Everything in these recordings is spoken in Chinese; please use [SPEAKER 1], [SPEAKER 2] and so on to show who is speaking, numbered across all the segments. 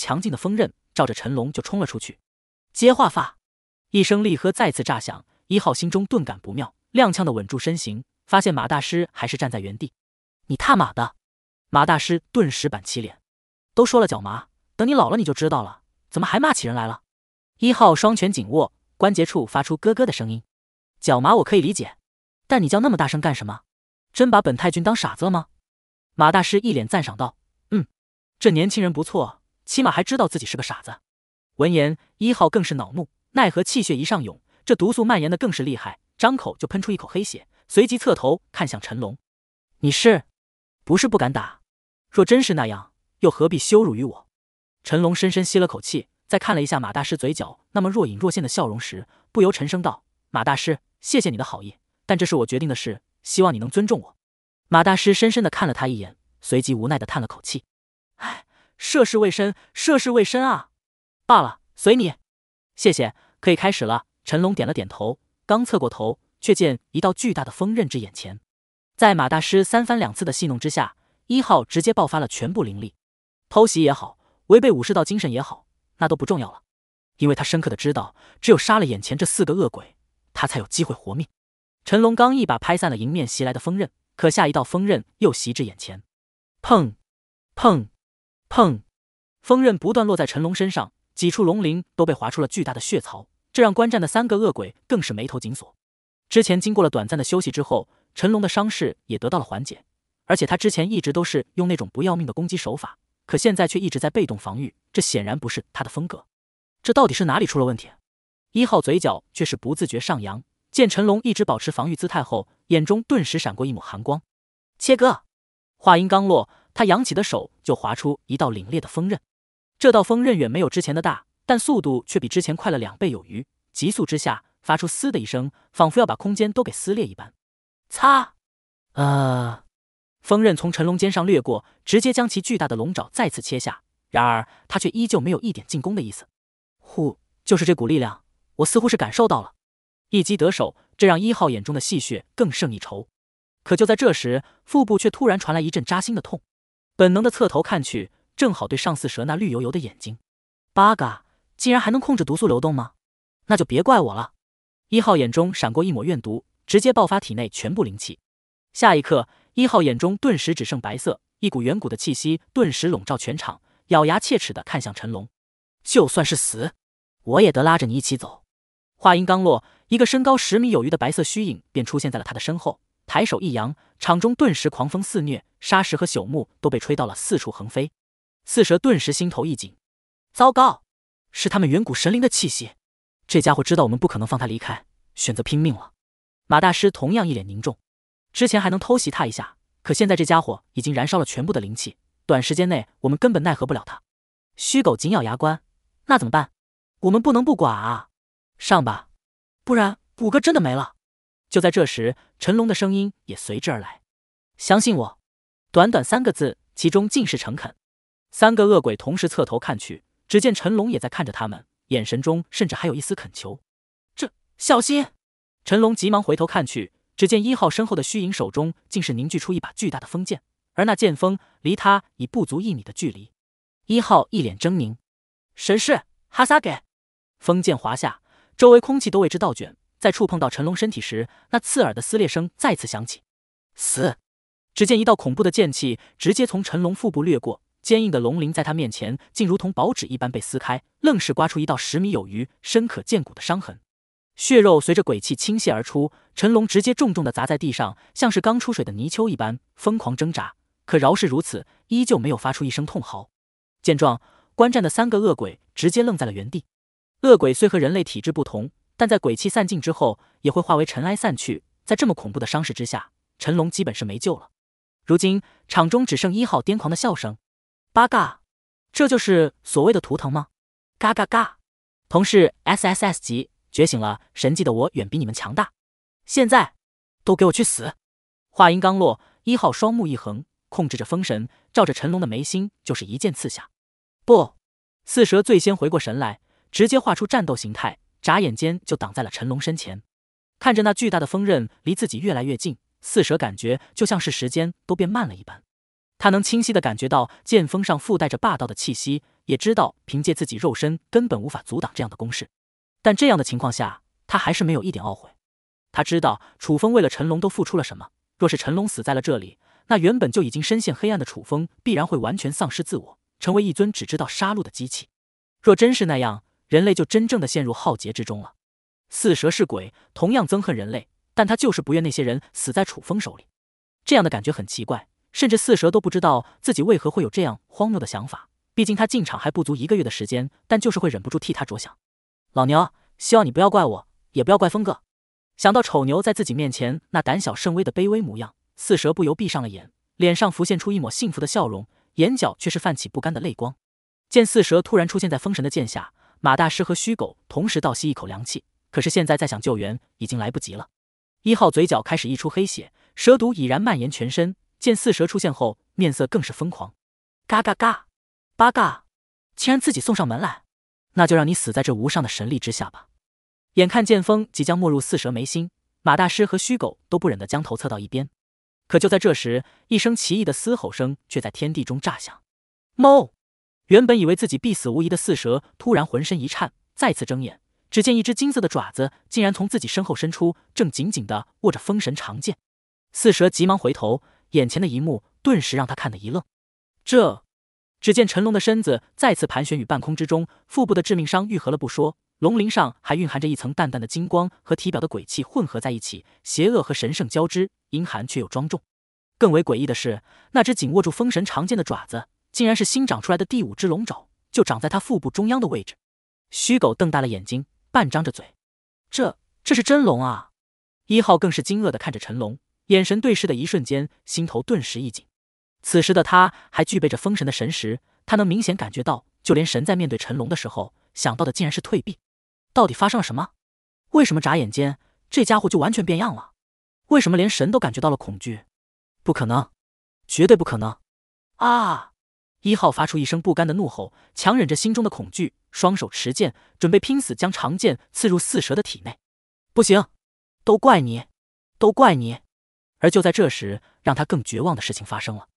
[SPEAKER 1] 强劲的风刃照着陈龙就冲了出去，接话发一声厉喝，再次炸响。一号心中顿感不妙，踉跄的稳住身形，发现马大师还是站在原地。你踏马的！马大师顿时板起脸，都说了脚麻，等你老了你就知道了。怎么还骂起人来了？一号双拳紧握，关节处发出咯咯的声音。脚麻我可以理解，但你叫那么大声干什么？真把本太君当傻子了吗？马大师一脸赞赏道：“嗯，这年轻人不错。”起码还知道自己是个傻子。闻言，一号更是恼怒，奈何气血一上涌，这毒素蔓延的更是厉害，张口就喷出一口黑血，随即侧头看向陈龙：“你是不是不敢打？若真是那样，又何必羞辱于我？”陈龙深深吸了口气，再看了一下马大师嘴角那么若隐若现的笑容时，不由沉声道：“马大师，谢谢你的好意，但这是我决定的事，希望你能尊重我。”马大师深深的看了他一眼，随即无奈的叹了口气：“唉。”涉世未深，涉世未深啊！罢了，随你。谢谢，可以开始了。陈龙点了点头，刚侧过头，却见一道巨大的风刃至眼前。在马大师三番两次的戏弄之下，一号直接爆发了全部灵力。偷袭也好，违背武士道精神也好，那都不重要了。因为他深刻的知道，只有杀了眼前这四个恶鬼，他才有机会活命。陈龙刚一把拍散了迎面袭来的风刃，可下一道风刃又袭至眼前。砰，砰。砰！风刃不断落在陈龙身上，几处龙鳞都被划出了巨大的血槽，这让观战的三个恶鬼更是眉头紧锁。之前经过了短暂的休息之后，陈龙的伤势也得到了缓解，而且他之前一直都是用那种不要命的攻击手法，可现在却一直在被动防御，这显然不是他的风格。这到底是哪里出了问题？一号嘴角却是不自觉上扬，见陈龙一直保持防御姿态后，眼中顿时闪过一抹寒光。切割！话音刚落。他扬起的手就划出一道凛冽的锋刃，这道锋刃远没有之前的大，但速度却比之前快了两倍有余。急速之下，发出嘶的一声，仿佛要把空间都给撕裂一般。擦，啊！锋刃从陈龙肩上掠过，直接将其巨大的龙爪再次切下。然而他却依旧没有一点进攻的意思。呼，就是这股力量，我似乎是感受到了。一击得手，这让一号眼中的戏谑更胜一筹。可就在这时，腹部却突然传来一阵扎心的痛。本能的侧头看去，正好对上四蛇那绿油油的眼睛。八嘎！竟然还能控制毒素流动吗？那就别怪我了！一号眼中闪过一抹怨毒，直接爆发体内全部灵气。下一刻，一号眼中顿时只剩白色，一股远古的气息顿时笼罩全场。咬牙切齿的看向陈龙，就算是死，我也得拉着你一起走。话音刚落，一个身高十米有余的白色虚影便出现在了他的身后。抬手一扬，场中顿时狂风肆虐，沙石和朽木都被吹到了四处横飞。四蛇顿时心头一紧，糟糕，是他们远古神灵的气息。这家伙知道我们不可能放他离开，选择拼命了。马大师同样一脸凝重，之前还能偷袭他一下，可现在这家伙已经燃烧了全部的灵气，短时间内我们根本奈何不了他。虚狗紧咬牙关，那怎么办？我们不能不管啊！上吧，不然五哥真的没了。就在这时。陈龙的声音也随之而来，相信我。短短三个字，其中尽是诚恳。三个恶鬼同时侧头看去，只见陈龙也在看着他们，眼神中甚至还有一丝恳求。这小心！陈龙急忙回头看去，只见一号身后的虚影手中竟是凝聚出一把巨大的锋剑，而那剑锋离他已不足一米的距离。一号一脸狰狞，神士，哈萨给？锋剑滑下，周围空气都为之倒卷。在触碰到陈龙身体时，那刺耳的撕裂声再次响起，死！只见一道恐怖的剑气直接从陈龙腹部掠过，坚硬的龙鳞在他面前竟如同薄纸一般被撕开，愣是刮出一道十米有余、深可见骨的伤痕，血肉随着鬼气倾泻而出，陈龙直接重重的砸在地上，像是刚出水的泥鳅一般疯狂挣扎，可饶是如此，依旧没有发出一声痛嚎。见状，观战的三个恶鬼直接愣在了原地。恶鬼虽和人类体质不同。但在鬼气散尽之后，也会化为尘埃散去。在这么恐怖的伤势之下，陈龙基本是没救了。如今场中只剩一号癫狂的笑声。八嘎！这就是所谓的图腾吗？嘎嘎嘎！同是 SSS 级，觉醒了神迹的我远比你们强大。现在，都给我去死！话音刚落，一号双目一横，控制着风神，照着陈龙的眉心就是一剑刺下。不，四蛇最先回过神来，直接画出战斗形态。眨眼间就挡在了陈龙身前，看着那巨大的风刃离自己越来越近，四蛇感觉就像是时间都变慢了一般。他能清晰的感觉到剑锋上附带着霸道的气息，也知道凭借自己肉身根本无法阻挡这样的攻势。但这样的情况下，他还是没有一点懊悔。他知道楚风为了陈龙都付出了什么。若是陈龙死在了这里，那原本就已经深陷黑暗的楚风必然会完全丧失自我，成为一尊只知道杀戮的机器。若真是那样，人类就真正的陷入浩劫之中了。四蛇是鬼，同样憎恨人类，但他就是不愿那些人死在楚风手里。这样的感觉很奇怪，甚至四蛇都不知道自己为何会有这样荒谬的想法。毕竟他进场还不足一个月的时间，但就是会忍不住替他着想。老牛，希望你不要怪我，也不要怪峰哥。想到丑牛在自己面前那胆小甚微的卑微模样，四蛇不由闭上了眼，脸上浮现出一抹幸福的笑容，眼角却是泛起不甘的泪光。见四蛇突然出现在风神的剑下。马大师和虚狗同时倒吸一口凉气，可是现在再想救援已经来不及了。一号嘴角开始溢出黑血，蛇毒已然蔓延全身。见四蛇出现后，面色更是疯狂。嘎嘎嘎，八嘎！既然自己送上门来，那就让你死在这无上的神力之下吧！眼看剑锋即将没入四蛇眉心，马大师和虚狗都不忍得将头侧到一边。可就在这时，一声奇异的嘶吼声却在天地中炸响。猫！原本以为自己必死无疑的四蛇，突然浑身一颤，再次睁眼，只见一只金色的爪子竟然从自己身后伸出，正紧紧地握着风神长剑。四蛇急忙回头，眼前的一幕顿时让他看得一愣。这，只见陈龙的身子再次盘旋于半空之中，腹部的致命伤愈合了不说，龙鳞上还蕴含着一层淡淡的金光，和体表的鬼气混合在一起，邪恶和神圣交织，阴寒却又庄重。更为诡异的是，那只紧握住风神长剑的爪子。竟然是新长出来的第五只龙爪，就长在他腹部中央的位置。虚狗瞪大了眼睛，半张着嘴：“这，这是真龙啊！”一号更是惊愕的看着陈龙，眼神对视的一瞬间，心头顿时一紧。此时的他还具备着封神的神识，他能明显感觉到，就连神在面对陈龙的时候，想到的竟然是退避。到底发生了什么？为什么眨眼间这家伙就完全变样了？为什么连神都感觉到了恐惧？不可能，绝对不可能！啊！一号发出一声不甘的怒吼，强忍着心中的恐惧，双手持剑，准备拼死将长剑刺入四蛇的体内。不行，都怪你，都怪你！而就在这时，让他更绝望的事情发生了。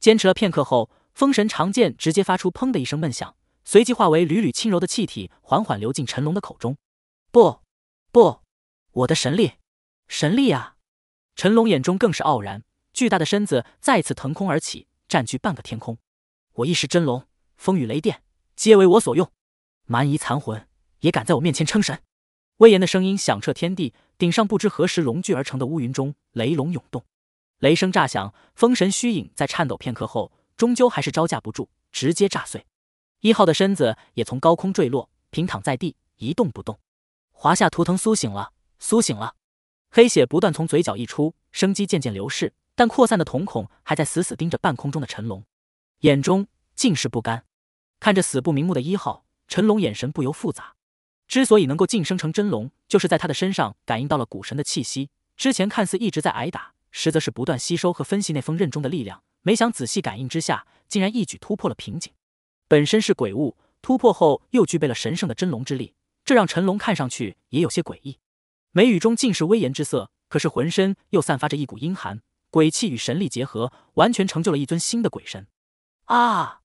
[SPEAKER 1] 坚持了片刻后，封神长剑直接发出“砰”的一声闷响，随即化为缕缕轻柔的气体，缓缓流进陈龙的口中。不，不，我的神力，神力啊！陈龙眼中更是傲然，巨大的身子再次腾空而起，占据半个天空。我一时真龙，风雨雷电皆为我所用。蛮夷残魂也敢在我面前称神？威严的声音响彻天地。顶上不知何时龙聚而成的乌云中，雷龙涌动，雷声炸响。风神虚影在颤抖片刻后，终究还是招架不住，直接炸碎。一号的身子也从高空坠落，平躺在地，一动不动。华夏图腾苏醒了，苏醒了。黑血不断从嘴角溢出，生机渐渐流逝，但扩散的瞳孔还在死死盯着半空中的陈龙。眼中尽是不甘，看着死不瞑目的一号，陈龙眼神不由复杂。之所以能够晋升成真龙，就是在他的身上感应到了古神的气息。之前看似一直在挨打，实则是不断吸收和分析那封刃中的力量。没想仔细感应之下，竟然一举突破了瓶颈。本身是鬼物，突破后又具备了神圣的真龙之力，这让陈龙看上去也有些诡异。眉宇中尽是威严之色，可是浑身又散发着一股阴寒，鬼气与神力结合，完全成就了一尊新的鬼神。啊！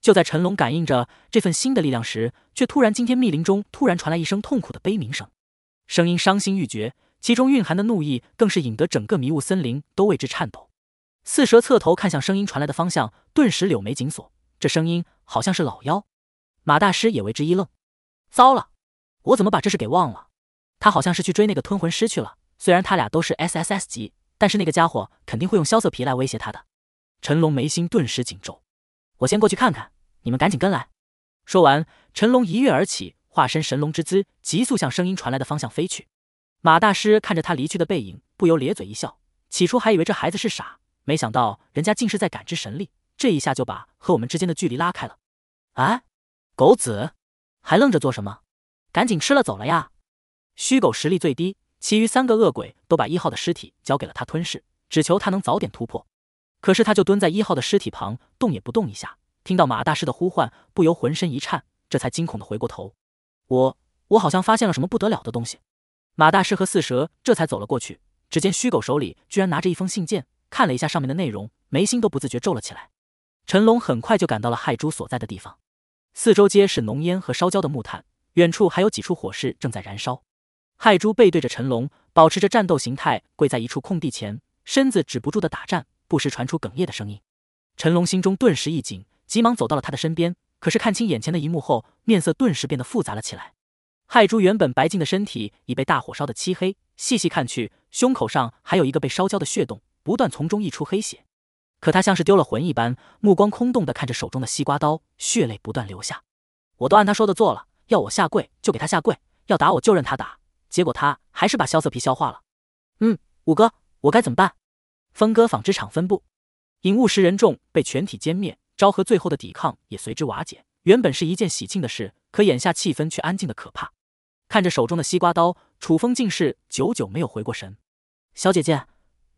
[SPEAKER 1] 就在陈龙感应着这份新的力量时，却突然，今天密林中突然传来一声痛苦的悲鸣声，声音伤心欲绝，其中蕴含的怒意更是引得整个迷雾森林都为之颤抖。四蛇侧头看向声音传来的方向，顿时柳眉紧锁。这声音好像是老妖马大师也为之一愣。糟了，我怎么把这事给忘了？他好像是去追那个吞魂师去了。虽然他俩都是 S S S 级，但是那个家伙肯定会用萧瑟皮来威胁他的。陈龙眉心顿时紧皱。我先过去看看，你们赶紧跟来。说完，陈龙一跃而起，化身神龙之姿，急速向声音传来的方向飞去。马大师看着他离去的背影，不由咧嘴一笑。起初还以为这孩子是傻，没想到人家竟是在感知神力，这一下就把和我们之间的距离拉开了。哎，狗子，还愣着做什么？赶紧吃了走了呀！虚狗实力最低，其余三个恶鬼都把一号的尸体交给了他吞噬，只求他能早点突破。可是他就蹲在一号的尸体旁，动也不动一下。听到马大师的呼唤，不由浑身一颤，这才惊恐的回过头。我我好像发现了什么不得了的东西。马大师和四蛇这才走了过去，只见虚狗手里居然拿着一封信件，看了一下上面的内容，眉心都不自觉皱了起来。陈龙很快就赶到了亥猪所在的地方，四周皆是浓烟和烧焦的木炭，远处还有几处火势正在燃烧。亥猪背对着陈龙，保持着战斗形态，跪在一处空地前，身子止不住的打颤。不时传出哽咽的声音，陈龙心中顿时一紧，急忙走到了他的身边。可是看清眼前的一幕后，面色顿时变得复杂了起来。亥珠原本白净的身体已被大火烧得漆黑，细细看去，胸口上还有一个被烧焦的血洞，不断从中溢出黑血。可他像是丢了魂一般，目光空洞地看着手中的西瓜刀，血泪不断流下。我都按他说的做了，要我下跪就给他下跪，要打我就任他打，结果他还是把萧瑟皮消化了。嗯，五哥，我该怎么办？峰哥纺织厂分部，引物食人众被全体歼灭，昭和最后的抵抗也随之瓦解。原本是一件喜庆的事，可眼下气氛却安静的可怕。看着手中的西瓜刀，楚风竟是久久没有回过神。小姐姐，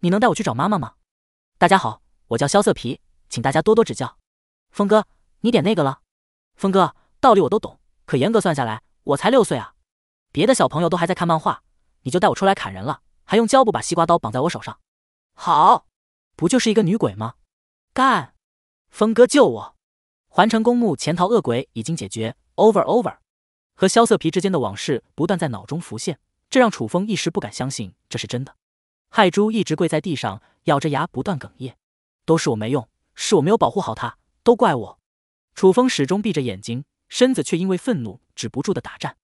[SPEAKER 1] 你能带我去找妈妈吗？大家好，我叫萧瑟皮，请大家多多指教。峰哥，你点那个了。峰哥，道理我都懂，可严格算下来，我才六岁啊。别的小朋友都还在看漫画，你就带我出来砍人了，还用胶布把西瓜刀绑在我手上。好，不就是一个女鬼吗？干，峰哥救我！环城公墓潜逃恶鬼已经解决，over over。和萧瑟皮之间的往事不断在脑中浮现，这让楚风一时不敢相信这是真的。害珠一直跪在地上，咬着牙不断哽咽，都是我没用，是我没有保护好他，都怪我。楚风始终闭着眼睛，身子却因为愤怒止不住的打颤。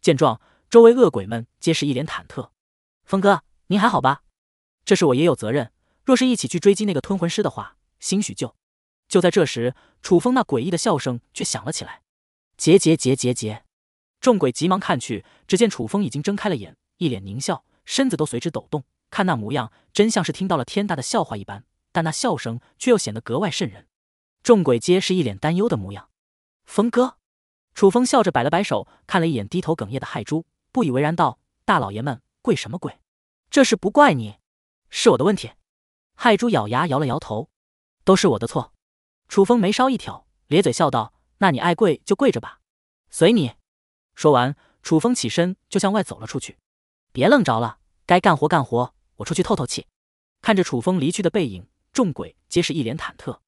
[SPEAKER 1] 见状，周围恶鬼们皆是一脸忐忑：“峰哥，您还好吧？”这事我也有责任。若是一起去追击那个吞魂师的话，兴许就……就在这时，楚风那诡异的笑声却响了起来，桀桀桀桀桀！众鬼急忙看去，只见楚风已经睁开了眼，一脸狞笑，身子都随之抖动。看那模样，真像是听到了天大的笑话一般。但那笑声却又显得格外瘆人。众鬼皆是一脸担忧的模样。风哥，楚风笑着摆了摆手，看了一眼低头哽咽的亥珠，不以为然道：“大老爷们跪什么跪？这事不怪你。”是我的问题，害珠咬牙摇了摇头，都是我的错。楚风眉梢一挑，咧嘴笑道：“那你爱跪就跪着吧，随你。”说完，楚风起身就向外走了出去。别愣着了，该干活干活，我出去透透气。看着楚风离去的背影，众鬼皆是一脸忐忑。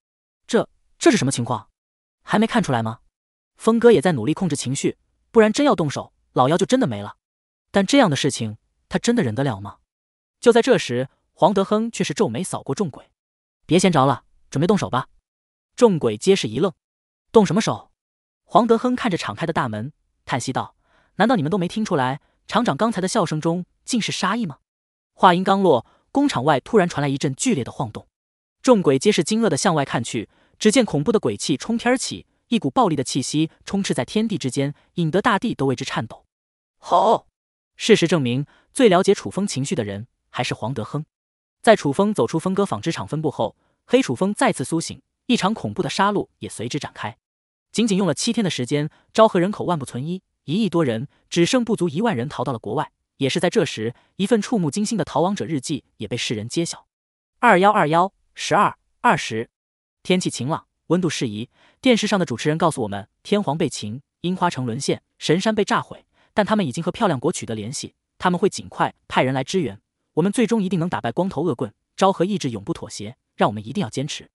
[SPEAKER 1] 这这是什么情况？还没看出来吗？峰哥也在努力控制情绪，不然真要动手，老妖就真的没了。但这样的事情，他真的忍得了吗？就在这时。黄德亨却是皱眉扫过众鬼，别闲着了，准备动手吧。众鬼皆是一愣，动什么手？黄德亨看着敞开的大门，叹息道：“难道你们都没听出来，厂长刚才的笑声中竟是杀意吗？”话音刚落，工厂外突然传来一阵剧烈的晃动，众鬼皆是惊愕的向外看去，只见恐怖的鬼气冲天而起，一股暴力的气息充斥在天地之间，引得大地都为之颤抖。好，事实证明，最了解楚风情绪的人还是黄德亨。在楚风走出分割纺织厂分布后，黑楚风再次苏醒，一场恐怖的杀戮也随之展开。仅仅用了七天的时间，昭和人口万不存一，一亿多人只剩不足一万人逃到了国外。也是在这时，一份触目惊心的逃亡者日记也被世人揭晓。二幺二幺十二二十，天气晴朗，温度适宜。电视上的主持人告诉我们，天皇被擒，樱花城沦陷，神山被炸毁，但他们已经和漂亮国取得联系，他们会尽快派人来支援。我们最终一定能打败光头恶棍昭和，意志永不妥协，让我们一定要坚持。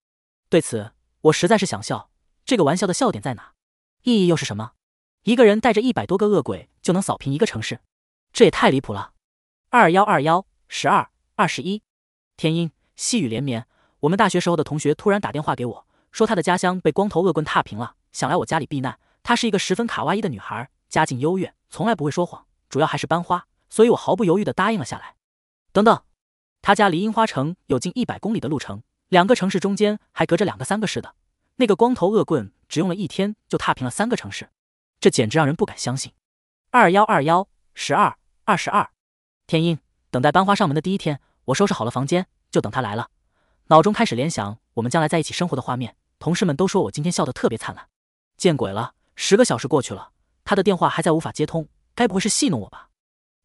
[SPEAKER 1] 对此，我实在是想笑。这个玩笑的笑点在哪？意义又是什么？一个人带着一百多个恶鬼就能扫平一个城市，这也太离谱了。二幺二幺十二二十一，天阴，细雨连绵。我们大学时候的同学突然打电话给我，说他的家乡被光头恶棍踏平了，想来我家里避难。她是一个十分卡哇伊的女孩，家境优越，从来不会说谎，主要还是班花，所以我毫不犹豫地答应了下来。等等，他家离樱花城有近一百公里的路程，两个城市中间还隔着两个三个市的。那个光头恶棍只用了一天就踏平了三个城市，这简直让人不敢相信。二幺二幺十二二十二，天鹰，等待班花上门的第一天，我收拾好了房间，就等他来了。脑中开始联想我们将来在一起生活的画面。同事们都说我今天笑得特别灿烂。见鬼了，十个小时过去了，他的电话还在无法接通，该不会是戏弄我吧？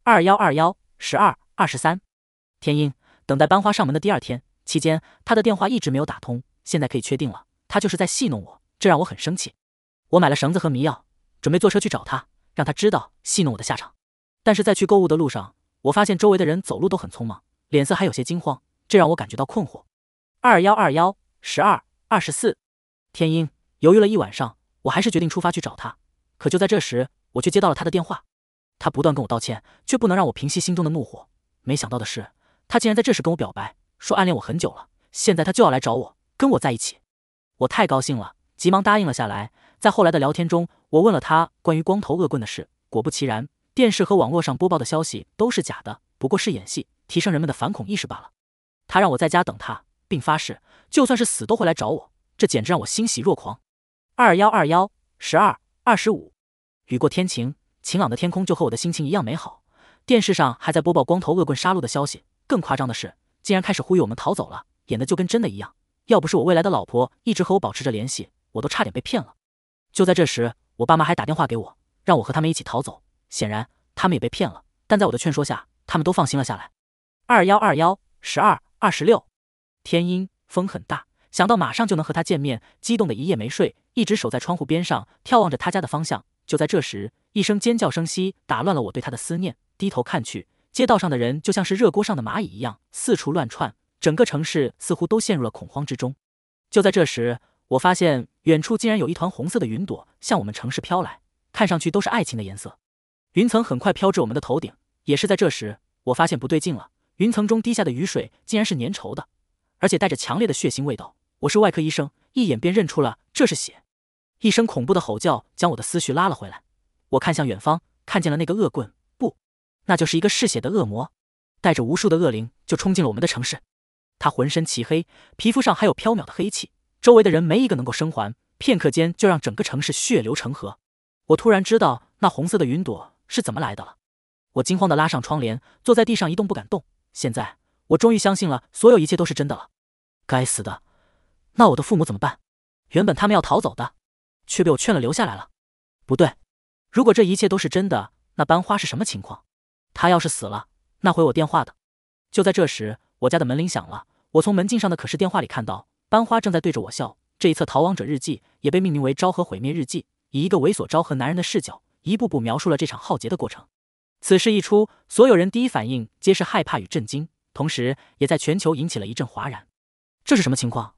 [SPEAKER 1] 二幺二幺十二二十三。天鹰等待班花上门的第二天期间，他的电话一直没有打通。现在可以确定了，他就是在戏弄我，这让我很生气。我买了绳子和迷药，准备坐车去找他，让他知道戏弄我的下场。但是在去购物的路上，我发现周围的人走路都很匆忙，脸色还有些惊慌，这让我感觉到困惑。二幺二幺十二二十四，天鹰犹豫了一晚上，我还是决定出发去找他。可就在这时，我却接到了他的电话，他不断跟我道歉，却不能让我平息心中的怒火。没想到的是。他竟然在这时跟我表白，说暗恋我很久了，现在他就要来找我，跟我在一起，我太高兴了，急忙答应了下来。在后来的聊天中，我问了他关于光头恶棍的事，果不其然，电视和网络上播报的消息都是假的，不过是演戏，提升人们的反恐意识罢了。他让我在家等他，并发誓就算是死都会来找我，这简直让我欣喜若狂。二幺二幺十二二十五，雨过天晴，晴朗的天空就和我的心情一样美好。电视上还在播报光头恶棍杀戮的消息。更夸张的是，竟然开始忽悠我们逃走了，演的就跟真的一样。要不是我未来的老婆一直和我保持着联系，我都差点被骗了。就在这时，我爸妈还打电话给我，让我和他们一起逃走。显然他们也被骗了，但在我的劝说下，他们都放心了下来。二幺二幺十二二十六，天阴，风很大。想到马上就能和他见面，激动的一夜没睡，一直守在窗户边上，眺望着他家的方向。就在这时，一声尖叫声息打乱了我对他的思念，低头看去。街道上的人就像是热锅上的蚂蚁一样四处乱窜，整个城市似乎都陷入了恐慌之中。就在这时，我发现远处竟然有一团红色的云朵向我们城市飘来，看上去都是爱情的颜色。云层很快飘至我们的头顶，也是在这时，我发现不对劲了。云层中滴下的雨水竟然是粘稠的，而且带着强烈的血腥味道。我是外科医生，一眼便认出了这是血。一声恐怖的吼叫将我的思绪拉了回来，我看向远方，看见了那个恶棍。那就是一个嗜血的恶魔，带着无数的恶灵就冲进了我们的城市。他浑身漆黑，皮肤上还有飘渺的黑气，周围的人没一个能够生还，片刻间就让整个城市血流成河。我突然知道那红色的云朵是怎么来的了。我惊慌地拉上窗帘，坐在地上一动不敢动。现在我终于相信了，所有一切都是真的了。该死的，那我的父母怎么办？原本他们要逃走的，却被我劝了留下来了。不对，如果这一切都是真的，那班花是什么情况？他要是死了，那回我电话的。就在这时，我家的门铃响了。我从门禁上的可视电话里看到班花正在对着我笑。这一册《逃亡者日记》也被命名为《昭和毁灭日记》，以一个猥琐昭和男人的视角，一步步描述了这场浩劫的过程。此事一出，所有人第一反应皆是害怕与震惊，同时也在全球引起了一阵哗然。这是什么情况？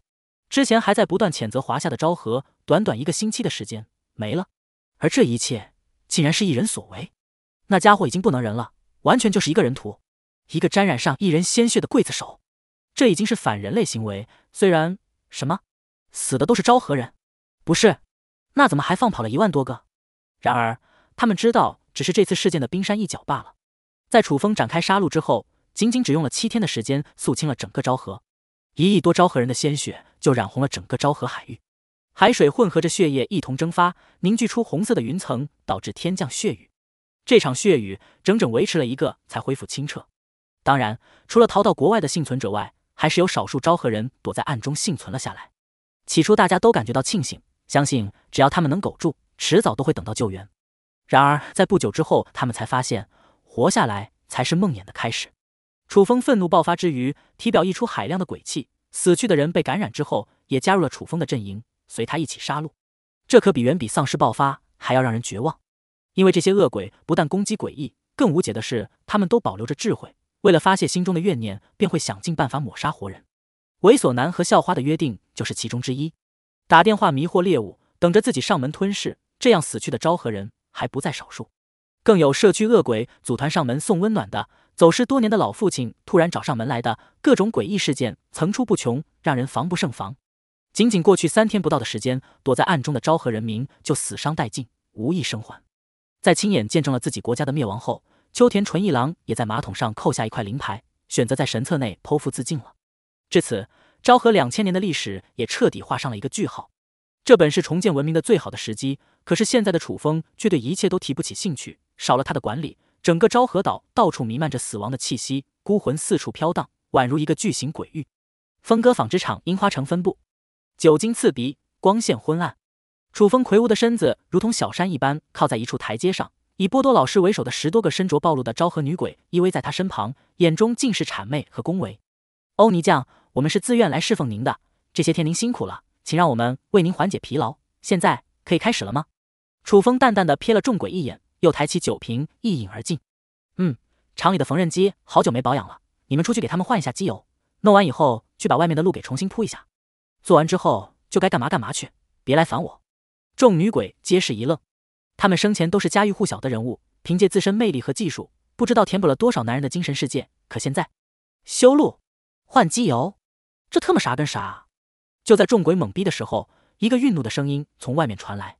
[SPEAKER 1] 之前还在不断谴责华夏的昭和，短短一个星期的时间没了，而这一切竟然是一人所为。那家伙已经不能忍了。完全就是一个人图，一个沾染上一人鲜血的刽子手，这已经是反人类行为。虽然什么死的都是昭和人，不是？那怎么还放跑了一万多个？然而他们知道，只是这次事件的冰山一角罢了。在楚风展开杀戮之后，仅仅只用了七天的时间，肃清了整个昭和，一亿多昭和人的鲜血就染红了整个昭和海域，海水混合着血液一同蒸发，凝聚出红色的云层，导致天降血雨。这场血雨整整维持了一个才恢复清澈，当然，除了逃到国外的幸存者外，还是有少数昭和人躲在暗中幸存了下来。起初大家都感觉到庆幸，相信只要他们能苟住，迟早都会等到救援。然而在不久之后，他们才发现活下来才是梦魇的开始。楚风愤怒爆发之余，体表溢出海量的鬼气，死去的人被感染之后也加入了楚风的阵营，随他一起杀戮。这可比远比丧尸爆发还要让人绝望。因为这些恶鬼不但攻击诡异，更无解的是，他们都保留着智慧。为了发泄心中的怨念，便会想尽办法抹杀活人。猥琐男和校花的约定就是其中之一。打电话迷惑猎物，等着自己上门吞噬，这样死去的昭和人还不在少数。更有社区恶鬼组团上门送温暖的，走失多年的老父亲突然找上门来的，各种诡异事件层出不穷，让人防不胜防。仅仅过去三天不到的时间，躲在暗中的昭和人民就死伤殆尽，无一生还。在亲眼见证了自己国家的灭亡后，秋田纯一郎也在马桶上扣下一块灵牌，选择在神策内剖腹自尽了。至此，昭和两千年的历史也彻底画上了一个句号。这本是重建文明的最好的时机，可是现在的楚风却对一切都提不起兴趣。少了他的管理，整个昭和岛到处弥漫着死亡的气息，孤魂四处飘荡，宛如一个巨型鬼域。风哥纺织厂樱花城分部，酒精刺鼻，光线昏暗。楚风魁梧的身子如同小山一般靠在一处台阶上，以波多老师为首的十多个身着暴露的昭和女鬼依偎在他身旁，眼中尽是谄媚和恭维。欧尼酱，我们是自愿来侍奉您的，这些天您辛苦了，请让我们为您缓解疲劳。现在可以开始了吗？楚风淡淡的瞥了众鬼一眼，又抬起酒瓶一饮而尽。嗯，厂里的缝纫机好久没保养了，你们出去给他们换一下机油。弄完以后去把外面的路给重新铺一下。做完之后就该干嘛干嘛去，别来烦我。众女鬼皆是一愣，他们生前都是家喻户晓的人物，凭借自身魅力和技术，不知道填补了多少男人的精神世界。可现在，修路、换机油，这特么啥跟啥？就在众鬼懵逼的时候，一个愠怒的声音从外面传来：“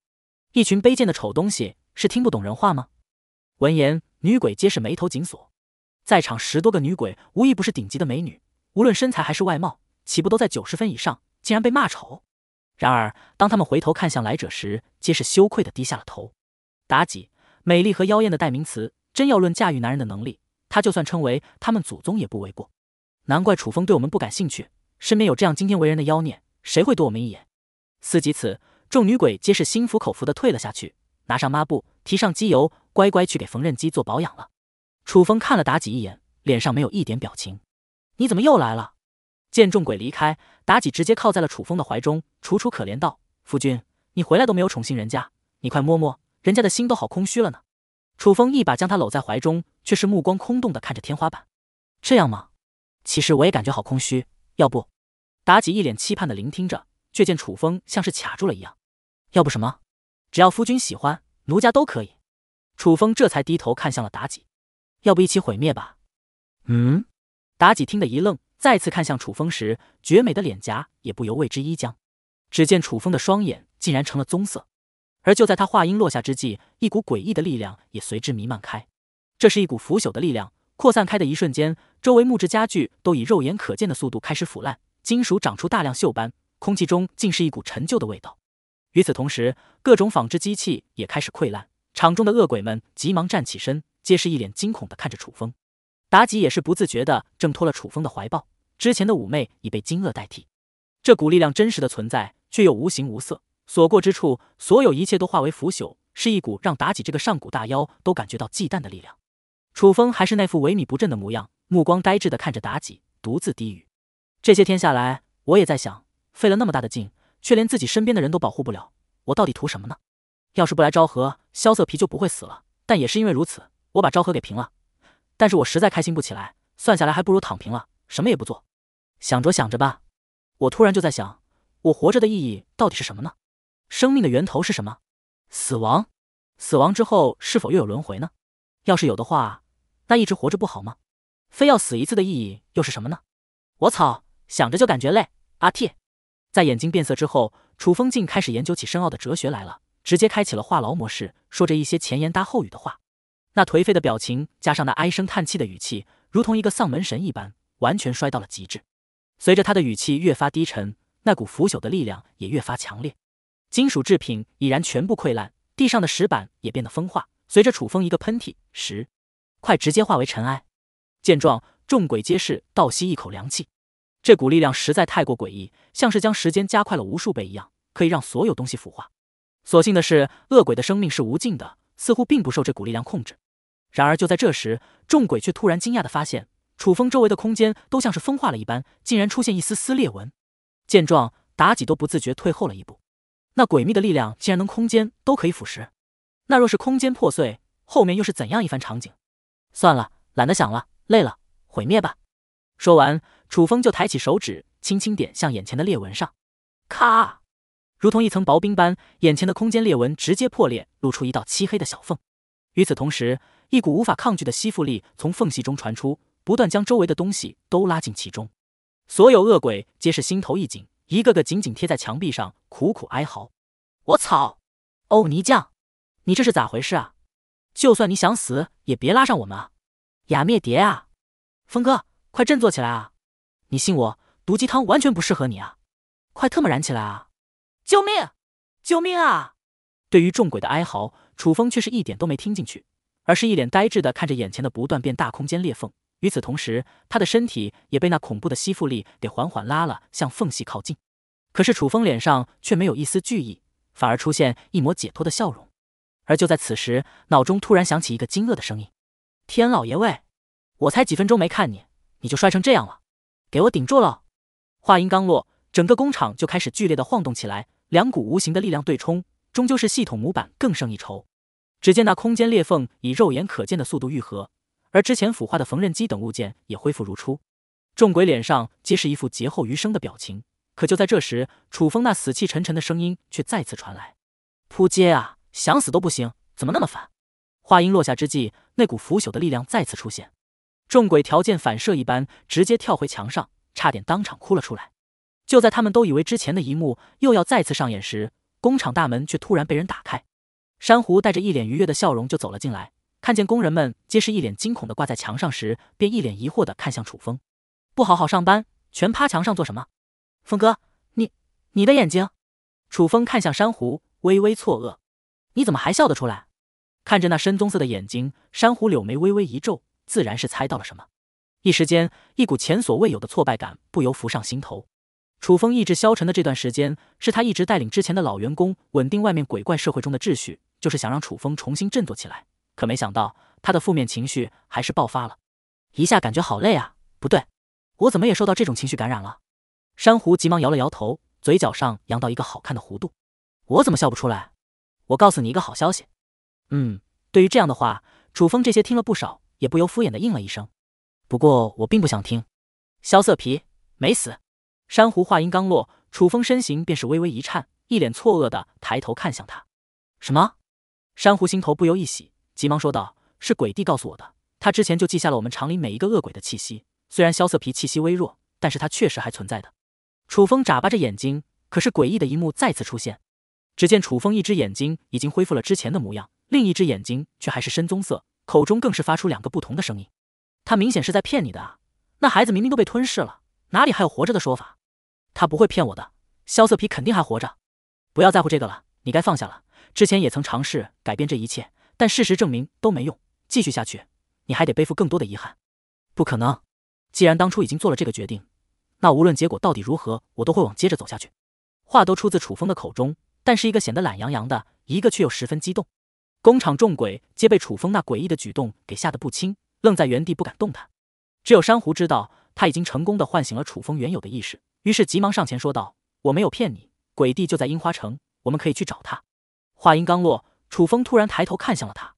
[SPEAKER 1] 一群卑贱的丑东西，是听不懂人话吗？”闻言，女鬼皆是眉头紧锁。在场十多个女鬼，无一不是顶级的美女，无论身材还是外貌，岂不都在九十分以上？竟然被骂丑？然而，当他们回头看向来者时，皆是羞愧的低下了头。妲己，美丽和妖艳的代名词，真要论驾驭男人的能力，她就算称为他们祖宗也不为过。难怪楚风对我们不感兴趣，身边有这样惊天为人的妖孽，谁会多我们一眼？思及此，众女鬼皆是心服口服的退了下去，拿上抹布，提上机油，乖乖去给缝纫机做保养了。楚风看了妲己一眼，脸上没有一点表情。你怎么又来了？见众鬼离开，妲己直接靠在了楚风的怀中，楚楚可怜道：“夫君，你回来都没有宠幸人家，你快摸摸，人家的心都好空虚了呢。”楚风一把将她搂在怀中，却是目光空洞的看着天花板：“这样吗？其实我也感觉好空虚。要不……”妲己一脸期盼的聆听着，却见楚风像是卡住了一样：“要不什么？只要夫君喜欢，奴家都可以。”楚风这才低头看向了妲己：“要不一起毁灭吧？”
[SPEAKER 2] 嗯？
[SPEAKER 1] 妲己听得一愣。再次看向楚风时，绝美的脸颊也不由为之一僵。只见楚风的双眼竟然成了棕色，而就在他话音落下之际，一股诡异的力量也随之弥漫开。这是一股腐朽的力量，扩散开的一瞬间，周围木质家具都以肉眼可见的速度开始腐烂，金属长出大量锈斑，空气中竟是一股陈旧的味道。与此同时，各种纺织机器也开始溃烂，场中的恶鬼们急忙站起身，皆是一脸惊恐的看着楚风。妲己也是不自觉的挣脱了楚风的怀抱，之前的妩媚已被惊愕代替。这股力量真实的存在，却又无形无色，所过之处，所有一切都化为腐朽，是一股让妲己这个上古大妖都感觉到忌惮的力量。楚风还是那副萎靡不振的模样，目光呆滞的看着妲己，独自低语：“这些天下来，我也在想，费了那么大的劲，却连自己身边的人都保护不了，我到底图什么呢？要是不来昭和，萧瑟皮就不会死了。但也是因为如此，我把昭和给平了。”但是我实在开心不起来，算下来还不如躺平了，什么也不做。想着想着吧，我突然就在想，我活着的意义到底是什么呢？生命的源头是什么？死亡？死亡之后是否又有轮回呢？要是有的话，那一直活着不好吗？非要死一次的意义又是什么呢？我操，想着就感觉累。阿嚏！在眼睛变色之后，楚风静开始研究起深奥的哲学来了，直接开启了话痨模式，说着一些前言搭后语的话。那颓废的表情，加上那唉声叹气的语气，如同一个丧门神一般，完全衰到了极致。随着他的语气越发低沉，那股腐朽的力量也越发强烈。金属制品已然全部溃烂，地上的石板也变得风化。随着楚风一个喷嚏，石块直接化为尘埃。见状，众鬼皆是倒吸一口凉气。这股力量实在太过诡异，像是将时间加快了无数倍一样，可以让所有东西腐化。所幸的是，恶鬼的生命是无尽的，似乎并不受这股力量控制。然而就在这时，众鬼却突然惊讶的发现，楚风周围的空间都像是风化了一般，竟然出现一丝丝裂纹。见状，妲己都不自觉退后了一步。那诡秘的力量竟然能空间都可以腐蚀，那若是空间破碎，后面又是怎样一番场景？算了，懒得想了，累了，毁灭吧。说完，楚风就抬起手指，轻轻点向眼前的裂纹上，咔，如同一层薄冰般，眼前的空间裂纹直接破裂，露出一道漆黑的小缝。与此同时。一股无法抗拒的吸附力从缝隙中传出，不断将周围的东西都拉进其中。所有恶鬼皆是心头一紧，一个个紧紧贴在墙壁上，苦苦哀嚎：“我操！欧尼酱，你这是咋回事啊？就算你想死，也别拉上我们啊！”雅灭蝶啊，峰哥，快振作起来啊！你信我，毒鸡汤完全不适合你啊！快特么燃起来啊！救命！救命啊！对于众鬼的哀嚎，楚风却是一点都没听进去。而是一脸呆滞的看着眼前的不断变大空间裂缝，与此同时，他的身体也被那恐怖的吸附力给缓缓拉了向缝隙靠近。可是楚风脸上却没有一丝惧意，反而出现一抹解脱的笑容。而就在此时，脑中突然响起一个惊愕的声音：“天老爷喂，我才几分钟没看你，你就摔成这样了，给我顶住了！”话音刚落，整个工厂就开始剧烈的晃动起来，两股无形的力量对冲，终究是系统模板更胜一筹。只见那空间裂缝以肉眼可见的速度愈合，而之前腐化的缝纫机等物件也恢复如初。众鬼脸上皆是一副劫后余生的表情。可就在这时，楚风那死气沉沉的声音却再次传来：“扑街啊，想死都不行，怎么那么烦？”话音落下之际，那股腐朽的力量再次出现，众鬼条件反射一般直接跳回墙上，差点当场哭了出来。就在他们都以为之前的一幕又要再次上演时，工厂大门却突然被人打开。珊瑚带着一脸愉悦的笑容就走了进来，看见工人们皆是一脸惊恐的挂在墙上时，便一脸疑惑的看向楚风：“不好好上班，全趴墙上做什么？”“峰哥，你……你的眼睛。”楚风看向珊瑚，微微错愕：“你怎么还笑得出来？”看着那深棕色的眼睛，珊瑚柳眉微微一皱，自然是猜到了什么。一时间，一股前所未有的挫败感不由浮上心头。楚风意志消沉的这段时间，是他一直带领之前的老员工稳定外面鬼怪社会中的秩序。就是想让楚风重新振作起来，可没想到他的负面情绪还是爆发了，一下感觉好累啊！不对，我怎么也受到这种情绪感染了？珊瑚急忙摇了摇头，嘴角上扬到一个好看的弧度，我怎么笑不出来？我告诉你一个好消息，嗯，对于这样的话，楚风这些听了不少，也不由敷衍的应了一声。不过我并不想听，萧瑟皮没死。珊瑚话音刚落，楚风身形便是微微一颤，一脸错愕的抬头看向他，什么？珊瑚心头不由一喜，急忙说道：“是鬼帝告诉我的，他之前就记下了我们厂里每一个恶鬼的气息。虽然萧瑟皮气息微弱，但是他确实还存在的。”楚风眨巴着眼睛，可是诡异的一幕再次出现。只见楚风一只眼睛已经恢复了之前的模样，另一只眼睛却还是深棕色，口中更是发出两个不同的声音。他明显是在骗你的啊！那孩子明明都被吞噬了，哪里还有活着的说法？他不会骗我的，萧瑟皮肯定还活着。不要在乎这个了，你该放下了。之前也曾尝试改变这一切，但事实证明都没用。继续下去，你还得背负更多的遗憾。不可能！既然当初已经做了这个决定，那无论结果到底如何，我都会往接着走下去。话都出自楚风的口中，但是一个显得懒洋洋的，一个却又十分激动。工厂众鬼皆被楚风那诡异的举动给吓得不轻，愣在原地不敢动弹。只有珊瑚知道他已经成功的唤醒了楚风原有的意识，于是急忙上前说道：“我没有骗你，鬼帝就在樱花城，我们可以去找他。”话音刚落，楚风突然抬头看向了他，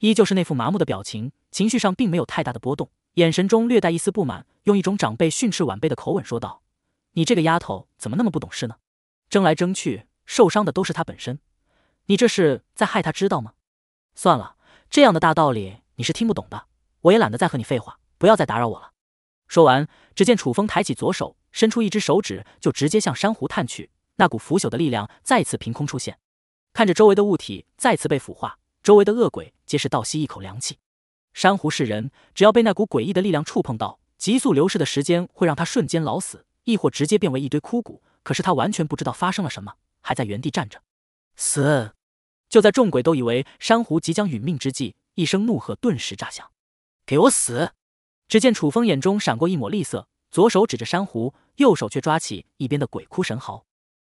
[SPEAKER 1] 依旧是那副麻木的表情，情绪上并没有太大的波动，眼神中略带一丝不满，用一种长辈训斥晚辈的口吻说道：“你这个丫头怎么那么不懂事呢？争来争去，受伤的都是她本身，你这是在害她知道吗？算了，这样的大道理你是听不懂的，我也懒得再和你废话，不要再打扰我了。”说完，只见楚风抬起左手，伸出一只手指，就直接向珊瑚探去，那股腐朽的力量再次凭空出现。看着周围的物体再次被腐化，周围的恶鬼皆是倒吸一口凉气。珊瑚是人，只要被那股诡异的力量触碰到，急速流逝的时间会让他瞬间老死，亦或直接变为一堆枯骨。可是他完全不知道发生了什么，还在原地站着。死！就在众鬼都以为珊瑚即将殒命之际，一声怒喝顿时炸响：“给我死！”只见楚风眼中闪过一抹厉色，左手指着珊瑚，右手却抓起一边的鬼哭神嚎。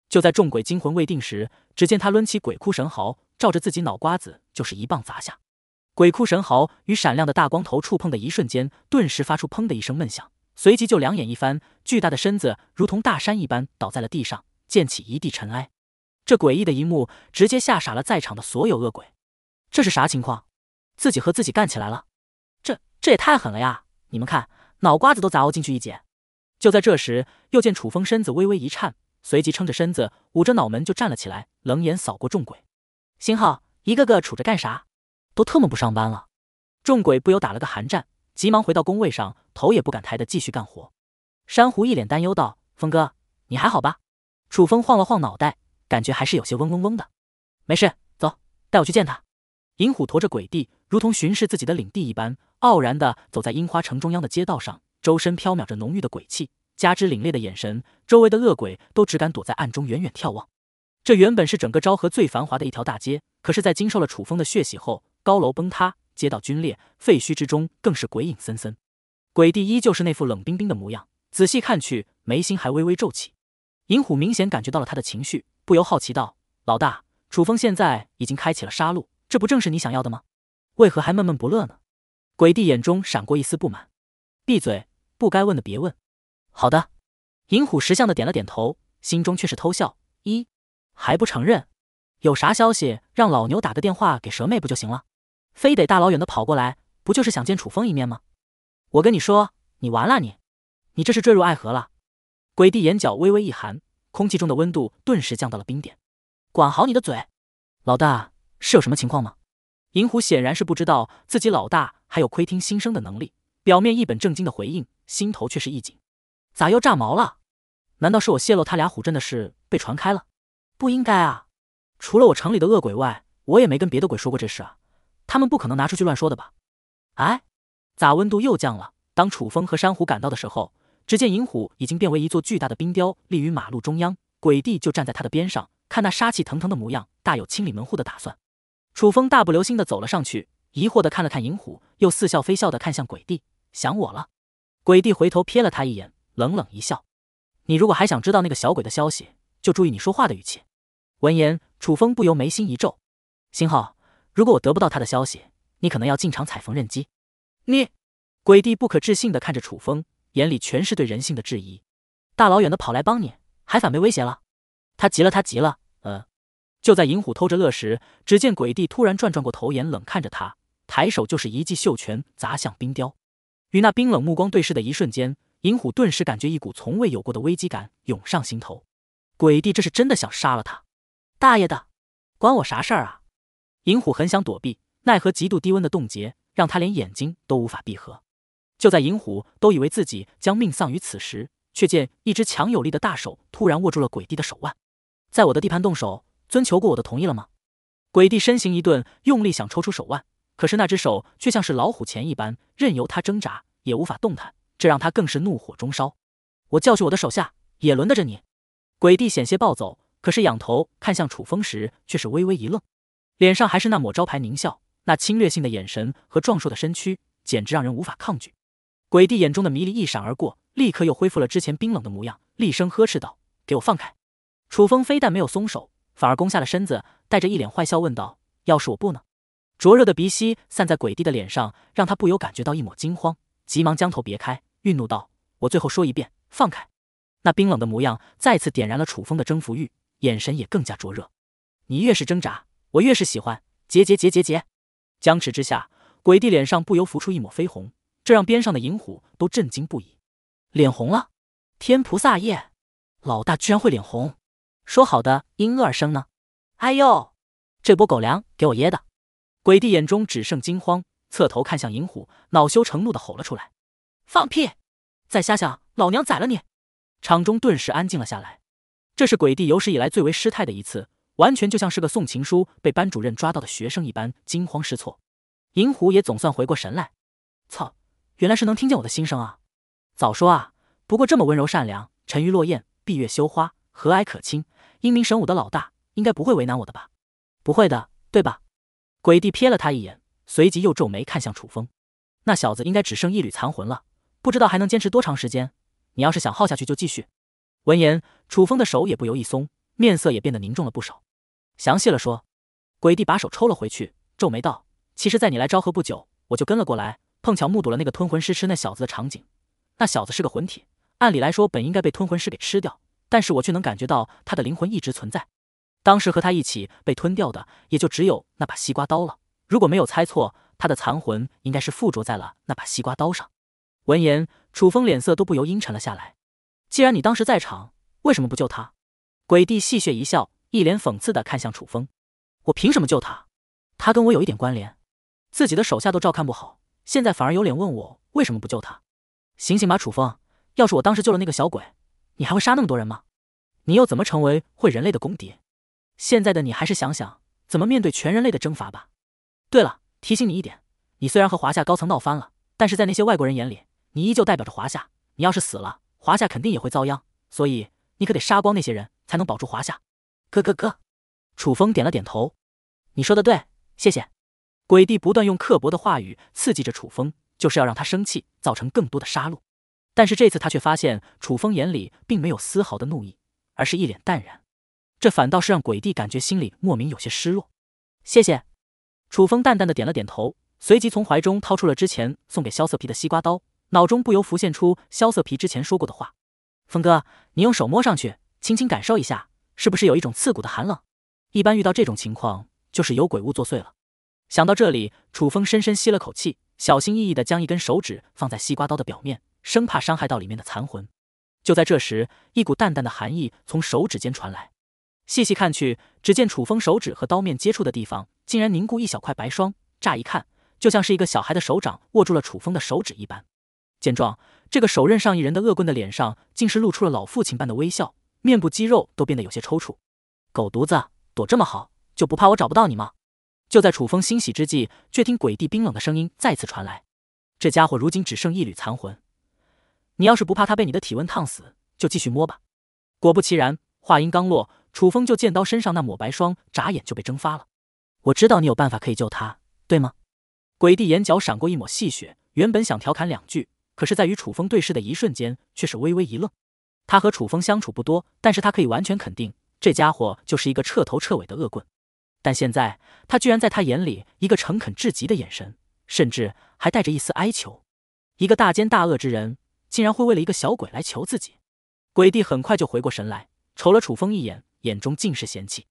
[SPEAKER 1] 就在众鬼惊魂未定时，只见他抡起鬼哭神嚎，照着自己脑瓜子就是一棒砸下。鬼哭神嚎与闪亮的大光头触碰的一瞬间，顿时发出砰的一声闷响，随即就两眼一翻，巨大的身子如同大山一般倒在了地上，溅起一地尘埃。这诡异的一幕直接吓傻了在场的所有恶鬼。这是啥情况？自己和自己干起来了？这这也太狠了呀！你们看，脑瓜子都砸凹进去一截。就在这时，又见楚风身子微微一颤。随即撑着身子，捂着脑门就站了起来，冷眼扫过众鬼。星浩，一个个杵着干啥？都特么不上班了！众鬼不由打了个寒战，急忙回到工位上，头也不敢抬的继续干活。珊瑚一脸担忧道：“峰哥，你还好吧？”楚风晃了晃脑袋，感觉还是有些嗡嗡嗡的。没事，走，带我去见他。银虎驮着鬼帝，如同巡视自己的领地一般，傲然的走在樱花城中央的街道上，周身飘渺着浓郁的鬼气。加之凛冽的眼神，周围的恶鬼都只敢躲在暗中远远眺望。这原本是整个昭和最繁华的一条大街，可是，在经受了楚风的血洗后，高楼崩塌，街道龟裂，废墟之中更是鬼影森森。鬼帝依旧是那副冷冰冰的模样，仔细看去，眉心还微微皱起。银虎明显感觉到了他的情绪，不由好奇道：“老大，楚风现在已经开启了杀戮，这不正是你想要的吗？为何还闷闷不乐呢？”鬼帝眼中闪过一丝不满：“闭嘴，不该问的别问。”好的，银虎识相的点了点头，心中却是偷笑。一还不承认？有啥消息让老牛打个电话给蛇妹不就行了？非得大老远的跑过来，不就是想见楚风一面吗？我跟你说，你完了你！你这是坠入爱河了！鬼帝眼角微微一寒，空气中的温度顿时降到了冰点。管好你的嘴！老大是有什么情况吗？银虎显然是不知道自己老大还有窥听心声的能力，表面一本正经的回应，心头却是一紧。咋又炸毛了？难道是我泄露他俩虎阵的事被传开了？不应该啊！除了我城里的恶鬼外，我也没跟别的鬼说过这事啊，他们不可能拿出去乱说的吧？哎，咋温度又降了？当楚风和山虎赶到的时候，只见银虎已经变为一座巨大的冰雕，立于马路中央。鬼帝就站在他的边上，看那杀气腾腾的模样，大有清理门户的打算。楚风大步流星的走了上去，疑惑的看了看银虎，又似笑非笑的看向鬼帝，想我了？鬼帝回头瞥了他一眼。冷冷一笑，你如果还想知道那个小鬼的消息，就注意你说话的语气。闻言，楚风不由眉心一皱。星浩，如果我得不到他的消息，你可能要进场踩缝纫机。你，鬼帝不可置信地看着楚风，眼里全是对人性的质疑。大老远的跑来帮你，还反被威胁了。他急了，他急了。呃，就在银虎偷着乐时，只见鬼帝突然转转过头，眼冷看着他，抬手就是一记袖拳砸向冰雕。与那冰冷目光对视的一瞬间。银虎顿时感觉一股从未有过的危机感涌上心头，鬼帝这是真的想杀了他！大爷的，关我啥事儿啊！银虎很想躲避，奈何极度低温的冻结让他连眼睛都无法闭合。就在银虎都以为自己将命丧于此时，却见一只强有力的大手突然握住了鬼帝的手腕。在我的地盘动手，征求过我的同意了吗？鬼帝身形一顿，用力想抽出手腕，可是那只手却像是老虎钳一般，任由他挣扎也无法动弹。这让他更是怒火中烧，我教训我的手下，也轮得着你？鬼帝险些暴走，可是仰头看向楚风时，却是微微一愣，脸上还是那抹招牌狞笑，那侵略性的眼神和壮硕的身躯，简直让人无法抗拒。鬼帝眼中的迷离一闪而过，立刻又恢复了之前冰冷的模样，厉声呵斥道：“给我放开！”楚风非但没有松手，反而弓下了身子，带着一脸坏笑问道：“要是我不呢？”灼热的鼻息散在鬼帝的脸上，让他不由感觉到一抹惊慌，急忙将头别开。愠怒道：“我最后说一遍，放开！”那冰冷的模样再次点燃了楚风的征服欲，眼神也更加灼热。你越是挣扎，我越是喜欢。结结结结结！僵持之下，鬼帝脸上不由浮出一抹绯红，这让边上的银虎都震惊不已。脸红了？天菩萨耶！老大居然会脸红？说好的因恶而生呢？哎呦，这波狗粮给我噎的！鬼帝眼中只剩惊慌，侧头看向银虎，恼羞成怒的吼了出来。放屁！再瞎想，老娘宰了你！场中顿时安静了下来。这是鬼帝有史以来最为失态的一次，完全就像是个送情书被班主任抓到的学生一般惊慌失措。银狐也总算回过神来，操，原来是能听见我的心声啊！早说啊！不过这么温柔善良、沉鱼落雁、闭月羞花、和蔼可亲、英明神武的老大，应该不会为难我的吧？不会的，对吧？鬼帝瞥了他一眼，随即又皱眉看向楚风，那小子应该只剩一缕残魂了。不知道还能坚持多长时间。你要是想耗下去，就继续。闻言，楚风的手也不由一松，面色也变得凝重了不少。详细了说，鬼帝把手抽了回去，皱眉道：“其实，在你来昭和不久，我就跟了过来，碰巧目睹了那个吞魂师吃那小子的场景。那小子是个魂体，按理来说本应该被吞魂师给吃掉，但是我却能感觉到他的灵魂一直存在。当时和他一起被吞掉的，也就只有那把西瓜刀了。如果没有猜错，他的残魂应该是附着在了那把西瓜刀上。”闻言，楚风脸色都不由阴沉了下来。既然你当时在场，为什么不救他？鬼帝戏谑一笑，一脸讽刺的看向楚风。我凭什么救他？他跟我有一点关联，自己的手下都照看不好，现在反而有脸问我为什么不救他？醒醒吧，楚风！要是我当时救了那个小鬼，你还会杀那么多人吗？你又怎么成为会人类的公敌？现在的你还是想想怎么面对全人类的征伐吧。对了，提醒你一点，你虽然和华夏高层闹翻了，但是在那些外国人眼里。你依旧代表着华夏，你要是死了，华夏肯定也会遭殃。所以你可得杀光那些人，才能保住华夏。咯咯咯！楚风点了点头，你说的对，谢谢。鬼帝不断用刻薄的话语刺激着楚风，就是要让他生气，造成更多的杀戮。但是这次他却发现，楚风眼里并没有丝毫的怒意，而是一脸淡然。这反倒是让鬼帝感觉心里莫名有些失落。谢谢。楚风淡淡的点了点头，随即从怀中掏出了之前送给萧瑟皮的西瓜刀。脑中不由浮现出萧瑟皮之前说过的话：“峰哥，你用手摸上去，轻轻感受一下，是不是有一种刺骨的寒冷？一般遇到这种情况，就是有鬼物作祟了。”想到这里，楚风深深吸了口气，小心翼翼地将一根手指放在西瓜刀的表面，生怕伤害到里面的残魂。就在这时，一股淡淡的寒意从手指间传来。细细看去，只见楚风手指和刀面接触的地方竟然凝固一小块白霜，乍一看就像是一个小孩的手掌握住了楚风的手指一般。见状，这个手刃上一人的恶棍的脸上竟是露出了老父亲般的微笑，面部肌肉都变得有些抽搐。狗犊子，躲这么好，就不怕我找不到你吗？就在楚风欣喜之际，却听鬼帝冰冷的声音再次传来：“这家伙如今只剩一缕残魂，你要是不怕他被你的体温烫死，就继续摸吧。”果不其然，话音刚落，楚风就见刀身上那抹白霜眨眼就被蒸发了。我知道你有办法可以救他，对吗？鬼帝眼角闪过一抹戏谑，原本想调侃两句。可是，在与楚风对视的一瞬间，却是微微一愣。他和楚风相处不多，但是他可以完全肯定，这家伙就是一个彻头彻尾的恶棍。但现在，他居然在他眼里一个诚恳至极的眼神，甚至还带着一丝哀求。一个大奸大恶之人，竟然会为了一个小鬼来求自己？鬼帝很快就回过神来，瞅了楚风一眼，眼中尽是嫌弃。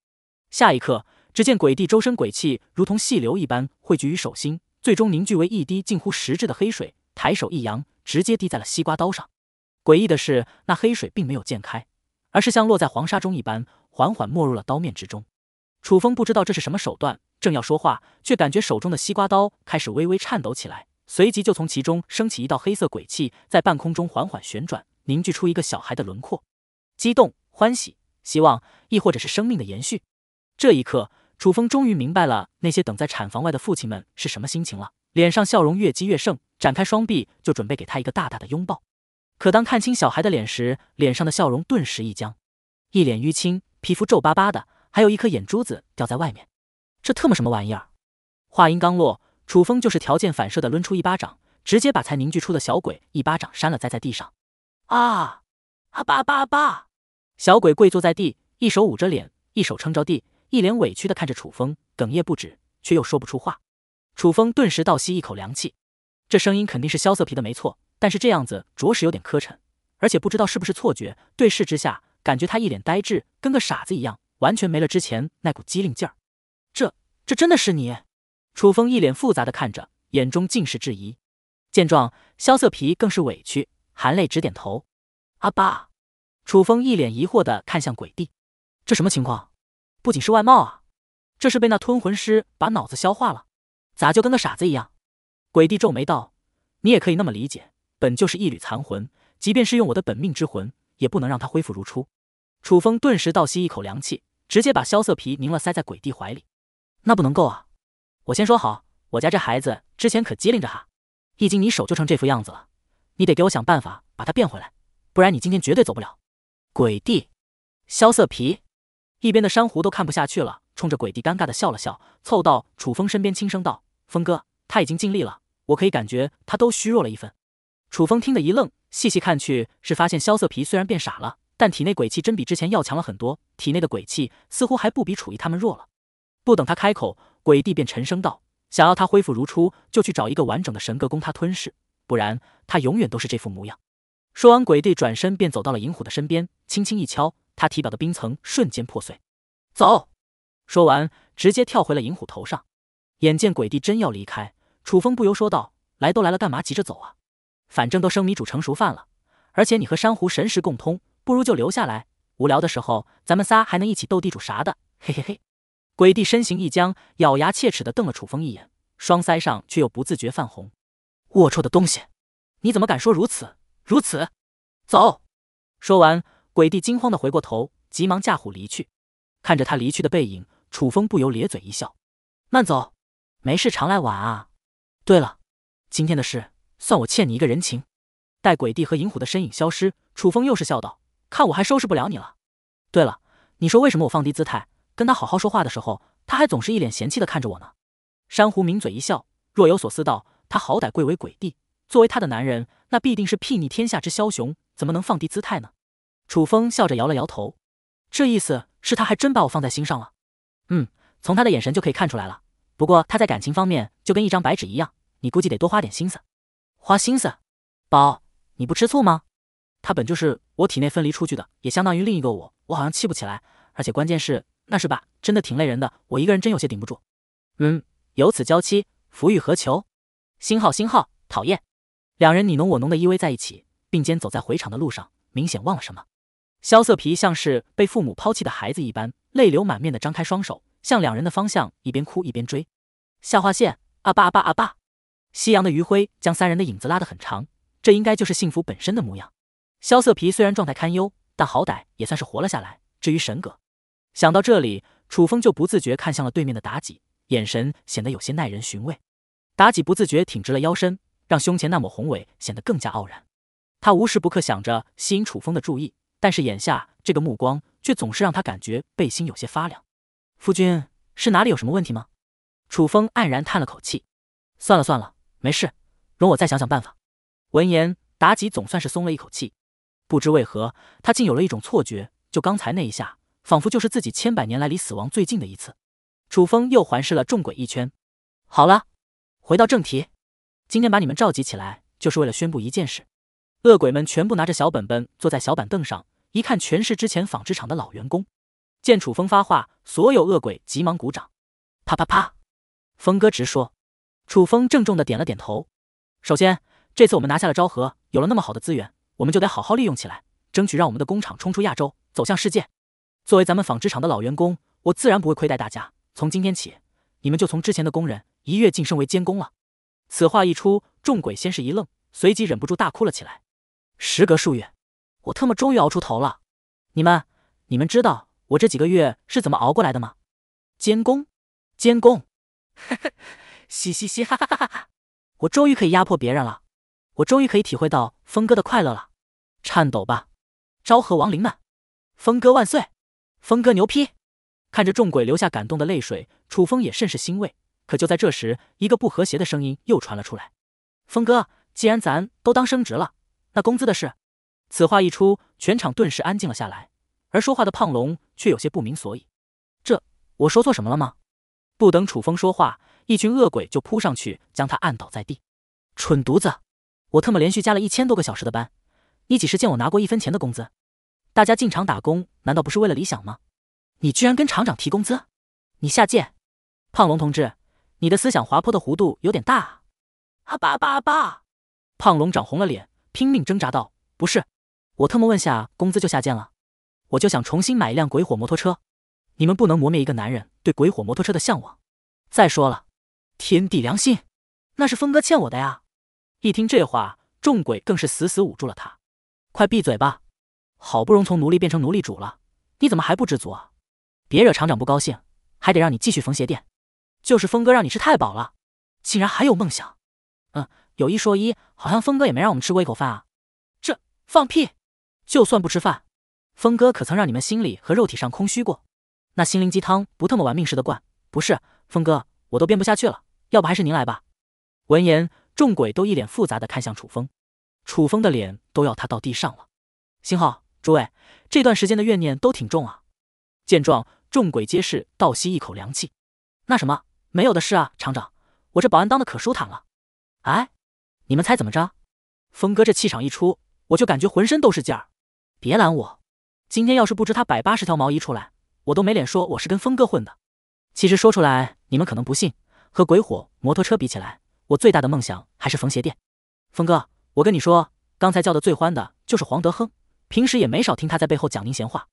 [SPEAKER 1] 下一刻，只见鬼帝周身鬼气如同细流一般汇聚于手心，最终凝聚为一滴近乎实质的黑水。抬手一扬，直接滴在了西瓜刀上。诡异的是，那黑水并没有溅开，而是像落在黄沙中一般，缓缓没入了刀面之中。楚风不知道这是什么手段，正要说话，却感觉手中的西瓜刀开始微微颤抖起来，随即就从其中升起一道黑色鬼气，在半空中缓缓旋转，凝聚出一个小孩的轮廓。激动、欢喜、希望，亦或者是生命的延续。这一刻，楚风终于明白了那些等在产房外的父亲们是什么心情了，脸上笑容越积越盛。展开双臂就准备给他一个大大的拥抱，可当看清小孩的脸时，脸上的笑容顿时一僵，一脸淤青，皮肤皱巴巴的，还有一颗眼珠子掉在外面。这特么什么玩意儿？话音刚落，楚风就是条件反射的抡出一巴掌，直接把才凝聚出的小鬼一巴掌扇了栽在地上。
[SPEAKER 3] 啊！阿爸阿爸！
[SPEAKER 1] 小鬼跪坐在地，一手捂着脸，一手撑着地，一脸委屈的看着楚风，哽咽不止，却又说不出话。楚风顿时倒吸一口凉气。这声音肯定是萧瑟皮的没错，但是这样子着实有点磕碜，而且不知道是不是错觉，对视之下感觉他一脸呆滞，跟个傻子一样，完全没了之前那股机灵劲儿。这这真的是你？楚风一脸复杂的看着，眼中尽是质疑。见状，萧瑟皮更是委屈，含泪直点头。阿爸！楚风一脸疑惑的看向鬼帝，这什么情况？不仅是外貌啊，这是被那吞魂师把脑子消化了，咋就跟个傻子一样？鬼帝皱眉道：“你也可以那么理解，本就是一缕残魂，即便是用我的本命之魂，也不能让他恢复如初。”楚风顿时倒吸一口凉气，直接把萧瑟皮拧了塞在鬼帝怀里。“那不能够啊！我先说好，我家这孩子之前可机灵着哈，一经你手就成这副样子了，你得给我想办法把他变回来，不然你今天绝对走不了。”鬼帝，萧瑟皮，一边的珊瑚都看不下去了，冲着鬼帝尴尬的笑了笑，凑到楚风身边轻声道：“风哥，他已经尽力了。”我可以感觉他都虚弱了一分。楚风听得一愣，细细看去，是发现萧瑟皮虽然变傻了，但体内鬼气真比之前要强了很多。体内的鬼气似乎还不比楚仪他们弱了。不等他开口，鬼帝便沉声道：“想要他恢复如初，就去找一个完整的神格供他吞噬，不然他永远都是这副模样。”说完，鬼帝转身便走到了银虎的身边，轻轻一敲，他体表的冰层瞬间破碎。走。说完，直接跳回了银虎头上。眼见鬼帝真要离开。楚风不由说道：“来都来了，干嘛急着走啊？反正都生米煮成熟饭了。而且你和珊瑚神识共通，不如就留下来。无聊的时候，咱们仨还能一起斗地主啥的。嘿嘿嘿！”鬼帝身形一僵，咬牙切齿地瞪了楚风一眼，双腮上却又不自觉泛红。龌龊的东西，你怎么敢说如此如此？走！说完，鬼帝惊慌地回过头，急忙驾虎离去。看着他离去的背影，楚风不由咧嘴一笑：“慢走，没事常来玩啊。”对了，今天的事算我欠你一个人情。待鬼帝和银虎的身影消失，楚风又是笑道：“看我还收拾不了你了。”对了，你说为什么我放低姿态跟他好好说话的时候，他还总是一脸嫌弃的看着我呢？珊瑚抿嘴一笑，若有所思道：“他好歹贵为鬼帝，作为他的男人，那必定是睥睨天下之枭雄，怎么能放低姿态呢？”楚风笑着摇了摇头，这意思是他还真把我放在心上了。嗯，从他的眼神就可以看出来了。不过他在感情方面就跟一张白纸一样。你估计得多花点心思，花心思，宝，你不吃醋吗？他本就是我体内分离出去的，也相当于另一个我，我好像气不起来。而且关键是，那是吧？真的挺累人的，我一个人真有些顶不住。嗯，有此娇妻，福欲何求？星号星号，讨厌。两人你侬我侬的依偎在一起，并肩走在回场的路上，明显忘了什么。萧瑟皮像是被父母抛弃的孩子一般，泪流满面的张开双手，向两人的方向一边哭一边追。下划线阿爸阿爸阿爸。夕阳的余晖将三人的影子拉得很长，这应该就是幸福本身的模样。萧瑟皮虽然状态堪忧，但好歹也算是活了下来。至于神格，想到这里，楚风就不自觉看向了对面的妲己，眼神显得有些耐人寻味。妲己不自觉挺直了腰身，让胸前那抹红尾显得更加傲然。他无时不刻想着吸引楚风的注意，但是眼下这个目光却总是让他感觉背心有些发凉。夫君是哪里有什么问题吗？楚风黯然叹了口气，算了算了。没事，容我再想想办法。闻言，妲己总算是松了一口气。不知为何，她竟有了一种错觉，就刚才那一下，仿佛就是自己千百年来离死亡最近的一次。楚风又环视了众鬼一圈。好了，回到正题，今天把你们召集起来，就是为了宣布一件事。恶鬼们全部拿着小本本，坐在小板凳上，一看全是之前纺织厂的老员工。见楚风发话，所有恶鬼急忙鼓掌。啪啪啪，风哥直说。楚风郑重的点了点头。首先，这次我们拿下了昭和，有了那么好的资源，我们就得好好利用起来，争取让我们的工厂冲出亚洲，走向世界。作为咱们纺织厂的老员工，我自然不会亏待大家。从今天起，你们就从之前的工人一跃晋升为监工了。此话一出，众鬼先是一愣，随即忍不住大哭了起来。时隔数月，我特么终于熬出头了！你们，你们知道我这几个月是怎么熬过来的吗？监工，监工，哈哈。嘻嘻嘻，哈哈哈哈！我终于可以压迫别人了，我终于可以体会到峰哥的快乐了。颤抖吧，昭和亡灵们！峰哥万岁！峰哥牛批！看着众鬼留下感动的泪水，楚风也甚是欣慰。可就在这时，一个不和谐的声音又传了出来：“峰哥，既然咱都当升职了，那工资的事……”此话一出，全场顿时安静了下来。而说话的胖龙却有些不明所以：“这我说错什么了吗？”不等楚风说话。一群恶鬼就扑上去，将他按倒在地。蠢犊子，我特么连续加了一千多个小时的班，你几时见我拿过一分钱的工资？大家进厂打工难道不是为了理想吗？你居然跟厂长提工资，你下贱！胖龙同志，你的思想滑坡的弧度有点大。阿爸阿爸！胖龙涨红了脸，拼命挣扎道：“不是，我特么问下工资就下贱了，我就想重新买一辆鬼火摩托车。你们不能磨灭一个男人对鬼火摩托车的向往。再说了。”天地良心，那是峰哥欠我的呀！一听这话，众鬼更是死死捂住了他。快闭嘴吧！好不容易从奴隶变成奴隶主了，你怎么还不知足啊？别惹厂长不高兴，还得让你继续缝鞋垫。就是峰哥让你吃太饱了，竟然还有梦想。嗯，有一说一，好像峰哥也没让我们吃过一口饭啊。这放屁！就算不吃饭，峰哥可曾让你们心里和肉体上空虚过？那心灵鸡汤不特么玩命似的灌？不是，峰哥，我都编不下去了。要不还是您来吧。闻言，众鬼都一脸复杂的看向楚风，楚风的脸都要塌到地上了。星浩，诸位，这段时间的怨念都挺重啊。见状，众鬼皆是倒吸一口凉气。那什么，没有的事啊，厂长，我这保安当的可舒坦了。哎，你们猜怎么着？峰哥这气场一出，我就感觉浑身都是劲儿。别拦我，今天要是不知他百八十条毛衣出来，我都没脸说我是跟峰哥混的。其实说出来你们可能不信。和鬼火摩托车比起来，我最大的梦想还是缝鞋垫。峰哥，我跟你说，刚才叫的最欢的就是黄德亨，平时也没少听他在背后讲您闲话。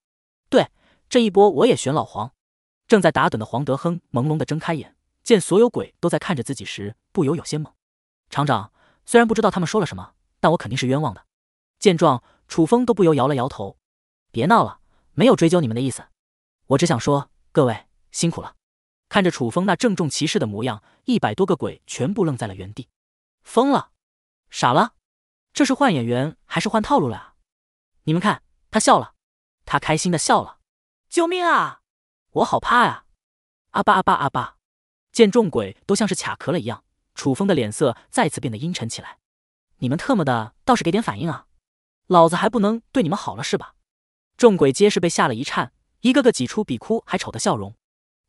[SPEAKER 1] 对，这一波我也选老黄。正在打盹的黄德亨朦胧的睁开眼，见所有鬼都在看着自己时，不由有些懵。厂长虽然不知道他们说了什么，但我肯定是冤枉的。见状，楚风都不由摇了摇头。别闹了，没有追究你们的意思，我只想说，各位辛苦了。看着楚风那郑重其事的模样，一百多个鬼全部愣在了原地。疯了？傻了？这是换演员还是换套路了？啊？你们看，他笑了，他开心的笑了。救命啊！我好怕啊！阿巴阿巴阿巴！见众鬼都像是卡壳了一样，楚风的脸色再次变得阴沉起来。你们特么的倒是给点反应啊！老子还不能对你们好了是吧？众鬼皆是被吓了一颤，一个个挤出比哭还丑的笑容。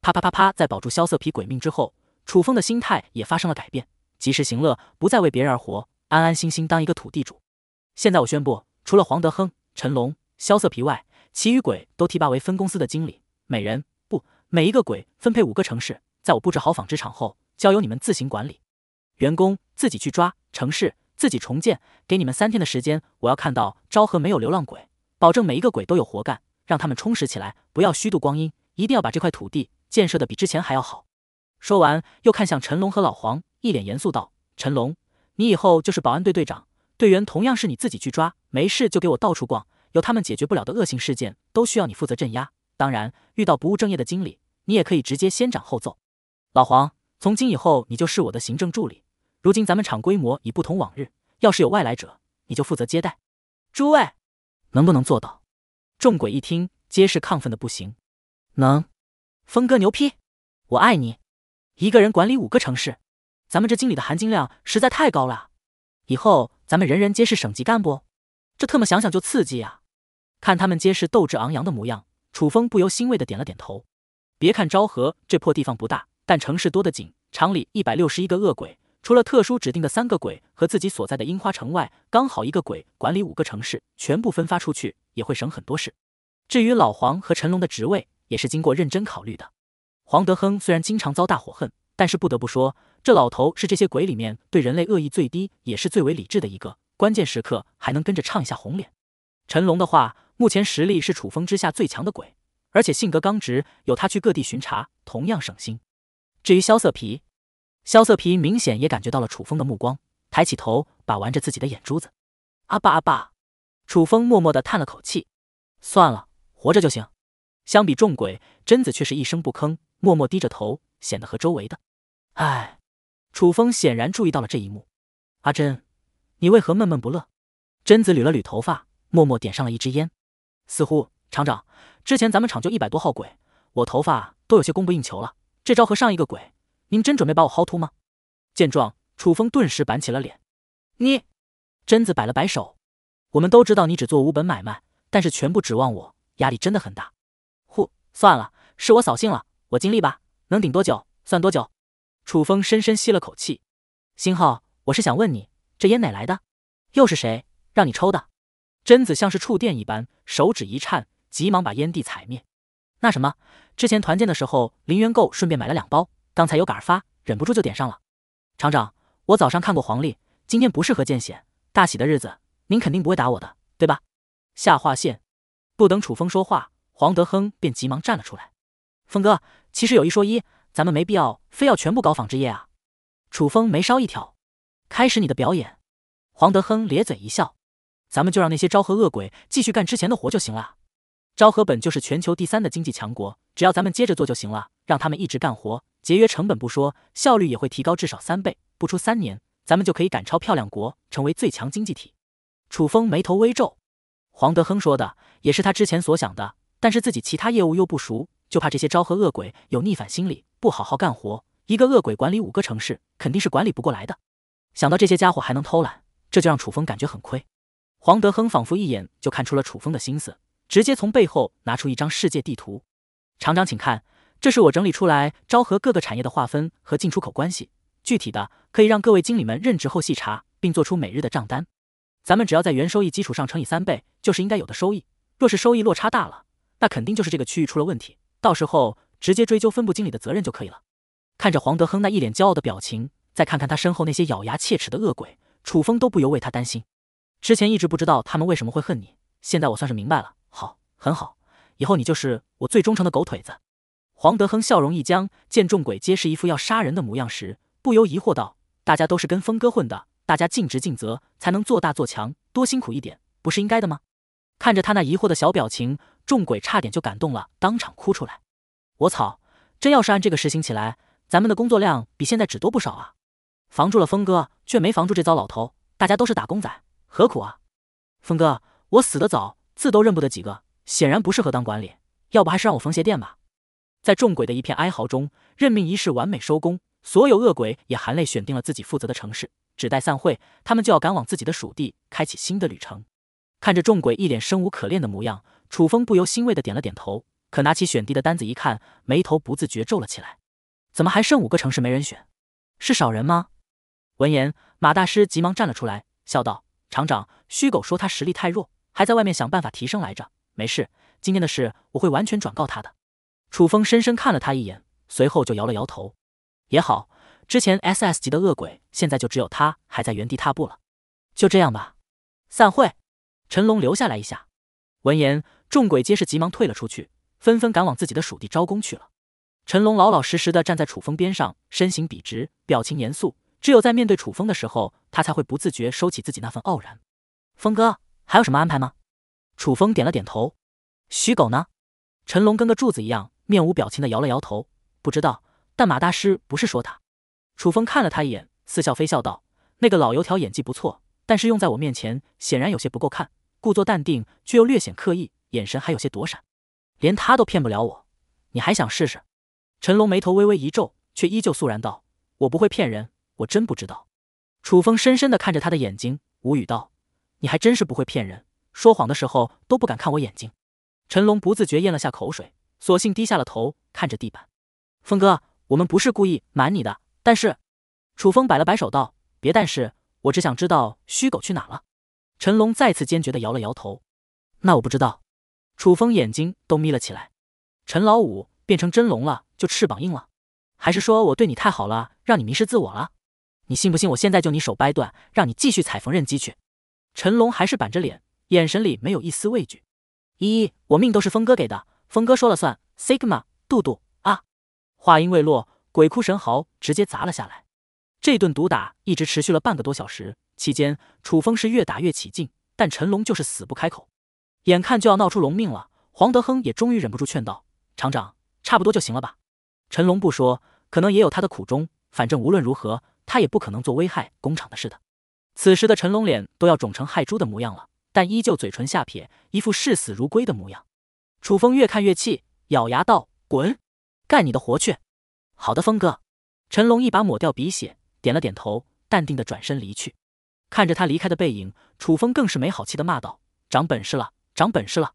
[SPEAKER 1] 啪啪啪啪！在保住萧瑟皮鬼命之后，楚风的心态也发生了改变，及时行乐，不再为别人而活，安安心心当一个土地主。现在我宣布，除了黄德亨、陈龙、萧瑟皮外，其余鬼都提拔为分公司的经理，每人不每一个鬼分配五个城市。在我布置好纺织厂后，交由你们自行管理，员工自己去抓，城市自己重建。给你们三天的时间，我要看到昭和没有流浪鬼，保证每一个鬼都有活干，让他们充实起来，不要虚度光阴，一定要把这块土地。建设的比之前还要好。说完，又看向陈龙和老黄，一脸严肃道：“陈龙，你以后就是保安队队长，队员同样是你自己去抓。没事就给我到处逛，有他们解决不了的恶性事件，都需要你负责镇压。当然，遇到不务正业的经理，你也可以直接先斩后奏。”老黄，从今以后你就是我的行政助理。如今咱们厂规模已不同往日，要是有外来者，你就负责接待。诸位，能不能做到？众鬼一听，皆是亢奋的不行，能。峰哥牛批，我爱你！一个人管理五个城市，咱们这经理的含金量实在太高了。以后咱们人人皆是省级干部，这特么想想就刺激啊！看他们皆是斗志昂扬的模样，楚风不由欣慰的点了点头。别看昭和这破地方不大，但城市多得紧。厂里一百六十一个恶鬼，除了特殊指定的三个鬼和自己所在的樱花城外，刚好一个鬼管理五个城市，全部分发出去也会省很多事。至于老黄和陈龙的职位。也是经过认真考虑的。黄德亨虽然经常遭大火恨，但是不得不说，这老头是这些鬼里面对人类恶意最低，也是最为理智的一个。关键时刻还能跟着唱一下红脸。陈龙的话，目前实力是楚风之下最强的鬼，而且性格刚直，有他去各地巡查，同样省心。至于萧瑟皮，萧瑟皮明显也感觉到了楚风的目光，抬起头把玩着自己的眼珠子。阿爸阿爸，楚风默默的叹了口气，算了，活着就行。相比众鬼，贞子却是一声不吭，默默低着头，显得和周围的……唉。楚风显然注意到了这一幕。阿珍，你为何闷闷不乐？贞子捋了捋头发，默默点上了一支烟，似乎厂长之前咱们厂就一百多号鬼，我头发都有些供不应求了。这招和上一个鬼，您真准备把我薅秃吗？见状，楚风顿时板起了脸。你，贞子摆了摆手，我们都知道你只做无本买卖，但是全部指望我，压力真的很大。算了，是我扫兴了，我尽力吧，能顶多久算多久。楚风深深吸了口气，星浩，我是想问你，这烟哪来的？又是谁让你抽的？贞子像是触电一般，手指一颤，急忙把烟蒂踩灭。那什么，之前团建的时候，林元购顺便买了两包，刚才有感而发，忍不住就点上了。厂长，我早上看过黄历，今天不适合见血，大喜的日子，您肯定不会打我的，对吧？下划线，不等楚风说话。黄德亨便急忙站了出来：“峰哥，其实有一说一，咱们没必要非要全部搞纺织业啊。”楚风眉梢一挑：“开始你的表演。”黄德亨咧嘴一笑：“咱们就让那些昭和恶鬼继续干之前的活就行了。昭和本就是全球第三的经济强国，只要咱们接着做就行了，让他们一直干活，节约成本不说，效率也会提高至少三倍。不出三年，咱们就可以赶超漂亮国，成为最强经济体。”楚风眉头微皱，黄德亨说的也是他之前所想的。但是自己其他业务又不熟，就怕这些昭和恶鬼有逆反心理，不好好干活。一个恶鬼管理五个城市，肯定是管理不过来的。想到这些家伙还能偷懒，这就让楚风感觉很亏。黄德亨仿佛一眼就看出了楚风的心思，直接从背后拿出一张世界地图：“厂长，请看，这是我整理出来昭和各个产业的划分和进出口关系。具体的可以让各位经理们任职后细查，并做出每日的账单。咱们只要在原收益基础上乘以三倍，就是应该有的收益。若是收益落差大了，”那肯定就是这个区域出了问题，到时候直接追究分部经理的责任就可以了。看着黄德亨那一脸骄傲的表情，再看看他身后那些咬牙切齿的恶鬼，楚风都不由为他担心。之前一直不知道他们为什么会恨你，现在我算是明白了。好，很好，以后你就是我最忠诚的狗腿子。黄德亨笑容一僵，见众鬼皆是一副要杀人的模样时，不由疑惑道：“大家都是跟峰哥混的，大家尽职尽责才能做大做强，多辛苦一点不是应该的吗？”看着他那疑惑的小表情。众鬼差点就感动了，当场哭出来。我操！真要是按这个实行起来，咱们的工作量比现在只多不少啊！防住了峰哥，却没防住这糟老头。大家都是打工仔，何苦啊？峰哥，我死的早，字都认不得几个，显然不适合当管理。要不还是让我缝鞋垫吧。在众鬼的一片哀嚎中，任命仪式完美收工。所有恶鬼也含泪选定了自己负责的城市，只待散会，他们就要赶往自己的属地，开启新的旅程。看着众鬼一脸生无可恋的模样。楚风不由欣慰的点了点头，可拿起选地的单子一看，眉头不自觉皱了起来。怎么还剩五个城市没人选？是少人吗？闻言，马大师急忙站了出来，笑道：“厂长，虚狗说他实力太弱，还在外面想办法提升来着。没事，今天的事我会完全转告他的。”楚风深深看了他一眼，随后就摇了摇头。也好，之前 SS 级的恶鬼，现在就只有他还在原地踏步了。就这样吧，散会。陈龙留下来一下。闻言。众鬼皆是急忙退了出去，纷纷赶往自己的属地招工去了。陈龙老老实实的站在楚风边上，身形笔直，表情严肃。只有在面对楚风的时候，他才会不自觉收起自己那份傲然。峰哥，还有什么安排吗？楚风点了点头。徐狗呢？陈龙跟个柱子一样，面无表情的摇了摇头，不知道。但马大师不是说他？楚风看了他一眼，似笑非笑道：“那个老油条演技不错，但是用在我面前，显然有些不够看。故作淡定，却又略显刻意。”眼神还有些躲闪，连他都骗不了我，你还想试试？陈龙眉头微微一皱，却依旧肃然道：“我不会骗人，我真不知道。”楚风深深的看着他的眼睛，无语道：“你还真是不会骗人，说谎的时候都不敢看我眼睛。”陈龙不自觉咽了下口水，索性低下了头，看着地板。峰哥，我们不是故意瞒你的，但是……楚风摆了摆手道：“别但是，我只想知道虚狗去哪了。”陈龙再次坚决的摇了摇头：“那我不知道。”楚风眼睛都眯了起来，陈老五变成真龙了，就翅膀硬了，还是说我对你太好了，让你迷失自我了？你信不信我现在就你手掰断，让你继续踩缝纫机去？陈龙还是板着脸，眼神里没有一丝畏惧。依，我命都是峰哥给的，峰哥说了算。Sigma，杜杜啊！话音未落，鬼哭神嚎直接砸了下来。这顿毒打一直持续了半个多小时，期间楚风是越打越起劲，但陈龙就是死不开口。眼看就要闹出龙命了，黄德亨也终于忍不住劝道：“厂长，差不多就行了吧？”陈龙不说，可能也有他的苦衷。反正无论如何，他也不可能做危害工厂的事的。此时的陈龙脸都要肿成害猪的模样了，但依旧嘴唇下撇，一副视死如归的模样。楚风越看越气，咬牙道：“滚，干你的活去。”“好的，峰哥。”陈龙一把抹掉鼻血，点了点头，淡定的转身离去。看着他离开的背影，楚风更是没好气的骂道：“长本事了！”长本事了，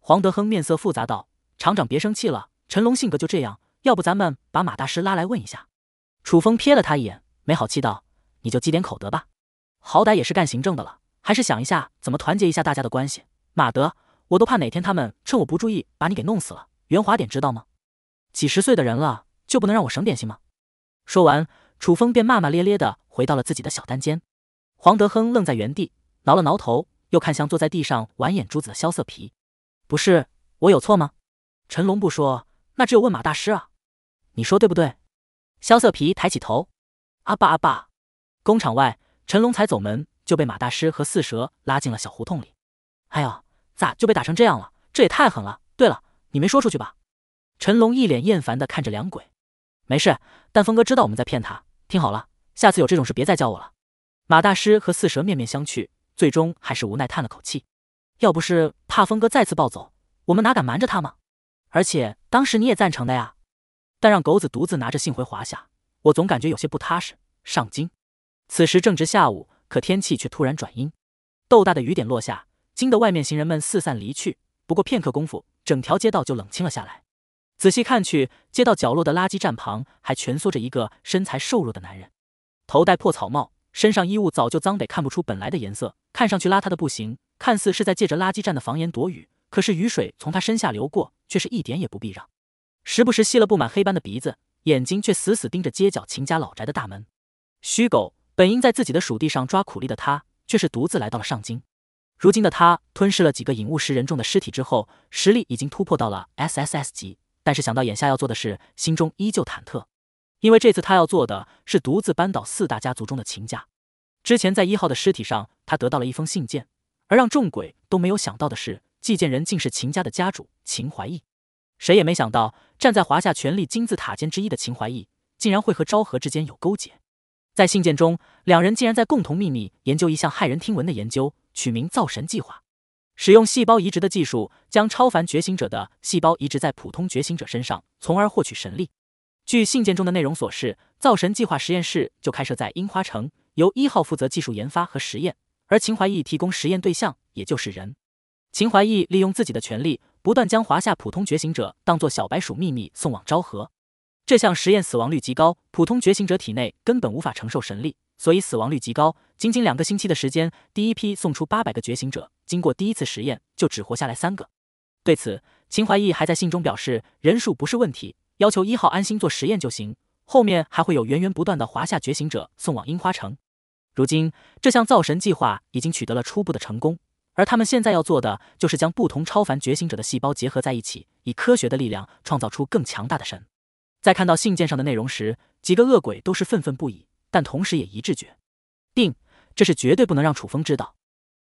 [SPEAKER 1] 黄德亨面色复杂道：“厂长别生气了，陈龙性格就这样。要不咱们把马大师拉来问一下。”楚风瞥了他一眼，没好气道：“你就积点口德吧，好歹也是干行政的了，还是想一下怎么团结一下大家的关系。马德，我都怕哪天他们趁我不注意把你给弄死了，圆滑点知道吗？几十岁的人了，就不能让我省点心吗？”说完，楚风便骂骂咧咧的回到了自己的小单间。黄德亨愣在原地，挠了挠头。又看向坐在地上玩眼珠子的萧瑟皮，不是我有错吗？陈龙不说，那只有问马大师啊，你说对不对？萧瑟皮抬起头，阿爸阿爸！工厂外，陈龙才走门就被马大师和四蛇拉进了小胡同里。哎呦，咋就被打成这样了？这也太狠了！对了，你没说出去吧？陈龙一脸厌烦的看着两鬼，没事，但峰哥知道我们在骗他。听好了，下次有这种事别再叫我了。马大师和四蛇面面相觑。最终还是无奈叹了口气，要不是怕峰哥再次暴走，我们哪敢瞒着他吗？而且当时你也赞成的呀。但让狗子独自拿着信回华夏，我总感觉有些不踏实。上京，此时正值下午，可天气却突然转阴，豆大的雨点落下，惊得外面行人们四散离去。不过片刻功夫，整条街道就冷清了下来。仔细看去，街道角落的垃圾站旁还蜷缩着一个身材瘦弱的男人，头戴破草帽。身上衣物早就脏得看不出本来的颜色，看上去邋遢的不行。看似是在借着垃圾站的房檐躲雨，可是雨水从他身下流过，却是一点也不避让。时不时吸了布满黑斑的鼻子，眼睛却死死盯着街角秦家老宅的大门。虚狗本应在自己的属地上抓苦力的他，却是独自来到了上京。如今的他吞噬了几个引物食人众的尸体之后，实力已经突破到了 S S S 级，但是想到眼下要做的事，心中依旧忐忑。因为这次他要做的是独自扳倒四大家族中的秦家。之前在一号的尸体上，他得到了一封信件，而让众鬼都没有想到的是，寄件人竟是秦家的家主秦怀义。谁也没想到，站在华夏权力金字塔尖之一的秦怀义，竟然会和昭和之间有勾结。在信件中，两人竟然在共同秘密研究一项骇人听闻的研究，取名“造神计划”，使用细胞移植的技术，将超凡觉醒者的细胞移植在普通觉醒者身上，从而获取神力。据信件中的内容所示，造神计划实验室就开设在樱花城，由一号负责技术研发和实验，而秦怀义提供实验对象，也就是人。秦怀义利用自己的权力，不断将华夏普通觉醒者当作小白鼠，秘密送往昭和。这项实验死亡率极高，普通觉醒者体内根本无法承受神力，所以死亡率极高。仅仅两个星期的时间，第一批送出八百个觉醒者，经过第一次实验就只活下来三个。对此，秦怀义还在信中表示，人数不是问题。要求一号安心做实验就行，后面还会有源源不断的华夏觉醒者送往樱花城。如今这项造神计划已经取得了初步的成功，而他们现在要做的就是将不同超凡觉醒者的细胞结合在一起，以科学的力量创造出更强大的神。在看到信件上的内容时，几个恶鬼都是愤愤不已，但同时也一致决定，这是绝对不能让楚风知道，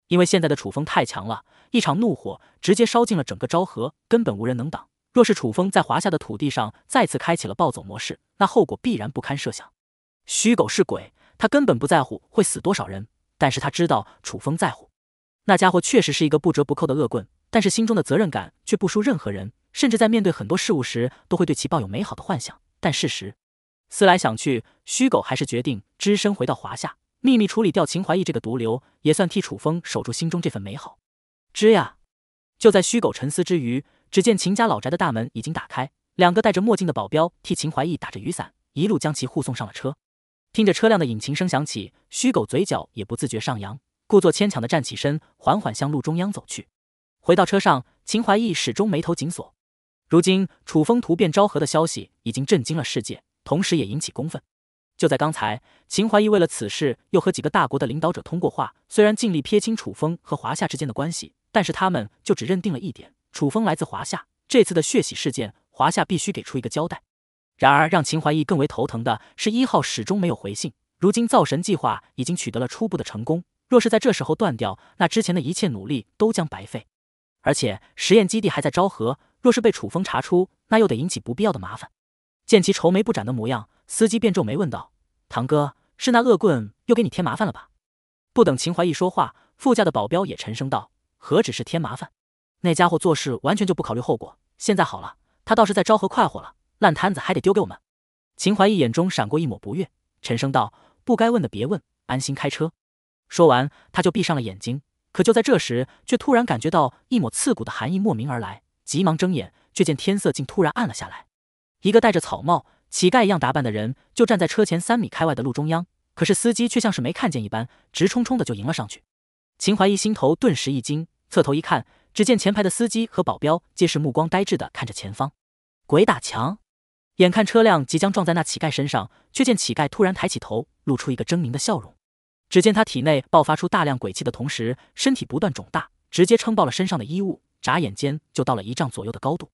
[SPEAKER 1] 因为现在的楚风太强了，一场怒火直接烧尽了整个昭和，根本无人能挡。若是楚风在华夏的土地上再次开启了暴走模式，那后果必然不堪设想。虚狗是鬼，他根本不在乎会死多少人，但是他知道楚风在乎。那家伙确实是一个不折不扣的恶棍，但是心中的责任感却不输任何人，甚至在面对很多事物时都会对其抱有美好的幻想。但事实，思来想去，虚狗还是决定只身回到华夏，秘密处理掉秦怀义这个毒瘤，也算替楚风守住心中这份美好。吱呀，就在虚狗沉思之余。只见秦家老宅的大门已经打开，两个戴着墨镜的保镖替秦怀义打着雨伞，一路将其护送上了车。听着车辆的引擎声响起，虚狗嘴角也不自觉上扬，故作牵强的站起身，缓缓向路中央走去。回到车上，秦怀义始终眉头紧锁。如今楚风突变昭和的消息已经震惊了世界，同时也引起公愤。就在刚才，秦怀义为了此事又和几个大国的领导者通过话，虽然尽力撇清楚风和华夏之间的关系，但是他们就只认定了一点。楚风来自华夏，这次的血洗事件，华夏必须给出一个交代。然而，让秦怀义更为头疼的是，一号始终没有回信。如今造神计划已经取得了初步的成功，若是在这时候断掉，那之前的一切努力都将白费。而且，实验基地还在昭和，若是被楚风查出，那又得引起不必要的麻烦。见其愁眉不展的模样，司机便皱眉问道：“堂哥，是那恶棍又给你添麻烦了吧？”不等秦怀义说话，副驾的保镖也沉声道：“何止是添麻烦。”那家伙做事完全就不考虑后果，现在好了，他倒是在昭和快活了，烂摊子还得丢给我们。秦怀义眼中闪过一抹不悦，沉声道：“不该问的别问，安心开车。”说完，他就闭上了眼睛。可就在这时，却突然感觉到一抹刺骨的寒意莫名而来，急忙睁眼，却见天色竟突然暗了下来。一个戴着草帽、乞丐一样打扮的人就站在车前三米开外的路中央，可是司机却像是没看见一般，直冲冲的就迎了上去。秦怀义心头顿时一惊，侧头一看。只见前排的司机和保镖皆是目光呆滞的看着前方，鬼打墙。眼看车辆即将撞在那乞丐身上，却见乞丐突然抬起头，露出一个狰狞的笑容。只见他体内爆发出大量鬼气的同时，身体不断肿大，直接撑爆了身上的衣物，眨眼间就到了一丈左右的高度。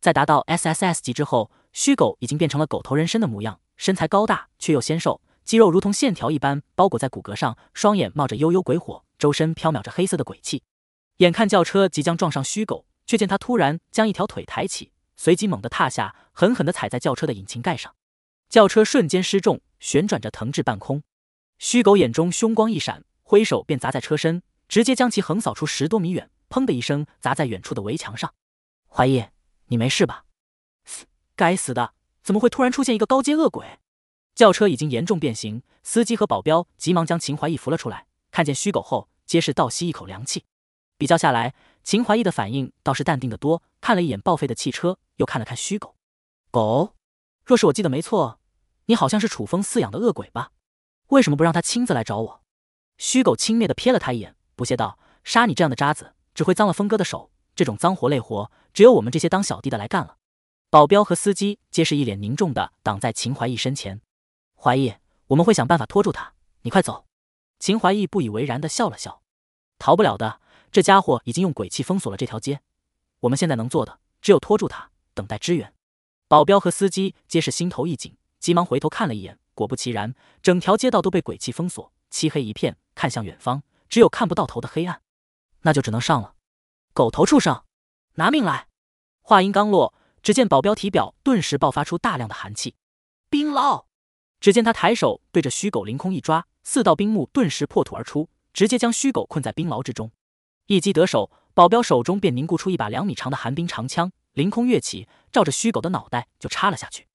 [SPEAKER 1] 在达到 SSS 级之后，虚狗已经变成了狗头人身的模样，身材高大却又纤瘦，肌肉如同线条一般包裹在骨骼上，双眼冒着幽幽鬼火，周身飘渺着黑色的鬼气。眼看轿车即将撞上虚狗，却见他突然将一条腿抬起，随即猛地踏下，狠狠地踩在轿车的引擎盖上，轿车瞬间失重，旋转着腾至半空。虚狗眼中凶光一闪，挥手便砸在车身，直接将其横扫出十多米远，砰的一声砸在远处的围墙上。怀义，你没事吧？该死的，怎么会突然出现一个高阶恶鬼？轿车已经严重变形，司机和保镖急忙将秦怀义扶了出来，看见虚狗后，皆是倒吸一口凉气。比较下来，秦怀义的反应倒是淡定的多。看了一眼报废的汽车，又看了看虚狗。狗，若是我记得没错，你好像是楚风饲养的恶鬼吧？为什么不让他亲自来找我？虚狗轻蔑的瞥了他一眼，不屑道：“杀你这样的渣子，只会脏了风哥的手。这种脏活累活，只有我们这些当小弟的来干了。”保镖和司机皆是一脸凝重的挡在秦怀义身前。怀义，我们会想办法拖住他，你快走。秦怀义不以为然的笑了笑：“逃不了的。”这家伙已经用鬼气封锁了这条街，我们现在能做的只有拖住他，等待支援。保镖和司机皆是心头一紧，急忙回头看了一眼，果不其然，整条街道都被鬼气封锁，漆黑一片。看向远方，只有看不到头的黑暗。那就只能上了。狗头畜生，拿命来！话音刚落，只见保镖体表顿时爆发出大量的寒气，冰牢。只见他抬手对着虚狗凌空一抓，四道冰幕顿时破土而出，直接将虚狗困在冰牢之中。一击得手，保镖手中便凝固出一把两米长的寒冰长枪，凌空跃起，照着虚狗的脑袋就插了下去。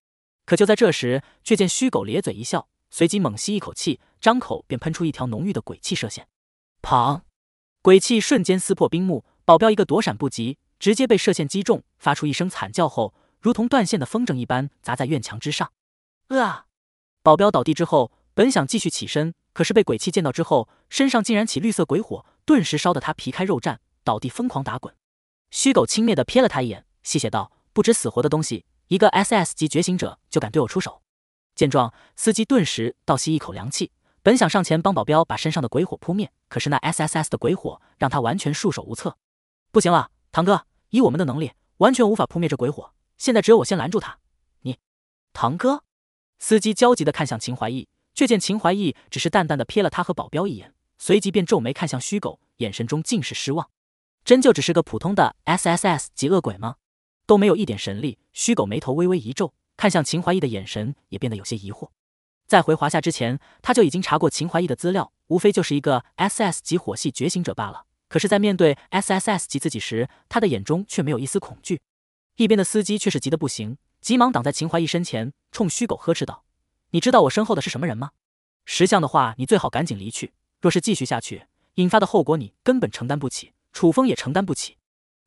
[SPEAKER 1] 可就在这时，却见虚狗咧嘴一笑，随即猛吸一口气，张口便喷出一条浓郁的鬼气射线。砰！鬼气瞬间撕破冰幕，保镖一个躲闪不及，直接被射线击中，发出一声惨叫后，如同断线的风筝一般砸在院墙之上。啊！保镖倒地之后，本想继续起身。可是被鬼气见到之后，身上竟然起绿色鬼火，顿时烧得他皮开肉绽，倒地疯狂打滚。虚狗轻蔑地瞥了他一眼，戏谑道：“不知死活的东西，一个 S S 级觉醒者就敢对我出手。”见状，司机顿时倒吸一口凉气，本想上前帮保镖把身上的鬼火扑灭，可是那 S S S 的鬼火让他完全束手无策。不行了，堂哥，以我们的能力，完全无法扑灭这鬼火。现在只有我先拦住他。你，堂哥？司机焦急地看向秦怀义。却见秦怀义只是淡淡的瞥了他和保镖一眼，随即便皱眉看向虚狗，眼神中尽是失望。真就只是个普通的 S S S 级恶鬼吗？都没有一点神力。虚狗眉头微微一皱，看向秦怀义的眼神也变得有些疑惑。在回华夏之前，他就已经查过秦怀义的资料，无非就是一个 S S 级火系觉醒者罢了。可是，在面对 S S S 级自己时，他的眼中却没有一丝恐惧。一边的司机却是急得不行，急忙挡在秦怀义身前，冲虚狗呵斥道。你知道我身后的是什么人吗？识相的话，你最好赶紧离去。若是继续下去，引发的后果你根本承担不起，楚风也承担不起。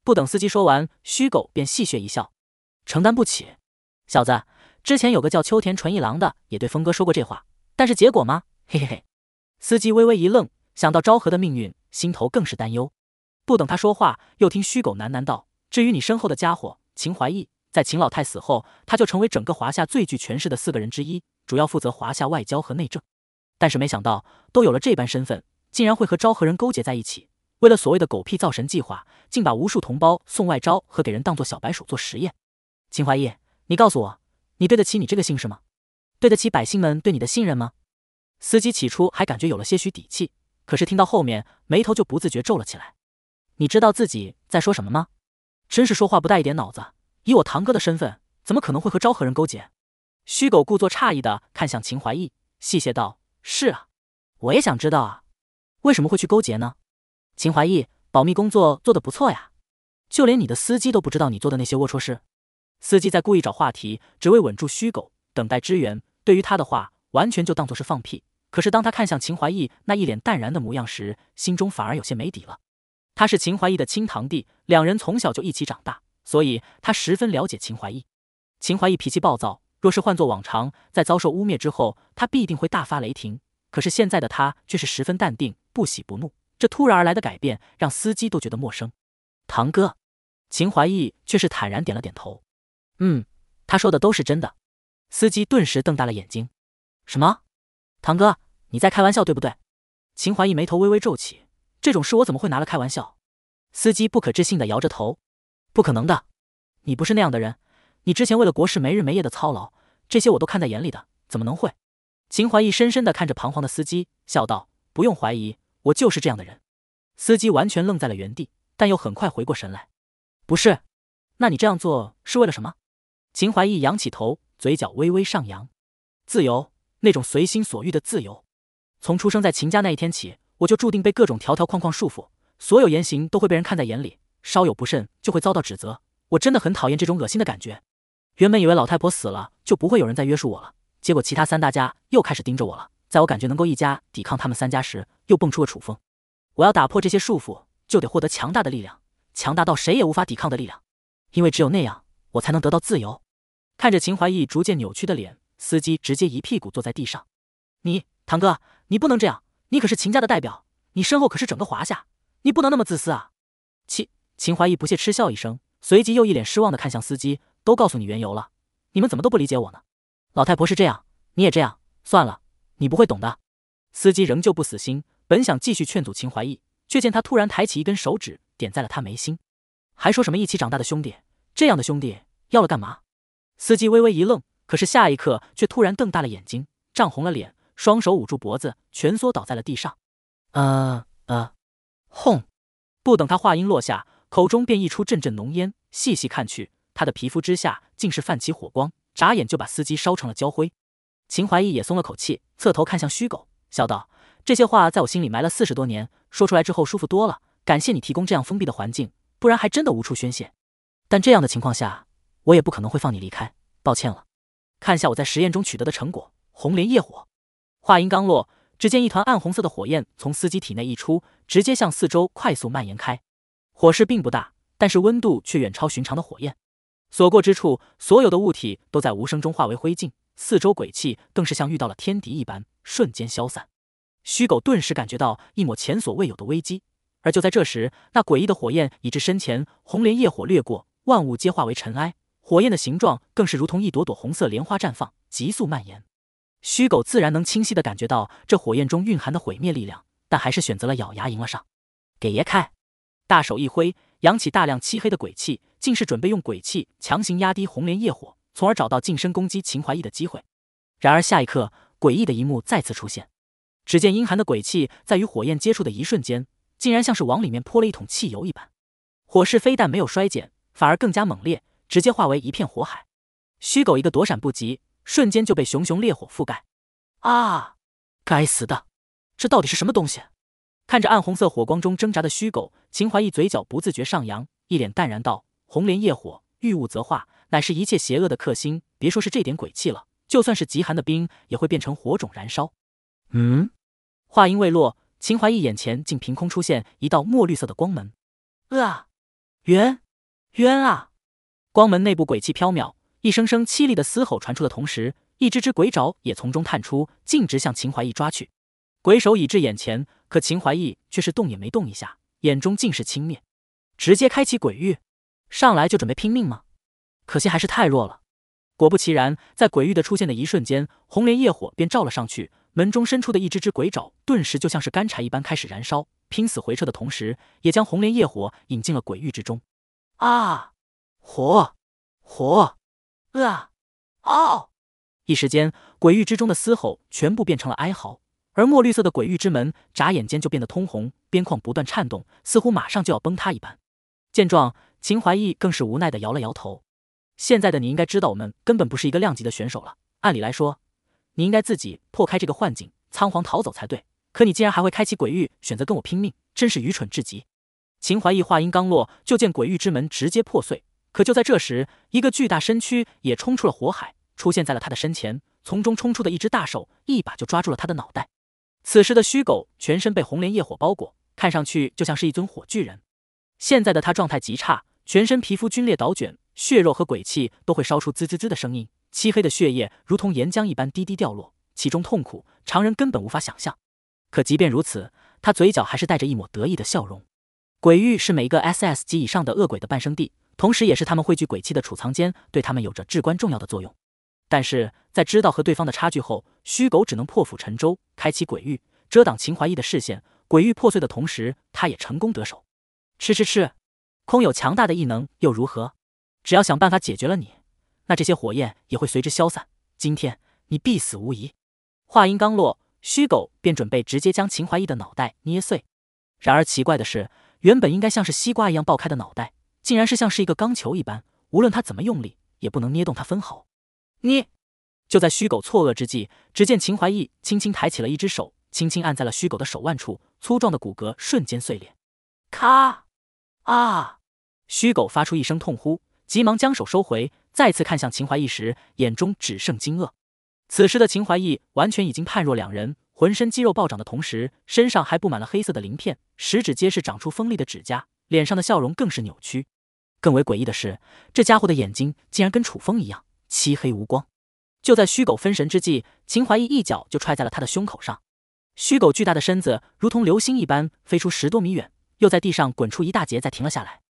[SPEAKER 1] 不等司机说完，虚狗便戏谑一笑：“承担不起，小子，之前有个叫秋田纯一郎的也对峰哥说过这话，但是结果吗？嘿嘿嘿。”司机微微一愣，想到昭和的命运，心头更是担忧。不等他说话，又听虚狗喃喃道：“至于你身后的家伙秦怀义，在秦老太死后，他就成为整个华夏最具权势的四个人之一。”主要负责华夏外交和内政，但是没想到都有了这般身份，竟然会和昭和人勾结在一起。为了所谓的狗屁造神计划，竟把无数同胞送外昭和给人当做小白鼠做实验。秦怀义，你告诉我，你对得起你这个姓氏吗？对得起百姓们对你的信任吗？司机起初还感觉有了些许底气，可是听到后面，眉头就不自觉皱了起来。你知道自己在说什么吗？真是说话不带一点脑子。以我堂哥的身份，怎么可能会和昭和人勾结？虚狗故作诧异的看向秦怀义，戏谑道：“是啊，我也想知道啊，为什么会去勾结呢？”秦怀义保密工作做得不错呀，就连你的司机都不知道你做的那些龌龊事。司机在故意找话题，只为稳住虚狗，等待支援。对于他的话，完全就当作是放屁。可是当他看向秦怀义那一脸淡然的模样时，心中反而有些没底了。他是秦怀义的亲堂弟，两人从小就一起长大，所以他十分了解秦怀义。秦怀义脾气暴躁。若是换作往常，在遭受污蔑之后，他必定会大发雷霆。可是现在的他却是十分淡定，不喜不怒。这突然而来的改变，让司机都觉得陌生。堂哥，秦怀义却是坦然点了点头。嗯，他说的都是真的。司机顿时瞪大了眼睛。什么？堂哥，你在开玩笑对不对？秦怀义眉头微微皱起。这种事我怎么会拿了开玩笑？司机不可置信的摇着头。不可能的，你不是那样的人。你之前为了国事没日没夜的操劳，这些我都看在眼里的，怎么能会？秦怀义深深的看着彷徨的司机，笑道：“不用怀疑，我就是这样的人。”司机完全愣在了原地，但又很快回过神来：“不是，那你这样做是为了什么？”秦怀义仰起头，嘴角微微上扬：“自由，那种随心所欲的自由。从出生在秦家那一天起，我就注定被各种条条框框束缚，所有言行都会被人看在眼里，稍有不慎就会遭到指责。我真的很讨厌这种恶心的感觉。”原本以为老太婆死了就不会有人再约束我了，结果其他三大家又开始盯着我了。在我感觉能够一家抵抗他们三家时，又蹦出了楚风。我要打破这些束缚，就得获得强大的力量，强大到谁也无法抵抗的力量。因为只有那样，我才能得到自由。看着秦怀义逐渐扭曲的脸，司机直接一屁股坐在地上。你堂哥，你不能这样！你可是秦家的代表，你身后可是整个华夏，你不能那么自私啊！七秦怀义不屑嗤笑一声，随即又一脸失望的看向司机。都告诉你缘由了，你们怎么都不理解我呢？老太婆是这样，你也这样。算了，你不会懂的。司机仍旧不死心，本想继续劝阻秦怀义，却见他突然抬起一根手指点在了他眉心，还说什么一起长大的兄弟，这样的兄弟要了干嘛？司机微微一愣，可是下一刻却突然瞪大了眼睛，涨红了脸，双手捂住脖子，蜷缩倒在了地上。呃呃，轰！不等他话音落下，口中便溢出阵阵浓烟。细细看去。他的皮肤之下竟是泛起火光，眨眼就把司机烧成了焦灰。秦怀义也松了口气，侧头看向虚狗，笑道：“这些话在我心里埋了四十多年，说出来之后舒服多了。感谢你提供这样封闭的环境，不然还真的无处宣泄。但这样的情况下，我也不可能会放你离开。抱歉了。看下我在实验中取得的成果——红莲业火。”话音刚落，只见一团暗红色的火焰从司机体内溢出，直接向四周快速蔓延开。火势并不大，但是温度却远超寻常的火焰。所过之处，所有的物体都在无声中化为灰烬，四周鬼气更是像遇到了天敌一般，瞬间消散。虚狗顿时感觉到一抹前所未有的危机，而就在这时，那诡异的火焰已至身前，红莲业火掠过，万物皆化为尘埃。火焰的形状更是如同一朵朵红色莲花绽放，急速蔓延。虚狗自然能清晰的感觉到这火焰中蕴含的毁灭力量，但还是选择了咬牙迎了上，给爷开！大手一挥。扬起大量漆黑的鬼气，竟是准备用鬼气强行压低红莲业火，从而找到近身攻击秦怀义的机会。然而下一刻，诡异的一幕再次出现。只见阴寒的鬼气在与火焰接触的一瞬间，竟然像是往里面泼了一桶汽油一般，火势非但没有衰减，反而更加猛烈，直接化为一片火海。虚狗一个躲闪不及，瞬间就被熊熊烈火覆盖。啊！该死的，这到底是什么东西？看着暗红色火光中挣扎的虚狗，秦怀义嘴角不自觉上扬，一脸淡然道：“红莲业火，遇物则化，乃是一切邪恶的克星。别说是这点鬼气了，就算是极寒的冰，也会变成火种燃烧。”
[SPEAKER 2] 嗯。
[SPEAKER 1] 话音未落，秦怀义眼前竟凭空出现一道墨绿色的光门。冤冤啊！光门内部鬼气飘渺，一声声凄厉的嘶吼传出的同时，一只只鬼爪也从中探出，径直向秦怀义抓去。鬼手已至眼前。可秦怀义却是动也没动一下，眼中尽是轻蔑，直接开启鬼域，上来就准备拼命吗？可惜还是太弱了。果不其然，在鬼域的出现的一瞬间，红莲业火便照了上去，门中伸出的一只只鬼爪顿时就像是干柴一般开始燃烧，拼死回撤的同时，也将红莲业火引进了鬼域之中。啊！火！火！啊！哦！一时间，鬼域之中的嘶吼全部变成了哀嚎。而墨绿色的鬼域之门，眨眼间就变得通红，边框不断颤动，似乎马上就要崩塌一般。见状，秦怀义更是无奈的摇了摇头。现在的你应该知道，我们根本不是一个量级的选手了。按理来说，你应该自己破开这个幻境，仓皇逃走才对。可你竟然还会开启鬼域，选择跟我拼命，真是愚蠢至极。秦怀义话音刚落，就见鬼域之门直接破碎。可就在这时，一个巨大身躯也冲出了火海，出现在了他的身前。从中冲出的一只大手，一把就抓住了他的脑袋。此时的虚狗全身被红莲业火包裹，看上去就像是一尊火巨人。现在的他状态极差，全身皮肤皲裂倒卷，血肉和鬼气都会烧出滋滋滋的声音，漆黑的血液如同岩浆一般滴滴掉落，其中痛苦常人根本无法想象。可即便如此，他嘴角还是带着一抹得意的笑容。鬼域是每一个 S S 级以上的恶鬼的伴生地，同时也是他们汇聚鬼气的储藏间，对他们有着至关重要的作用。但是在知道和对方的差距后，虚狗只能破釜沉舟，开启鬼域遮挡秦怀义的视线。鬼域破碎的同时，他也成功得手。吃吃吃，空有强大的异能又如何？只要想办法解决了你，那这些火焰也会随之消散。今天你必死无疑。话音刚落，虚狗便准备直接将秦怀义的脑袋捏碎。然而奇怪的是，原本应该像是西瓜一样爆开的脑袋，竟然是像是一个钢球一般，无论他怎么用力，也不能捏动它分毫。你就在虚狗错愕之际，只见秦怀义轻轻抬起了一只手，轻轻按在了虚狗的手腕处，粗壮的骨骼瞬间碎裂。咔！啊！虚狗发出一声痛呼，急忙将手收回，再次看向秦怀义时，眼中只剩惊愕。此时的秦怀义完全已经判若两人，浑身肌肉暴涨的同时，身上还布满了黑色的鳞片，食指皆是长出锋利的指甲，脸上的笑容更是扭曲。更为诡异的是，这家伙的眼睛竟然跟楚风一样。漆黑无光，就在虚狗分神之际，秦怀义一脚就踹在了他的胸口上。虚狗巨大的身子如同流星一般飞出十多米远，又在地上滚出一大截，再停了下来。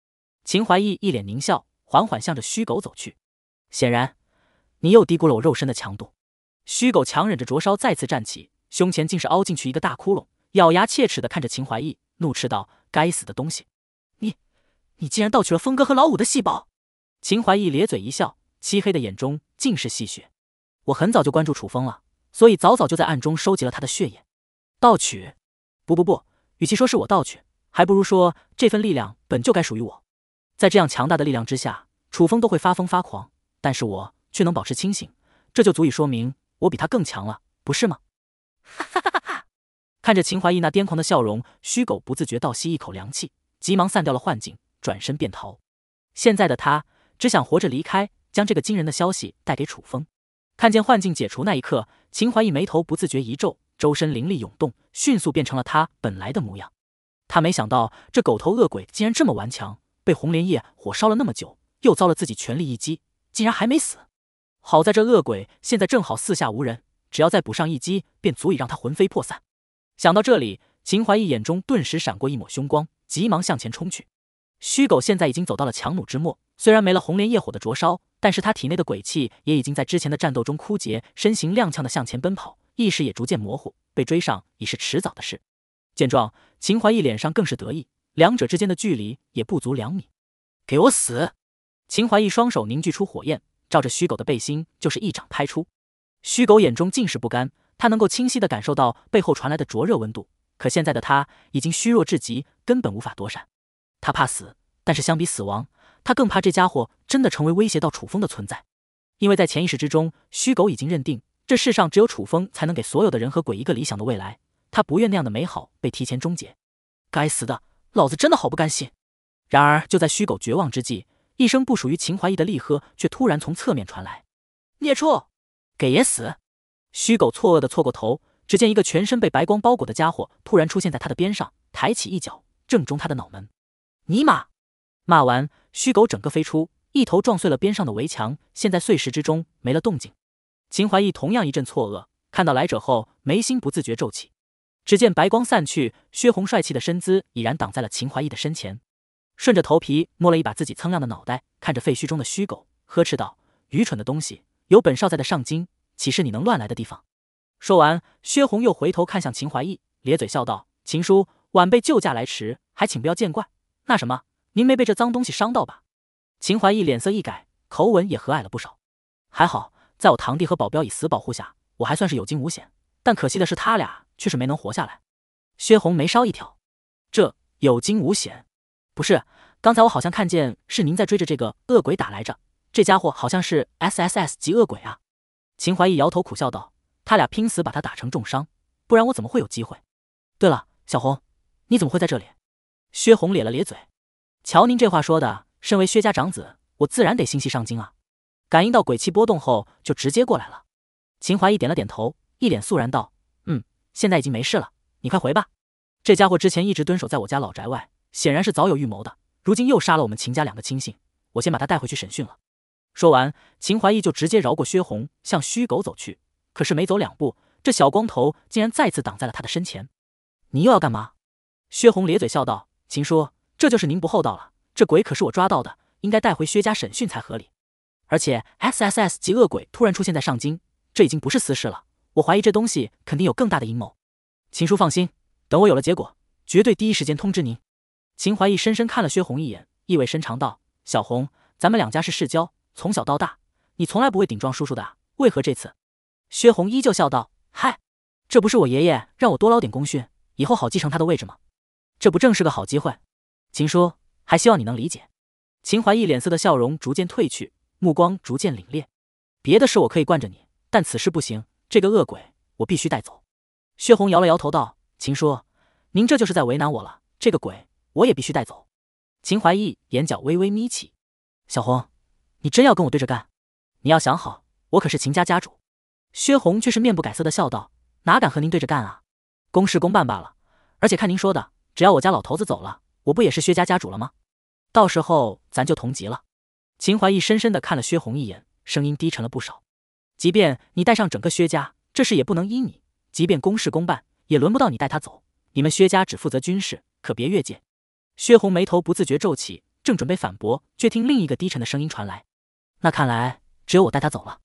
[SPEAKER 1] 秦怀义一脸狞笑，缓缓向着虚狗走去。显然，你又低估了我肉身的强度。虚狗强忍着灼烧，再次站起，胸前竟是凹进去一个大窟窿，咬牙切齿的看着秦怀义，怒斥道：“该死的东西，你，你竟然盗取了峰哥和老五的细胞！”秦怀义咧嘴一笑。漆黑的眼中尽是戏谑。我很早就关注楚风了，所以早早就在暗中收集了他的血液。盗取？不不不，与其说是我盗取，还不如说这份力量本就该属于我。在这样强大的力量之下，楚风都会发疯发狂，但是我却能保持清醒，这就足以说明我比他更强了，不是吗？哈！哈哈哈！看着秦怀义那癫狂的笑容，虚狗不自觉倒吸一口凉气，急忙散掉了幻境，转身便逃。现在的他只想活着离开。将这个惊人的消息带给楚风。看见幻境解除那一刻，秦怀义眉头不自觉一皱，周身灵力涌动，迅速变成了他本来的模样。他没想到这狗头恶鬼竟然这么顽强，被红莲业火烧了那么久，又遭了自己全力一击，竟然还没死。好在这恶鬼现在正好四下无人，只要再补上一击，便足以让他魂飞魄散。想到这里，秦怀义眼中顿时闪过一抹凶光，急忙向前冲去。虚狗现在已经走到了强弩之末，虽然没了红莲业火的灼烧，但是他体内的鬼气也已经在之前的战斗中枯竭，身形踉跄的向前奔跑，意识也逐渐模糊，被追上已是迟早的事。见状，秦怀义脸上更是得意，两者之间的距离也不足两米。给我死！秦怀义双手凝聚出火焰，照着虚狗的背心就是一掌拍出。虚狗眼中尽是不甘，他能够清晰的感受到背后传来的灼热温度，可现在的他已经虚弱至极，根本无法躲闪。他怕死，但是相比死亡。他更怕这家伙真的成为威胁到楚风的存在，因为在潜意识之中，虚狗已经认定这世上只有楚风才能给所有的人和鬼一个理想的未来，他不愿那样的美好被提前终结。该死的，老子真的好不甘心！然而就在虚狗绝望之际，一声不属于秦怀义的厉喝却突然从侧面传来：“孽畜，给爷死！”虚狗错愕的错过头，只见一个全身被白光包裹的家伙突然出现在他的边上，抬起一脚正中他的脑门。尼玛！骂完。虚狗整个飞出，一头撞碎了边上的围墙，陷在碎石之中，没了动静。秦怀义同样一阵错愕，看到来者后，眉心不自觉皱起。只见白光散去，薛红帅气的身姿已然挡在了秦怀义的身前，顺着头皮摸了一把自己锃亮的脑袋，看着废墟中的虚狗，呵斥道：“愚蠢的东西，有本少在的上京，岂是你能乱来的地方？”说完，薛红又回头看向秦怀义，咧嘴笑道：“秦叔，晚辈救驾来迟，还请不要见怪。那什么。”您没被这脏东西伤到吧？秦怀义脸色一改，口吻也和蔼了不少。还好在我堂弟和保镖以死保护下，我还算是有惊无险。但可惜的是，他俩却是没能活下来。薛红眉梢一挑，这有惊无险？不是，刚才我好像看见是您在追着这个恶鬼打来着。这家伙好像是 S S S 级恶鬼啊！秦怀义摇头苦笑道：“他俩拼死把他打成重伤，不然我怎么会有机会？”对了，小红，你怎么会在这里？薛红咧了咧嘴。瞧您这话说的，身为薛家长子，我自然得心系上京啊！感应到鬼气波动后，就直接过来了。秦怀义点了点头，一脸肃然道：“嗯，现在已经没事了，你快回吧。”这家伙之前一直蹲守在我家老宅外，显然是早有预谋的。如今又杀了我们秦家两个亲信，我先把他带回去审讯了。说完，秦怀义就直接绕过薛红，向虚狗走去。可是没走两步，这小光头竟然再次挡在了他的身前。“你又要干嘛？”薛红咧嘴笑道，“秦叔。”这就是您不厚道了。这鬼可是我抓到的，应该带回薛家审讯才合理。而且 S S S 级恶鬼突然出现在上京，这已经不是私事了。我怀疑这东西肯定有更大的阴谋。秦叔放心，等我有了结果，绝对第一时间通知您。秦怀义深深看了薛红一眼，意味深长道：“小红，咱们两家是世交，从小到大，你从来不会顶撞叔叔的，为何这次？”薛红依旧笑道：“嗨，这不是我爷爷让我多捞点功勋，以后好继承他的位置吗？这不正是个好机会？”秦叔，还希望你能理解。秦怀义脸色的笑容逐渐褪去，目光逐渐凛冽。别的事我可以惯着你，但此事不行。这个恶鬼，我必须带走。薛红摇了摇头道：“秦叔，您这就是在为难我了。这个鬼，我也必须带走。”秦怀义眼角微微眯起：“小红，你真要跟我对着干？你要想好，我可是秦家家主。”薛红却是面不改色的笑道：“哪敢和您对着干啊？公事公办罢了。而且看您说的，只要我家老头子走了……”我不也是薛家家主了吗？到时候咱就同级了。秦怀义深深的看了薛红一眼，声音低沉了不少。即便你带上整个薛家，这事也不能依你。即便公事公办，也轮不到你带他走。你们薛家只负责军事，可别越界。薛红眉头不自觉皱起，正准备反驳，却听另一个低沉的声音传来：“那看来只有我带他走了。”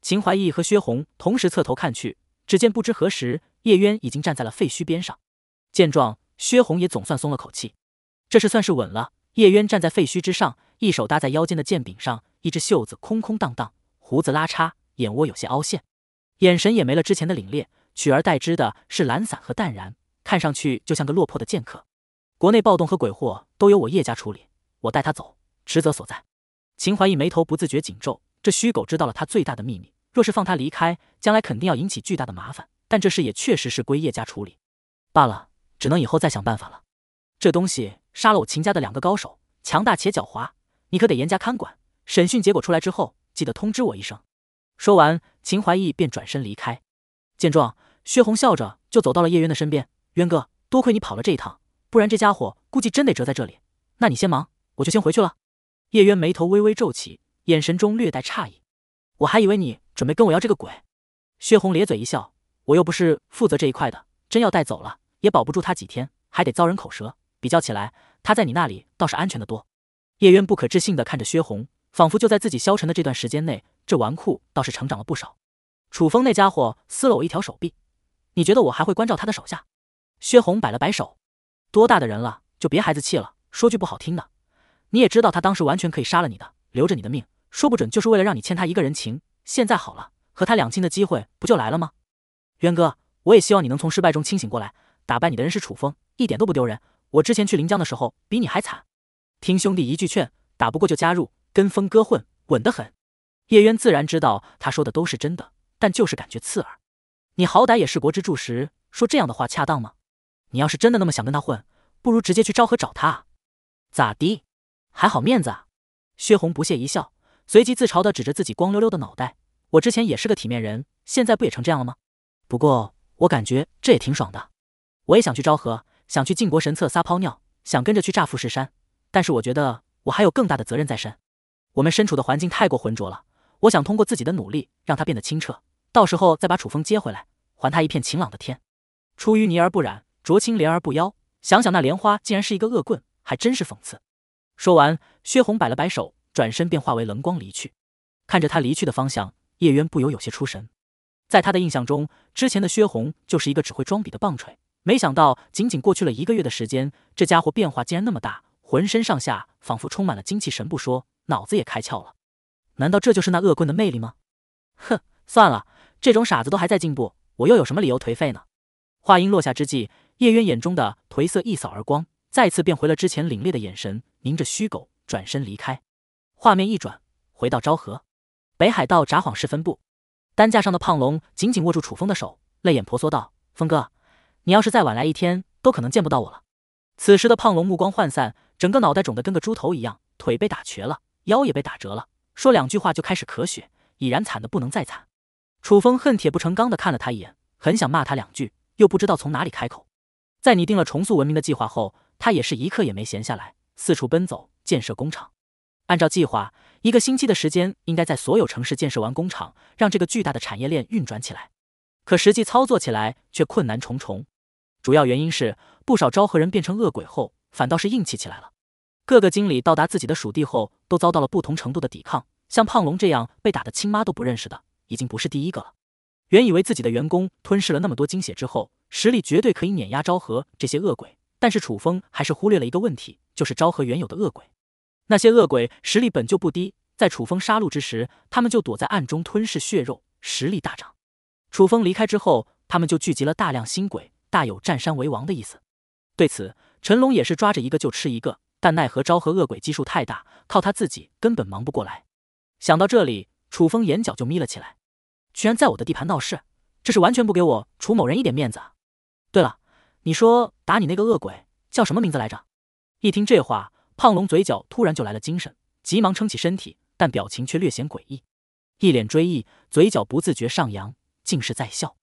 [SPEAKER 1] 秦怀义和薛红同时侧头看去，只见不知何时叶渊已经站在了废墟边上。见状，薛红也总算松了口气。这事算是稳了。叶渊站在废墟之上，一手搭在腰间的剑柄上，一只袖子空空荡荡，胡子拉碴，眼窝有些凹陷，眼神也没了之前的凛冽，取而代之的是懒散和淡然，看上去就像个落魄的剑客。国内暴动和鬼祸都由我叶家处理，我带他走，职责所在。秦怀义眉头不自觉紧皱，这虚狗知道了他最大的秘密，若是放他离开，将来肯定要引起巨大的麻烦。但这事也确实是归叶家处理，罢了，只能以后再想办法了。这东西杀了我秦家的两个高手，强大且狡猾，你可得严加看管。审讯结果出来之后，记得通知我一声。说完，秦怀义便转身离开。见状，薛红笑着就走到了叶渊的身边：“渊哥，多亏你跑了这一趟，不然这家伙估计真得折在这里。那你先忙，我就先回去了。”叶渊眉头微微皱起，眼神中略带诧异：“我还以为你准备跟我要这个鬼。”薛红咧嘴一笑：“我又不是负责这一块的，真要带走了，也保不住他几天，还得遭人口舌。”比较起来，他在你那里倒是安全的多。叶渊不可置信的看着薛红，仿佛就在自己消沉的这段时间内，这纨绔倒是成长了不少。楚风那家伙撕了我一条手臂，你觉得我还会关照他的手下？薛红摆了摆手，多大的人了，就别孩子气了。说句不好听的，你也知道他当时完全可以杀了你的，留着你的命，说不准就是为了让你欠他一个人情。现在好了，和他两清的机会不就来了吗？渊哥，我也希望你能从失败中清醒过来。打败你的人是楚风，一点都不丢人。我之前去临江的时候比你还惨，听兄弟一句劝，打不过就加入，跟风哥混，稳得很。叶渊自然知道他说的都是真的，但就是感觉刺耳。你好歹也是国之柱石，说这样的话恰当吗？你要是真的那么想跟他混，不如直接去昭和找他。咋的？还好面子啊？薛红不屑一笑，随即自嘲的指着自己光溜溜的脑袋：“我之前也是个体面人，现在不也成这样了吗？不过我感觉这也挺爽的。我也想去昭和。”想去靖国神策撒泡尿，想跟着去炸富士山，但是我觉得我还有更大的责任在身。我们身处的环境太过浑浊了，我想通过自己的努力让它变得清澈，到时候再把楚风接回来，还他一片晴朗的天。出淤泥而不染，濯清涟而不妖。想想那莲花竟然是一个恶棍，还真是讽刺。说完，薛红摆了摆手，转身便化为冷光离去。看着他离去的方向，叶渊不由有些出神。在他的印象中，之前的薛红就是一个只会装逼的棒槌。没想到，仅仅过去了一个月的时间，这家伙变化竟然那么大，浑身上下仿佛充满了精气神不说，脑子也开窍了。难道这就是那恶棍的魅力吗？哼，算了，这种傻子都还在进步，我又有什么理由颓废呢？话音落下之际，叶渊眼中的颓色一扫而光，再次变回了之前凛冽的眼神，凝着虚狗转身离开。画面一转，回到昭和，北海道札幌市分部，担架上的胖龙紧紧握住楚风的手，泪眼婆娑道：“峰哥。”你要是再晚来一天，都可能见不到我了。此时的胖龙目光涣散，整个脑袋肿得跟个猪头一样，腿被打瘸了，腰也被打折了，说两句话就开始咳血，已然惨得不能再惨。楚风恨铁不成钢的看了他一眼，很想骂他两句，又不知道从哪里开口。在拟定了重塑文明的计划后，他也是一刻也没闲下来，四处奔走建设工厂。按照计划，一个星期的时间应该在所有城市建设完工厂，让这个巨大的产业链运转起来。可实际操作起来却困难重重。主要原因是不少昭和人变成恶鬼后，反倒是硬气起来了。各个经理到达自己的属地后，都遭到了不同程度的抵抗。像胖龙这样被打得亲妈都不认识的，已经不是第一个了。原以为自己的员工吞噬了那么多精血之后，实力绝对可以碾压昭和这些恶鬼，但是楚风还是忽略了一个问题，就是昭和原有的恶鬼。那些恶鬼实力本就不低，在楚风杀戮之时，他们就躲在暗中吞噬血肉，实力大涨。楚风离开之后，他们就聚集了大量新鬼。大有占山为王的意思，对此陈龙也是抓着一个就吃一个，但奈何昭和恶鬼基数太大，靠他自己根本忙不过来。想到这里，楚风眼角就眯了起来，居然在我的地盘闹事，这是完全不给我楚某人一点面子啊！对了，你说打你那个恶鬼叫什么名字来着？一听这话，胖龙嘴角突然就来了精神，急忙撑起身体，但表情却略显诡异，一脸追忆，嘴角不自觉上扬，竟是在笑。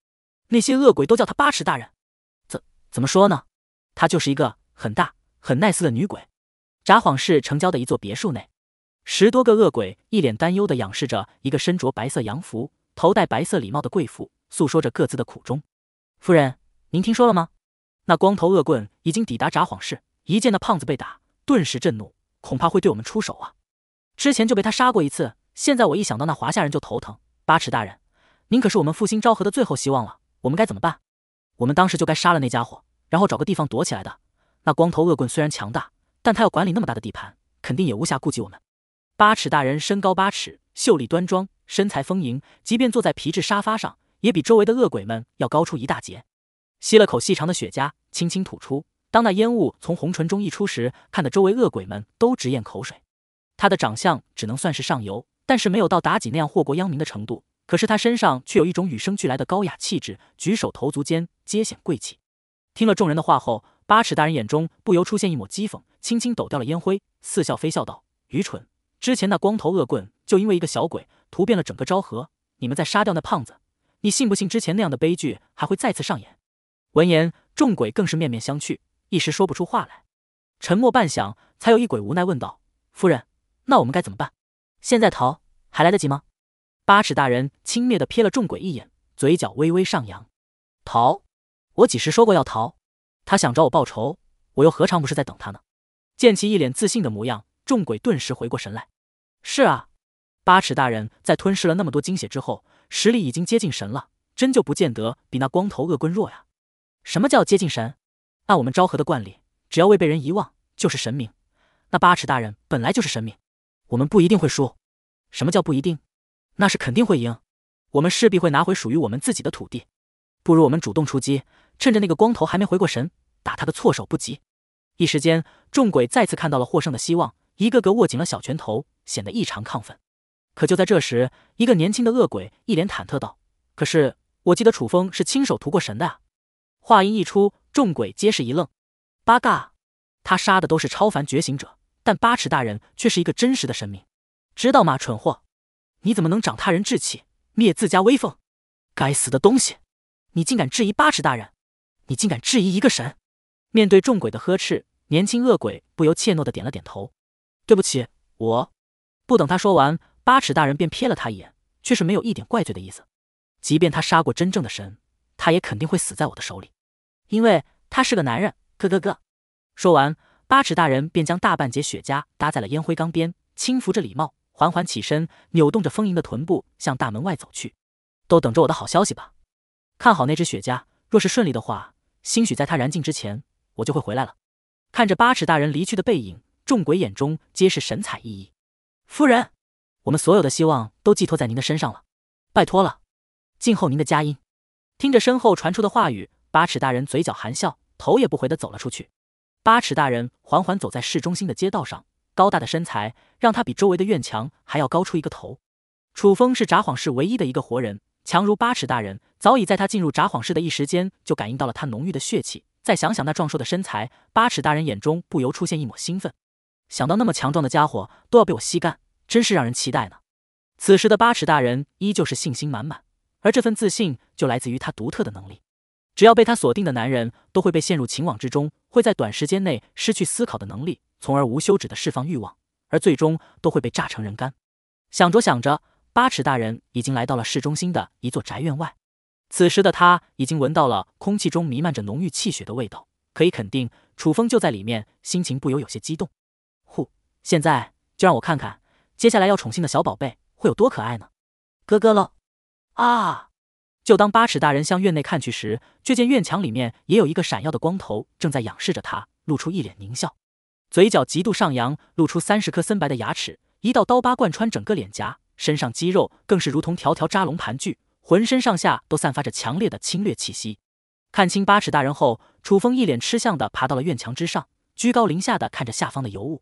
[SPEAKER 1] 那些恶鬼都叫他八尺大人。怎么说呢？她就是一个很大很 nice 的女鬼。札幌市城郊的一座别墅内，十多个恶鬼一脸担忧的仰视着一个身着白色洋服、头戴白色礼帽的贵妇，诉说着各自的苦衷。夫人，您听说了吗？那光头恶棍已经抵达札幌市，一见那胖子被打，顿时震怒，恐怕会对我们出手啊！之前就被他杀过一次，现在我一想到那华夏人就头疼。八尺大人，您可是我们复兴昭和的最后希望了，我们该怎么办？我们当时就该杀了那家伙，然后找个地方躲起来的。那光头恶棍虽然强大，但他要管理那么大的地盘，肯定也无暇顾及我们。八尺大人身高八尺，秀丽端庄，身材丰盈，即便坐在皮质沙发上，也比周围的恶鬼们要高出一大截。吸了口细长的雪茄，轻轻吐出，当那烟雾从红唇中溢出时，看得周围恶鬼们都直咽口水。他的长相只能算是上游，但是没有到妲己那样祸国殃民的程度。可是他身上却有一种与生俱来的高雅气质，举手投足间皆显贵气。听了众人的话后，八尺大人眼中不由出现一抹讥讽，轻轻抖掉了烟灰，似笑非笑道：“愚蠢！之前那光头恶棍就因为一个小鬼屠遍了整个昭和，你们再杀掉那胖子，你信不信之前那样的悲剧还会再次上演？”闻言，众鬼更是面面相觑，一时说不出话来。沉默半响，才有一鬼无奈问道：“夫人，那我们该怎么办？现在逃还来得及吗？”八尺大人轻蔑的瞥了众鬼一眼，嘴角微微上扬。逃？我几时说过要逃？他想找我报仇，我又何尝不是在等他呢？见其一脸自信的模样，众鬼顿时回过神来。是啊，八尺大人在吞噬了那么多精血之后，实力已经接近神了，真就不见得比那光头恶棍弱呀。什么叫接近神？按我们昭和的惯例，只要未被人遗忘，就是神明。那八尺大人本来就是神明，我们不一定会输。什么叫不一定？那是肯定会赢，我们势必会拿回属于我们自己的土地。不如我们主动出击，趁着那个光头还没回过神，打他的措手不及。一时间，众鬼再次看到了获胜的希望，一个个握紧了小拳头，显得异常亢奋。可就在这时，一个年轻的恶鬼一脸忐忑道：“可是我记得楚风是亲手屠过神的。”啊！”话音一出，众鬼皆是一愣：“八嘎！他杀的都是超凡觉醒者，但八尺大人却是一个真实的神明，知道吗，蠢货？”你怎么能长他人志气，灭自家威风？该死的东西！你竟敢质疑八尺大人！你竟敢质疑一个神！面对众鬼的呵斥，年轻恶鬼不由怯懦的点了点头。对不起，我……不等他说完，八尺大人便瞥了他一眼，却是没有一点怪罪的意思。即便他杀过真正的神，他也肯定会死在我的手里，因为他是个男人。咯咯咯！说完，八尺大人便将大半截雪茄搭在了烟灰缸边，轻拂着礼帽。缓缓起身，扭动着丰盈的臀部向大门外走去。都等着我的好消息吧。看好那只雪茄，若是顺利的话，兴许在它燃尽之前，我就会回来了。看着八尺大人离去的背影，众鬼眼中皆是神采奕奕。夫人，我们所有的希望都寄托在您的身上了，拜托了，静候您的佳音。听着身后传出的话语，八尺大人嘴角含笑，头也不回的走了出去。八尺大人缓缓走在市中心的街道上。高大的身材让他比周围的院墙还要高出一个头。楚风是札幌市唯一的一个活人，强如八尺大人，早已在他进入札幌市的一时间就感应到了他浓郁的血气。再想想那壮硕的身材，八尺大人眼中不由出现一抹兴奋。想到那么强壮的家伙都要被我吸干，真是让人期待呢。此时的八尺大人依旧是信心满满，而这份自信就来自于他独特的能力。只要被他锁定的男人，都会被陷入情网之中，会在短时间内失去思考的能力。从而无休止地释放欲望，而最终都会被炸成人干。想着想着，八尺大人已经来到了市中心的一座宅院外，此时的他已经闻到了空气中弥漫着浓郁气血的味道，可以肯定楚风就在里面，心情不由有些激动。呼，现在就让我看看，接下来要宠幸的小宝贝会有多可爱呢？哥哥了啊！就当八尺大人向院内看去时，却见院墙里面也有一个闪耀的光头正在仰视着他，露出一脸狞笑。嘴角极度上扬，露出三十颗森白的牙齿，一道刀疤贯穿整个脸颊，身上肌肉更是如同条条扎龙盘踞，浑身上下都散发着强烈的侵略气息。看清八尺大人后，楚风一脸吃相的爬到了院墙之上，居高临下的看着下方的尤物，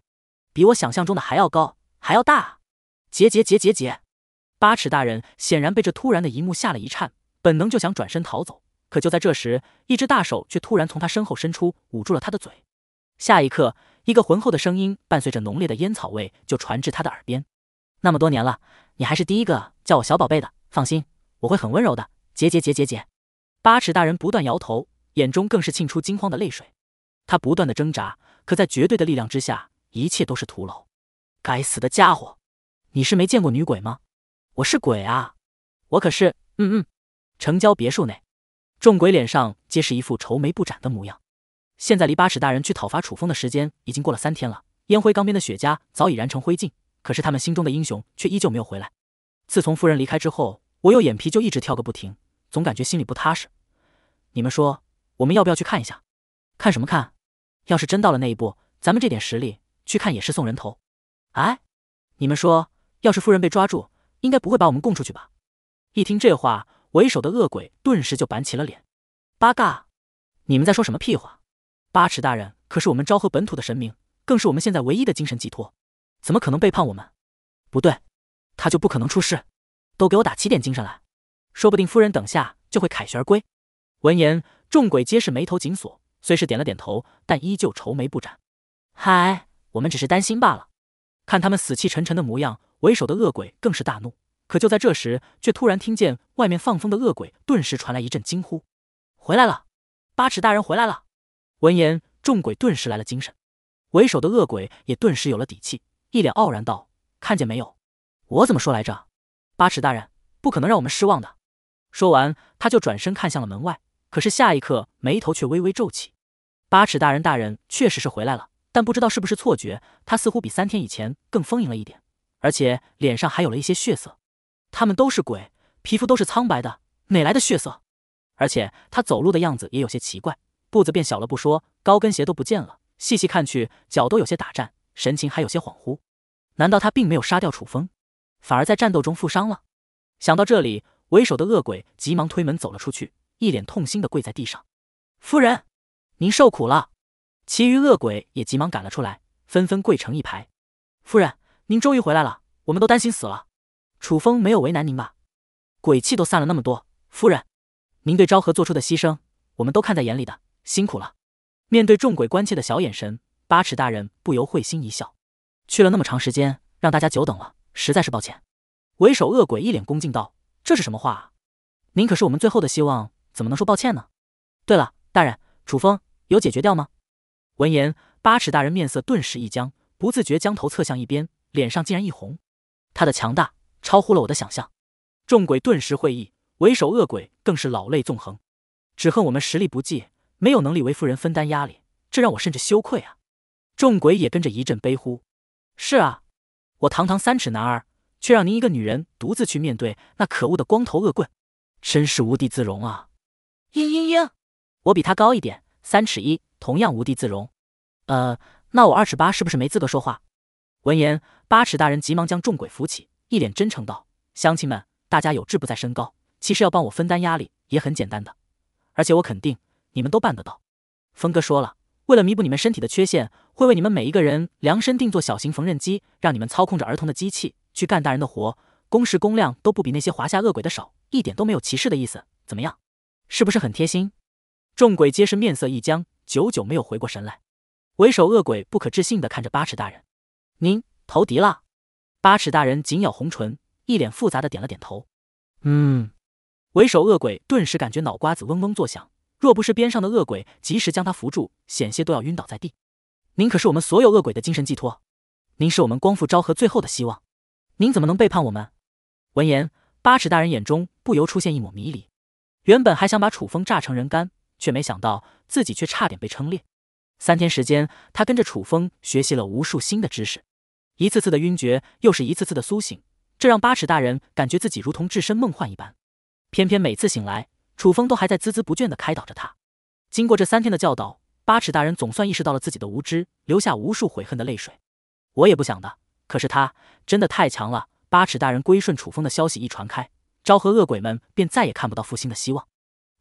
[SPEAKER 1] 比我想象中的还要高，还要大啊！结结结结结！八尺大人显然被这突然的一幕吓了一颤，本能就想转身逃走，可就在这时，一只大手却突然从他身后伸出，捂住了他的嘴。下一刻。一个浑厚的声音伴随着浓烈的烟草味就传至他的耳边。那么多年了，你还是第一个叫我小宝贝的。放心，我会很温柔的。结结结结结，八尺大人不断摇头，眼中更是沁出惊慌的泪水。他不断的挣扎，可在绝对的力量之下，一切都是徒劳。该死的家伙，你是没见过女鬼吗？我是鬼啊，我可是……嗯嗯。城郊别墅内，众鬼脸上皆是一副愁眉不展的模样。现在离八尺大人去讨伐楚风的时间已经过了三天了，烟灰缸边的雪茄早已燃成灰烬，可是他们心中的英雄却依旧没有回来。自从夫人离开之后，我右眼皮就一直跳个不停，总感觉心里不踏实。你们说，我们要不要去看一下？看什么看？要是真到了那一步，咱们这点实力去看也是送人头。哎，你们说，要是夫人被抓住，应该不会把我们供出去吧？一听这话，为首的恶鬼顿时就板起了脸：“八嘎！你们在说什么屁话？”八尺大人可是我们昭和本土的神明，更是我们现在唯一的精神寄托，怎么可能背叛我们？不对，他就不可能出事。都给我打起点精神来，说不定夫人等下就会凯旋而归。闻言，众鬼皆是眉头紧锁，虽是点了点头，但依旧愁眉不展。嗨，我们只是担心罢了。看他们死气沉沉的模样，为首的恶鬼更是大怒。可就在这时，却突然听见外面放风的恶鬼顿时传来一阵惊呼：“回来了，八尺大人回来了！”闻言，众鬼顿时来了精神，为首的恶鬼也顿时有了底气，一脸傲然道：“看见没有？我怎么说来着？八尺大人不可能让我们失望的。”说完，他就转身看向了门外。可是下一刻，眉头却微微皱起。八尺大人大人确实是回来了，但不知道是不是错觉，他似乎比三天以前更丰盈了一点，而且脸上还有了一些血色。他们都是鬼，皮肤都是苍白的，哪来的血色？而且他走路的样子也有些奇怪。步子变小了不说，高跟鞋都不见了。细细看去，脚都有些打颤，神情还有些恍惚。难道他并没有杀掉楚风，反而在战斗中负伤了？想到这里，为首的恶鬼急忙推门走了出去，一脸痛心的跪在地上：“夫人，您受苦了。”其余恶鬼也急忙赶了出来，纷纷跪成一排：“夫人，您终于回来了，我们都担心死了。楚风没有为难您吧？鬼气都散了那么多，夫人，您对昭和做出的牺牲，我们都看在眼里的。”辛苦了，面对众鬼关切的小眼神，八尺大人不由会心一笑。去了那么长时间，让大家久等了，实在是抱歉。为首恶鬼一脸恭敬道：“这是什么话？您可是我们最后的希望，怎么能说抱歉呢？”对了，大人，楚风有解决掉吗？闻言，八尺大人面色顿时一僵，不自觉将头侧向一边，脸上竟然一红。他的强大超乎了我的想象。众鬼顿时会意，为首恶鬼更是老泪纵横，只恨我们实力不济。没有能力为夫人分担压力，这让我甚至羞愧啊！众鬼也跟着一阵悲呼。是啊，我堂堂三尺男儿，却让您一个女人独自去面对那可恶的光头恶棍，真是无地自容啊！嘤嘤嘤，我比他高一点，三尺一，同样无地自容。呃，那我二尺八是不是没资格说话？闻言，八尺大人急忙将众鬼扶起，一脸真诚道：“乡亲们，大家有志不在身高，其实要帮我分担压力也很简单的。而且我肯定。”你们都办得到，峰哥说了，为了弥补你们身体的缺陷，会为你们每一个人量身定做小型缝纫机，让你们操控着儿童的机器去干大人的活，工时工量都不比那些华夏恶鬼的少，一点都没有歧视的意思。怎么样，是不是很贴心？众鬼皆是面色一僵，久久没有回过神来。为首恶鬼不可置信地看着八尺大人：“您投敌了？”八尺大人紧咬红唇，一脸复杂的点了点头：“
[SPEAKER 2] 嗯。”
[SPEAKER 1] 为首恶鬼顿时感觉脑瓜子嗡嗡作响。若不是边上的恶鬼及时将他扶住，险些都要晕倒在地。您可是我们所有恶鬼的精神寄托，您是我们光复昭和最后的希望，您怎么能背叛我们？闻言，八尺大人眼中不由出现一抹迷离。原本还想把楚风炸成人干，却没想到自己却差点被撑裂。三天时间，他跟着楚风学习了无数新的知识，一次次的晕厥，又是一次次的苏醒，这让八尺大人感觉自己如同置身梦幻一般。偏偏每次醒来。楚风都还在孜孜不倦地开导着他。经过这三天的教导，八尺大人总算意识到了自己的无知，留下无数悔恨的泪水。我也不想的，可是他真的太强了。八尺大人归顺楚风的消息一传开，昭和恶鬼们便再也看不到复兴的希望，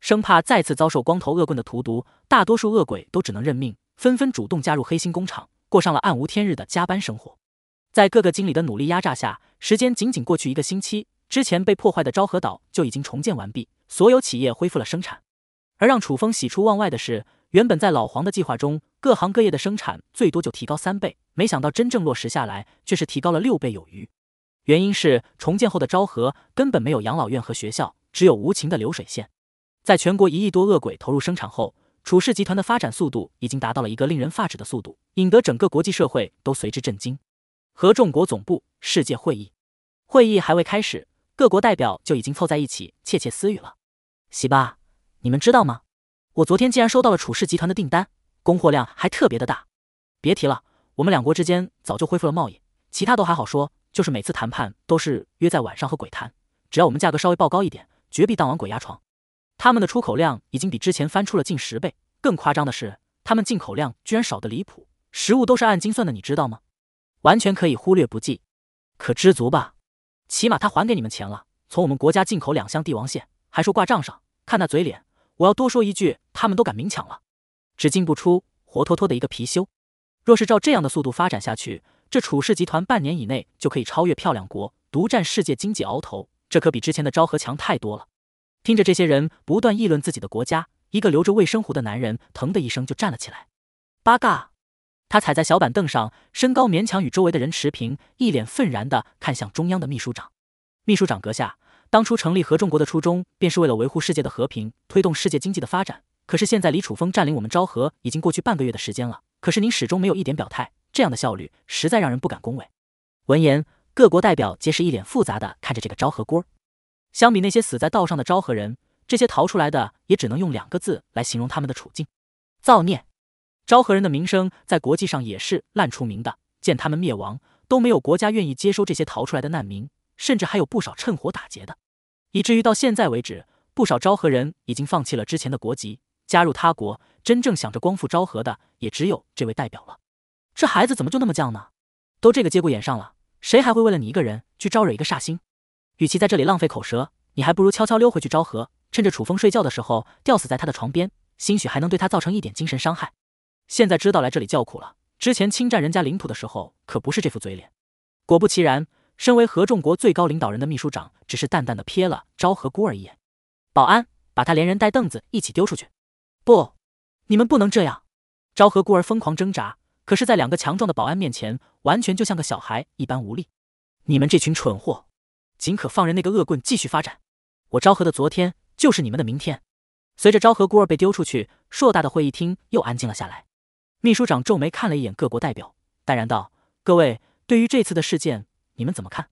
[SPEAKER 1] 生怕再次遭受光头恶棍的荼毒，大多数恶鬼都只能认命，纷纷主动加入黑心工厂，过上了暗无天日的加班生活。在各个经理的努力压榨下，时间仅仅过去一个星期，之前被破坏的昭和岛就已经重建完毕。所有企业恢复了生产，而让楚风喜出望外的是，原本在老黄的计划中，各行各业的生产最多就提高三倍，没想到真正落实下来却是提高了六倍有余。原因是重建后的昭和根本没有养老院和学校，只有无情的流水线。在全国一亿多恶鬼投入生产后，楚氏集团的发展速度已经达到了一个令人发指的速度，引得整个国际社会都随之震惊。合众国总部世界会议，会议还未开始，各国代表就已经凑在一起窃窃私语了。喜吧，你们知道吗？我昨天竟然收到了楚氏集团的订单，供货量还特别的大。别提了，我们两国之间早就恢复了贸易，其他都还好说，就是每次谈判都是约在晚上和鬼谈，只要我们价格稍微报高一点，绝壁当晚鬼压床。他们的出口量已经比之前翻出了近十倍，更夸张的是，他们进口量居然少得离谱，食物都是按斤算的，你知道吗？完全可以忽略不计。可知足吧？起码他还给你们钱了，从我们国家进口两箱帝王蟹。还说挂账上，看那嘴脸，我要多说一句，他们都敢明抢了，只进不出，活脱脱的一个貔貅。若是照这样的速度发展下去，这楚氏集团半年以内就可以超越漂亮国，独占世界经济鳌头。这可比之前的昭和强太多了。听着这些人不断议论自己的国家，一个留着卫生胡的男人腾的一声就站了起来。八嘎！他踩在小板凳上，身高勉强与周围的人持平，一脸愤然的看向中央的秘书长。秘书长阁下。当初成立合众国的初衷，便是为了维护世界的和平，推动世界经济的发展。可是现在，李楚峰占领我们昭和已经过去半个月的时间了，可是您始终没有一点表态，这样的效率实在让人不敢恭维。闻言，各国代表皆是一脸复杂的看着这个昭和锅。相比那些死在道上的昭和人，这些逃出来的也只能用两个字来形容他们的处境：造孽。昭和人的名声在国际上也是烂出名的，见他们灭亡，都没有国家愿意接收这些逃出来的难民。甚至还有不少趁火打劫的，以至于到现在为止，不少昭和人已经放弃了之前的国籍，加入他国。真正想着光复昭和的，也只有这位代表了。这孩子怎么就那么犟呢？都这个节骨眼上了，谁还会为了你一个人去招惹一个煞星？与其在这里浪费口舌，你还不如悄悄溜回去昭和，趁着楚风睡觉的时候吊死在他的床边，兴许还能对他造成一点精神伤害。现在知道来这里叫苦了，之前侵占人家领土的时候可不是这副嘴脸。果不其然。身为合众国最高领导人的秘书长，只是淡淡的瞥了昭和孤儿一眼。保安把他连人带凳子一起丢出去。不，你们不能这样！昭和孤儿疯狂挣扎，可是，在两个强壮的保安面前，完全就像个小孩一般无力。你们这群蠢货，尽可放任那个恶棍继续发展。我昭和的昨天就是你们的明天。随着昭和孤儿被丢出去，硕大的会议厅又安静了下来。秘书长皱眉看了一眼各国代表，淡然道：“各位，对于这次的事件。”你们怎么看？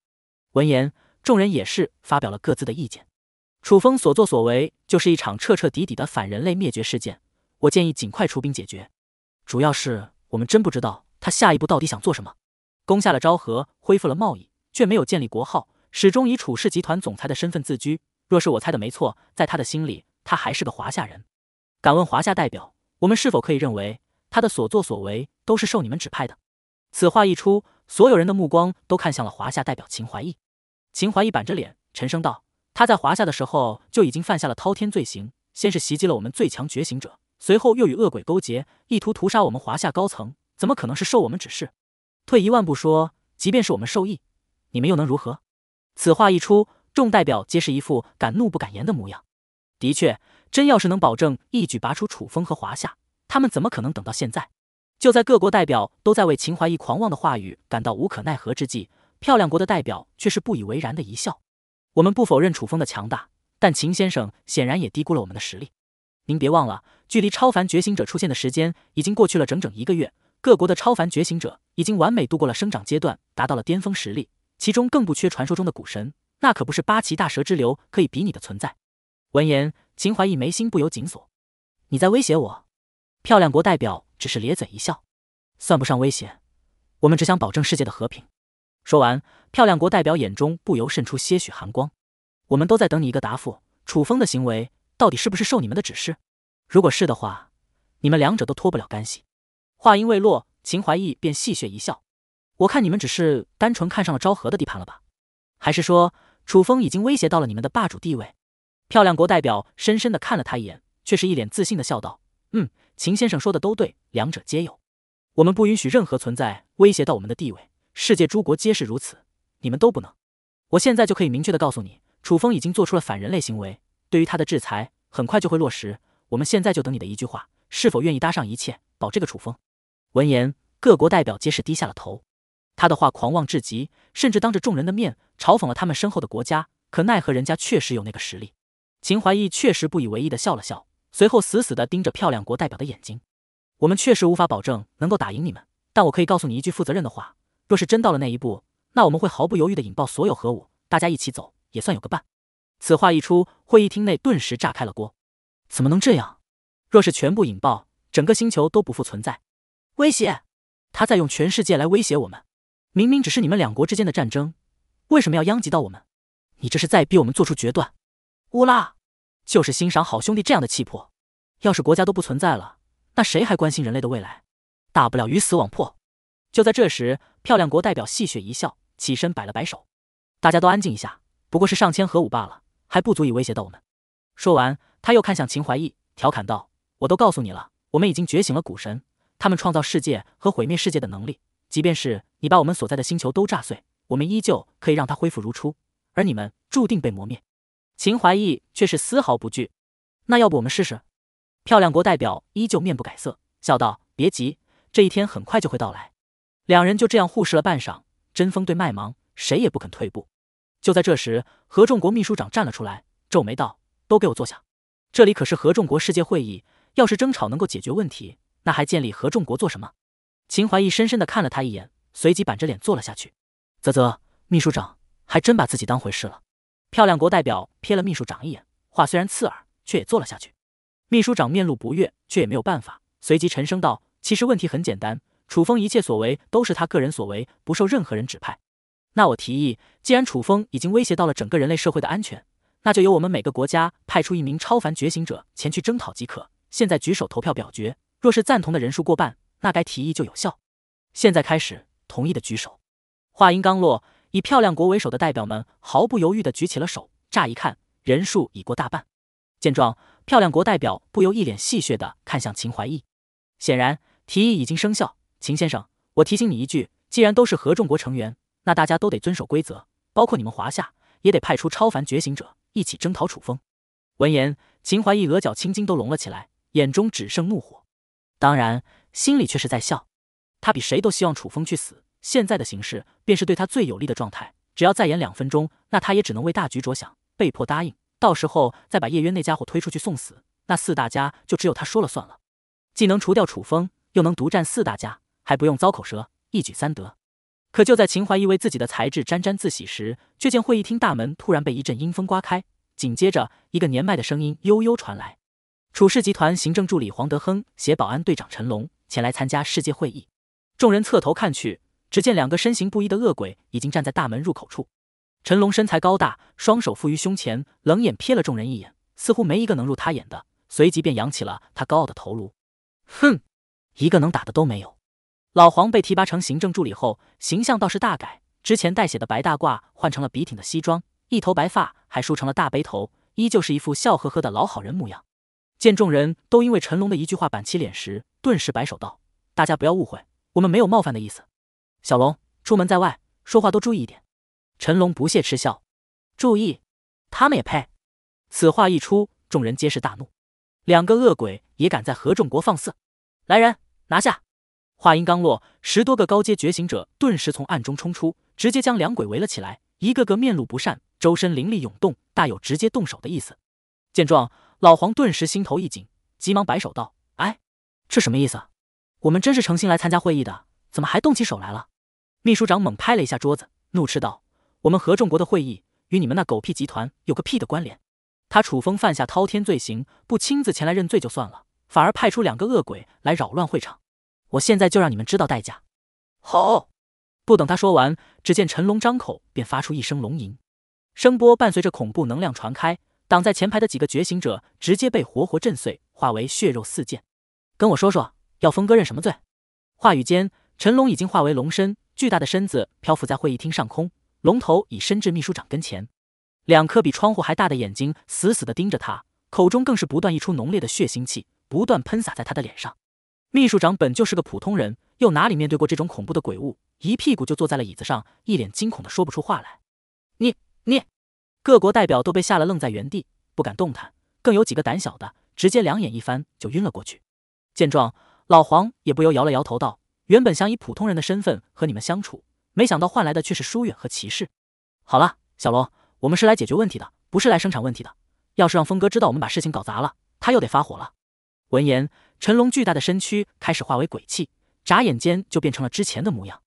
[SPEAKER 1] 闻言，众人也是发表了各自的意见。楚风所作所为，就是一场彻彻底底的反人类灭绝事件。我建议尽快出兵解决，主要是我们真不知道他下一步到底想做什么。攻下了昭和，恢复了贸易，却没有建立国号，始终以楚氏集团总裁的身份自居。若是我猜的没错，在他的心里，他还是个华夏人。敢问华夏代表，我们是否可以认为他的所作所为都是受你们指派的？此话一出。所有人的目光都看向了华夏代表秦怀义。秦怀义板着脸，沉声道：“他在华夏的时候就已经犯下了滔天罪行，先是袭击了我们最强觉醒者，随后又与恶鬼勾结，意图屠杀我们华夏高层，怎么可能是受我们指示？退一万步说，即便是我们受益，你们又能如何？”此话一出，众代表皆是一副敢怒不敢言的模样。的确，真要是能保证一举拔出楚风和华夏，他们怎么可能等到现在？就在各国代表都在为秦怀义狂妄的话语感到无可奈何之际，漂亮国的代表却是不以为然的一笑：“我们不否认楚风的强大，但秦先生显然也低估了我们的实力。您别忘了，距离超凡觉醒者出现的时间已经过去了整整一个月，各国的超凡觉醒者已经完美度过了生长阶段，达到了巅峰实力，其中更不缺传说中的古神，那可不是八岐大蛇之流可以比拟的存在。”闻言，秦怀义眉心不由紧锁：“你在威胁我？”漂亮国代表。只是咧嘴一笑，算不上威胁。我们只想保证世界的和平。说完，漂亮国代表眼中不由渗出些许寒光。我们都在等你一个答复。楚风的行为到底是不是受你们的指示？如果是的话，你们两者都脱不了干系。话音未落，秦怀义便戏谑一笑：“我看你们只是单纯看上了昭和的地盘了吧？还是说楚风已经威胁到了你们的霸主地位？”漂亮国代表深深的看了他一眼，却是一脸自信的笑道：“嗯。”秦先生说的都对，两者皆有。我们不允许任何存在威胁到我们的地位，世界诸国皆是如此。你们都不能。我现在就可以明确的告诉你，楚风已经做出了反人类行为，对于他的制裁，很快就会落实。我们现在就等你的一句话，是否愿意搭上一切保这个楚风？闻言，各国代表皆是低下了头。他的话狂妄至极，甚至当着众人的面嘲讽了他们身后的国家，可奈何人家确实有那个实力。秦怀义确实不以为意的笑了笑。随后死死的盯着漂亮国代表的眼睛，我们确实无法保证能够打赢你们，但我可以告诉你一句负责任的话，若是真到了那一步，那我们会毫不犹豫的引爆所有核武，大家一起走也算有个伴。此话一出，会议厅内顿时炸开了锅。怎么能这样？若是全部引爆，整个星球都不复存在。威胁，他在用全世界来威胁我们。明明只是你们两国之间的战争，为什么要殃及到我们？你这是在逼我们做出决断。乌拉！就是欣赏好兄弟这样的气魄。要是国家都不存在了，那谁还关心人类的未来？大不了鱼死网破。就在这时，漂亮国代表戏谑一笑，起身摆了摆手：“大家都安静一下，不过是上千核武罢了，还不足以威胁到我们。”说完，他又看向秦怀义，调侃道：“我都告诉你了，我们已经觉醒了古神，他们创造世界和毁灭世界的能力，即便是你把我们所在的星球都炸碎，我们依旧可以让他恢复如初，而你们注定被磨灭。”秦怀义却是丝毫不惧，那要不我们试试？漂亮国代表依旧面不改色，笑道：“别急，这一天很快就会到来。”两人就这样互视了半晌，针锋对麦芒，谁也不肯退步。就在这时，合众国秘书长站了出来，皱眉道：“都给我坐下，这里可是合众国世界会议，要是争吵能够解决问题，那还建立合众国做什么？”秦怀义深深的看了他一眼，随即板着脸坐了下去。啧啧，秘书长还真把自己当回事了。漂亮国代表瞥了秘书长一眼，话虽然刺耳，却也坐了下去。秘书长面露不悦，却也没有办法。随即沉声道：“其实问题很简单，楚风一切所为都是他个人所为，不受任何人指派。那我提议，既然楚风已经威胁到了整个人类社会的安全，那就由我们每个国家派出一名超凡觉醒者前去征讨即可。现在举手投票表决，若是赞同的人数过半，那该提议就有效。现在开始，同意的举手。”话音刚落。以漂亮国为首的代表们毫不犹豫地举起了手，乍一看人数已过大半。见状，漂亮国代表不由一脸戏谑地看向秦怀义。显然提议已经生效，秦先生，我提醒你一句，既然都是合众国成员，那大家都得遵守规则，包括你们华夏也得派出超凡觉醒者一起征讨楚风。闻言，秦怀义额角青筋都隆了起来，眼中只剩怒火，当然心里却是在笑。他比谁都希望楚风去死。现在的形势便是对他最有利的状态，只要再演两分钟，那他也只能为大局着想，被迫答应。到时候再把叶渊那家伙推出去送死，那四大家就只有他说了算了。既能除掉楚风，又能独占四大家，还不用遭口舌，一举三得。可就在秦怀因为自己的才智沾沾自喜时，却见会议厅大门突然被一阵阴风刮开，紧接着一个年迈的声音悠悠传来：“楚氏集团行政助理黄德亨携保安队长陈龙前来参加世界会议。”众人侧头看去。只见两个身形不一的恶鬼已经站在大门入口处。陈龙身材高大，双手负于胸前，冷眼瞥了众人一眼，似乎没一个能入他眼的。随即便扬起了他高傲的头颅：“哼，一个能打的都没有。”老黄被提拔成行政助理后，形象倒是大改，之前带血的白大褂换成了笔挺的西装，一头白发还梳成了大背头，依旧是一副笑呵呵的老好人模样。见众人都因为陈龙的一句话板起脸时，顿时摆手道：“大家不要误会，我们没有冒犯的意思。”小龙，出门在外说话都注意一点。陈龙不屑嗤笑：“注意，他们也配！”此话一出，众人皆是大怒。两个恶鬼也敢在合众国放肆！来人，拿下！话音刚落，十多个高阶觉醒者顿时从暗中冲出，直接将两鬼围了起来，一个个面露不善，周身灵力涌动，大有直接动手的意思。见状，老黄顿时心头一紧，急忙摆手道：“哎，这什么意思？我们真是诚心来参加会议的，怎么还动起手来了？”秘书长猛拍了一下桌子，怒斥道：“我们合众国的会议与你们那狗屁集团有个屁的关联！他楚风犯下滔天罪行，不亲自前来认罪就算了，反而派出两个恶鬼来扰乱会场。我现在就让你们知道代价！”好，不等他说完，只见陈龙张口便发出一声龙吟，声波伴随着恐怖能量传开，挡在前排的几个觉醒者直接被活活震碎，化为血肉四溅。跟我说说，要峰哥认什么罪？话语间，陈龙已经化为龙身。巨大的身子漂浮在会议厅上空，龙头已伸至秘书长跟前，两颗比窗户还大的眼睛死死地盯着他，口中更是不断溢出浓烈的血腥气，不断喷洒在他的脸上。秘书长本就是个普通人，又哪里面对过这种恐怖的鬼物？一屁股就坐在了椅子上，一脸惊恐的说不出话来。你你，各国代表都被吓了，愣在原地不敢动弹，更有几个胆小的直接两眼一翻就晕了过去。见状，老黄也不由摇了摇头道。原本想以普通人的身份和你们相处，没想到换来的却是疏远和歧视。好了，小龙，我们是来解决问题的，不是来生产问题的。要是让峰哥知道我们把事情搞砸了，他又得发火了。闻言，陈龙巨大的身躯开始化为鬼气，眨眼间就变成了之前的模样。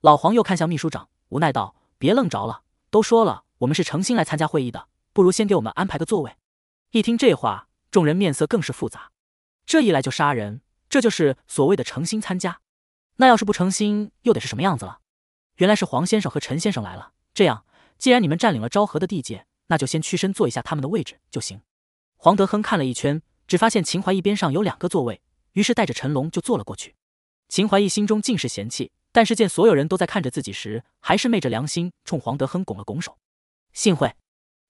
[SPEAKER 1] 老黄又看向秘书长，无奈道：“别愣着了，都说了我们是诚心来参加会议的，不如先给我们安排个座位。”一听这话，众人面色更是复杂。这一来就杀人，这就是所谓的诚心参加？那要是不诚心，又得是什么样子了？原来是黄先生和陈先生来了。这样，既然你们占领了昭和的地界，那就先屈身坐一下他们的位置就行。黄德亨看了一圈，只发现秦怀义边上有两个座位，于是带着陈龙就坐了过去。秦怀义心中尽是嫌弃，但是见所有人都在看着自己时，还是昧着良心冲黄德亨拱了拱手：“幸会。”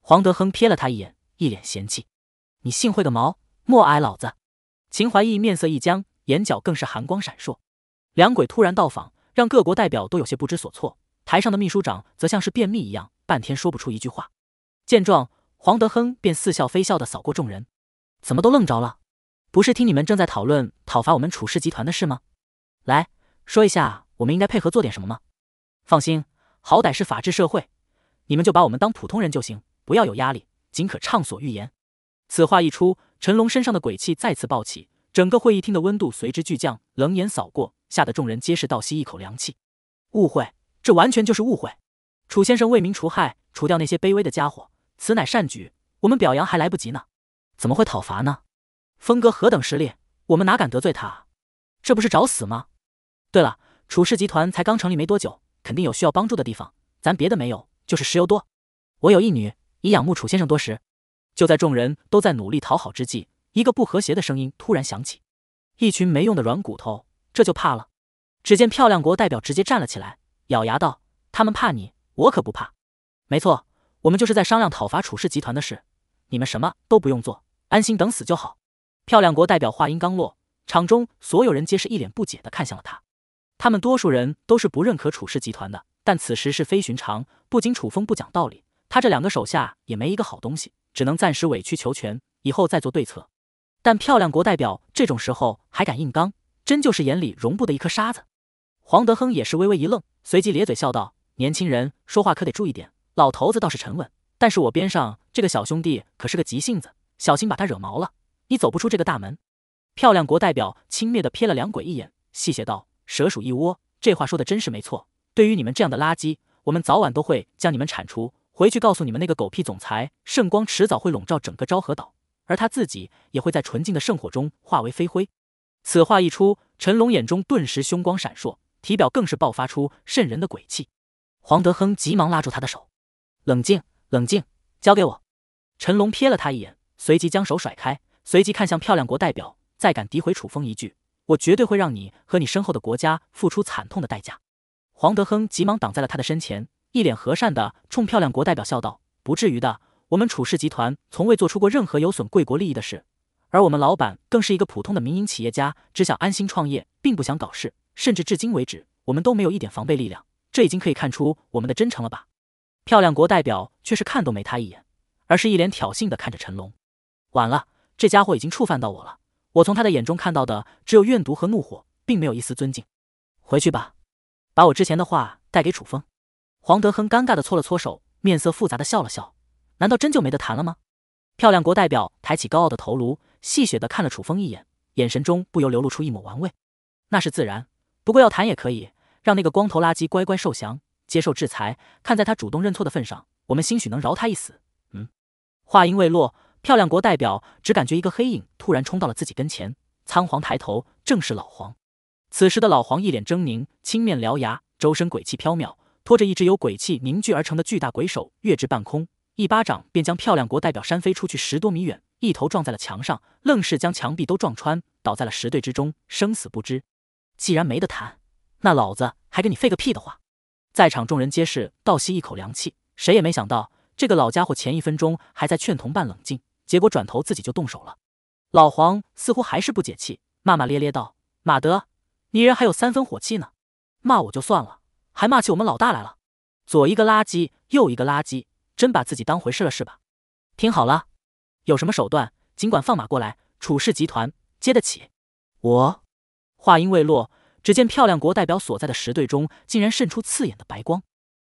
[SPEAKER 1] 黄德亨瞥了他一眼，一脸嫌弃：“你幸会个毛，莫挨老子！”秦怀义面色一僵，眼角更是寒光闪烁。两鬼突然到访，让各国代表都有些不知所措。台上的秘书长则像是便秘一样，半天说不出一句话。见状，黄德亨便似笑非笑地扫过众人：“怎么都愣着了？不是听你们正在讨论讨伐我们楚氏集团的事吗？来说一下，我们应该配合做点什么吗？放心，好歹是法治社会，你们就把我们当普通人就行，不要有压力，尽可畅所欲言。”此话一出，陈龙身上的鬼气再次暴起。整个会议厅的温度随之巨降，冷眼扫过，吓得众人皆是倒吸一口凉气。误会，这完全就是误会。楚先生为民除害，除掉那些卑微的家伙，此乃善举，我们表扬还来不及呢，怎么会讨伐呢？风哥何等实力，我们哪敢得罪他？这不是找死吗？对了，楚氏集团才刚成立没多久，肯定有需要帮助的地方。咱别的没有，就是石油多。我有一女，已仰慕楚先生多时。就在众人都在努力讨好之际。一个不和谐的声音突然响起：“一群没用的软骨头，这就怕了？”只见漂亮国代表直接站了起来，咬牙道：“他们怕你，我可不怕。没错，我们就是在商量讨伐楚氏集团的事。你们什么都不用做，安心等死就好。”漂亮国代表话音刚落，场中所有人皆是一脸不解的看向了他。他们多数人都是不认可楚氏集团的，但此时是非寻常。不仅楚风不讲道理，他这两个手下也没一个好东西，只能暂时委曲求全，以后再做对策。但漂亮国代表这种时候还敢硬刚，真就是眼里容不得一颗沙子。黄德亨也是微微一愣，随即咧嘴笑道：“年轻人说话可得注意点。老头子倒是沉稳，但是我边上这个小兄弟可是个急性子，小心把他惹毛了，你走不出这个大门。”漂亮国代表轻蔑地瞥了两鬼一眼，戏谑道：“蛇鼠一窝，这话说的真是没错。对于你们这样的垃圾，我们早晚都会将你们铲除。回去告诉你们那个狗屁总裁，圣光迟早会笼罩整个昭和岛。”而他自己也会在纯净的圣火中化为飞灰。此话一出，陈龙眼中顿时凶光闪烁，体表更是爆发出渗人的鬼气。黄德亨急忙拉住他的手：“冷静，冷静，交给我。”陈龙瞥了他一眼，随即将手甩开，随即看向漂亮国代表：“再敢诋毁楚风一句，我绝对会让你和你身后的国家付出惨痛的代价。”黄德亨急忙挡在了他的身前，一脸和善的冲漂亮国代表笑道：“不至于的。”我们楚氏集团从未做出过任何有损贵国利益的事，而我们老板更是一个普通的民营企业家，只想安心创业，并不想搞事。甚至至今为止，我们都没有一点防备力量，这已经可以看出我们的真诚了吧？漂亮国代表却是看都没他一眼，而是一脸挑衅的看着陈龙。晚了，这家伙已经触犯到我了。我从他的眼中看到的只有怨毒和怒火，并没有一丝尊敬。回去吧，把我之前的话带给楚风。黄德亨尴尬的搓了搓手，面色复杂的笑了笑。难道真就没得谈了吗？漂亮国代表抬起高傲的头颅，戏谑的看了楚风一眼，眼神中不由流露出一抹玩味。那是自然，不过要谈也可以，让那个光头垃圾乖乖受降，接受制裁。看在他主动认错的份上，我们兴许能饶他一死。嗯。话音未落，漂亮国代表只感觉一个黑影突然冲到了自己跟前，仓皇抬头，正是老黄。此时的老黄一脸狰狞，青面獠牙，周身鬼气飘渺，拖着一只由鬼气凝聚而成的巨大鬼手跃至半空。一巴掌便将漂亮国代表扇飞出去十多米远，一头撞在了墙上，愣是将墙壁都撞穿，倒在了石堆之中，生死不知。既然没得谈，那老子还跟你废个屁的话！在场众人皆是倒吸一口凉气，谁也没想到这个老家伙前一分钟还在劝同伴冷静，结果转头自己就动手了。老黄似乎还是不解气，骂骂咧咧道：“马德，泥人还有三分火气呢，骂我就算了，还骂起我们老大来了，左一个垃圾，右一个垃圾。”真把自己当回事了是吧？听好了，有什么手段尽管放马过来，楚氏集团接得起。我话音未落，只见漂亮国代表所在的石队中竟然渗出刺眼的白光，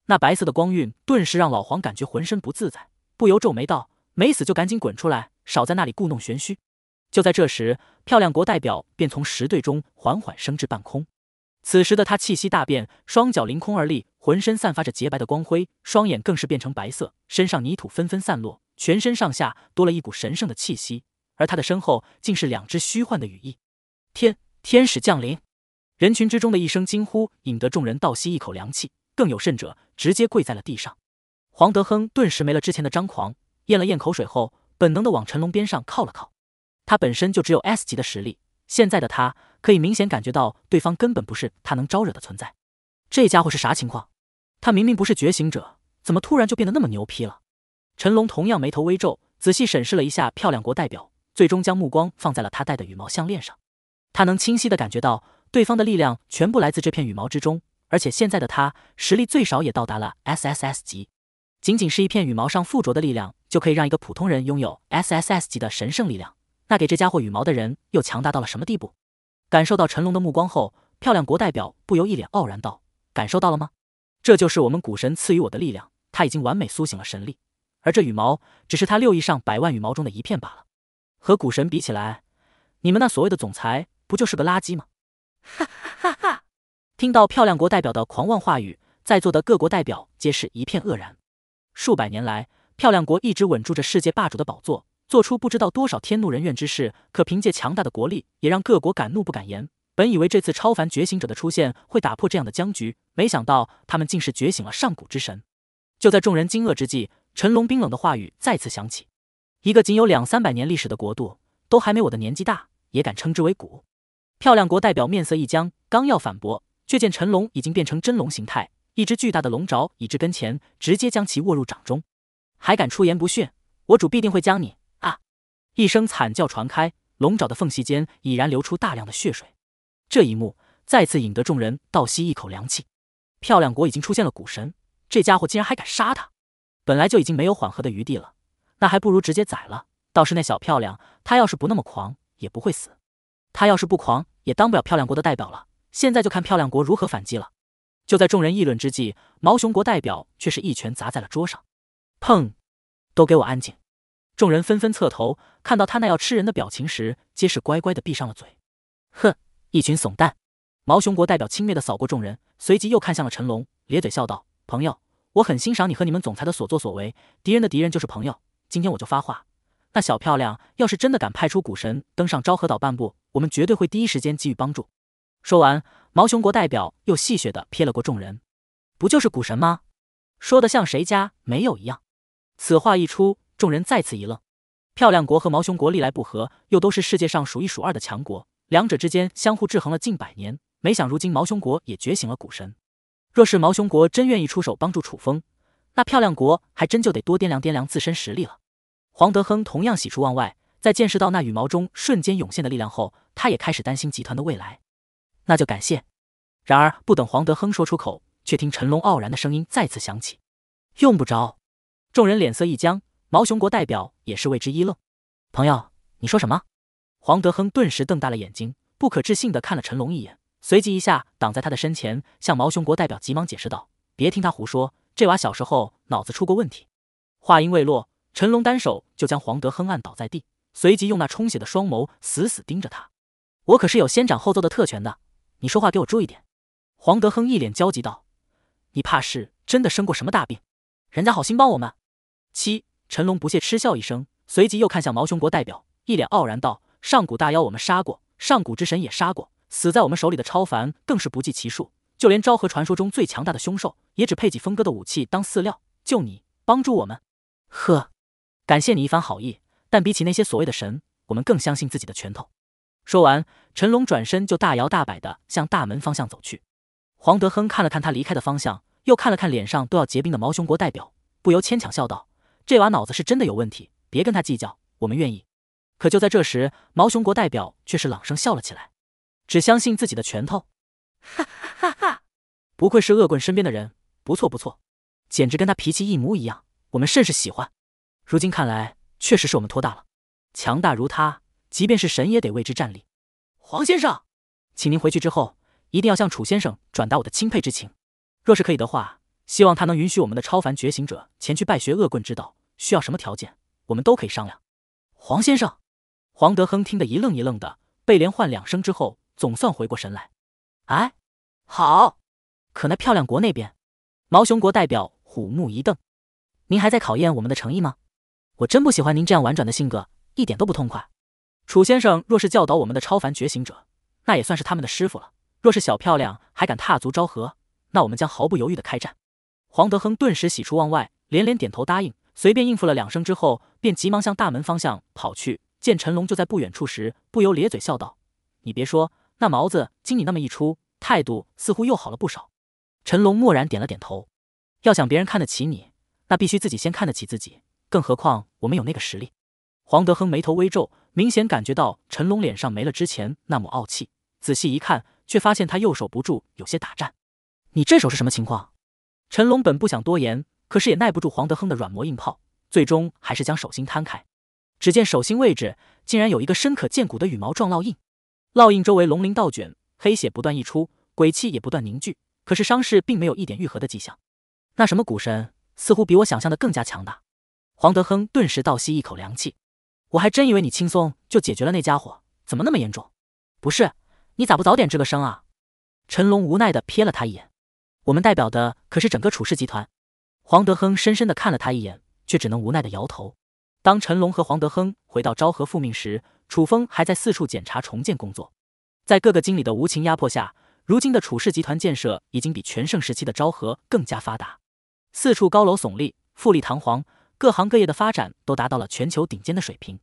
[SPEAKER 1] 那白色的光晕顿时让老黄感觉浑身不自在，不由皱眉道：“没死就赶紧滚出来，少在那里故弄玄虚。”就在这时，漂亮国代表便从石队中缓缓升至半空。此时的他气息大变，双脚凌空而立，浑身散发着洁白的光辉，双眼更是变成白色，身上泥土纷纷散落，全身上下多了一股神圣的气息。而他的身后竟是两只虚幻的羽翼，天，天使降临！人群之中的一声惊呼，引得众人倒吸一口凉气，更有甚者直接跪在了地上。黄德亨顿时没了之前的张狂，咽了咽口水后，本能的往陈龙边上靠了靠。他本身就只有 S 级的实力，现在的他。可以明显感觉到，对方根本不是他能招惹的存在。这家伙是啥情况？他明明不是觉醒者，怎么突然就变得那么牛批了？陈龙同样眉头微皱，仔细审视了一下漂亮国代表，最终将目光放在了他戴的羽毛项链上。他能清晰的感觉到，对方的力量全部来自这片羽毛之中，而且现在的他实力最少也到达了 S S S 级。仅仅是一片羽毛上附着的力量，就可以让一个普通人拥有 S S S 级的神圣力量。那给这家伙羽毛的人，又强大到了什么地步？感受到陈龙的目光后，漂亮国代表不由一脸傲然道：“感受到了吗？这就是我们股神赐予我的力量，他已经完美苏醒了神力。而这羽毛，只是他六亿上百万羽毛中的一片罢了。和股神比起来，你们那所谓的总裁，不就是个垃圾吗？”哈哈哈哈！听到漂亮国代表的狂妄话语，在座的各国代表皆是一片愕然。数百年来，漂亮国一直稳住着世界霸主的宝座。做出不知道多少天怒人怨之事，可凭借强大的国力，也让各国敢怒不敢言。本以为这次超凡觉醒者的出现会打破这样的僵局，没想到他们竟是觉醒了上古之神。就在众人惊愕之际，陈龙冰冷的话语再次响起：“一个仅有两三百年历史的国度，都还没我的年纪大，也敢称之为古？”漂亮国代表面色一僵，刚要反驳，却见陈龙已经变成真龙形态，一只巨大的龙爪已至跟前，直接将其握入掌中。还敢出言不逊，我主必定会将你！一声惨叫传开，龙爪的缝隙间已然流出大量的血水。这一幕再次引得众人倒吸一口凉气。漂亮国已经出现了股神，这家伙竟然还敢杀他！本来就已经没有缓和的余地了，那还不如直接宰了。倒是那小漂亮，他要是不那么狂，也不会死。他要是不狂，也当不了漂亮国的代表了。现在就看漂亮国如何反击了。就在众人议论之际，毛熊国代表却是一拳砸在了桌上，砰！都给我安静！众人纷纷侧头，看到他那要吃人的表情时，皆是乖乖的闭上了嘴。哼，一群怂蛋！毛雄国代表轻蔑的扫过众人，随即又看向了陈龙，咧嘴笑道：“朋友，我很欣赏你和你们总裁的所作所为。敌人的敌人就是朋友。今天我就发话，那小漂亮要是真的敢派出股神登上昭和岛半步，我们绝对会第一时间给予帮助。”说完，毛雄国代表又戏谑的瞥了过众人：“不就是股神吗？说的像谁家没有一样。”此话一出。众人再次一愣，漂亮国和毛熊国历来不和，又都是世界上数一数二的强国，两者之间相互制衡了近百年。没想如今毛熊国也觉醒了股神，若是毛熊国真愿意出手帮助楚风，那漂亮国还真就得多掂量掂量自身实力了。黄德亨同样喜出望外，在见识到那羽毛中瞬间涌现的力量后，他也开始担心集团的未来。那就感谢。然而不等黄德亨说出口，却听陈龙傲然的声音再次响起：“用不着。”众人脸色一僵。毛雄国代表也是为之一愣，朋友，你说什么？黄德亨顿时瞪大了眼睛，不可置信地看了陈龙一眼，随即一下挡在他的身前，向毛雄国代表急忙解释道：“别听他胡说，这娃小时候脑子出过问题。”话音未落，陈龙单手就将黄德亨按倒在地，随即用那充血的双眸死死盯着他：“我可是有先斩后奏的特权的，你说话给我注意点。”黄德亨一脸焦急道：“你怕是真的生过什么大病？人家好心帮我们，七。”陈龙不屑嗤笑一声，随即又看向毛熊国代表，一脸傲然道：“上古大妖我们杀过，上古之神也杀过，死在我们手里的超凡更是不计其数。就连昭和传说中最强大的凶兽，也只配给峰哥的武器当饲料。就你帮助我们，呵，感谢你一番好意，但比起那些所谓的神，我们更相信自己的拳头。”说完，陈龙转身就大摇大摆的向大门方向走去。黄德亨看了看他离开的方向，又看了看脸上都要结冰的毛熊国代表，不由牵强笑道。这娃脑子是真的有问题，别跟他计较。我们愿意。可就在这时，毛熊国代表却是朗声笑了起来，只相信自己的拳头，哈哈哈哈！不愧是恶棍身边的人，不错不错，简直跟他脾气一模一样。我们甚是喜欢。如今看来，确实是我们拖大了。强大如他，即便是神也得为之战立。黄先生，请您回去之后一定要向楚先生转达我的钦佩之情。若是可以的话。希望他能允许我们的超凡觉醒者前去拜学恶棍之道，需要什么条件，我们都可以商量。黄先生，黄德亨听得一愣一愣的，被连唤两声之后，总算回过神来。哎，好。可那漂亮国那边，毛熊国代表虎目一瞪：“您还在考验我们的诚意吗？我真不喜欢您这样婉转的性格，一点都不痛快。楚先生若是教导我们的超凡觉醒者，那也算是他们的师傅了。若是小漂亮还敢踏足昭和，那我们将毫不犹豫的开战。”黄德亨顿时喜出望外，连连点头答应，随便应付了两声之后，便急忙向大门方向跑去。见陈龙就在不远处时，不由咧嘴笑道：“你别说，那毛子经你那么一出，态度似乎又好了不少。”陈龙默然点了点头。要想别人看得起你，那必须自己先看得起自己。更何况我们有那个实力。黄德亨眉头微皱，明显感觉到陈龙脸上没了之前那抹傲气。仔细一看，却发现他右手不住有些打颤。你这手是什么情况？陈龙本不想多言，可是也耐不住黄德亨的软磨硬泡，最终还是将手心摊开。只见手心位置竟然有一个深可见骨的羽毛状烙印，烙印周围龙鳞倒卷，黑血不断溢出，鬼气也不断凝聚，可是伤势并没有一点愈合的迹象。那什么古神似乎比我想象的更加强大。黄德亨顿时倒吸一口凉气，我还真以为你轻松就解决了那家伙，怎么那么严重？不是，你咋不早点吱个声啊？陈龙无奈地瞥了他一眼。我们代表的可是整个楚氏集团。黄德亨深深地看了他一眼，却只能无奈地摇头。当陈龙和黄德亨回到昭和复命时，楚风还在四处检查重建工作。在各个经理的无情压迫下，如今的楚氏集团建设已经比全盛时期的昭和更加发达。四处高楼耸立，富丽堂皇，各行各业的发展都达到了全球顶尖的水平。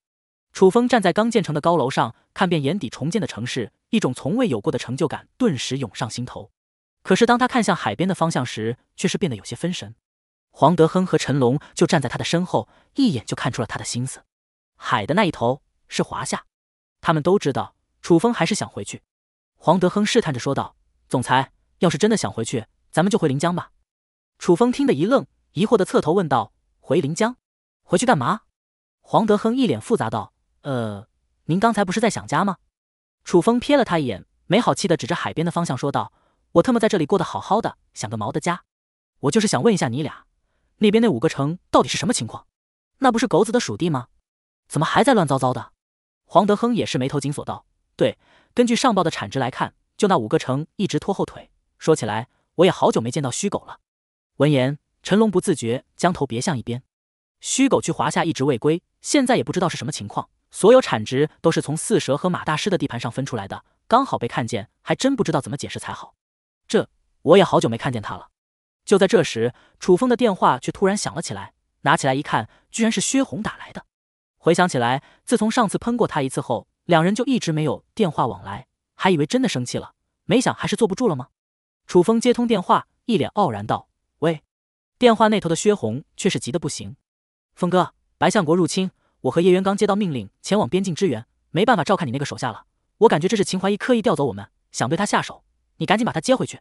[SPEAKER 1] 楚风站在刚建成的高楼上，看遍眼底重建的城市，一种从未有过的成就感顿时涌上心头。可是，当他看向海边的方向时，却是变得有些分神。黄德亨和陈龙就站在他的身后，一眼就看出了他的心思。海的那一头是华夏，他们都知道楚风还是想回去。黄德亨试探着说道：“总裁，要是真的想回去，咱们就回临江吧。”楚风听得一愣，疑惑的侧头问道：“回临江？回去干嘛？”黄德亨一脸复杂道：“呃，您刚才不是在想家吗？”楚风瞥了他一眼，没好气的指着海边的方向说道。我他妈在这里过得好好的，想个毛的家！我就是想问一下你俩，那边那五个城到底是什么情况？那不是狗子的属地吗？怎么还在乱糟糟的？黄德亨也是眉头紧锁道：“对，根据上报的产值来看，就那五个城一直拖后腿。说起来，我也好久没见到虚狗了。”闻言，陈龙不自觉将头别向一边。虚狗去华夏一直未归，现在也不知道是什么情况。所有产值都是从四蛇和马大师的地盘上分出来的，刚好被看见，还真不知道怎么解释才好。这我也好久没看见他了。就在这时，楚风的电话却突然响了起来，拿起来一看，居然是薛红打来的。回想起来，自从上次喷过他一次后，两人就一直没有电话往来，还以为真的生气了，没想还是坐不住了吗？楚风接通电话，一脸傲然道：“喂。”电话那头的薛红却是急得不行：“峰哥，白相国入侵，我和叶元刚接到命令，前往边境支援，没办法照看你那个手下了。我感觉这是秦怀义刻意调走我们，想对他下手。”你赶紧把他接回去！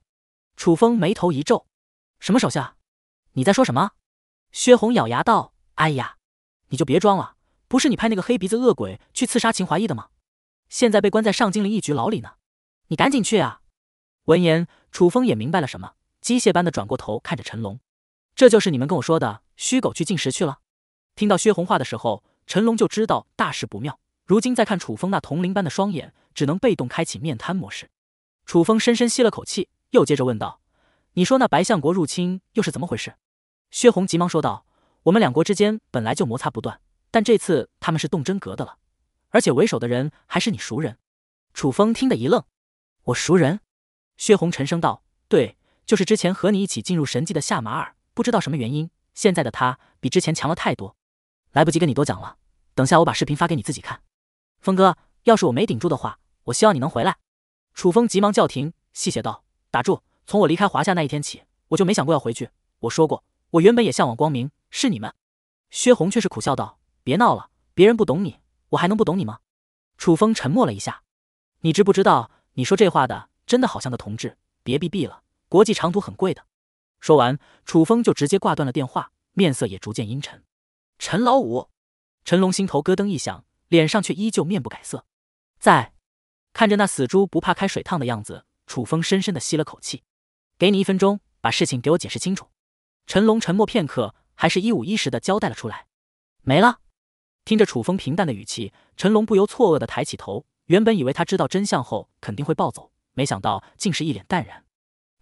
[SPEAKER 1] 楚风眉头一皱：“什么手下？你在说什么？”薛红咬牙道：“哎呀，你就别装了，不是你派那个黑鼻子恶鬼去刺杀秦怀义的吗？现在被关在上金陵一局牢里呢，你赶紧去啊！”闻言，楚风也明白了什么，机械般的转过头看着陈龙：“这就是你们跟我说的虚狗去进食去了？”听到薛红话的时候，陈龙就知道大事不妙。如今再看楚风那铜铃般的双眼，只能被动开启面瘫模式。楚风深深吸了口气，又接着问道：“你说那白象国入侵又是怎么回事？”薛红急忙说道：“我们两国之间本来就摩擦不断，但这次他们是动真格的了。而且为首的人还是你熟人。”楚风听得一愣：“我熟人？”薛红沉声道：“对，就是之前和你一起进入神迹的夏马尔。不知道什么原因，现在的他比之前强了太多，来不及跟你多讲了。等下我把视频发给你自己看。峰哥，要是我没顶住的话，我希望你能回来。”楚风急忙叫停，戏谑道：“打住！从我离开华夏那一天起，我就没想过要回去。我说过，我原本也向往光明。是你们。”薛红却是苦笑道：“别闹了，别人不懂你，我还能不懂你吗？”楚风沉默了一下，你知不知道，你说这话的，真的好像个同志？别逼逼了，国际长途很贵的。说完，楚风就直接挂断了电话，面色也逐渐阴沉。陈老五，陈龙心头咯噔一响，脸上却依旧面不改色，在。看着那死猪不怕开水烫的样子，楚风深深的吸了口气，给你一分钟，把事情给我解释清楚。陈龙沉默片刻，还是一五一十的交代了出来。没了。听着楚风平淡的语气，陈龙不由错愕的抬起头，原本以为他知道真相后肯定会暴走，没想到竟是一脸淡然。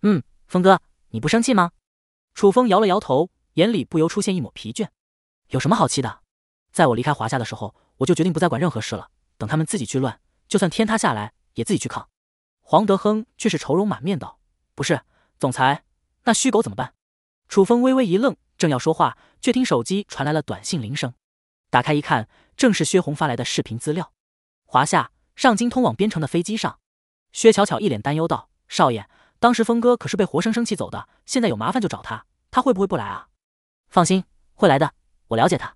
[SPEAKER 1] 嗯，峰哥，你不生气吗？楚风摇了摇头，眼里不由出现一抹疲倦。有什么好气的，在我离开华夏的时候，我就决定不再管任何事了，等他们自己去乱。就算天塌下来，也自己去扛。黄德亨却是愁容满面道：“不是总裁，那虚狗怎么办？”楚风微微一愣，正要说话，却听手机传来了短信铃声。打开一看，正是薛红发来的视频资料。华夏上京通往边城的飞机上，薛巧巧一脸担忧道：“少爷，当时峰哥可是被活生生气走的，现在有麻烦就找他，他会不会不来啊？”“放心，会来的，我了解他。”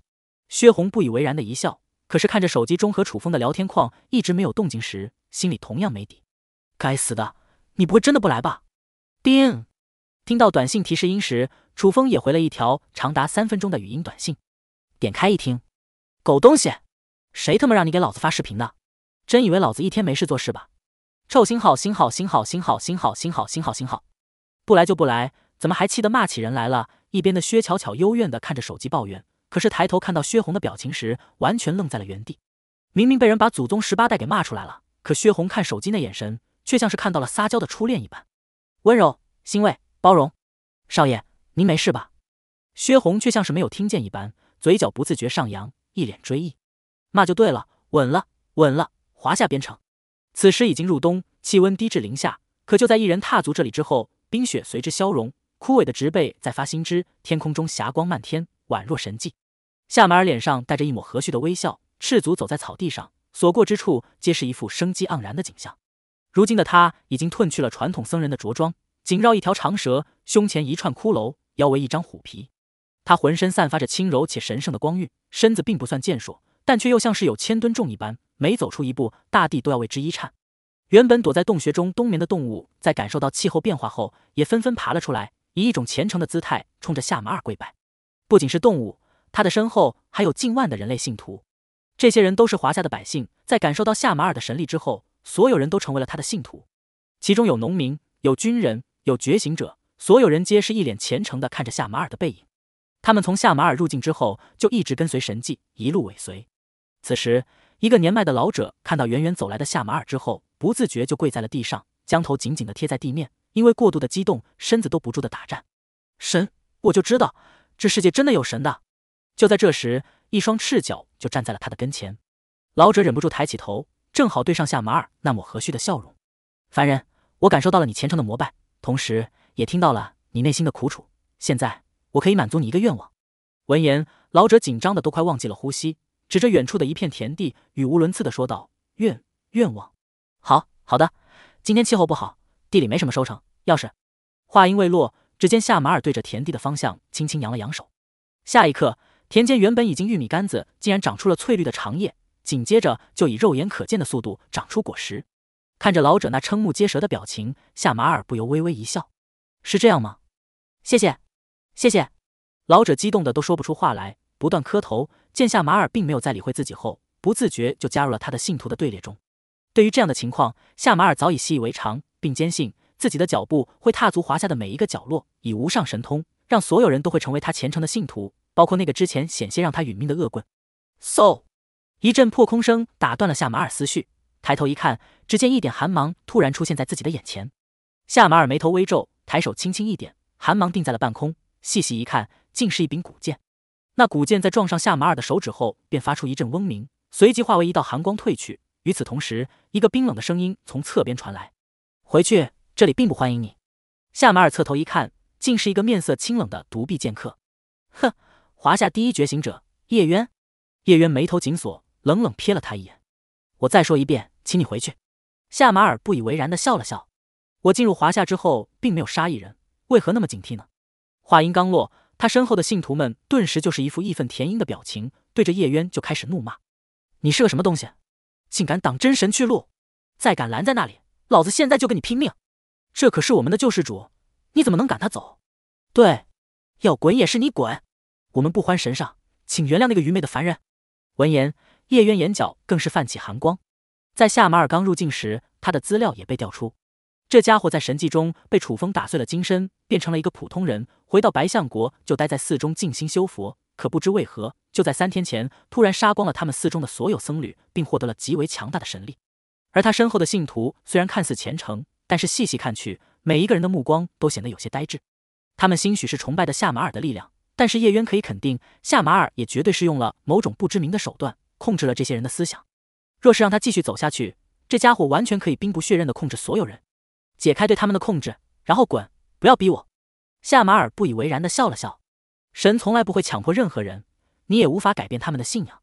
[SPEAKER 1] 薛红不以为然的一笑。可是看着手机中和楚风的聊天框一直没有动静时，心里同样没底。该死的，你不会真的不来吧？叮，听到短信提示音时，楚风也回了一条长达三分钟的语音短信。点开一听，狗东西，谁他妈让你给老子发视频的？真以为老子一天没事做事吧？臭新号，新号，新号，新号，新号，新号，新号，号，不来就不来，怎么还气得骂起人来了？一边的薛巧巧幽怨的看着手机抱怨。可是抬头看到薛红的表情时，完全愣在了原地。明明被人把祖宗十八代给骂出来了，可薛红看手机那眼神却像是看到了撒娇的初恋一般，温柔、欣慰、包容。少爷，您没事吧？薛红却像是没有听见一般，嘴角不自觉上扬，一脸追忆。骂就对了，稳了，稳了。华夏边城。此时已经入冬，气温低至零下。可就在一人踏足这里之后，冰雪随之消融，枯萎的植被在发新枝，天空中霞光漫天。宛若神迹，夏马尔脸上带着一抹和煦的微笑，赤足走在草地上，所过之处皆是一副生机盎然的景象。如今的他已经褪去了传统僧人的着装，紧绕一条长蛇，胸前一串骷髅，腰围一张虎皮。他浑身散发着轻柔且神圣的光晕，身子并不算健硕，但却又像是有千吨重一般，每走出一步，大地都要为之一颤。原本躲在洞穴中冬眠的动物，在感受到气候变化后，也纷纷爬了出来，以一种虔诚的姿态冲着夏马尔跪拜。不仅是动物，他的身后还有近万的人类信徒。这些人都是华夏的百姓，在感受到夏马尔的神力之后，所有人都成为了他的信徒。其中有农民，有军人，有觉醒者，所有人皆是一脸虔诚的看着夏马尔的背影。他们从夏马尔入境之后，就一直跟随神迹，一路尾随。此时，一个年迈的老者看到远远走来的夏马尔之后，不自觉就跪在了地上，将头紧紧的贴在地面，因为过度的激动，身子都不住的打颤。神，我就知道。这世界真的有神的！就在这时，一双赤脚就站在了他的跟前，老者忍不住抬起头，正好对上夏马尔那抹和煦的笑容。凡人，我感受到了你虔诚的膜拜，同时也听到了你内心的苦楚。现在，我可以满足你一个愿望。闻言，老者紧张的都快忘记了呼吸，指着远处的一片田地，语无伦次的说道：“愿愿望，好好的，今天气候不好，地里没什么收成。钥匙。”话音未落。只见夏马尔对着田地的方向轻轻扬了扬手，下一刻，田间原本已经玉米杆子竟然长出了翠绿的长叶，紧接着就以肉眼可见的速度长出果实。看着老者那瞠目结舌的表情，夏马尔不由微微一笑：“是这样吗？谢谢，谢谢。”老者激动的都说不出话来，不断磕头。见夏马尔并没有再理会自己后，不自觉就加入了他的信徒的队列中。对于这样的情况，夏马尔早已习以为常，并坚信。自己的脚步会踏足华夏的每一个角落，以无上神通，让所有人都会成为他虔诚的信徒，包括那个之前险些让他殒命的恶棍。嗖！一阵破空声打断了夏马尔思绪，抬头一看，只见一点寒芒突然出现在自己的眼前。夏马尔眉头微皱，抬手轻轻一点，寒芒定在了半空。细细一看，竟是一柄古剑。那古剑在撞上夏马尔的手指后，便发出一阵嗡鸣，随即化为一道寒光退去。与此同时，一个冰冷的声音从侧边传来：“回去。”这里并不欢迎你。夏马尔侧头一看，竟是一个面色清冷的独臂剑客。哼，华夏第一觉醒者叶渊。叶渊眉头紧锁，冷冷瞥了他一眼。我再说一遍，请你回去。夏马尔不以为然的笑了笑。我进入华夏之后，并没有杀一人，为何那么警惕呢？话音刚落，他身后的信徒们顿时就是一副义愤填膺的表情，对着叶渊就开始怒骂：“你是个什么东西？竟敢挡真神去路！再敢拦在那里，老子现在就跟你拼命！”这可是我们的救世主，你怎么能赶他走？对，要滚也是你滚。我们不欢神上，请原谅那个愚昧的凡人。闻言，叶渊眼角更是泛起寒光。在夏马尔刚入境时，他的资料也被调出。这家伙在神迹中被楚风打碎了金身，变成了一个普通人。回到白象国就待在寺中静心修佛，可不知为何，就在三天前突然杀光了他们寺中的所有僧侣，并获得了极为强大的神力。而他身后的信徒虽然看似虔诚。但是细细看去，每一个人的目光都显得有些呆滞。他们兴许是崇拜的夏马尔的力量，但是叶渊可以肯定，夏马尔也绝对是用了某种不知名的手段控制了这些人的思想。若是让他继续走下去，这家伙完全可以兵不血刃的控制所有人，解开对他们的控制，然后滚，不要逼我。夏马尔不以为然的笑了笑：“神从来不会强迫任何人，你也无法改变他们的信仰。”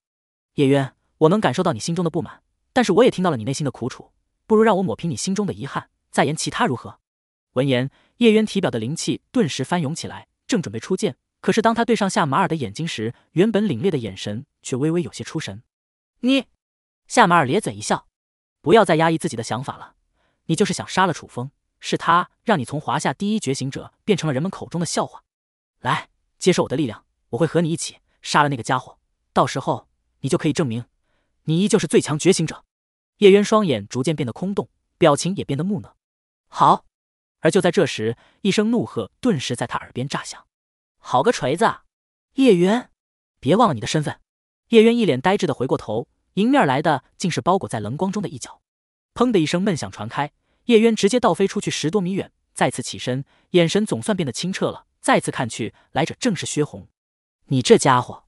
[SPEAKER 1] 叶渊，我能感受到你心中的不满，但是我也听到了你内心的苦楚，不如让我抹平你心中的遗憾。再言其他如何？闻言，叶渊体表的灵气顿时翻涌起来，正准备出剑，可是当他对上夏马尔的眼睛时，原本凛冽的眼神却微微有些出神。你，夏马尔咧嘴一笑，不要再压抑自己的想法了。你就是想杀了楚风，是他让你从华夏第一觉醒者变成了人们口中的笑话。来，接受我的力量，我会和你一起杀了那个家伙，到时候你就可以证明你依旧是最强觉醒者。叶渊双眼逐渐变得空洞，表情也变得木讷。好，而就在这时，一声怒喝顿时在他耳边炸响：“好个锤子！”叶渊，别忘了你的身份。叶渊一脸呆滞的回过头，迎面来的竟是包裹在冷光中的一角。砰的一声闷响传开，叶渊直接倒飞出去十多米远，再次起身，眼神总算变得清澈了。再次看去，来者正是薛红。你这家伙，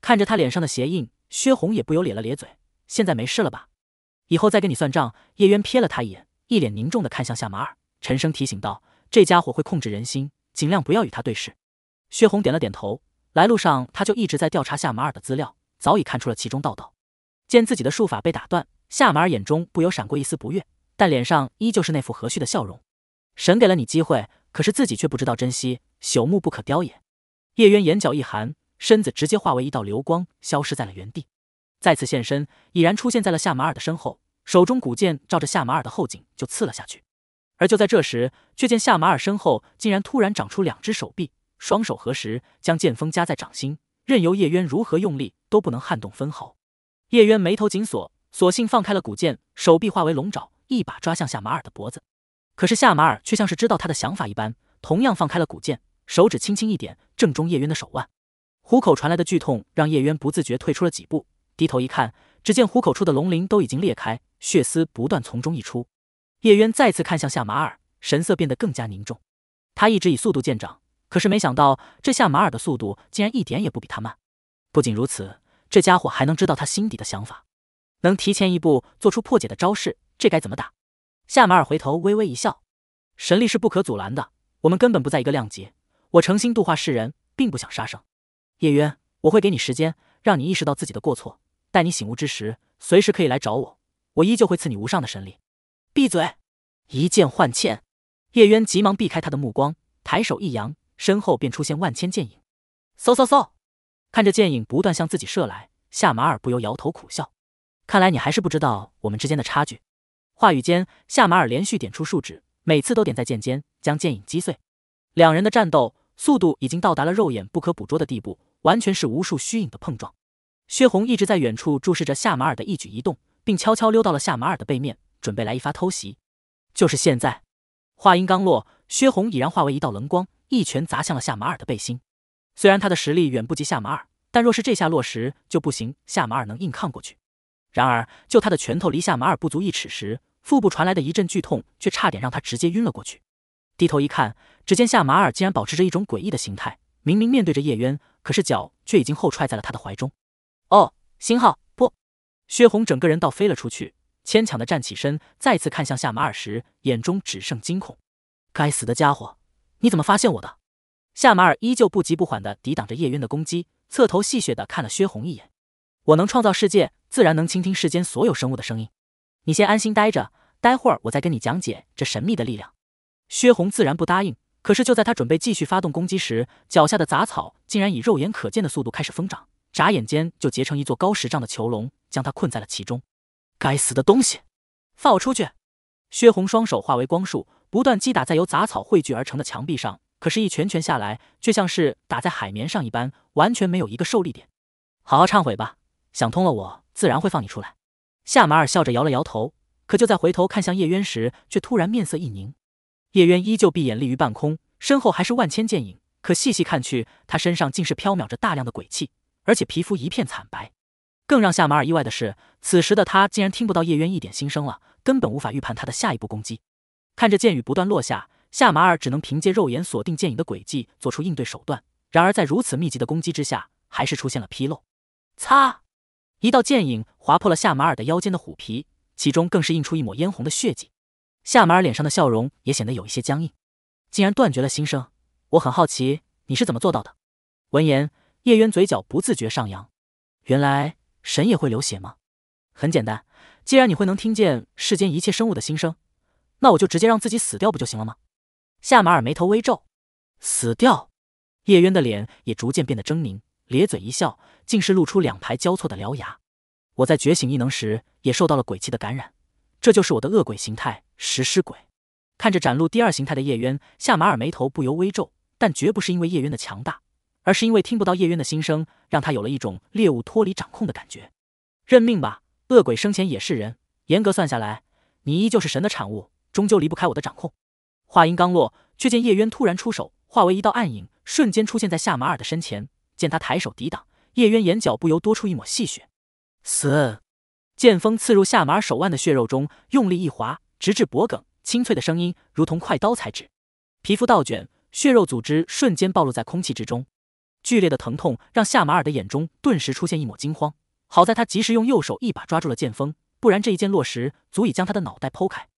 [SPEAKER 1] 看着他脸上的鞋印，薛红也不由咧了咧嘴。现在没事了吧？以后再跟你算账。叶渊瞥了他一眼。一脸凝重的看向夏马尔，沉声提醒道：“这家伙会控制人心，尽量不要与他对视。”薛红点了点头。来路上他就一直在调查夏马尔的资料，早已看出了其中道道。见自己的术法被打断，夏马尔眼中不由闪过一丝不悦，但脸上依旧是那副和煦的笑容。神给了你机会，可是自己却不知道珍惜，朽木不可雕也。叶渊眼角一寒，身子直接化为一道流光，消失在了原地。再次现身，已然出现在了夏马尔的身后。手中古剑照着夏马尔的后颈就刺了下去，而就在这时，却见夏马尔身后竟然突然长出两只手臂，双手合十，将剑锋夹在掌心，任由叶渊如何用力都不能撼动分毫。叶渊眉头紧锁，索性放开了古剑，手臂化为龙爪，一把抓向夏马尔的脖子。可是夏马尔却像是知道他的想法一般，同样放开了古剑，手指轻轻一点，正中叶渊的手腕，虎口传来的剧痛让叶渊不自觉退出了几步。低头一看，只见虎口处的龙鳞都已经裂开，血丝不断从中溢出。叶渊再次看向夏马尔，神色变得更加凝重。他一直以速度见长，可是没想到这夏马尔的速度竟然一点也不比他慢。不仅如此，这家伙还能知道他心底的想法，能提前一步做出破解的招式，这该怎么打？夏马尔回头微微一笑：“神力是不可阻拦的，我们根本不在一个量级。我诚心度化世人，并不想杀生。叶渊，我会给你时间，让你意识到自己的过错。”待你醒悟之时，随时可以来找我，我依旧会赐你无上的神力。闭嘴！一剑换千。叶渊急忙避开他的目光，抬手一扬，身后便出现万千剑影。嗖嗖嗖！看着剑影不断向自己射来，夏马尔不由摇头苦笑：“看来你还是不知道我们之间的差距。”话语间，夏马尔连续点出数指，每次都点在剑尖，将剑影击碎。两人的战斗速度已经到达了肉眼不可捕捉的地步，完全是无数虚影的碰撞。薛红一直在远处注视着夏马尔的一举一动，并悄悄溜到了夏马尔的背面，准备来一发偷袭。就是现在！话音刚落，薛红已然化为一道冷光，一拳砸向了夏马尔的背心。虽然他的实力远不及夏马尔，但若是这下落实就不行。夏马尔能硬抗过去。然而，就他的拳头离夏马尔不足一尺时，腹部传来的一阵剧痛，却差点让他直接晕了过去。低头一看，只见夏马尔竟然保持着一种诡异的形态，明明面对着叶渊，可是脚却已经后踹在了他的怀中。哦，星号不，薛红整个人倒飞了出去，牵强的站起身，再次看向夏马尔时，眼中只剩惊恐。该死的家伙，你怎么发现我的？夏马尔依旧不急不缓的抵挡着叶渊的攻击，侧头戏谑的看了薛红一眼。我能创造世界，自然能倾听世间所有生物的声音。你先安心待着，待会儿我再跟你讲解这神秘的力量。薛红自然不答应，可是就在他准备继续发动攻击时，脚下的杂草竟然以肉眼可见的速度开始疯长。眨眼间就结成一座高十丈的囚笼，将他困在了其中。该死的东西，放我出去！薛红双手化为光束，不断击打在由杂草汇聚而成的墙壁上。可是，一拳拳下来，却像是打在海绵上一般，完全没有一个受力点。好好忏悔吧，想通了，我自然会放你出来。夏马尔笑着摇了摇头，可就在回头看向叶渊时，却突然面色一凝。叶渊依旧闭眼立于半空，身后还是万千剑影。可细细看去，他身上竟是飘渺着大量的鬼气。而且皮肤一片惨白，更让夏马尔意外的是，此时的他竟然听不到叶渊一点心声了，根本无法预判他的下一步攻击。看着箭雨不断落下，夏马尔只能凭借肉眼锁定剑影的轨迹，做出应对手段。然而在如此密集的攻击之下，还是出现了纰漏。擦！一道剑影划破了夏马尔的腰间的虎皮，其中更是印出一抹嫣红的血迹。夏马尔脸上的笑容也显得有一些僵硬，竟然断绝了心声。我很好奇，你是怎么做到的？闻言。叶渊嘴角不自觉上扬，原来神也会流血吗？很简单，既然你会能听见世间一切生物的心声，那我就直接让自己死掉不就行了吗？夏马尔眉头微皱，死掉？叶渊的脸也逐渐变得狰狞，咧嘴一笑，竟是露出两排交错的獠牙。我在觉醒异能时也受到了鬼气的感染，这就是我的恶鬼形态——食尸鬼。看着展露第二形态的叶渊，夏马尔眉头不由微皱，但绝不是因为叶渊的强大。而是因为听不到叶渊的心声，让他有了一种猎物脱离掌控的感觉。认命吧，恶鬼生前也是人，严格算下来，你依旧是神的产物，终究离不开我的掌控。话音刚落，却见叶渊突然出手，化为一道暗影，瞬间出现在夏马尔的身前。见他抬手抵挡，叶渊眼角不由多出一抹戏谑。死！剑锋刺入夏马尔手腕的血肉中，用力一划，直至脖颈。清脆的声音如同快刀裁纸，皮肤倒卷，血肉组织瞬间暴露在空气之中。剧烈的疼痛让夏马尔的眼中顿时出现一抹惊慌，好在他及时用右手一把抓住了剑锋，不然这一剑落时足以将他的脑袋剖开。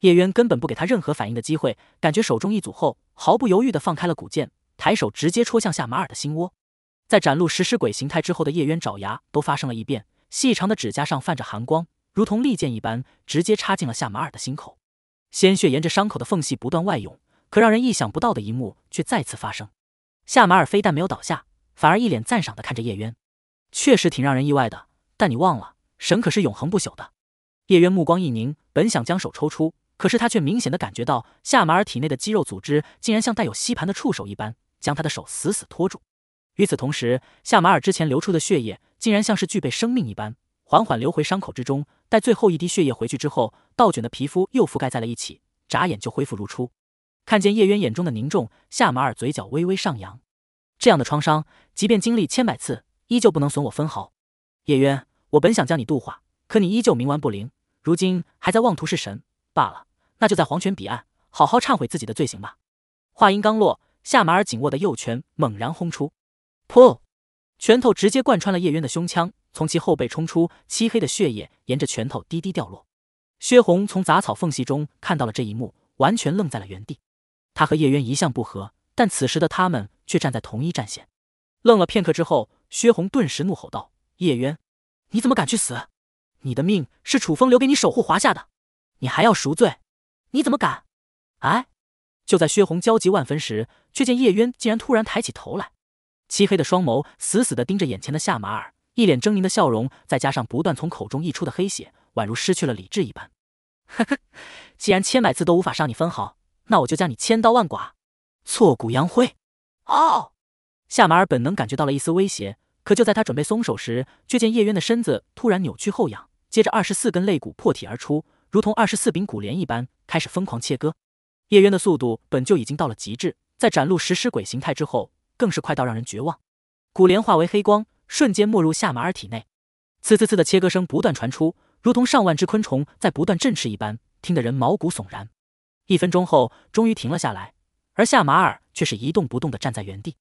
[SPEAKER 1] 叶渊根本不给他任何反应的机会，感觉手中一阻后，毫不犹豫地放开了古剑，抬手直接戳向夏马尔的心窝。在展露食尸鬼形态之后的叶渊爪牙都发生了一变，细长的指甲上泛着寒光，如同利剑一般直接插进了夏马尔的心口。鲜血沿着伤口的缝隙不断外涌，可让人意想不到的一幕却再次发生。夏马尔非但没有倒下，反而一脸赞赏的看着叶渊，确实挺让人意外的。但你忘了，神可是永恒不朽的。叶渊目光一凝，本想将手抽出，可是他却明显的感觉到夏马尔体内的肌肉组织竟然像带有吸盘的触手一般，将他的手死死拖住。与此同时，夏马尔之前流出的血液竟然像是具备生命一般，缓缓流回伤口之中。待最后一滴血液回去之后，倒卷的皮肤又覆盖在了一起，眨眼就恢复如初。看见叶渊眼中的凝重，夏马尔嘴角微微上扬。这样的创伤，即便经历千百次，依旧不能损我分毫。叶渊，我本想将你度化，可你依旧冥顽不灵，如今还在妄图弑神罢了。那就在黄泉彼岸好好忏悔自己的罪行吧。话音刚落，夏马尔紧握的右拳猛然轰出，噗，拳头直接贯穿了叶渊的胸腔，从其后背冲出，漆黑的血液沿着拳头滴滴掉落。薛红从杂草缝隙中看到了这一幕，完全愣在了原地。他和叶渊一向不和，但此时的他们却站在同一战线。愣了片刻之后，薛红顿时怒吼道：“叶渊，你怎么敢去死？你的命是楚风留给你守护华夏的，你还要赎罪？你怎么敢？”哎！就在薛红焦急万分时，却见叶渊竟然突然抬起头来，漆黑的双眸死死地盯着眼前的夏马尔，一脸狰狞的笑容，再加上不断从口中溢出的黑血，宛如失去了理智一般。“呵呵，既然千百次都无法伤你分毫。”那我就将你千刀万剐，挫骨扬灰！哦，夏马尔本能感觉到了一丝威胁，可就在他准备松手时，却见叶渊的身子突然扭曲后仰，接着二十四根肋骨破体而出，如同二十四柄骨镰一般，开始疯狂切割。叶渊的速度本就已经到了极致，在展露食尸鬼形态之后，更是快到让人绝望。骨镰化为黑光，瞬间没入夏马尔体内，刺刺刺的切割声不断传出，如同上万只昆虫在不断振翅一般，听得人毛骨悚然。一分钟后，终于停了下来，而夏马尔却是一动不动的站在原地。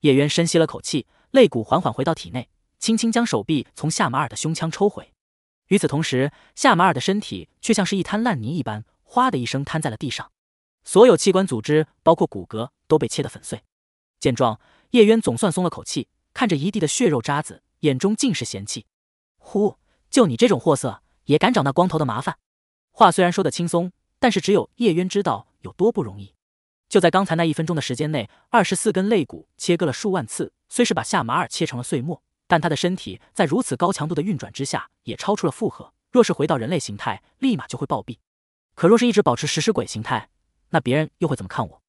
[SPEAKER 1] 叶渊深吸了口气，肋骨缓缓回到体内，轻轻将手臂从夏马尔的胸腔抽回。与此同时，夏马尔的身体却像是一滩烂泥一般，哗的一声瘫在了地上，所有器官组织，包括骨骼，都被切得粉碎。见状，叶渊总算松了口气，看着一地的血肉渣子，眼中尽是嫌弃：“呼，就你这种货色，也敢找那光头的麻烦？”话虽然说的轻松。但是只有叶渊知道有多不容易。就在刚才那一分钟的时间内，二十四根肋骨切割了数万次，虽是把夏马尔切成了碎末，但他的身体在如此高强度的运转之下也超出了负荷。若是回到人类形态，立马就会暴毙。可若是一直保持食尸鬼形态，那别人又会怎么看我？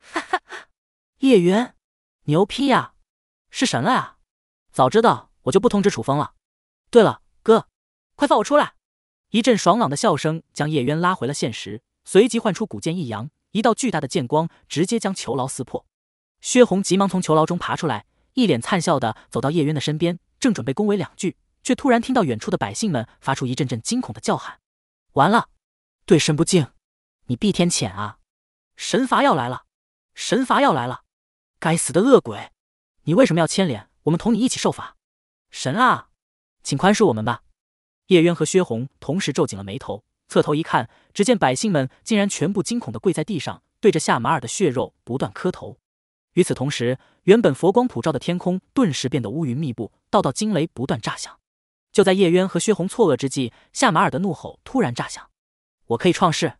[SPEAKER 1] 哈哈哈！叶渊，牛批呀，是神了呀！早知道我就不通知楚风了。对了，哥，快放我出来！一阵爽朗的笑声将叶渊拉回了现实，随即唤出古剑一扬，一道巨大的剑光直接将囚牢撕破。薛红急忙从囚牢中爬出来，一脸灿笑的走到叶渊的身边，正准备恭维两句，却突然听到远处的百姓们发出一阵阵惊恐的叫喊：“完了，对神不敬，你必天谴啊！神罚要来了，神罚要来了！该死的恶鬼，你为什么要牵连我们，同你一起受罚？神啊，请宽恕我们吧！”叶渊和薛红同时皱紧了眉头，侧头一看，只见百姓们竟然全部惊恐的跪在地上，对着夏马尔的血肉不断磕头。与此同时，原本佛光普照的天空顿时变得乌云密布，道道惊雷不断炸响。就在叶渊和薛红错愕之际，夏马尔的怒吼突然炸响：“我可以创世，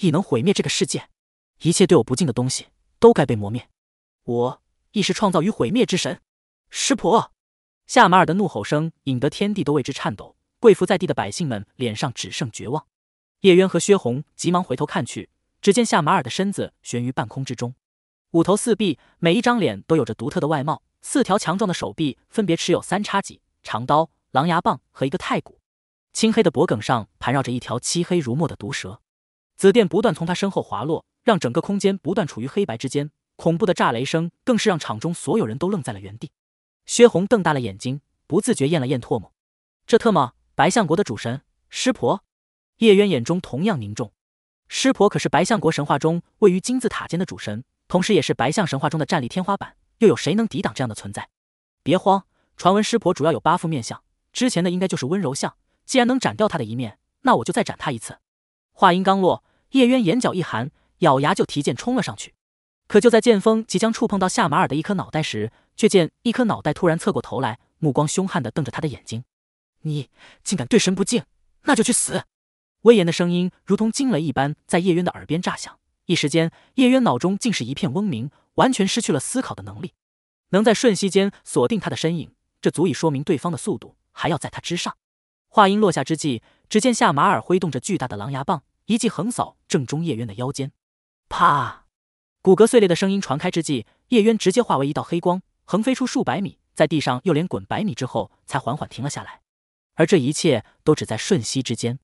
[SPEAKER 1] 亦能毁灭这个世界，一切对我不敬的东西都该被磨灭。我亦是创造与毁灭之神。”师婆，夏马尔的怒吼声引得天地都为之颤抖。跪伏在地的百姓们脸上只剩绝望。叶渊和薛红急忙回头看去，只见夏马尔的身子悬于半空之中，五头四臂，每一张脸都有着独特的外貌，四条强壮的手臂分别持有三叉戟、长刀、狼牙棒和一个太鼓。青黑的脖颈上盘绕着一条漆黑如墨的毒蛇，紫电不断从他身后滑落，让整个空间不断处于黑白之间。恐怖的炸雷声更是让场中所有人都愣在了原地。薛红瞪大了眼睛，不自觉咽了咽唾沫，这特么！白象国的主神湿婆，叶渊眼中同样凝重。湿婆可是白象国神话中位于金字塔尖的主神，同时也是白象神话中的战力天花板。又有谁能抵挡这样的存在？别慌，传闻湿婆主要有八副面相，之前的应该就是温柔相。既然能斩掉他的一面，那我就再斩他一次。话音刚落，叶渊眼角一寒，咬牙就提剑冲了上去。可就在剑锋即将触碰到夏马尔的一颗脑袋时，却见一颗脑袋突然侧过头来，目光凶悍的瞪着他的眼睛。你竟敢对神不敬，那就去死！威严的声音如同惊雷一般在叶渊的耳边炸响，一时间，叶渊脑中竟是一片嗡鸣，完全失去了思考的能力。能在瞬息间锁定他的身影，这足以说明对方的速度还要在他之上。话音落下之际，只见夏马尔挥动着巨大的狼牙棒，一记横扫正中叶渊的腰间，啪，骨骼碎裂的声音传开之际，叶渊直接化为一道黑光，横飞出数百米，在地上又连滚百米之后，才缓缓停了下来。而这一切都只在瞬息之间，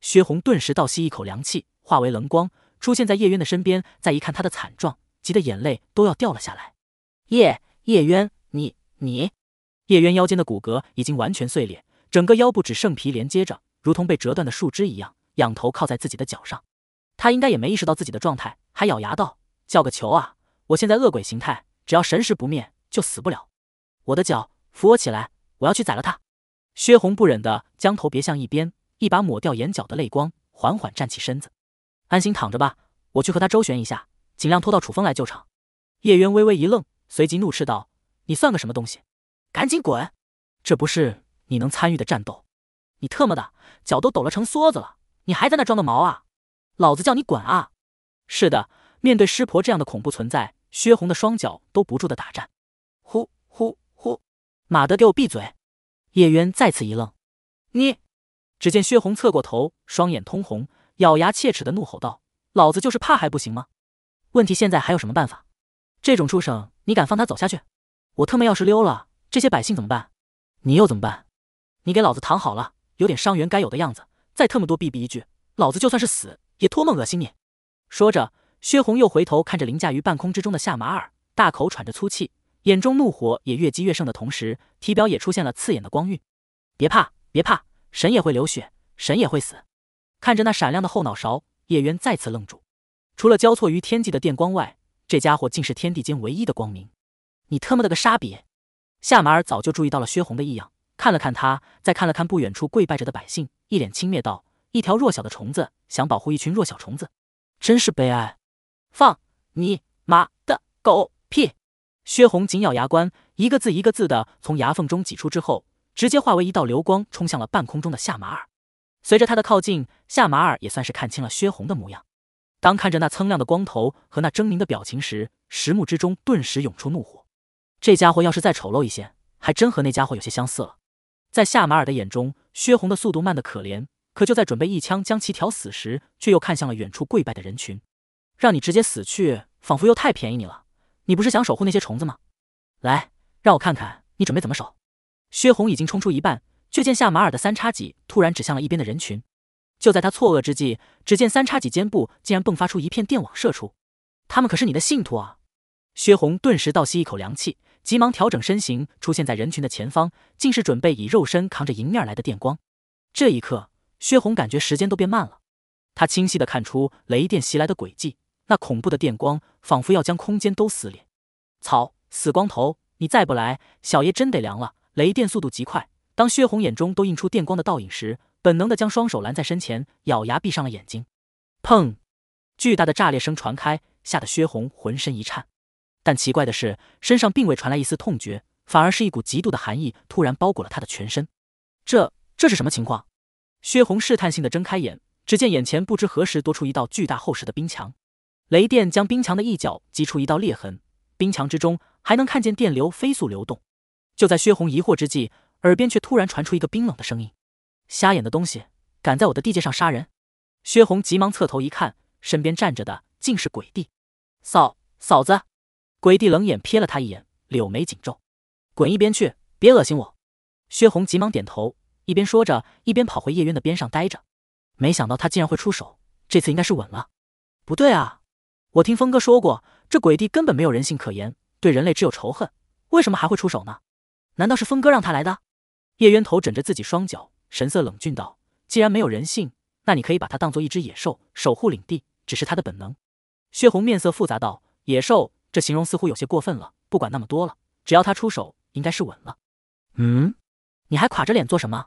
[SPEAKER 1] 薛红顿时倒吸一口凉气，化为冷光出现在叶渊的身边。再一看他的惨状，急得眼泪都要掉了下来。叶叶渊，你你！叶渊腰间的骨骼已经完全碎裂，整个腰部只剩皮连接着，如同被折断的树枝一样，仰头靠在自己的脚上。他应该也没意识到自己的状态，还咬牙道：“叫个球啊！我现在恶鬼形态，只要神识不灭就死不了。我的脚，扶我起来，我要去宰了他。”薛红不忍地将头别向一边，一把抹掉眼角的泪光，缓缓站起身子：“安心躺着吧，我去和他周旋一下，尽量拖到楚风来救场。”叶渊微微一愣，随即怒斥道：“你算个什么东西？赶紧滚！这不是你能参与的战斗！你特么的脚都抖了成梭子了，你还在那装个毛啊！老子叫你滚啊！”是的，面对师婆这样的恐怖存在，薛红的双脚都不住的打颤，呼呼呼！马德，给我闭嘴！叶渊再次一愣，你！只见薛红侧过头，双眼通红，咬牙切齿的怒吼道：“老子就是怕还不行吗？问题现在还有什么办法？这种畜生，你敢放他走下去？我特么要是溜了，这些百姓怎么办？你又怎么办？你给老子躺好了，有点伤员该有的样子，再特么多逼逼一句，老子就算是死也托梦恶心你！”说着，薛红又回头看着凌驾于半空之中的夏马尔，大口喘着粗气。眼中怒火也越积越盛的同时，体表也出现了刺眼的光晕。别怕，别怕，神也会流血，神也会死。看着那闪亮的后脑勺，叶渊再次愣住。除了交错于天际的电光外，这家伙竟是天地间唯一的光明。你特么的个傻逼！夏马尔早就注意到了薛红的异样，看了看他，再看了看不远处跪拜着的百姓，一脸轻蔑道：“一条弱小的虫子，想保护一群弱小虫子，真是悲哀。”放你妈的狗屁！薛红紧咬牙关，一个字一个字的从牙缝中挤出，之后直接化为一道流光，冲向了半空中的夏马尔。随着他的靠近，夏马尔也算是看清了薛红的模样。当看着那锃亮的光头和那狰狞的表情时，石木之中顿时涌出怒火。这家伙要是再丑陋一些，还真和那家伙有些相似了。在夏马尔的眼中，薛红的速度慢得可怜。可就在准备一枪将其挑死时，却又看向了远处跪拜的人群，让你直接死去，仿佛又太便宜你了。你不是想守护那些虫子吗？来，让我看看你准备怎么守。薛红已经冲出一半，却见夏马尔的三叉戟突然指向了一边的人群。就在他错愕之际，只见三叉戟肩部竟然迸发出一片电网射出。他们可是你的信徒啊！薛红顿时倒吸一口凉气，急忙调整身形，出现在人群的前方，竟是准备以肉身扛着迎面来的电光。这一刻，薛红感觉时间都变慢了，他清晰的看出雷电袭来的轨迹。那恐怖的电光仿佛要将空间都撕裂。草，死光头！你再不来，小爷真得凉了。雷电速度极快，当薛红眼中都映出电光的倒影时，本能的将双手拦在身前，咬牙闭上了眼睛。砰！巨大的炸裂声传开，吓得薛红浑身一颤。但奇怪的是，身上并未传来一丝痛觉，反而是一股极度的寒意突然包裹了他的全身。这这是什么情况？薛红试探性的睁开眼，只见眼前不知何时多出一道巨大厚实的冰墙。雷电将冰墙的一角击出一道裂痕，冰墙之中还能看见电流飞速流动。就在薛红疑惑之际，耳边却突然传出一个冰冷的声音：“瞎眼的东西，敢在我的地界上杀人！”薛红急忙侧头一看，身边站着的竟是鬼帝嫂嫂子。鬼帝冷眼瞥了他一眼，柳眉紧皱：“滚一边去，别恶心我！”薛红急忙点头，一边说着，一边跑回叶渊的边上待着。没想到他竟然会出手，这次应该是稳了。不对啊！我听峰哥说过，这鬼帝根本没有人性可言，对人类只有仇恨，为什么还会出手呢？难道是峰哥让他来的？叶渊头枕着自己双脚，神色冷峻道：“既然没有人性，那你可以把他当做一只野兽，守护领地，只是他的本能。”薛红面色复杂道：“野兽这形容似乎有些过分了，不管那么多了，只要他出手，应该是稳了。”
[SPEAKER 2] 嗯，
[SPEAKER 1] 你还垮着脸做什么？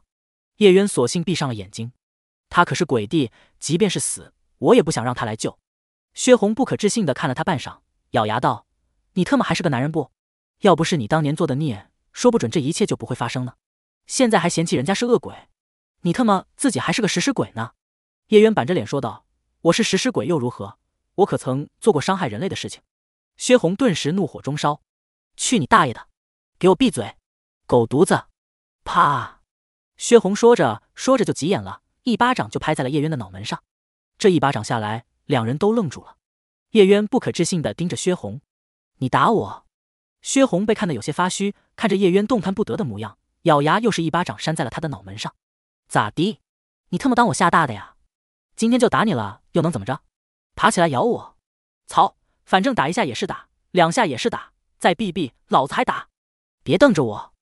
[SPEAKER 1] 叶渊索性闭上了眼睛。他可是鬼帝，即便是死，我也不想让他来救。薛红不可置信的看了他半晌，咬牙道：“你特么还是个男人不？要不是你当年做的孽，说不准这一切就不会发生呢。现在还嫌弃人家是恶鬼，你特么自己还是个食尸鬼呢！”叶渊板着脸说道：“我是食尸鬼又如何？我可曾做过伤害人类的事情？”薛红顿时怒火中烧：“去你大爷的！给我闭嘴，狗犊子！啪！”薛红说着说着就急眼了，一巴掌就拍在了叶渊的脑门上。这一巴掌下来。两人都愣住了，叶渊不可置信的盯着薛红：“你打我？”薛红被看得有些发虚，看着叶渊动弹不得的模样，咬牙又是一巴掌扇在了他的脑门上：“咋的？你特么当我吓大的呀？今天就打你了，又能怎么着？爬起来咬我？操！反正打一下也是打，两下也是打，再避避，老子还打！别瞪着我，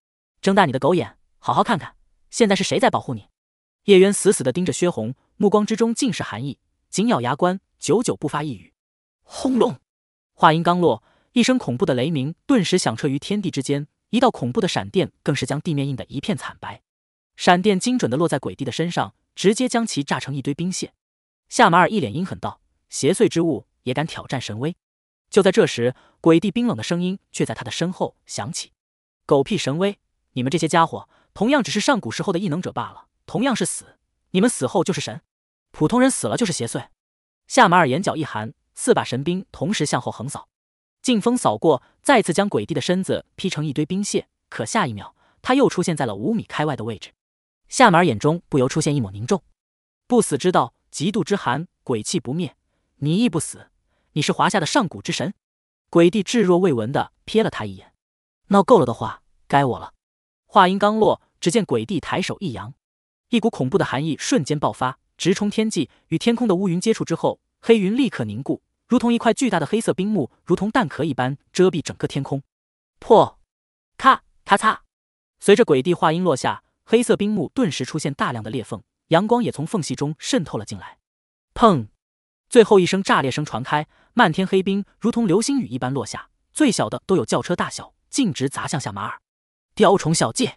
[SPEAKER 1] 睁大你的狗眼，好好看看，现在是谁在保护你？”叶渊死死的盯着薛红，目光之中尽是寒意，紧咬牙关。久久不发一语。轰隆！话音刚落，一声恐怖的雷鸣顿时响彻于天地之间，一道恐怖的闪电更是将地面映得一片惨白。闪电精准地落在鬼帝的身上，直接将其炸成一堆冰屑。夏马尔一脸阴狠道：“邪祟之物也敢挑战神威？”就在这时，鬼帝冰冷的声音却在他的身后响起：“狗屁神威！你们这些家伙，同样只是上古时候的异能者罢了，同样是死，你们死后就是神，普通人死了就是邪祟。”夏马尔眼角一寒，四把神兵同时向后横扫，劲风扫过，再次将鬼帝的身子劈成一堆冰屑。可下一秒，他又出现在了五米开外的位置。夏马尔眼中不由出现一抹凝重。不死之道，极度之寒，鬼气不灭，你亦不死。你是华夏的上古之神。鬼帝置若未闻的瞥了他一眼。闹够了的话，该我了。话音刚落，只见鬼帝抬手一扬，一股恐怖的寒意瞬间爆发。直冲天际，与天空的乌云接触之后，黑云立刻凝固，如同一块巨大的黑色冰幕，如同蛋壳一般遮蔽整个天空。破，咔咔嚓！随着鬼帝话音落下，黑色冰幕顿时出现大量的裂缝，阳光也从缝隙中渗透了进来。砰！最后一声炸裂声传开，漫天黑冰如同流星雨一般落下，最小的都有轿车大小，径直砸向夏马尔。雕虫小技！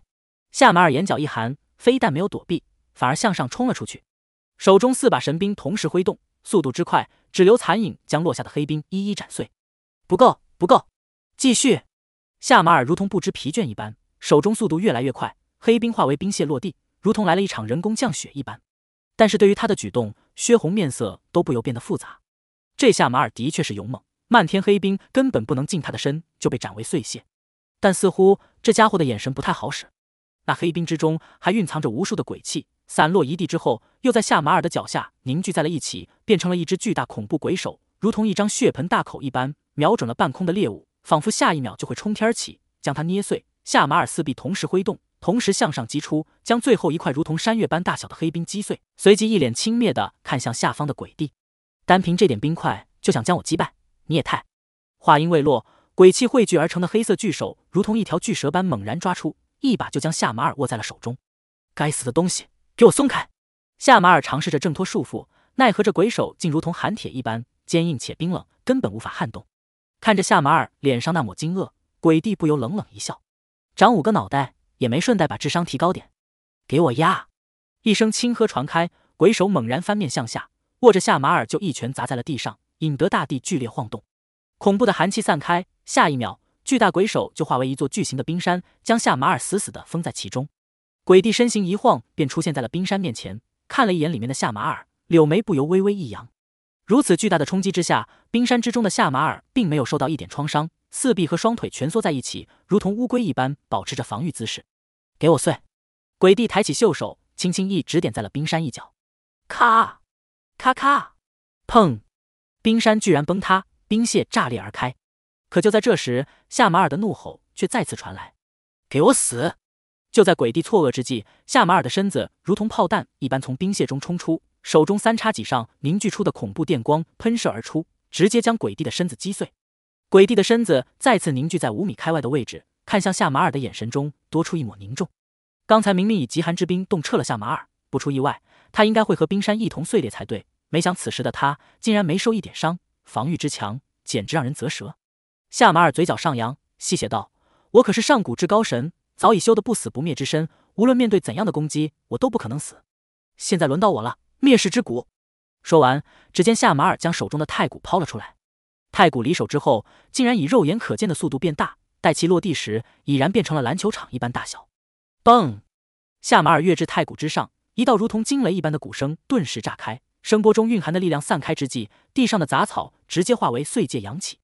[SPEAKER 1] 夏马尔眼角一寒，非但没有躲避，反而向上冲了出去。手中四把神兵同时挥动，速度之快，只留残影，将落下的黑兵一一斩碎。不够，不够，继续。夏马尔如同不知疲倦一般，手中速度越来越快，黑兵化为冰屑落地，如同来了一场人工降雪一般。但是对于他的举动，薛红面色都不由变得复杂。这夏马尔的确是勇猛，漫天黑兵根本不能近他的身，就被斩为碎屑。但似乎这家伙的眼神不太好使，那黑兵之中还蕴藏着无数的鬼气。散落一地之后，又在夏马尔的脚下凝聚在了一起，变成了一只巨大恐怖鬼手，如同一张血盆大口一般，瞄准了半空的猎物，仿佛下一秒就会冲天起，将它捏碎。夏马尔四臂同时挥动，同时向上击出，将最后一块如同山岳般大小的黑冰击碎。随即一脸轻蔑的看向下方的鬼地，单凭这点冰块就想将我击败，你也太……话音未落，鬼气汇聚而成的黑色巨手如同一条巨蛇般猛然抓出，一把就将夏马尔握在了手中。该死的东西！给我松开！夏马尔尝试着挣脱束缚，奈何这鬼手竟如同寒铁一般坚硬且冰冷，根本无法撼动。看着夏马尔脸上那抹惊愕，鬼帝不由冷冷一笑：长五个脑袋也没顺带把智商提高点。给我压！一声轻喝传开，鬼手猛然翻面向下，握着夏马尔就一拳砸在了地上，引得大地剧烈晃动。恐怖的寒气散开，下一秒，巨大鬼手就化为一座巨型的冰山，将夏马尔死死地封在其中。鬼帝身形一晃，便出现在了冰山面前，看了一眼里面的夏马尔，柳眉不由微微一扬。如此巨大的冲击之下，冰山之中的夏马尔并没有受到一点创伤，四臂和双腿蜷缩在一起，如同乌龟一般保持着防御姿势。给我碎！鬼帝抬起袖手，轻轻一指点在了冰山一角，咔，咔咔，砰！冰山居然崩塌，冰屑炸裂而开。可就在这时，夏马尔的怒吼却再次传来：“给我死！”就在鬼帝错愕之际，夏马尔的身子如同炮弹一般从冰屑中冲出，手中三叉戟上凝聚出的恐怖电光喷射而出，直接将鬼帝的身子击碎。鬼帝的身子再次凝聚在五米开外的位置，看向夏马尔的眼神中多出一抹凝重。刚才明明以极寒之冰冻彻了夏马尔，不出意外，他应该会和冰山一同碎裂才对。没想此时的他竟然没受一点伤，防御之强简直让人啧舌。夏马尔嘴角上扬，戏谑道：“我可是上古至高神。”早已修得不死不灭之身，无论面对怎样的攻击，我都不可能死。现在轮到我了，灭世之鼓。说完，只见夏马尔将手中的太鼓抛了出来。太鼓离手之后，竟然以肉眼可见的速度变大，待其落地时，已然变成了篮球场一般大小。嘣！夏马尔跃至太古之上，一道如同惊雷一般的鼓声顿时炸开，声波中蕴含的力量散开之际，地上的杂草直接化为碎屑扬起。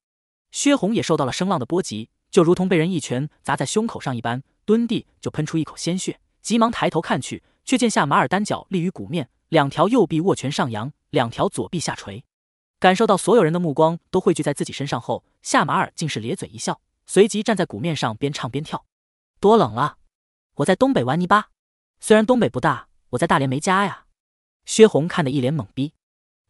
[SPEAKER 1] 薛红也受到了声浪的波及，就如同被人一拳砸在胸口上一般。蹲地就喷出一口鲜血，急忙抬头看去，却见夏马尔单脚立于鼓面，两条右臂握拳上扬，两条左臂下垂。感受到所有人的目光都汇聚在自己身上后，夏马尔竟是咧嘴一笑，随即站在鼓面上边唱边跳。多冷啊！我在东北玩泥巴，虽然东北不大，我在大连没家呀。薛红看得一脸懵逼，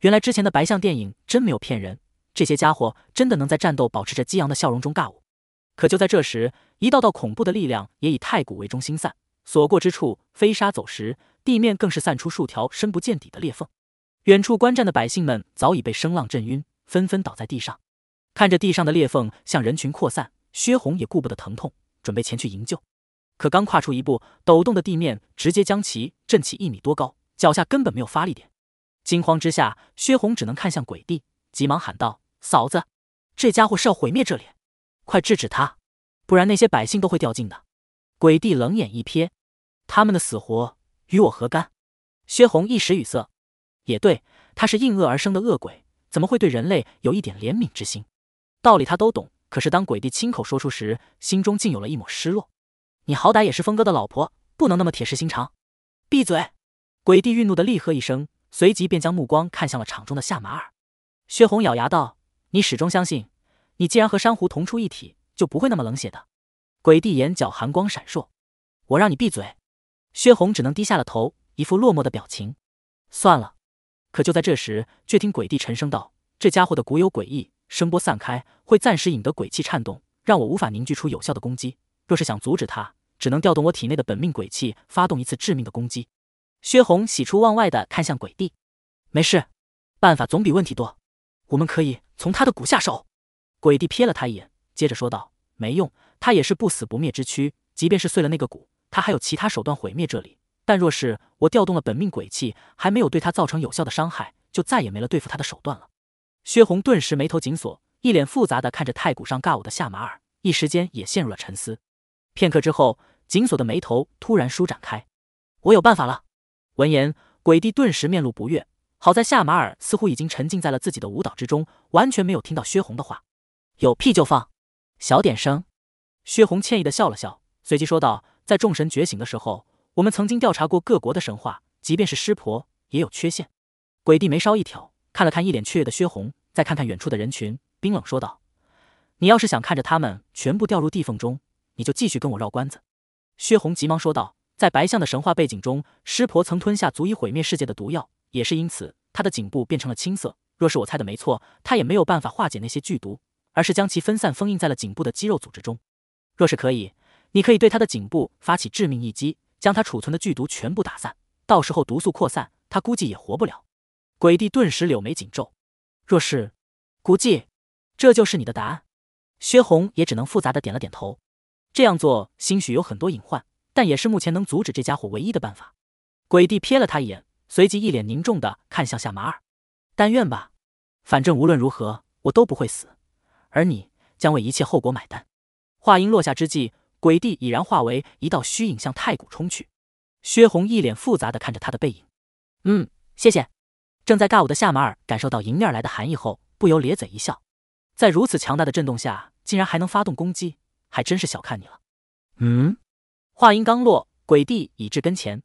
[SPEAKER 1] 原来之前的白象电影真没有骗人，这些家伙真的能在战斗保持着激昂的笑容中尬舞。可就在这时，一道道恐怖的力量也以太古为中心散，所过之处飞沙走石，地面更是散出数条深不见底的裂缝。远处观战的百姓们早已被声浪震晕，纷纷倒在地上。看着地上的裂缝向人群扩散，薛红也顾不得疼痛，准备前去营救。可刚跨出一步，抖动的地面直接将其震起一米多高，脚下根本没有发力点。惊慌之下，薛红只能看向鬼帝，急忙喊道：“嫂子，这家伙是要毁灭这里！”快制止他，不然那些百姓都会掉进的。鬼帝冷眼一瞥，他们的死活与我何干？薛红一时语塞。也对，他是应恶而生的恶鬼，怎么会对人类有一点怜悯之心？道理他都懂，可是当鬼帝亲口说出时，心中竟有了一抹失落。你好歹也是峰哥的老婆，不能那么铁石心肠。闭嘴！鬼帝愠怒的厉喝一声，随即便将目光看向了场中的夏马尔。薛红咬牙道：“你始终相信。”你既然和珊瑚同出一体，就不会那么冷血的。鬼帝眼角寒光闪烁，我让你闭嘴。薛红只能低下了头，一副落寞的表情。算了。可就在这时，却听鬼帝沉声道：“这家伙的骨有诡异声波散开，会暂时引得鬼气颤动，让我无法凝聚出有效的攻击。若是想阻止他，只能调动我体内的本命鬼气，发动一次致命的攻击。”薛红喜出望外的看向鬼帝：“没事，办法总比问题多。我们可以从他的骨下手。”鬼帝瞥了他一眼，接着说道：“没用，他也是不死不灭之躯，即便是碎了那个骨，他还有其他手段毁灭这里。但若是我调动了本命鬼气，还没有对他造成有效的伤害，就再也没了对付他的手段了。”薛红顿时眉头紧锁，一脸复杂的看着太古上尬舞的夏马尔，一时间也陷入了沉思。片刻之后，紧锁的眉头突然舒展开：“我有办法了。”闻言，鬼帝顿时面露不悦。好在夏马尔似乎已经沉浸在了自己的舞蹈之中，完全没有听到薛红的话。有屁就放，小点声。薛红歉意的笑了笑，随即说道：“在众神觉醒的时候，我们曾经调查过各国的神话，即便是湿婆也有缺陷。”鬼帝眉梢一挑，看了看一脸雀跃的薛红，再看看远处的人群，冰冷说道：“你要是想看着他们全部掉入地缝中，你就继续跟我绕关子。”薛红急忙说道：“在白象的神话背景中，湿婆曾吞下足以毁灭世界的毒药，也是因此她的颈部变成了青色。若是我猜的没错，她也没有办法化解那些剧毒。”而是将其分散封印在了颈部的肌肉组织中。若是可以，你可以对他的颈部发起致命一击，将他储存的剧毒全部打散。到时候毒素扩散，他估计也活不了。鬼帝顿时柳眉紧皱。若是，估计，这就是你的答案。薛红也只能复杂的点了点头。这样做兴许有很多隐患，但也是目前能阻止这家伙唯一的办法。鬼帝瞥了他一眼，随即一脸凝重的看向夏玛尔。但愿吧，反正无论如何，我都不会死。而你将为一切后果买单。话音落下之际，鬼帝已然化为一道虚影向太古冲去。薛红一脸复杂的看着他的背影，嗯，谢谢。正在尬舞的夏马尔感受到迎面来的寒意后，不由咧嘴一笑，在如此强大的震动下，竟然还能发动攻击，还真是小看你了。嗯。话音刚落，鬼帝已至跟前，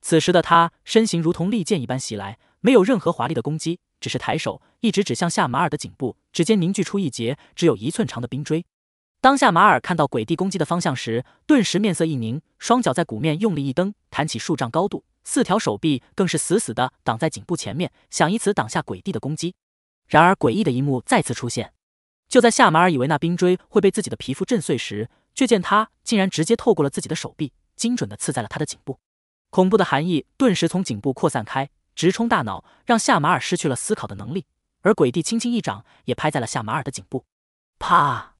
[SPEAKER 1] 此时的他身形如同利剑一般袭来，没有任何华丽的攻击。只是抬手，一直指向夏马尔的颈部，指尖凝聚出一截只有一寸长的冰锥。当夏马尔看到鬼帝攻击的方向时，顿时面色一凝，双脚在鼓面用力一蹬，弹起数丈高度，四条手臂更是死死的挡在颈部前面，想以此挡下鬼帝的攻击。然而，诡异的一幕再次出现。就在夏马尔以为那冰锥会被自己的皮肤震碎时，却见他竟然直接透过了自己的手臂，精准的刺在了他的颈部。恐怖的寒意顿时从颈部扩散开。直冲大脑，让夏马尔失去了思考的能力，而鬼帝轻轻一掌也拍在了夏马尔的颈部，啪！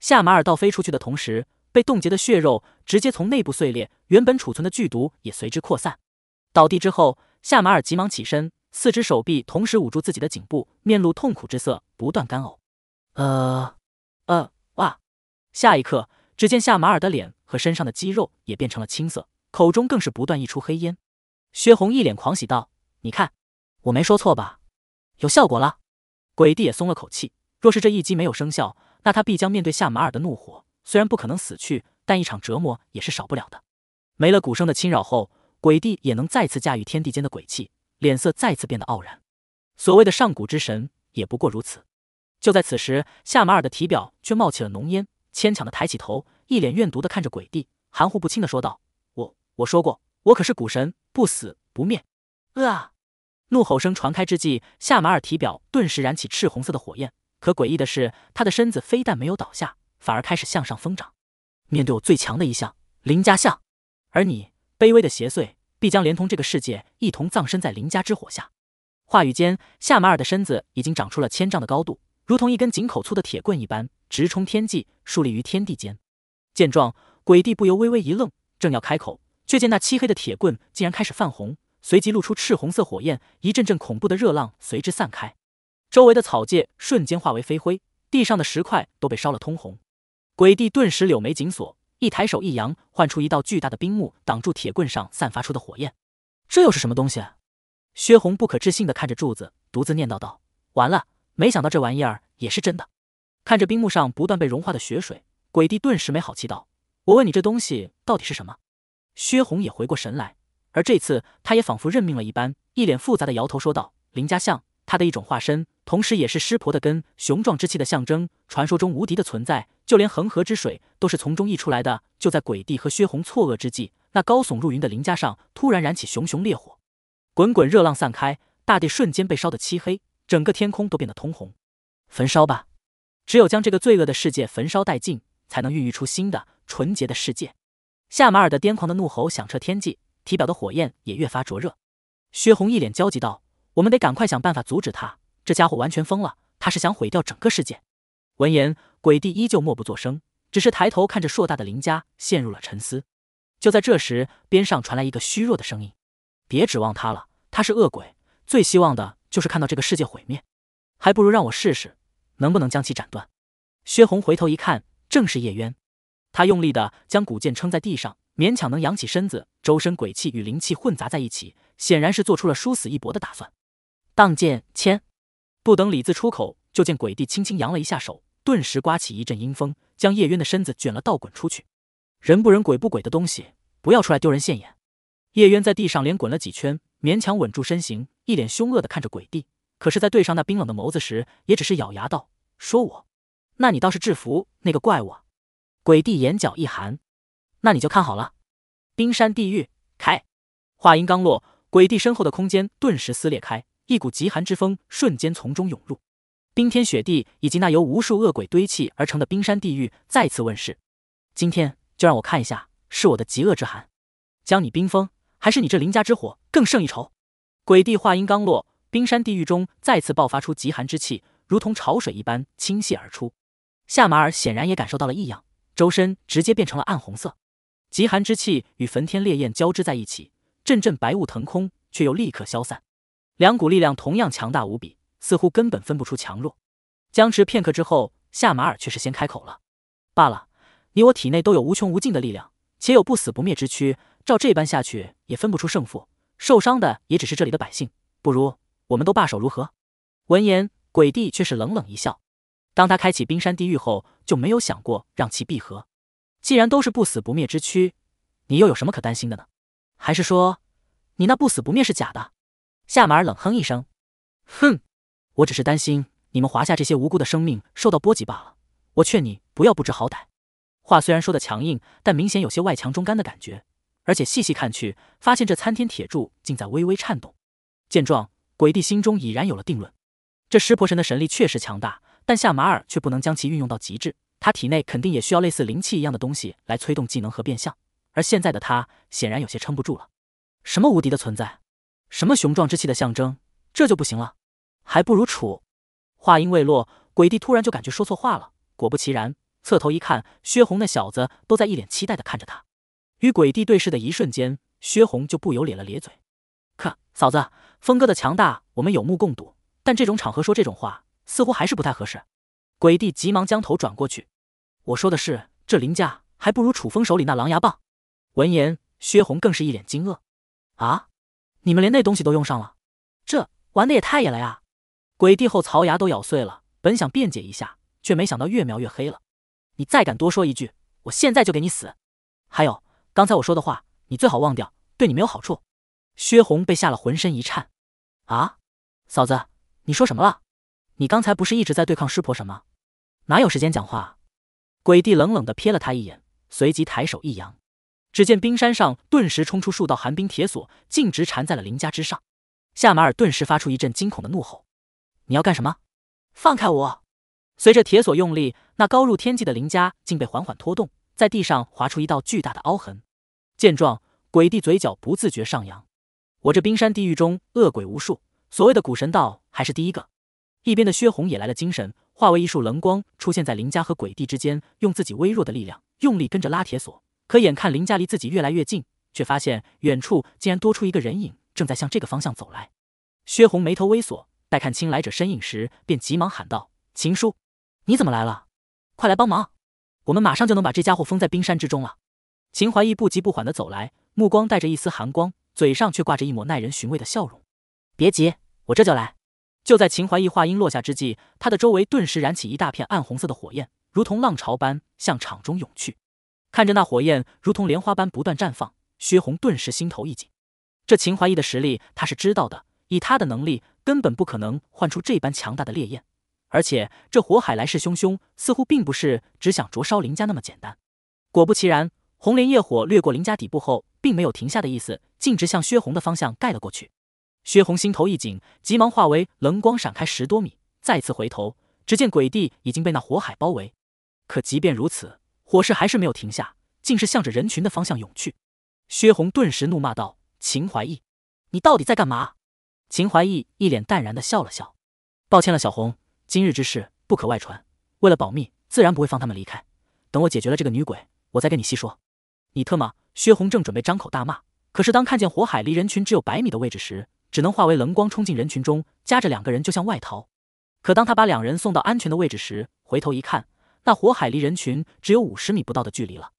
[SPEAKER 1] 夏马尔倒飞出去的同时，被冻结的血肉直接从内部碎裂，原本储存的剧毒也随之扩散。倒地之后，夏马尔急忙起身，四只手臂同时捂住自己的颈部，面露痛苦之色，不断干呕。呃，呃，哇！下一刻，只见夏马尔的脸和身上的肌肉也变成了青色，口中更是不断溢出黑烟。薛红一脸狂喜道。你看，我没说错吧？有效果了。鬼帝也松了口气。若是这一击没有生效，那他必将面对夏马尔的怒火。虽然不可能死去，但一场折磨也是少不了的。没了鼓声的侵扰后，鬼帝也能再次驾驭天地间的鬼气，脸色再次变得傲然。所谓的上古之神也不过如此。就在此时，夏马尔的体表却冒起了浓烟，牵强的抬起头，一脸怨毒的看着鬼帝，含糊不清的说道：“我我说过，我可是古神，不死不灭。”啊！怒吼声传开之际，夏马尔体表顿时燃起赤红色的火焰。可诡异的是，他的身子非但没有倒下，反而开始向上疯长。面对我最强的一项，林家相，而你卑微的邪祟，必将连同这个世界一同葬身在林家之火下。话语间，夏马尔的身子已经长出了千丈的高度，如同一根井口粗的铁棍一般，直冲天际，竖立于天地间。见状，鬼帝不由微微一愣，正要开口，却见那漆黑的铁棍竟然开始泛红。随即露出赤红色火焰，一阵阵恐怖的热浪随之散开，周围的草芥瞬间化为飞灰，地上的石块都被烧了通红。鬼帝顿时柳眉紧锁，一抬手一扬，唤出一道巨大的冰幕挡住铁棍上散发出的火焰。这又是什么东西？薛红不可置信地看着柱子，独自念叨道：“完了，没想到这玩意儿也是真的。”看着冰幕上不断被融化的雪水，鬼帝顿时没好气道：“我问你，这东西到底是什么？”薛红也回过神来。而这次，他也仿佛认命了一般，一脸复杂的摇头说道：“林家像他的一种化身，同时也是湿婆的根，雄壮之气的象征，传说中无敌的存在，就连恒河之水都是从中溢出来的。”就在鬼帝和薛红错愕之际，那高耸入云的林家上突然燃起熊熊烈火，滚滚热浪散开，大地瞬间被烧得漆黑，整个天空都变得通红。焚烧吧，只有将这个罪恶的世界焚烧殆尽，才能孕育出新的纯洁的世界。夏马尔的癫狂的怒吼响彻天际。体表的火焰也越发灼热，薛红一脸焦急道：“我们得赶快想办法阻止他，这家伙完全疯了，他是想毁掉整个世界。”闻言，鬼帝依旧默不作声，只是抬头看着硕大的林家，陷入了沉思。就在这时，边上传来一个虚弱的声音：“别指望他了，他是恶鬼，最希望的就是看到这个世界毁灭，还不如让我试试，能不能将其斩断。”薛红回头一看，正是叶渊，他用力的将古剑撑在地上。勉强能扬起身子，周身鬼气与灵气混杂在一起，显然是做出了殊死一搏的打算。荡剑千，不等李字出口，就见鬼帝轻轻扬了一下手，顿时刮起一阵阴风，将叶渊的身子卷了倒滚出去。人不人，鬼不鬼的东西，不要出来丢人现眼。叶渊在地上连滚了几圈，勉强稳住身形，一脸凶恶的看着鬼帝。可是，在对上那冰冷的眸子时，也只是咬牙道：“说我？那你倒是制服那个怪物。”鬼帝眼角一寒。那你就看好了，冰山地狱开！话音刚落，鬼帝身后的空间顿时撕裂开，一股极寒之风瞬间从中涌入，冰天雪地以及那由无数恶鬼堆砌而成的冰山地狱再次问世。今天就让我看一下，是我的极恶之寒将你冰封，还是你这林家之火更胜一筹？鬼帝话音刚落，冰山地狱中再次爆发出极寒之气，如同潮水一般倾泻而出。夏马尔显然也感受到了异样，周身直接变成了暗红色。极寒之气与焚天烈焰交织在一起，阵阵白雾腾空，却又立刻消散。两股力量同样强大无比，似乎根本分不出强弱。僵持片刻之后，夏马尔却是先开口了：“罢了，你我体内都有无穷无尽的力量，且有不死不灭之躯，照这般下去也分不出胜负。受伤的也只是这里的百姓，不如我们都罢手，如何？”闻言，鬼帝却是冷冷一笑。当他开启冰山地狱后，就没有想过让其闭合。既然都是不死不灭之躯，你又有什么可担心的呢？还是说，你那不死不灭是假的？夏马尔冷哼一声：“哼，我只是担心你们华夏这些无辜的生命受到波及罢了。我劝你不要不知好歹。”话虽然说的强硬，但明显有些外强中干的感觉。而且细细看去，发现这参天铁柱竟在微微颤动。见状，鬼帝心中已然有了定论：这湿婆神的神力确实强大，但夏马尔却不能将其运用到极致。他体内肯定也需要类似灵气一样的东西来催动技能和变相，而现在的他显然有些撑不住了。什么无敌的存在，什么雄壮之气的象征，这就不行了，还不如楚。话音未落，鬼帝突然就感觉说错话了。果不其然，侧头一看，薛红那小子都在一脸期待的看着他。与鬼帝对视的一瞬间，薛红就不由咧了咧嘴。可嫂子，峰哥的强大我们有目共睹，但这种场合说这种话似乎还是不太合适。鬼帝急忙将头转过去，我说的是，这林家还不如楚风手里那狼牙棒。闻言，薛红更是一脸惊愕，啊，你们连那东西都用上了，这玩的也太野了呀！鬼帝后槽牙都咬碎了，本想辩解一下，却没想到越描越黑了。你再敢多说一句，我现在就给你死！还有，刚才我说的话，你最好忘掉，对你没有好处。薛红被吓了，浑身一颤，啊，嫂子，你说什么了？你刚才不是一直在对抗师婆什么？哪有时间讲话？鬼帝冷冷的瞥了他一眼，随即抬手一扬，只见冰山上顿时冲出数道寒冰铁索，径直缠在了林家之上。夏马尔顿时发出一阵惊恐的怒吼：“你要干什么？放开我！”随着铁索用力，那高入天际的林家竟被缓缓拖动，在地上划出一道巨大的凹痕。见状，鬼帝嘴角不自觉上扬：“我这冰山地狱中恶鬼无数，所谓的古神道还是第一个。”一边的薛红也来了精神，化为一束冷光出现在林家和鬼帝之间，用自己微弱的力量用力跟着拉铁索。可眼看林家离自己越来越近，却发现远处竟然多出一个人影，正在向这个方向走来。薛红眉头微锁，待看清来者身影时，便急忙喊道：“秦叔，你怎么来了？快来帮忙，我们马上就能把这家伙封在冰山之中了。”秦怀义不急不缓地走来，目光带着一丝寒光，嘴上却挂着一抹耐人寻味的笑容。“别急，我这就来。”就在秦怀义话音落下之际，他的周围顿时燃起一大片暗红色的火焰，如同浪潮般向场中涌去。看着那火焰如同莲花般不断绽放，薛红顿时心头一紧。这秦怀义的实力他是知道的，以他的能力根本不可能换出这般强大的烈焰。而且这火海来势汹汹，似乎并不是只想灼烧林家那么简单。果不其然，红莲业火掠过林家底部后，并没有停下的意思，径直向薛红的方向盖了过去。薛红心头一紧，急忙化为冷光闪开十多米，再次回头，只见鬼帝已经被那火海包围。可即便如此，火势还是没有停下，竟是向着人群的方向涌去。薛红顿时怒骂道：“秦怀义，你到底在干嘛？”秦怀义一脸淡然的笑了笑：“抱歉了，小红，今日之事不可外传，为了保密，自然不会放他们离开。等我解决了这个女鬼，我再跟你细说。”你特么！薛红正准备张口大骂，可是当看见火海离人群只有百米的位置时，只能化为冷光冲进人群中，夹着两个人就向外逃。可当他把两人送到安全的位置时，回头一看，那火海离人群只有五十米不到的距离了。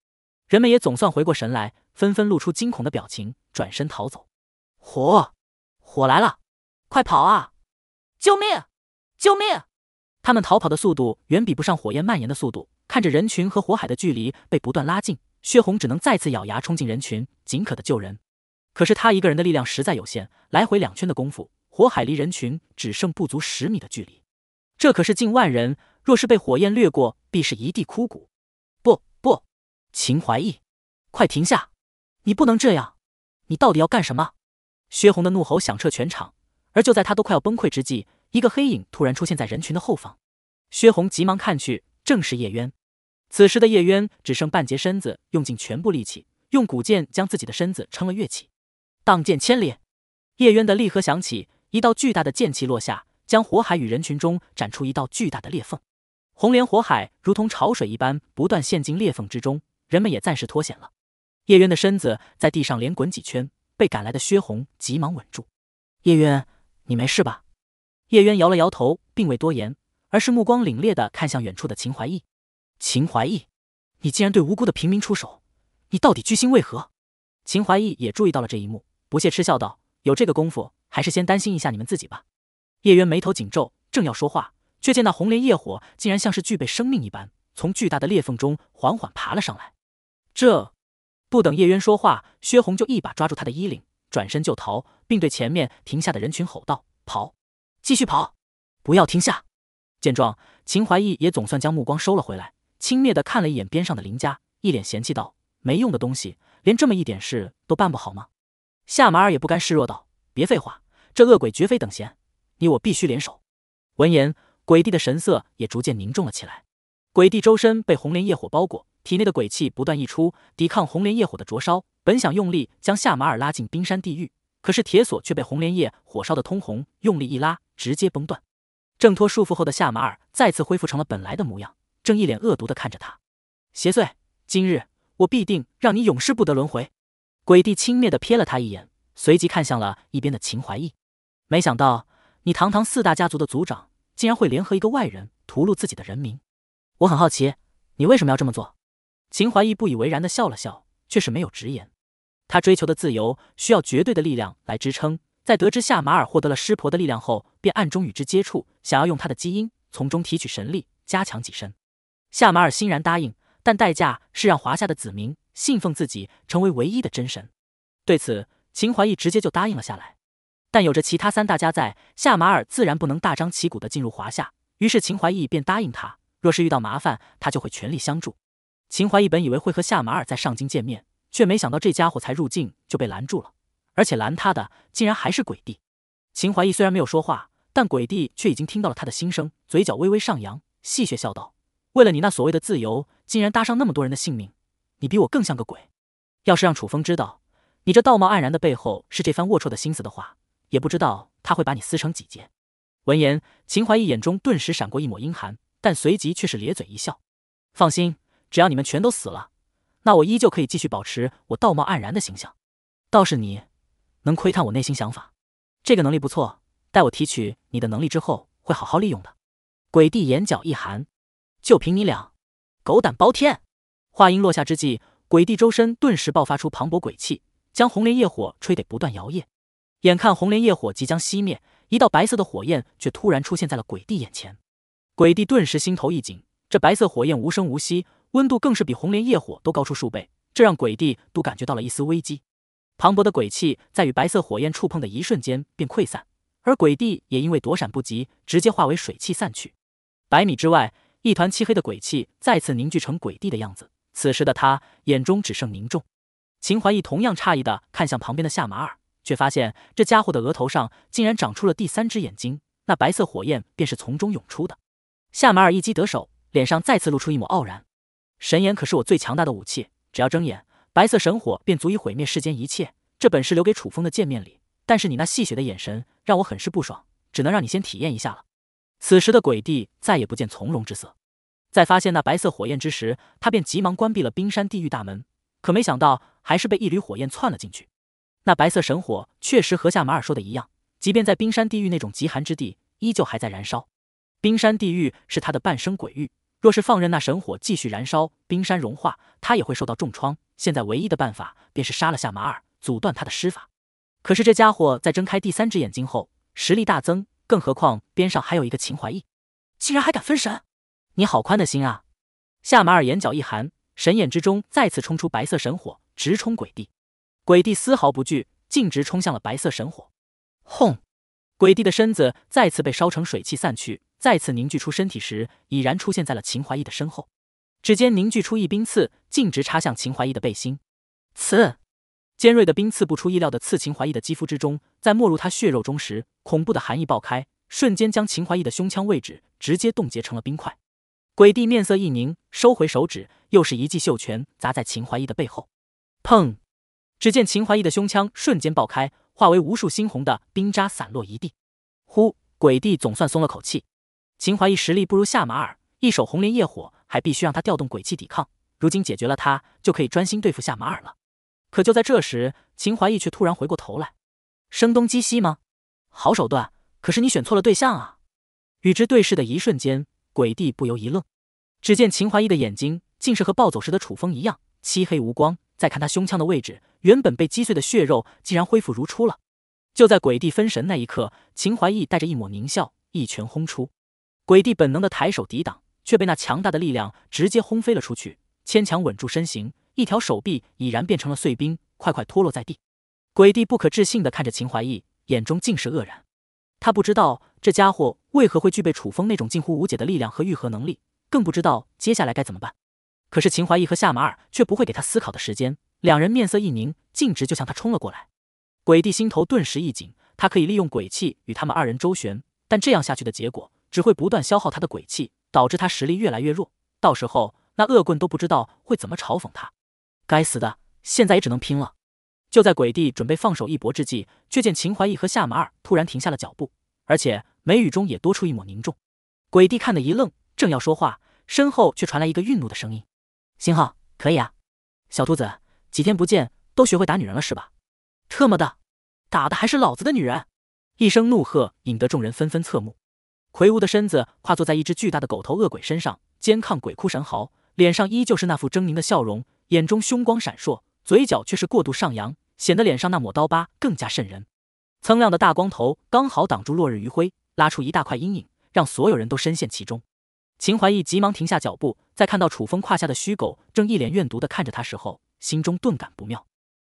[SPEAKER 1] 人们也总算回过神来，纷纷露出惊恐的表情，转身逃走。火，火来了！快跑啊！救命！救命！他们逃跑的速度远比不上火焰蔓延的速度，看着人群和火海的距离被不断拉近，薛红只能再次咬牙冲进人群，尽可的救人。可是他一个人的力量实在有限，来回两圈的功夫，火海离人群只剩不足十米的距离。这可是近万人，若是被火焰掠过，必是一地枯骨。不不，秦怀义，快停下！你不能这样！你到底要干什么？薛红的怒吼响彻全场，而就在他都快要崩溃之际，一个黑影突然出现在人群的后方。薛红急忙看去，正是叶渊。此时的叶渊只剩半截身子，用尽全部力气，用古剑将自己的身子撑了跃起。荡剑千里，叶渊的厉喝响起，一道巨大的剑气落下，将火海与人群中斩出一道巨大的裂缝。红莲火海如同潮水一般不断陷进裂缝之中，人们也暂时脱险了。叶渊的身子在地上连滚几圈，被赶来的薛红急忙稳住。叶渊，你没事吧？叶渊摇了摇头，并未多言，而是目光凛冽的看向远处的秦怀义。秦怀义，你竟然对无辜的平民出手，你到底居心为何？秦怀义也注意到了这一幕。不屑嗤笑道：“有这个功夫，还是先担心一下你们自己吧。”叶渊眉头紧皱，正要说话，却见那红莲业火竟然像是具备生命一般，从巨大的裂缝中缓缓爬了上来。这不等叶渊说话，薛红就一把抓住他的衣领，转身就逃，并对前面停下的人群吼道：“跑，继续跑，不要停下！”见状，秦怀义也总算将目光收了回来，轻蔑的看了一眼边上的林家，一脸嫌弃道：“没用的东西，连这么一点事都办不好吗？”夏马尔也不甘示弱道：“别废话，这恶鬼绝非等闲，你我必须联手。”闻言，鬼帝的神色也逐渐凝重了起来。鬼帝周身被红莲业火包裹，体内的鬼气不断溢出，抵抗红莲业火的灼烧。本想用力将夏马尔拉进冰山地狱，可是铁索却被红莲业火烧的通红，用力一拉，直接崩断。挣脱束缚后的夏马尔再次恢复成了本来的模样，正一脸恶毒的看着他：“邪祟，今日我必定让你永世不得轮回。”鬼帝轻蔑地瞥了他一眼，随即看向了一边的秦怀义。没想到你堂堂四大家族的族长，竟然会联合一个外人屠戮自己的人民。我很好奇，你为什么要这么做？秦怀义不以为然地笑了笑，却是没有直言。他追求的自由，需要绝对的力量来支撑。在得知夏马尔获得了师婆的力量后，便暗中与之接触，想要用他的基因从中提取神力，加强己身。夏马尔欣然答应，但代价是让华夏的子民。信奉自己成为唯一的真神，对此秦怀义直接就答应了下来。但有着其他三大家在，夏马尔自然不能大张旗鼓的进入华夏。于是秦怀义便答应他，若是遇到麻烦，他就会全力相助。秦怀义本以为会和夏马尔在上京见面，却没想到这家伙才入境就被拦住了，而且拦他的竟然还是鬼帝。秦怀义虽然没有说话，但鬼帝却已经听到了他的心声，嘴角微微上扬，戏谑笑道：“为了你那所谓的自由，竟然搭上那么多人的性命。”你比我更像个鬼，要是让楚风知道你这道貌岸然的背后是这番龌龊的心思的话，也不知道他会把你撕成几截。闻言，秦怀义眼中顿时闪过一抹阴寒，但随即却是咧嘴一笑：“放心，只要你们全都死了，那我依旧可以继续保持我道貌岸然的形象。倒是你能窥探我内心想法，这个能力不错。待我提取你的能力之后，会好好利用的。”鬼帝眼角一寒：“就凭你俩，狗胆包天！”话音落下之际，鬼帝周身顿时爆发出磅礴鬼气，将红莲业火吹得不断摇曳。眼看红莲业火即将熄灭，一道白色的火焰却突然出现在了鬼帝眼前。鬼帝顿时心头一紧，这白色火焰无声无息，温度更是比红莲业火都高出数倍，这让鬼帝都感觉到了一丝危机。磅礴的鬼气在与白色火焰触碰的一瞬间便溃散，而鬼帝也因为躲闪不及，直接化为水汽散去。百米之外，一团漆黑的鬼气再次凝聚成鬼帝的样子。此时的他眼中只剩凝重。秦怀义同样诧异的看向旁边的夏玛尔，却发现这家伙的额头上竟然长出了第三只眼睛，那白色火焰便是从中涌出的。夏玛尔一击得手，脸上再次露出一抹傲然。神眼可是我最强大的武器，只要睁眼，白色神火便足以毁灭世间一切。这本是留给楚风的见面礼，但是你那戏谑的眼神让我很是不爽，只能让你先体验一下了。此时的鬼帝再也不见从容之色。在发现那白色火焰之时，他便急忙关闭了冰山地狱大门，可没想到还是被一缕火焰窜了进去。那白色神火确实和夏马尔说的一样，即便在冰山地狱那种极寒之地，依旧还在燃烧。冰山地狱是他的半生鬼域，若是放任那神火继续燃烧，冰山融化，他也会受到重创。现在唯一的办法便是杀了夏马尔，阻断他的施法。可是这家伙在睁开第三只眼睛后，实力大增，更何况边上还有一个秦怀义，竟然还敢分神。你好宽的心啊！夏马尔眼角一寒，神眼之中再次冲出白色神火，直冲鬼帝。鬼帝丝毫不惧，径直冲向了白色神火。轰！鬼帝的身子再次被烧成水汽散去，再次凝聚出身体时，已然出现在了秦怀义的身后，指尖凝聚出一冰刺，径直插向秦怀义的背心。刺！尖锐的冰刺不出意料的刺秦怀义的肌肤之中，在没入他血肉中时，恐怖的寒意爆开，瞬间将秦怀义的胸腔位置直接冻结成了冰块。鬼帝面色一凝，收回手指，又是一记袖拳砸在秦怀义的背后，砰！只见秦怀义的胸腔瞬间爆开，化为无数猩红的冰渣散落一地。呼！鬼帝总算松了口气。秦怀义实力不如夏马尔，一手红莲业火还必须让他调动鬼气抵抗，如今解决了他，就可以专心对付夏马尔了。可就在这时，秦怀义却突然回过头来，声东击西吗？好手段，可是你选错了对象啊！与之对视的一瞬间。鬼帝不由一愣，只见秦怀义的眼睛竟是和暴走时的楚风一样漆黑无光。再看他胸腔的位置，原本被击碎的血肉竟然恢复如初了。就在鬼帝分神那一刻，秦怀义带着一抹狞笑，一拳轰出。鬼帝本能的抬手抵挡，却被那强大的力量直接轰飞了出去。牵强稳住身形，一条手臂已然变成了碎冰，快快脱落在地。鬼帝不可置信的看着秦怀义，眼中尽是愕然。他不知道。这家伙为何会具备楚风那种近乎无解的力量和愈合能力？更不知道接下来该怎么办。可是秦怀义和夏马尔却不会给他思考的时间，两人面色一凝，径直就向他冲了过来。鬼帝心头顿时一紧，他可以利用鬼气与他们二人周旋，但这样下去的结果只会不断消耗他的鬼气，导致他实力越来越弱。到时候那恶棍都不知道会怎么嘲讽他。该死的，现在也只能拼了！就在鬼帝准备放手一搏之际，却见秦怀义和夏马尔突然停下了脚步，而且。眉宇中也多出一抹凝重，鬼帝看得一愣，正要说话，身后却传来一个愠怒的声音：“星浩，可以啊，小兔子，几天不见，都学会打女人了是吧？特么的，打的还是老子的女人！”一声怒喝，引得众人纷纷侧目。魁梧的身子跨坐在一只巨大的狗头恶鬼身上，肩抗鬼哭神嚎，脸上依旧是那副狰狞的笑容，眼中凶光闪烁，嘴角却是过度上扬，显得脸上那抹刀疤更加瘆人。锃亮的大光头刚好挡住落日余晖。拉出一大块阴影，让所有人都深陷其中。秦怀义急忙停下脚步，在看到楚风胯下的虚狗正一脸怨毒地看着他时候，心中顿感不妙。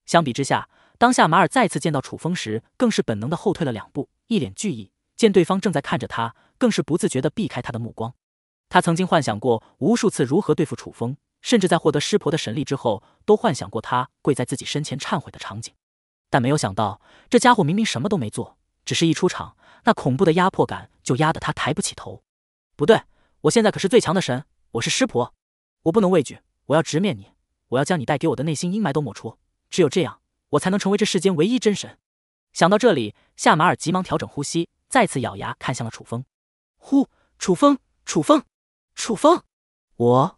[SPEAKER 1] 相比之下，当下马尔再次见到楚风时，更是本能的后退了两步，一脸惧意。见对方正在看着他，更是不自觉的避开他的目光。他曾经幻想过无数次如何对付楚风，甚至在获得师婆的神力之后，都幻想过他跪在自己身前忏悔的场景。但没有想到，这家伙明明什么都没做。只是一出场，那恐怖的压迫感就压得他抬不起头。不对，我现在可是最强的神，我是师婆，我不能畏惧，我要直面你，我要将你带给我的内心阴霾都抹除。只有这样，我才能成为这世间唯一真神。想到这里，夏玛尔急忙调整呼吸，再次咬牙看向了楚风。呼，楚风，楚风，楚风，我……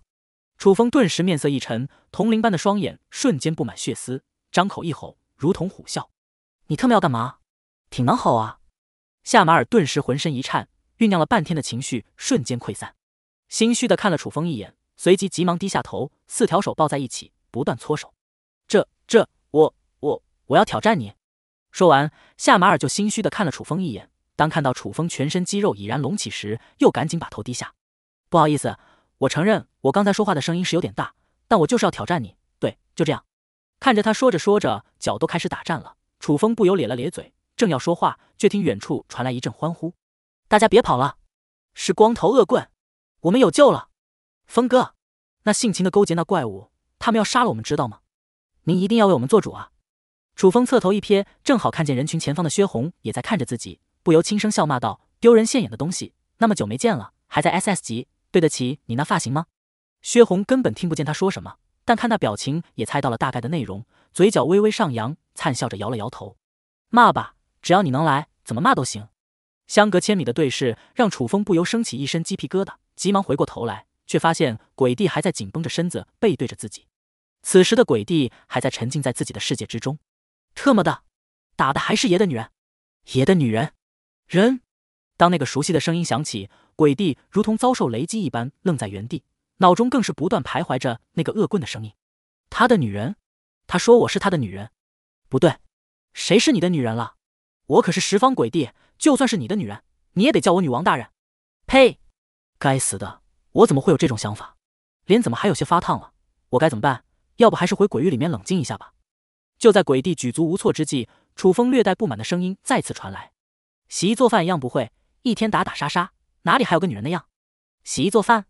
[SPEAKER 1] 楚风顿时面色一沉，铜铃般的双眼瞬间布满血丝，张口一吼，如同虎啸：“你他么要干嘛？”挺能吼啊！夏马尔顿时浑身一颤，酝酿了半天的情绪瞬间溃散，心虚的看了楚风一眼，随即急忙低下头，四条手抱在一起，不断搓手。这这，我我我要挑战你！说完，夏马尔就心虚的看了楚风一眼，当看到楚风全身肌肉已然隆起时，又赶紧把头低下。不好意思，我承认我刚才说话的声音是有点大，但我就是要挑战你。对，就这样。看着他说着说着脚都开始打颤了，楚风不由咧了咧嘴。正要说话，却听远处传来一阵欢呼：“大家别跑了，是光头恶棍，我们有救了！”峰哥，那性情的勾结那怪物，他们要杀了我们，知道吗？您一定要为我们做主啊！楚风侧头一瞥，正好看见人群前方的薛红也在看着自己，不由轻声笑骂道：“丢人现眼的东西，那么久没见了，还在 S S 级，对得起你那发型吗？”薛红根本听不见他说什么，但看那表情也猜到了大概的内容，嘴角微微上扬，灿笑着摇了摇头：“骂吧。”只要你能来，怎么骂都行。相隔千米的对视让楚风不由升起一身鸡皮疙瘩，急忙回过头来，却发现鬼帝还在紧绷着身子，背对着自己。此时的鬼帝还在沉浸在自己的世界之中。特么的，打的还是爷的女人，爷的女人，人。当那个熟悉的声音响起，鬼帝如同遭受雷击一般愣在原地，脑中更是不断徘徊着那个恶棍的声音。他的女人，他说我是他的女人，不对，谁是你的女人了？我可是十方鬼帝，就算是你的女人，你也得叫我女王大人。呸！该死的，我怎么会有这种想法？脸怎么还有些发烫了？我该怎么办？要不还是回鬼域里面冷静一下吧。就在鬼帝举足无措之际，楚风略带不满的声音再次传来：“洗衣做饭一样不会，一天打打杀杀，哪里还有个女人的样？”洗衣做饭，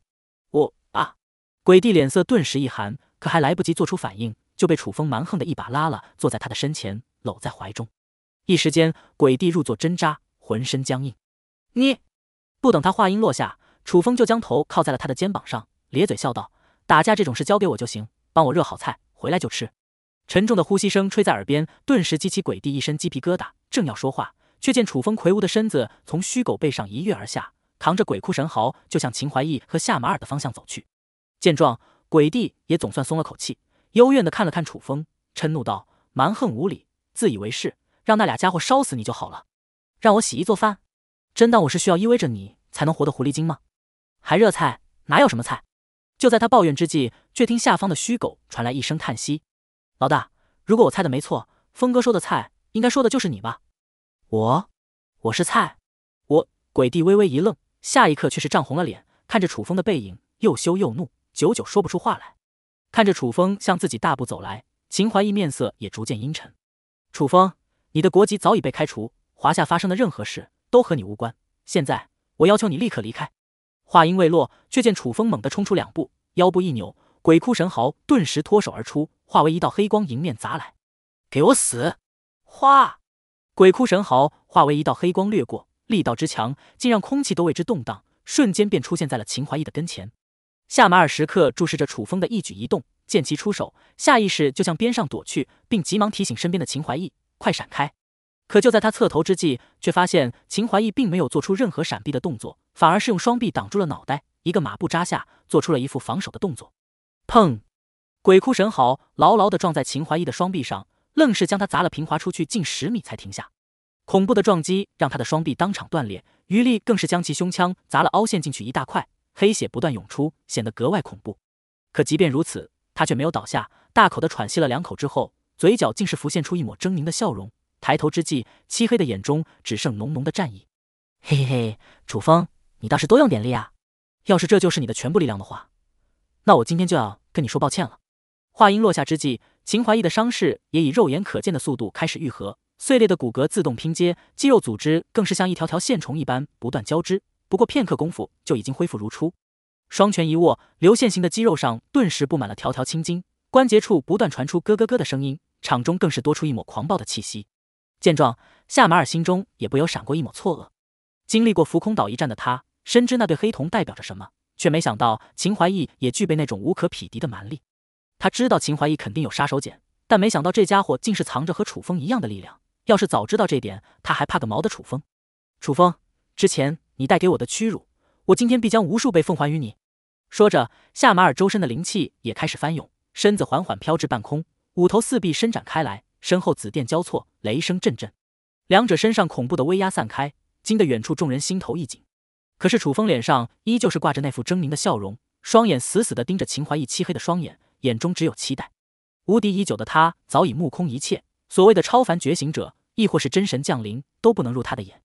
[SPEAKER 1] 我啊！鬼帝脸色顿时一寒，可还来不及做出反应，就被楚风蛮横的一把拉了，坐在他的身前，搂在怀中。一时间，鬼帝入座针扎，浑身僵硬。你不等他话音落下，楚风就将头靠在了他的肩膀上，咧嘴笑道：“打架这种事交给我就行，帮我热好菜，回来就吃。”沉重的呼吸声吹在耳边，顿时激起鬼帝一身鸡皮疙瘩。正要说话，却见楚风魁梧的身子从虚狗背上一跃而下，扛着鬼哭神嚎就向秦怀义和夏马尔的方向走去。见状，鬼帝也总算松了口气，幽怨地看了看楚风，嗔怒道：“蛮横无理，自以为是。”让那俩家伙烧死你就好了，让我洗衣做饭，真当我是需要依偎着你才能活的狐狸精吗？还热菜，哪有什么菜？就在他抱怨之际，却听下方的虚狗传来一声叹息：“老大，如果我猜的没错，峰哥说的菜，应该说的就是你吧？”
[SPEAKER 3] 我？
[SPEAKER 1] 我是菜？我鬼帝微微一愣，下一刻却是涨红了脸，看着楚风的背影，又羞又怒，久久说不出话来。看着楚风向自己大步走来，秦怀义面色也逐渐阴沉。楚风。你的国籍早已被开除，华夏发生的任何事都和你无关。现在，我要求你立刻离开。话音未落，却见楚风猛地冲出两步，腰部一扭，鬼哭神嚎顿时脱手而出，化为一道黑光迎面砸来。给我死！哗！鬼哭神嚎化为一道黑光掠过，力道之强，竟让空气都为之动荡，瞬间便出现在了秦怀义的跟前。夏马尔时刻注视着楚风的一举一动，见其出手，下意识就向边上躲去，并急忙提醒身边的秦怀义。快闪开！可就在他侧头之际，却发现秦怀义并没有做出任何闪避的动作，反而是用双臂挡住了脑袋，一个马步扎下，做出了一副防守的动作。砰！鬼哭神嚎，牢牢的撞在秦怀义的双臂上，愣是将他砸了平滑出去近十米才停下。恐怖的撞击让他的双臂当场断裂，余力更是将其胸腔砸了凹陷进去一大块，黑血不断涌出，显得格外恐怖。可即便如此，他却没有倒下，大口的喘息了两口之后。嘴角竟是浮现出一抹狰狞的笑容，抬头之际，漆黑的眼中只剩浓浓的战意。嘿嘿嘿，楚风，你倒是多用点力啊！要是这就是你的全部力量的话，那我今天就要跟你说抱歉了。话音落下之际，秦怀义的伤势也以肉眼可见的速度开始愈合，碎裂的骨骼自动拼接，肌肉组织更是像一条条线虫一般不断交织。不过片刻功夫，就已经恢复如初。双拳一握，流线型的肌肉上顿时布满了条条青筋。关节处不断传出咯咯咯的声音，场中更是多出一抹狂暴的气息。见状，夏马尔心中也不由闪过一抹错愕。经历过浮空岛一战的他，深知那对黑瞳代表着什么，却没想到秦怀义也具备那种无可匹敌的蛮力。他知道秦怀义肯定有杀手锏，但没想到这家伙竟是藏着和楚风一样的力量。要是早知道这点，他还怕个毛的楚风！楚风，之前你带给我的屈辱，我今天必将无数倍奉还于你！说着，夏马尔周身的灵气也开始翻涌。身子缓缓飘至半空，五头四臂伸展开来，身后紫电交错，雷声阵阵。两者身上恐怖的威压散开，惊得远处众人心头一紧。可是楚风脸上依旧是挂着那副狰狞的笑容，双眼死死地盯着秦怀义漆黑的双眼，眼中只有期待。无敌已久的他早已目空一切，所谓的超凡觉醒者，亦或是真神降临，都不能入他的眼。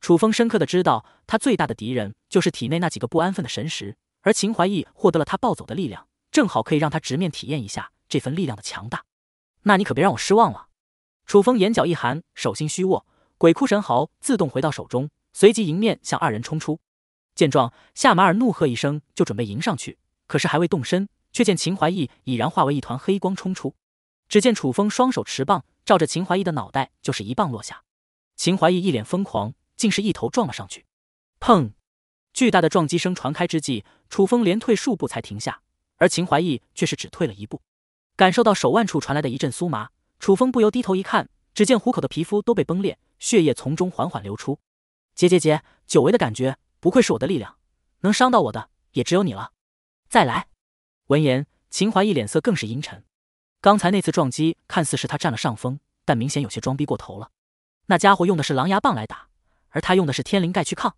[SPEAKER 1] 楚风深刻的知道，他最大的敌人就是体内那几个不安分的神识，而秦怀义获得了他暴走的力量。正好可以让他直面体验一下这份力量的强大，那你可别让我失望了。楚风眼角一寒，手心虚握，鬼哭神嚎自动回到手中，随即迎面向二人冲出。见状，夏马尔怒喝一声，就准备迎上去，可是还未动身，却见秦怀义已然化为一团黑光冲出。只见楚风双手持棒，照着秦怀义的脑袋就是一棒落下。秦怀义一脸疯狂，竟是一头撞了上去。砰！巨大的撞击声传开之际，楚风连退数步才停下。而秦怀义却是只退了一步，感受到手腕处传来的一阵酥麻，楚风不由低头一看，只见虎口的皮肤都被崩裂，血液从中缓缓流出。结结结，久违的感觉，不愧是我的力量，能伤到我的也只有你了。再来。闻言，秦怀义脸色更是阴沉。刚才那次撞击看似是他占了上风，但明显有些装逼过头了。那家伙用的是狼牙棒来打，而他用的是天灵盖去抗，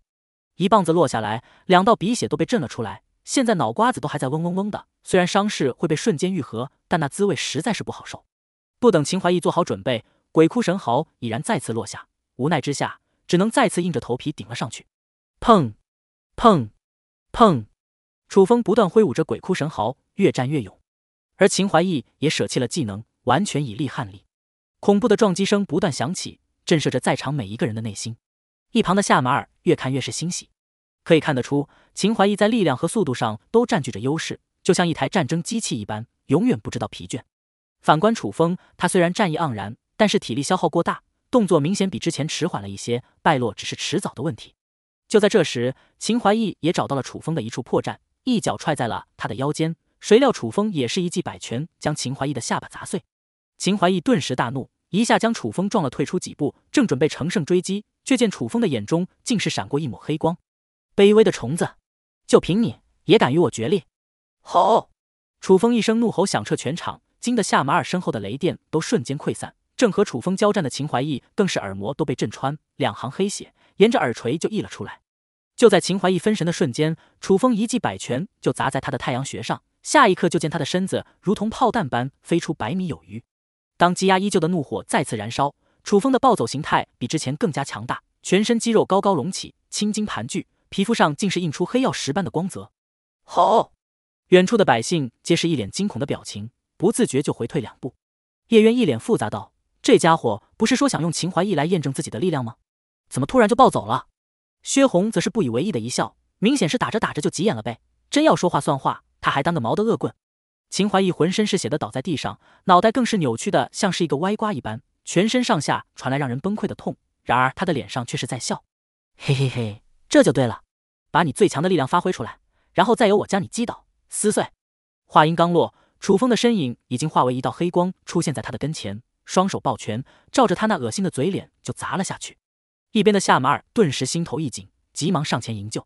[SPEAKER 1] 一棒子落下来，两道鼻血都被震了出来。现在脑瓜子都还在嗡嗡嗡的，虽然伤势会被瞬间愈合，但那滋味实在是不好受。不等秦怀义做好准备，鬼哭神嚎已然再次落下，无奈之下，只能再次硬着头皮顶了上去。砰！砰！砰！楚风不断挥舞着鬼哭神嚎，越战越勇，而秦怀义也舍弃了技能，完全以力撼力，恐怖的撞击声不断响起，震慑着在场每一个人的内心。一旁的夏马尔越看越是欣喜。可以看得出，秦怀义在力量和速度上都占据着优势，就像一台战争机器一般，永远不知道疲倦。反观楚风，他虽然战意盎然，但是体力消耗过大，动作明显比之前迟缓了一些，败落只是迟早的问题。就在这时，秦怀义也找到了楚风的一处破绽，一脚踹在了他的腰间。谁料楚风也是一记摆拳，将秦怀义的下巴砸碎。秦怀义顿时大怒，一下将楚风撞了退出几步，正准备乘胜追击，却见楚风的眼中竟是闪过一抹黑光。卑微的虫子，就凭你也敢与我决裂？吼！楚风一声怒吼响彻全场，惊得夏马尔身后的雷电都瞬间溃散。正和楚风交战的秦怀义更是耳膜都被震穿，两行黑血沿着耳垂就溢了出来。就在秦怀义分神的瞬间，楚风一记摆拳就砸在他的太阳穴上，下一刻就见他的身子如同炮弹般飞出百米有余。当积压依旧的怒火再次燃烧，楚风的暴走形态比之前更加强大，全身肌肉高高隆起，青筋盘踞。皮肤上竟是映出黑曜石般的光泽。好，远处的百姓皆是一脸惊恐的表情，不自觉就回退两步。叶渊一脸复杂道：“这家伙不是说想用秦怀义来验证自己的力量吗？怎么突然就暴走了？”薛红则是不以为意的一笑，明显是打着打着就急眼了呗。真要说话算话，他还当个毛的恶棍。秦怀义浑身是血的倒在地上，脑袋更是扭曲的像是一个歪瓜一般，全身上下传来让人崩溃的痛。然而他的脸上却是在笑，嘿嘿嘿。这就对了，把你最强的力量发挥出来，然后再由我将你击倒撕碎。话音刚落，楚风的身影已经化为一道黑光，出现在他的跟前，双手抱拳，照着他那恶心的嘴脸就砸了下去。一边的夏马尔顿时心头一紧，急忙上前营救。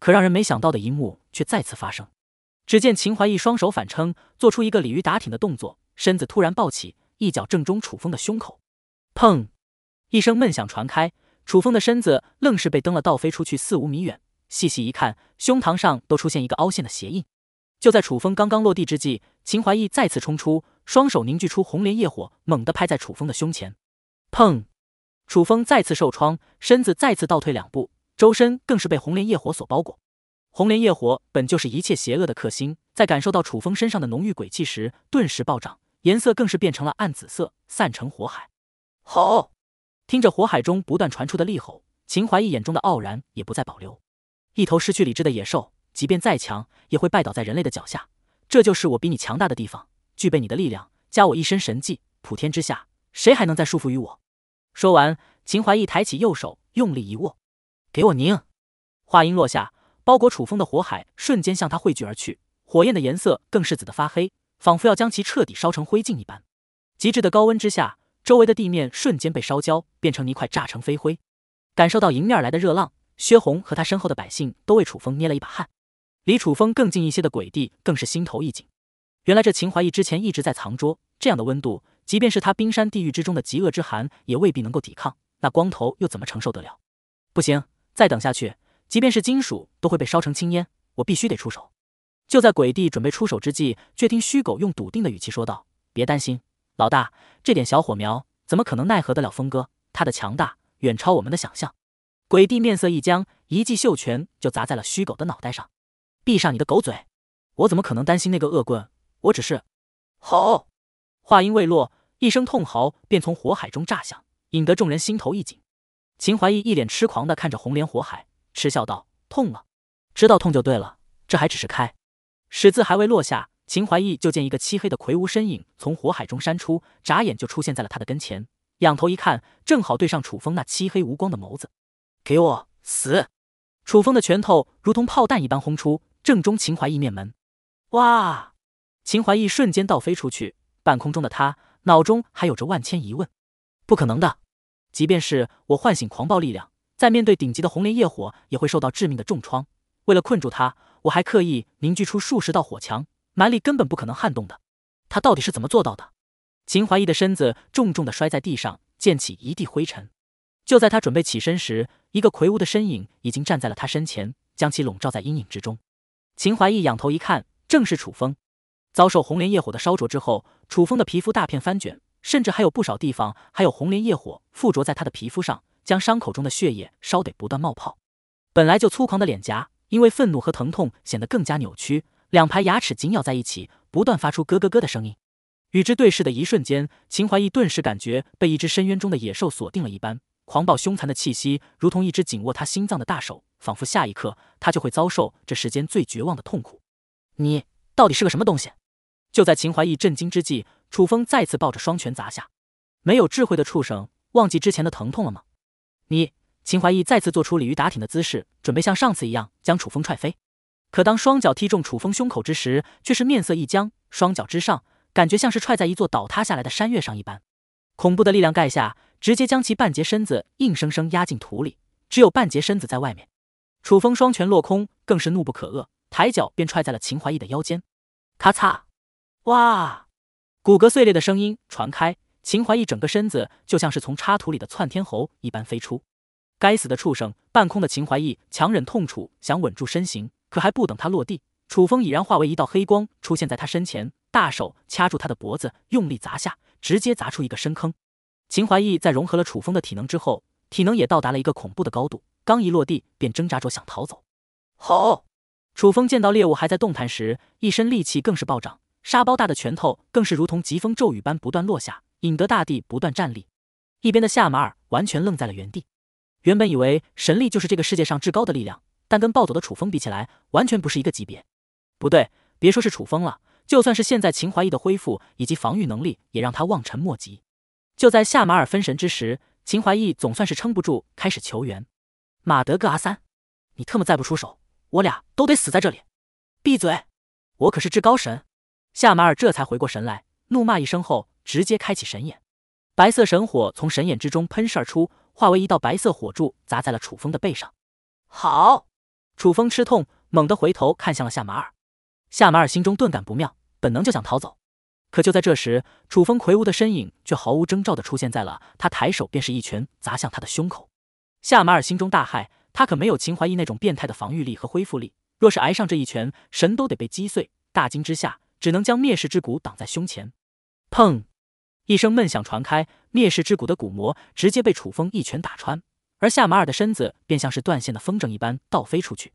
[SPEAKER 1] 可让人没想到的一幕却再次发生，只见秦怀义双手反撑，做出一个鲤鱼打挺的动作，身子突然抱起，一脚正中楚风的胸口，砰一声闷响传开。楚风的身子愣是被蹬了，倒飞出去四五米远。细细一看，胸膛上都出现一个凹陷的鞋印。就在楚风刚刚落地之际，秦怀义再次冲出，双手凝聚出红莲业火，猛地拍在楚风的胸前。砰！楚风再次受创，身子再次倒退两步，周身更是被红莲业火所包裹。红莲业火本就是一切邪恶的克星，在感受到楚风身上的浓郁鬼气时，顿时暴涨，颜色更是变成了暗紫色，散成火海。好！听着火海中不断传出的厉吼，秦怀义眼中的傲然也不再保留。一头失去理智的野兽，即便再强，也会拜倒在人类的脚下。这就是我比你强大的地方。具备你的力量，加我一身神技，普天之下，谁还能再束缚于我？说完，秦怀义抬起右手，用力一握，给我拧。话音落下，包裹楚风的火海瞬间向他汇聚而去，火焰的颜色更是紫的发黑，仿佛要将其彻底烧成灰烬一般。极致的高温之下。周围的地面瞬间被烧焦，变成泥块，炸成飞灰。感受到迎面而来的热浪，薛红和他身后的百姓都为楚风捏了一把汗。离楚风更近一些的鬼帝更是心头一紧。原来这秦怀义之前一直在藏拙，这样的温度，即便是他冰山地狱之中的极恶之寒，也未必能够抵抗。那光头又怎么承受得了？不行，再等下去，即便是金属都会被烧成青烟。我必须得出手。就在鬼帝准备出手之际，却听虚狗用笃定的语气说道：“别担心。”老大，这点小火苗怎么可能奈何得了峰哥？他的强大远超我们的想象。鬼帝面色一僵，一记袖拳就砸在了虚狗的脑袋上。闭上你的狗嘴！我怎么可能担心那个恶棍？我只是……吼！话音未落，一声痛嚎便从火海中炸响，引得众人心头一紧。秦怀义一脸痴狂地看着红莲火海，嗤笑道：“痛了，知道痛就对了。这还只是开。”始字还未落下。秦怀义就见一个漆黑的魁梧身影从火海中闪出，眨眼就出现在了他的跟前。仰头一看，正好对上楚风那漆黑无光的眸子。“给我死！”楚风的拳头如同炮弹一般轰出，正中秦怀义面门。哇！秦怀义瞬间倒飞出去，半空中的他脑中还有着万千疑问。不可能的，即便是我唤醒狂暴力量，在面对顶级的红莲业火，也会受到致命的重创。为了困住他，我还刻意凝聚出数十道火墙。蛮力根本不可能撼动的，他到底是怎么做到的？秦怀义的身子重重的摔在地上，溅起一地灰尘。就在他准备起身时，一个魁梧的身影已经站在了他身前，将其笼罩在阴影之中。秦怀义仰头一看，正是楚风。遭受红莲业火的烧灼之后，楚风的皮肤大片翻卷，甚至还有不少地方还有红莲业火附着在他的皮肤上，将伤口中的血液烧得不断冒泡。本来就粗狂的脸颊，因为愤怒和疼痛显得更加扭曲。两排牙齿紧咬在一起，不断发出咯咯咯的声音。与之对视的一瞬间，秦怀义顿时感觉被一只深渊中的野兽锁定了一般，狂暴凶残的气息如同一只紧握他心脏的大手，仿佛下一刻他就会遭受这世间最绝望的痛苦。你到底是个什么东西？就在秦怀义震惊之际，楚风再次抱着双拳砸下。没有智慧的畜生，忘记之前的疼痛了吗？你，秦怀义再次做出鲤鱼打挺的姿势，准备像上次一样将楚风踹飞。可当双脚踢中楚风胸口之时，却是面色一僵，双脚之上感觉像是踹在一座倒塌下来的山岳上一般，恐怖的力量盖下，直接将其半截身子硬生生压进土里，只有半截身子在外面。楚风双拳落空，更是怒不可遏，抬脚便踹在了秦怀义的腰间，咔嚓，哇，骨骼碎裂的声音传开，秦怀义整个身子就像是从插土里的窜天猴一般飞出。该死的畜生！半空的秦怀义强忍痛楚，想稳住身形。可还不等他落地，楚风已然化为一道黑光出现在他身前，大手掐住他的脖子，用力砸下，直接砸出一个深坑。秦怀义在融合了楚风的体能之后，体能也到达了一个恐怖的高度，刚一落地便挣扎着想逃走。好，楚风见到猎物还在动弹时，一身力气更是暴涨，沙包大的拳头更是如同疾风骤雨般不断落下，引得大地不断颤栗。一边的夏马尔完全愣在了原地，原本以为神力就是这个世界上至高的力量。但跟暴走的楚风比起来，完全不是一个级别。不对，别说是楚风了，就算是现在秦怀义的恢复以及防御能力，也让他望尘莫及。就在夏马尔分神之时，秦怀义总算是撑不住，开始求援：“马德格阿三，你特么再不出手，我俩都得死在这里！”闭嘴，我可是至高神！夏马尔这才回过神来，怒骂一声后，直接开启神眼，白色神火从神眼之中喷射而出，化为一道白色火柱砸在了楚风的背上。好。楚风吃痛，猛地回头看向了夏马尔，夏马尔心中顿感不妙，本能就想逃走，可就在这时，楚风魁梧的身影却毫无征兆的出现在了他，抬手便是一拳砸向他的胸口。夏马尔心中大骇，他可没有秦怀义那种变态的防御力和恢复力，若是挨上这一拳，神都得被击碎。大惊之下，只能将灭世之骨挡在胸前。砰，一声闷响传开，灭世之骨的骨膜直接被楚风一拳打穿。而夏玛尔的身子便像是断线的风筝一般倒飞出去。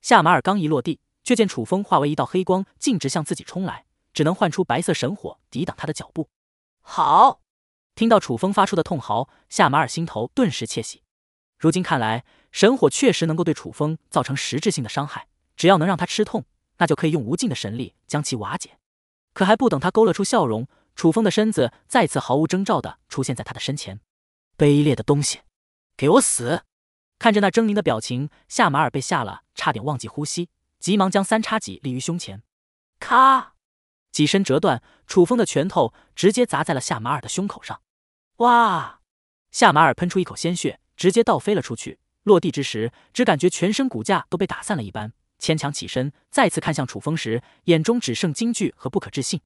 [SPEAKER 1] 夏玛尔刚一落地，却见楚风化为一道黑光，径直向自己冲来，只能唤出白色神火抵挡他的脚步。好，听到楚风发出的痛嚎，夏玛尔心头顿时窃喜。如今看来，神火确实能够对楚风造成实质性的伤害，只要能让他吃痛，那就可以用无尽的神力将其瓦解。可还不等他勾勒出笑容，楚风的身子再次毫无征兆地出现在他的身前。卑劣的东西！给我死！看着那狰狞的表情，夏马尔被吓了，差点忘记呼吸，急忙将三叉戟立于胸前。咔！戟身折断，楚风的拳头直接砸在了夏马尔的胸口上。哇！夏马尔喷出一口鲜血，直接倒飞了出去。落地之时，只感觉全身骨架都被打散了一般。牵强起身，再次看向楚风时，眼中只剩惊惧和不可置信。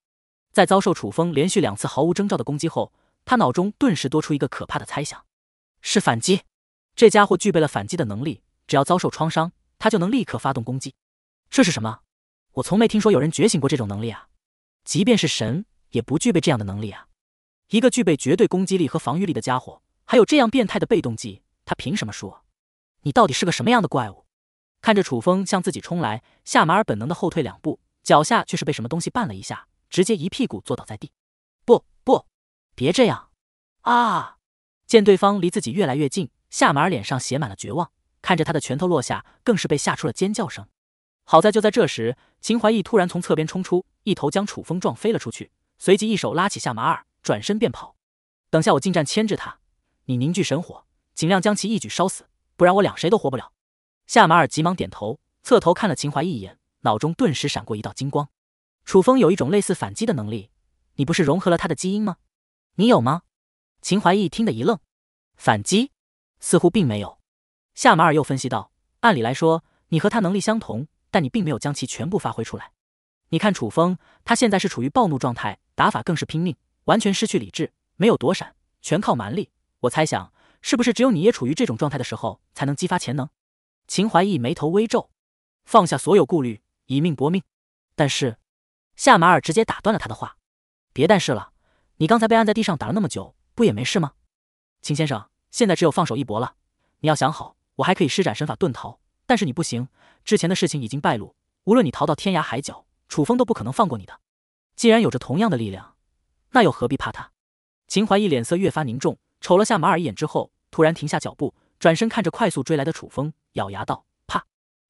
[SPEAKER 1] 在遭受楚风连续两次毫无征兆的攻击后，他脑中顿时多出一个可怕的猜想。是反击，这家伙具备了反击的能力，只要遭受创伤，他就能立刻发动攻击。这是什么？我从没听说有人觉醒过这种能力啊！即便是神，也不具备这样的能力啊！一个具备绝对攻击力和防御力的家伙，还有这样变态的被动技，他凭什么输？你到底是个什么样的怪物？看着楚风向自己冲来，夏马尔本能的后退两步，脚下却是被什么东西绊了一下，直接一屁股坐倒在地。不不，别这样！啊！见对方离自己越来越近，夏马尔脸上写满了绝望，看着他的拳头落下，更是被吓出了尖叫声。好在就在这时，秦怀义突然从侧边冲出，一头将楚风撞飞了出去，随即一手拉起夏马尔，转身便跑。等下我近战牵制他，你凝聚神火，尽量将其一举烧死，不然我俩谁都活不了。夏马尔急忙点头，侧头看了秦怀义一眼，脑中顿时闪过一道金光。楚风有一种类似反击的能力，你不是融合了他的基因吗？你有吗？秦怀义听得一愣，反击似乎并没有。夏马尔又分析道：“按理来说，你和他能力相同，但你并没有将其全部发挥出来。你看楚风，他现在是处于暴怒状态，打法更是拼命，完全失去理智，没有躲闪，全靠蛮力。我猜想，是不是只有你也处于这种状态的时候，才能激发潜能？”秦怀义眉头微皱，放下所有顾虑，以命搏命。但是，夏马尔直接打断了他的话：“别但是了，你刚才被按在地上打了那么久。”不也没事吗？秦先生，现在只有放手一搏了。你要想好，我还可以施展神法遁逃，但是你不行。之前的事情已经败露，无论你逃到天涯海角，楚风都不可能放过你的。既然有着同样的力量，那又何必怕他？秦怀义脸色越发凝重，瞅了下马尔一眼之后，突然停下脚步，转身看着快速追来的楚风，咬牙道：“怕？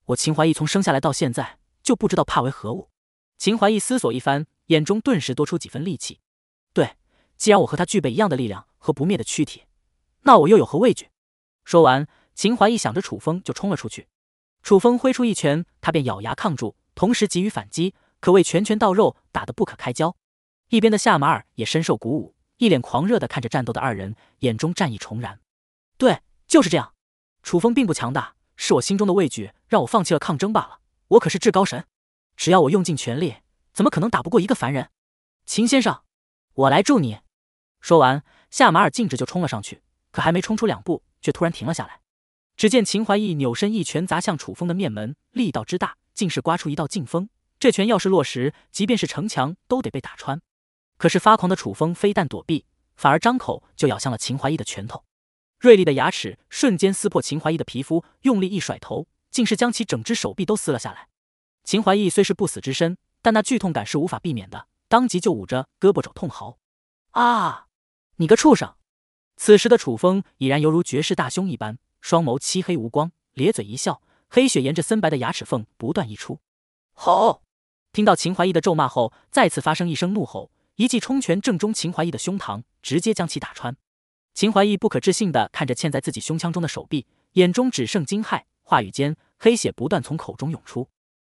[SPEAKER 1] 我秦怀义从生下来到现在，就不知道怕为何物。”秦怀义思索一番，眼中顿时多出几分戾气。既然我和他具备一样的力量和不灭的躯体，那我又有何畏惧？说完，秦怀一想着楚风就冲了出去。楚风挥出一拳，他便咬牙抗住，同时给予反击，可谓拳拳到肉，打得不可开交。一边的夏马尔也深受鼓舞，一脸狂热的看着战斗的二人，眼中战意重燃。对，就是这样。楚风并不强大，是我心中的畏惧让我放弃了抗争罢了。我可是至高神，只要我用尽全力，怎么可能打不过一个凡人？秦先生，我来助你。说完，夏马尔径直就冲了上去，可还没冲出两步，却突然停了下来。只见秦怀义扭身一拳砸向楚风的面门，力道之大，竟是刮出一道劲风。这拳要是落实，即便是城墙都得被打穿。可是发狂的楚风非但躲避，反而张口就咬向了秦怀义的拳头，锐利的牙齿瞬间撕破秦怀义的皮肤，用力一甩头，竟是将其整只手臂都撕了下来。秦怀义虽是不死之身，但那剧痛感是无法避免的，当即就捂着胳膊肘痛嚎：“啊！”你个畜生！此时的楚风已然犹如绝世大凶一般，双眸漆黑无光，咧嘴一笑，黑血沿着森白的牙齿缝不断溢出。吼！听到秦怀义的咒骂后，再次发生一声怒吼，一记冲拳正中秦怀义的胸膛，直接将其打穿。秦怀义不可置信地看着嵌在自己胸腔中的手臂，眼中只剩惊骇，话语间黑血不断从口中涌出。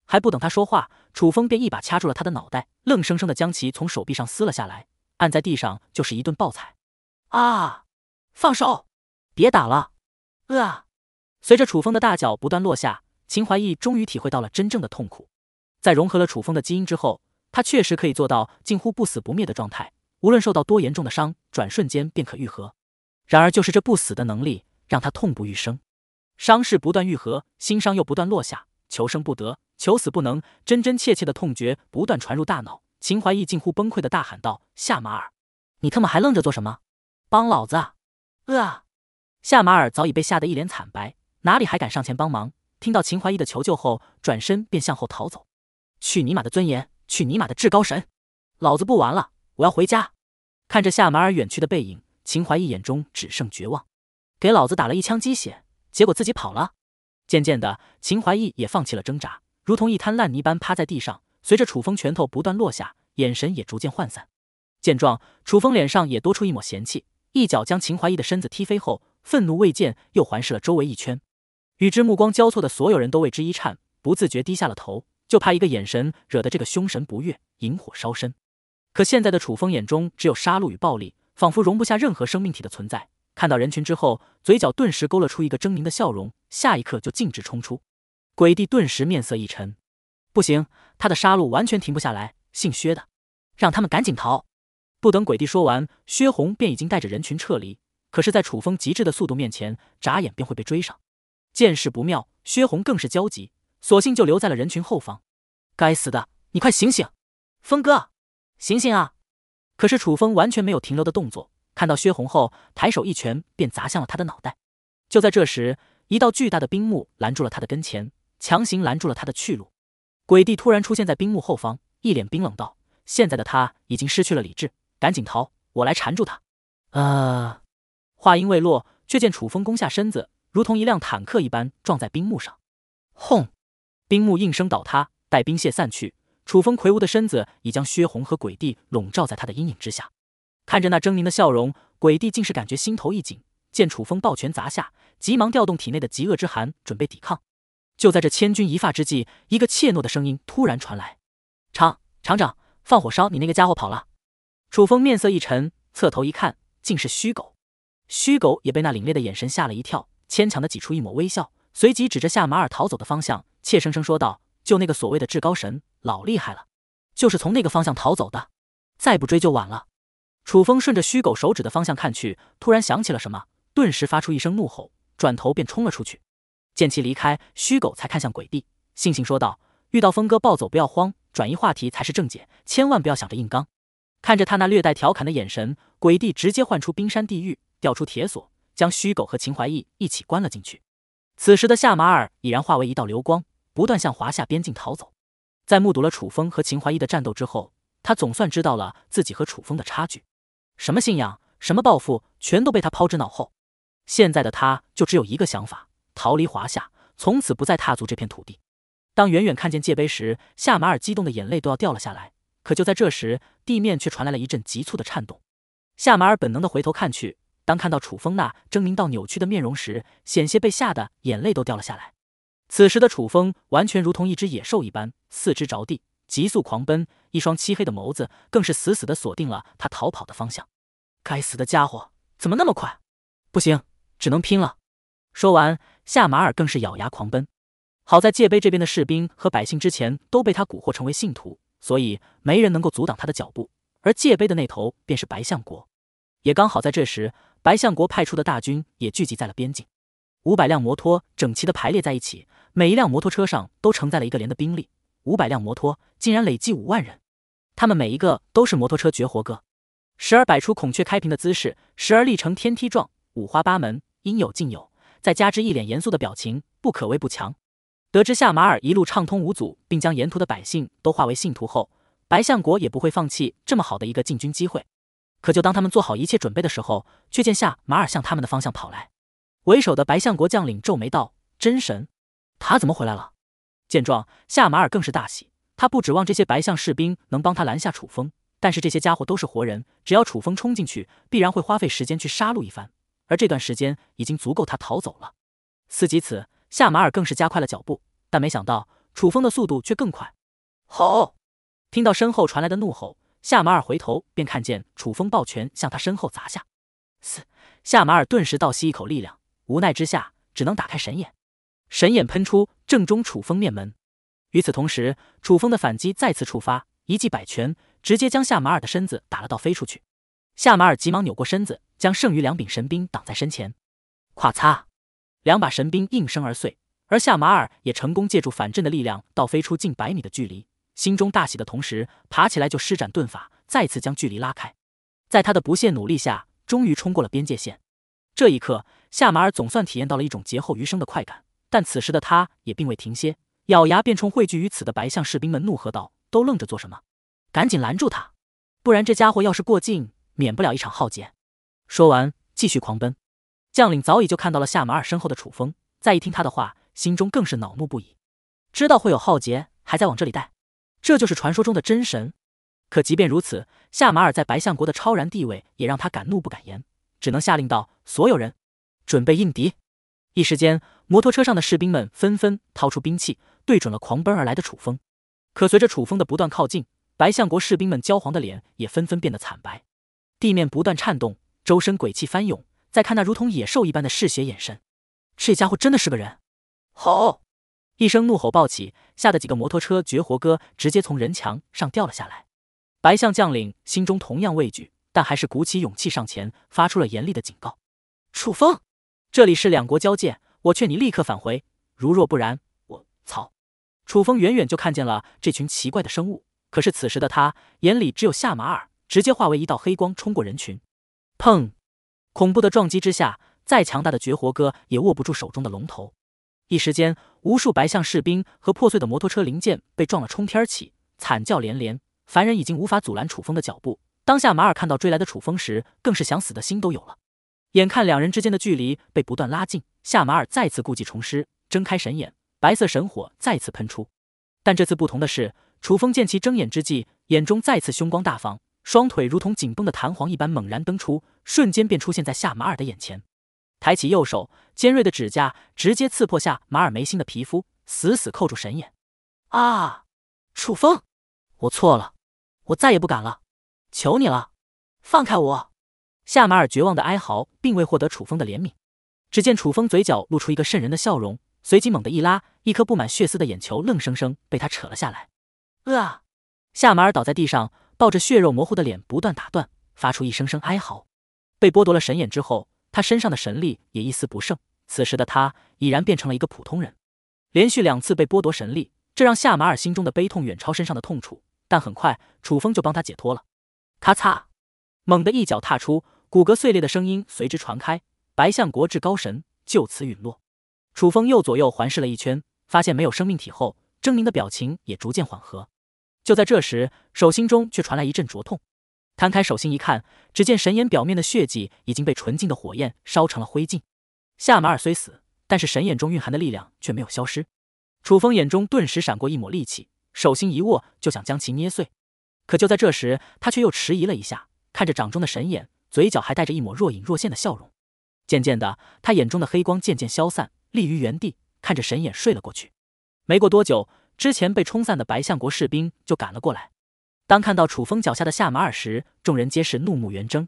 [SPEAKER 1] 还不等他说话，楚风便一把掐住了他的脑袋，愣生生的将其从手臂上撕了下来。按在地上就是一顿暴踩，啊！放手，别打了！啊！随着楚风的大脚不断落下，秦怀义终于体会到了真正的痛苦。在融合了楚风的基因之后，他确实可以做到近乎不死不灭的状态，无论受到多严重的伤，转瞬间便可愈合。然而，就是这不死的能力，让他痛不欲生。伤势不断愈合，新伤又不断落下，求生不得，求死不能，真真切切的痛觉不断传入大脑。秦怀义近乎崩溃的大喊道：“夏马尔，你特么还愣着做什么？帮老子！”啊！夏马尔早已被吓得一脸惨白，哪里还敢上前帮忙？听到秦怀义的求救后，转身便向后逃走。去尼玛的尊严，去尼玛的至高神！老子不玩了，我要回家！看着夏马尔远去的背影，秦怀义眼中只剩绝望。给老子打了一枪鸡血，结果自己跑了。渐渐的，秦怀义也放弃了挣扎，如同一滩烂泥般趴在地上。随着楚风拳头不断落下，眼神也逐渐涣散。见状，楚风脸上也多出一抹嫌弃，一脚将秦怀义的身子踢飞后，愤怒未见，又环视了周围一圈。与之目光交错的所有人都为之一颤，不自觉低下了头，就怕一个眼神惹得这个凶神不悦，引火烧身。可现在的楚风眼中只有杀戮与暴力，仿佛容不下任何生命体的存在。看到人群之后，嘴角顿时勾勒出一个狰狞的笑容，下一刻就径直冲出。鬼帝顿时面色一沉。不行，他的杀戮完全停不下来。姓薛的，让他们赶紧逃！不等鬼帝说完，薛红便已经带着人群撤离。可是，在楚风极致的速度面前，眨眼便会被追上。见势不妙，薛红更是焦急，索性就留在了人群后方。该死的，你快醒醒，峰哥，醒醒啊！可是楚风完全没有停留的动作，看到薛红后，抬手一拳便砸向了他的脑袋。就在这时，一道巨大的冰幕拦住了他的跟前，强行拦住了他的去路。鬼帝突然出现在冰木后方，一脸冰冷道：“现在的他已经失去了理智，赶紧逃，我来缠住他。”啊！话音未落，却见楚风弓下身子，如同一辆坦克一般撞在冰木上，轰！冰木应声倒塌。待冰屑散去，楚风魁梧的身子已将薛红和鬼帝笼罩在他的阴影之下。看着那狰狞的笑容，鬼帝竟是感觉心头一紧。见楚风抱拳砸下，急忙调动体内的极恶之寒，准备抵抗。就在这千钧一发之际，一个怯懦的声音突然传来：“厂厂长，放火烧你那个家伙跑了。”楚风面色一沉，侧头一看，竟是虚狗。虚狗也被那凛冽的眼神吓了一跳，牵强的挤出一抹微笑，随即指着夏马尔逃走的方向，怯生生说道：“就那个所谓的至高神，老厉害了，就是从那个方向逃走的，再不追就晚了。”楚风顺着虚狗手指的方向看去，突然想起了什么，顿时发出一声怒吼，转头便冲了出去。见其离开，虚狗才看向鬼帝，悻悻说道：“遇到峰哥暴走，不要慌，转移话题才是正解，千万不要想着硬刚。”看着他那略带调侃的眼神，鬼帝直接唤出冰山地狱，调出铁锁，将虚狗和秦怀义一起关了进去。此时的夏马尔已然化为一道流光，不断向华夏边境逃走。在目睹了楚风和秦怀义的战斗之后，他总算知道了自己和楚风的差距。什么信仰，什么抱负，全都被他抛之脑后。现在的他就只有一个想法。逃离华夏，从此不再踏足这片土地。当远远看见界碑时，夏马尔激动的眼泪都要掉了下来。可就在这时，地面却传来了一阵急促的颤动。夏马尔本能的回头看去，当看到楚风那狰狞到扭曲的面容时，险些被吓得眼泪都掉了下来。此时的楚风完全如同一只野兽一般，四肢着地急速狂奔，一双漆黑的眸子更是死死的锁定了他逃跑的方向。该死的家伙，怎么那么快？不行，只能拼了！说完。夏马尔更是咬牙狂奔，好在界碑这边的士兵和百姓之前都被他蛊惑成为信徒，所以没人能够阻挡他的脚步。而界碑的那头便是白象国，也刚好在这时，白象国派出的大军也聚集在了边境。五百辆摩托整齐的排列在一起，每一辆摩托车上都承载了一个连的兵力。五百辆摩托竟然累计五万人，他们每一个都是摩托车绝活哥，时而摆出孔雀开屏的姿势，时而立成天梯状，五花八门，应有尽有。再加之一脸严肃的表情，不可谓不强。得知夏马尔一路畅通无阻，并将沿途的百姓都化为信徒后，白象国也不会放弃这么好的一个进军机会。可就当他们做好一切准备的时候，却见夏马尔向他们的方向跑来。为首的白象国将领皱眉道：“真神，他怎么回来了？”见状，夏马尔更是大喜。他不指望这些白象士兵能帮他拦下楚风，但是这些家伙都是活人，只要楚风冲进去，必然会花费时间去杀戮一番。而这段时间已经足够他逃走了。思及此，夏马尔更是加快了脚步，但没想到楚风的速度却更快。吼！听到身后传来的怒吼，夏马尔回头便看见楚风抱拳向他身后砸下。嘶！夏马尔顿时倒吸一口力量，无奈之下只能打开神眼，神眼喷出正中楚风面门。与此同时，楚风的反击再次触发，一记摆拳直接将夏马尔的身子打了倒飞出去。夏马尔急忙扭过身子，将剩余两柄神兵挡在身前。咔嚓，两把神兵应声而碎，而夏马尔也成功借助反震的力量倒飞出近百米的距离。心中大喜的同时，爬起来就施展遁法，再次将距离拉开。在他的不懈努力下，终于冲过了边界线。这一刻，夏马尔总算体验到了一种劫后余生的快感。但此时的他，也并未停歇，咬牙便冲汇聚于此的白象士兵们怒喝道：“都愣着做什么？赶紧拦住他，不然这家伙要是过境……”免不了一场浩劫。说完，继续狂奔。将领早已就看到了夏马尔身后的楚风，再一听他的话，心中更是恼怒不已。知道会有浩劫，还在往这里带，这就是传说中的真神。可即便如此，夏马尔在白象国的超然地位也让他敢怒不敢言，只能下令道：“所有人，准备应敌。”一时间，摩托车上的士兵们纷纷掏出兵器，对准了狂奔而来的楚风。可随着楚风的不断靠近，白象国士兵们焦黄的脸也纷纷变得惨白。地面不断颤动，周身鬼气翻涌。再看那如同野兽一般的嗜血眼神，这家伙真的是个人！吼一声怒吼暴起，吓得几个摩托车绝活哥直接从人墙上掉了下来。白象将领心中同样畏惧，但还是鼓起勇气上前，发出了严厉的警告：“楚风，这里是两国交界，我劝你立刻返回。如若不然，我操！”楚风远远就看见了这群奇怪的生物，可是此时的他眼里只有夏马尔。直接化为一道黑光冲过人群，砰！恐怖的撞击之下，再强大的绝活哥也握不住手中的龙头。一时间，无数白象士兵和破碎的摩托车零件被撞了冲天起，惨叫连连。凡人已经无法阻拦楚风的脚步。当下马尔看到追来的楚风时，更是想死的心都有了。眼看两人之间的距离被不断拉近，夏马尔再次故技重施，睁开神眼，白色神火再次喷出。但这次不同的是，楚风见其睁眼之际，眼中再次凶光大放。双腿如同紧绷的弹簧一般猛然蹬出，瞬间便出现在夏马尔的眼前。抬起右手，尖锐的指甲直接刺破夏马尔眉心的皮肤，死死扣住神眼。啊！楚风，我错了，我再也不敢了，求你了，放开我！夏马尔绝望的哀嚎并未获得楚风的怜悯。只见楚风嘴角露出一个瘆人的笑容，随即猛地一拉，一颗布满血丝的眼球愣生生被他扯了下来。啊！夏马尔倒在地上。抱着血肉模糊的脸，不断打断，发出一声声哀嚎。被剥夺了神眼之后，他身上的神力也一丝不剩。此时的他已然变成了一个普通人。连续两次被剥夺神力，这让夏马尔心中的悲痛远超身上的痛楚。但很快，楚风就帮他解脱了。咔嚓！猛地一脚踏出，骨骼碎裂的声音随之传开。白象国至高神就此陨落。楚风右左右环视了一圈，发现没有生命体后，狰狞的表情也逐渐缓和。就在这时，手心中却传来一阵灼痛。摊开手心一看，只见神眼表面的血迹已经被纯净的火焰烧成了灰烬。夏马尔虽死，但是神眼中蕴含的力量却没有消失。楚风眼中顿时闪过一抹戾气，手心一握，就想将其捏碎。可就在这时，他却又迟疑了一下，看着掌中的神眼，嘴角还带着一抹若隐若现的笑容。渐渐的，他眼中的黑光渐渐消散，立于原地，看着神眼睡了过去。没过多久。之前被冲散的白象国士兵就赶了过来。当看到楚风脚下的夏马尔时，众人皆是怒目圆睁。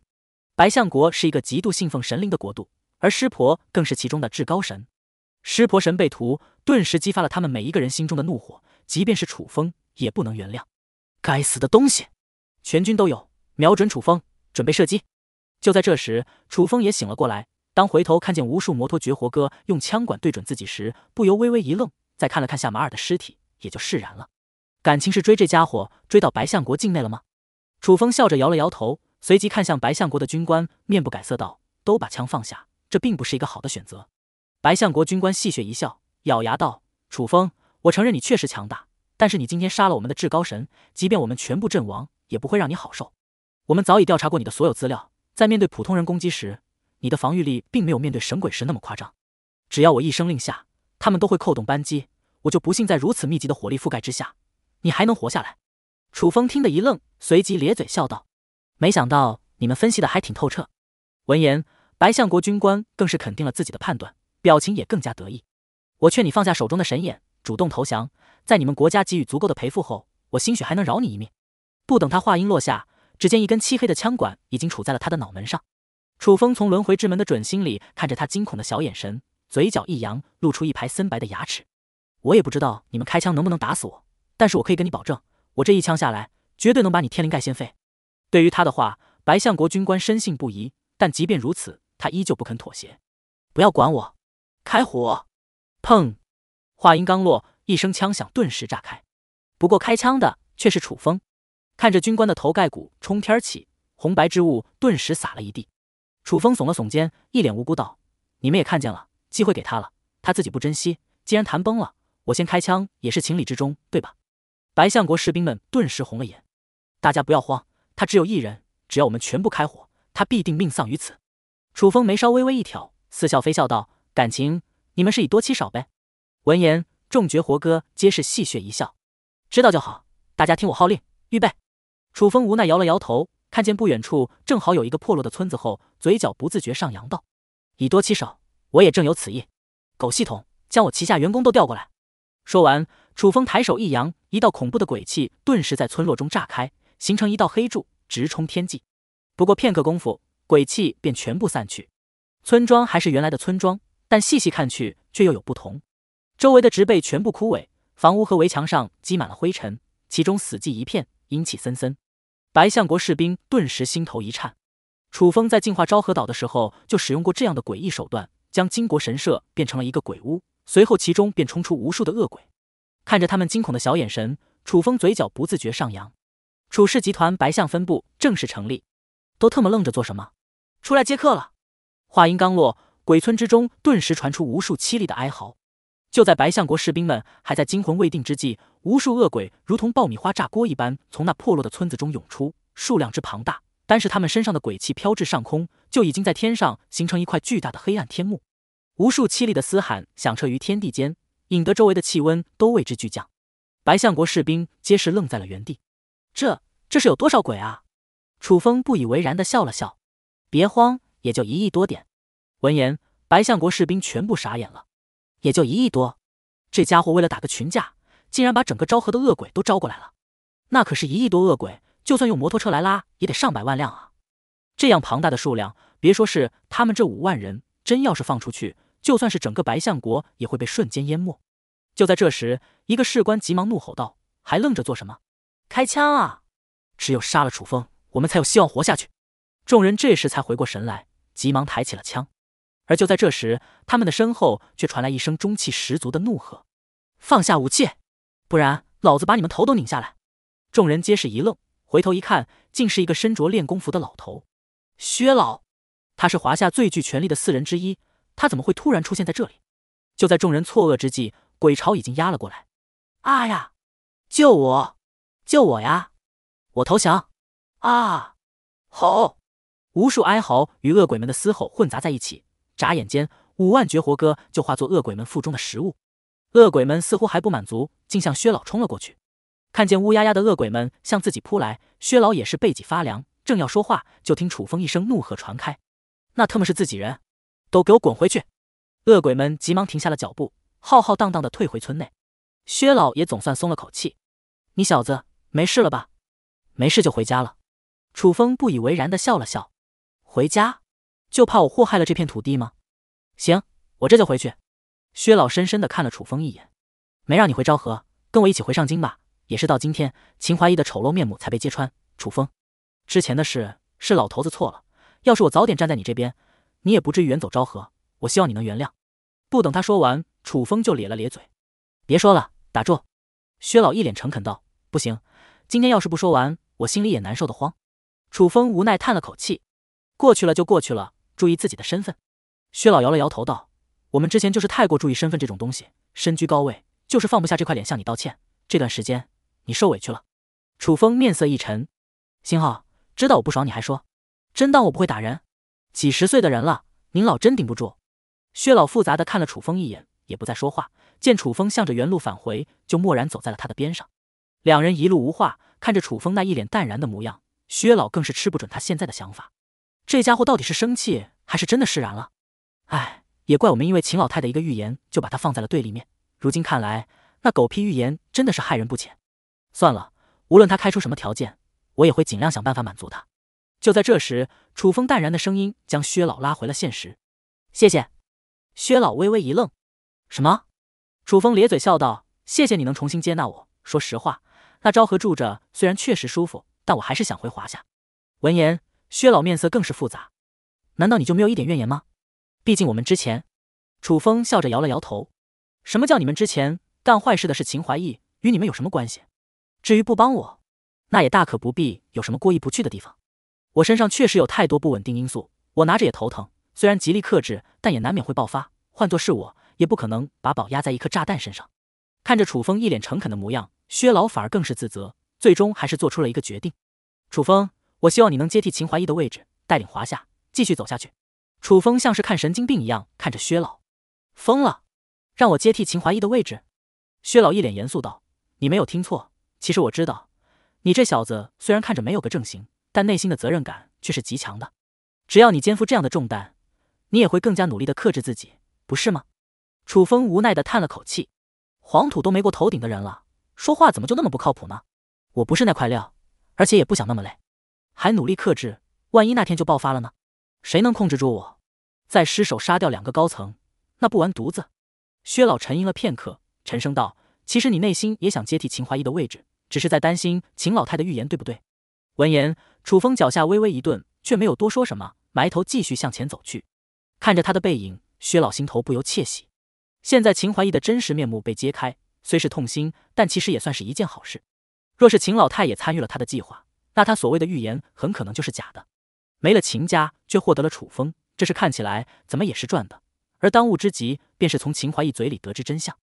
[SPEAKER 1] 白象国是一个极度信奉神灵的国度，而湿婆更是其中的至高神。湿婆神被屠，顿时激发了他们每一个人心中的怒火，即便是楚风也不能原谅。该死的东西！全军都有，瞄准楚风，准备射击。就在这时，楚风也醒了过来。当回头看见无数摩托绝活哥用枪管对准自己时，不由微微一愣，再看了看夏马尔的尸体。也就释然了，感情是追这家伙追到白象国境内了吗？楚风笑着摇了摇头，随即看向白象国的军官，面不改色道：“都把枪放下，这并不是一个好的选择。”白象国军官戏谑一笑，咬牙道：“楚风，我承认你确实强大，但是你今天杀了我们的至高神，即便我们全部阵亡，也不会让你好受。我们早已调查过你的所有资料，在面对普通人攻击时，你的防御力并没有面对神鬼时那么夸张。只要我一声令下，他们都会扣动扳机。”我就不信，在如此密集的火力覆盖之下，你还能活下来。楚风听得一愣，随即咧嘴笑道：“没想到你们分析的还挺透彻。”闻言，白相国军官更是肯定了自己的判断，表情也更加得意。我劝你放下手中的神眼，主动投降，在你们国家给予足够的赔付后，我兴许还能饶你一命。不等他话音落下，只见一根漆黑的枪管已经杵在了他的脑门上。楚风从轮回之门的准心里看着他惊恐的小眼神，嘴角一扬，露出一排森白的牙齿。我也不知道你们开枪能不能打死我，但是我可以跟你保证，我这一枪下来，绝对能把你天灵盖掀飞。对于他的话，白象国军官深信不疑，但即便如此，他依旧不肯妥协。不要管我，开火！砰！话音刚落，一声枪响顿时炸开。不过开枪的却是楚风。看着军官的头盖骨冲天起，红白之物顿时洒了一地。楚风耸了耸肩，一脸无辜道：“你们也看见了，机会给他了，他自己不珍惜。既然谈崩了。”我先开枪也是情理之中，对吧？白相国士兵们顿时红了眼。大家不要慌，他只有一人，只要我们全部开火，他必定命丧于此。楚风眉梢微微一挑，似笑非笑道：“感情你们是以多欺少呗？”闻言，众绝活哥皆是戏谑一笑。知道就好，大家听我号令，预备。楚风无奈摇了摇头，看见不远处正好有一个破落的村子后，嘴角不自觉上扬道：“以多欺少，我也正有此意。”狗系统，将我旗下员工都调过来。说完，楚风抬手一扬，一道恐怖的鬼气顿时在村落中炸开，形成一道黑柱直冲天际。不过片刻功夫，鬼气便全部散去，村庄还是原来的村庄，但细细看去却又有不同。周围的植被全部枯萎，房屋和围墙上积满了灰尘，其中死寂一片，阴气森森。白象国士兵顿时心头一颤。楚风在净化昭和岛的时候就使用过这样的诡异手段，将金国神社变成了一个鬼屋。随后，其中便冲出无数的恶鬼，看着他们惊恐的小眼神，楚风嘴角不自觉上扬。楚氏集团白象分部正式成立，都特么愣着做什么？出来接客了！话音刚落，鬼村之中顿时传出无数凄厉的哀嚎。就在白象国士兵们还在惊魂未定之际，无数恶鬼如同爆米花炸锅一般从那破落的村子中涌出，数量之庞大，单是他们身上的鬼气飘至上空，就已经在天上形成一块巨大的黑暗天幕。无数凄厉的嘶喊响彻于天地间，引得周围的气温都为之巨降。白象国士兵皆是愣在了原地。这，这是有多少鬼啊？楚风不以为然的笑了笑：“别慌，也就一亿多点。”闻言，白象国士兵全部傻眼了。也就一亿多？这家伙为了打个群架，竟然把整个昭和的恶鬼都招过来了。那可是一亿多恶鬼，就算用摩托车来拉，也得上百万辆啊！这样庞大的数量，别说是他们这五万人，真要是放出去。就算是整个白象国也会被瞬间淹没。就在这时，一个士官急忙怒吼道：“还愣着做什么？开枪啊！只有杀了楚风，我们才有希望活下去。”众人这时才回过神来，急忙抬起了枪。而就在这时，他们的身后却传来一声中气十足的怒喝：“放下武器，不然老子把你们头都拧下来！”众人皆是一愣，回头一看，竟是一个身着练功服的老头——薛老。他是华夏最具权力的四人之一。他怎么会突然出现在这里？就在众人错愕之际，鬼潮已经压了过来。啊呀！救我！救我呀！我投降！啊！吼！无数哀嚎与恶鬼们的嘶吼混杂在一起，眨眼间，五万绝活哥就化作恶鬼们腹中的食物。恶鬼们似乎还不满足，竟向薛老冲了过去。看见乌压压的恶鬼们向自己扑来，薛老也是背脊发凉，正要说话，就听楚风一声怒喝传开：“那他们是自己人！”都给我滚回去！恶鬼们急忙停下了脚步，浩浩荡荡的退回村内。薛老也总算松了口气：“你小子没事了吧？没事就回家了。”楚风不以为然的笑了笑：“回家？就怕我祸害了这片土地吗？”“行，我这就回去。”薛老深深的看了楚风一眼：“没让你回昭和，跟我一起回上京吧。也是到今天，秦怀义的丑陋面目才被揭穿。楚风，之前的事是老头子错了，要是我早点站在你这边……”你也不至于远走昭和，我希望你能原谅。不等他说完，楚风就咧了咧嘴，别说了，打住。薛老一脸诚恳道：“不行，今天要是不说完，我心里也难受得慌。”楚风无奈叹了口气，过去了就过去了，注意自己的身份。薛老摇了摇头道：“我们之前就是太过注意身份这种东西，身居高位，就是放不下这块脸向你道歉。这段时间你受委屈了。”楚风面色一沉，星浩，知道我不爽你还说，真当我不会打人？几十岁的人了，您老真顶不住。薛老复杂的看了楚风一眼，也不再说话。见楚风向着原路返回，就默然走在了他的边上。两人一路无话，看着楚风那一脸淡然的模样，薛老更是吃不准他现在的想法。这家伙到底是生气，还是真的释然了？唉，也怪我们因为秦老太的一个预言，就把他放在了对立面。如今看来，那狗屁预言真的是害人不浅。算了，无论他开出什么条件，我也会尽量想办法满足他。就在这时，楚风淡然的声音将薛老拉回了现实。谢谢。薛老微微一愣：“什么？”楚风咧嘴笑道：“谢谢你能重新接纳我。说实话，那昭和住着虽然确实舒服，但我还是想回华夏。”闻言，薛老面色更是复杂。难道你就没有一点怨言吗？毕竟我们之前……楚风笑着摇了摇头：“什么叫你们之前干坏事的是秦怀义，与你们有什么关系？至于不帮我，那也大可不必，有什么过意不去的地方？”我身上确实有太多不稳定因素，我拿着也头疼。虽然极力克制，但也难免会爆发。换作是我，也不可能把宝压在一颗炸弹身上。看着楚风一脸诚恳的模样，薛老反而更是自责，最终还是做出了一个决定。楚风，我希望你能接替秦怀义的位置，带领华夏继续走下去。楚风像是看神经病一样看着薛老，疯了，让我接替秦怀义的位置？薛老一脸严肃道：“你没有听错，其实我知道，你这小子虽然看着没有个正形。”但内心的责任感却是极强的。只要你肩负这样的重担，你也会更加努力的克制自己，不是吗？楚风无奈的叹了口气：“黄土都没过头顶的人了，说话怎么就那么不靠谱呢？”“我不是那块料，而且也不想那么累，还努力克制。万一那天就爆发了呢？谁能控制住我？再失手杀掉两个高层，那不完犊子？”薛老沉吟了片刻，沉声道：“其实你内心也想接替秦怀义的位置，只是在担心秦老太的预言，对不对？”闻言，楚风脚下微微一顿，却没有多说什么，埋头继续向前走去。看着他的背影，薛老心头不由窃喜。现在秦怀义的真实面目被揭开，虽是痛心，但其实也算是一件好事。若是秦老太也参与了他的计划，那他所谓的预言很可能就是假的。没了秦家，却获得了楚风，这是看起来怎么也是赚的。而当务之急便是从秦怀义嘴里得知真相。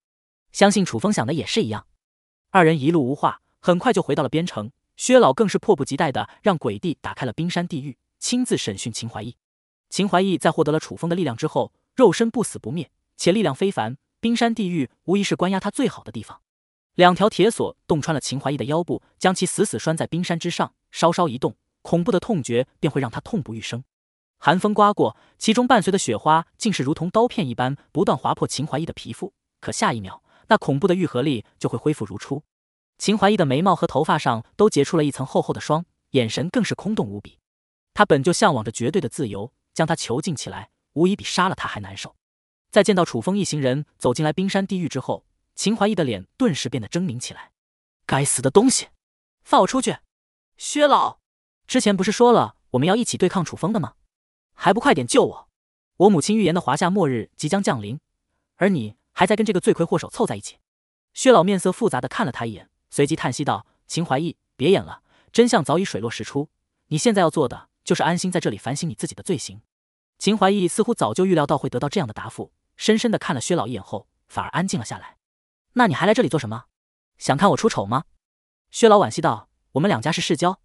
[SPEAKER 1] 相信楚风想的也是一样。二人一路无话，很快就回到了边城。薛老更是迫不及待的让鬼帝打开了冰山地狱，亲自审讯秦怀义。秦怀义在获得了楚风的力量之后，肉身不死不灭，且力量非凡，冰山地狱无疑是关押他最好的地方。两条铁索洞穿了秦怀义的腰部，将其死死拴在冰山之上，稍稍一动，恐怖的痛觉便会让他痛不欲生。寒风刮过，其中伴随的雪花竟是如同刀片一般，不断划破秦怀义的皮肤，可下一秒，那恐怖的愈合力就会恢复如初。秦怀义的眉毛和头发上都结出了一层厚厚的霜，眼神更是空洞无比。他本就向往着绝对的自由，将他囚禁起来，无疑比杀了他还难受。在见到楚风一行人走进来冰山地狱之后，秦怀义的脸顿时变得狰狞起来。“该死的东西，放我出去！”“薛老，之前不是说了我们要一起对抗楚风的吗？还不快点救我！我母亲预言的华夏末日即将降临，而你还在跟这个罪魁祸首凑在一起。”薛老面色复杂的看了他一眼。随即叹息道：“秦怀义，别演了，真相早已水落石出。你现在要做的就是安心在这里反省你自己的罪行。”秦怀义似乎早就预料到会得到这样的答复，深深地看了薛老一眼后，反而安静了下来。“那你还来这里做什么？想看我出丑吗？”薛老惋惜道：“我们两家是世交，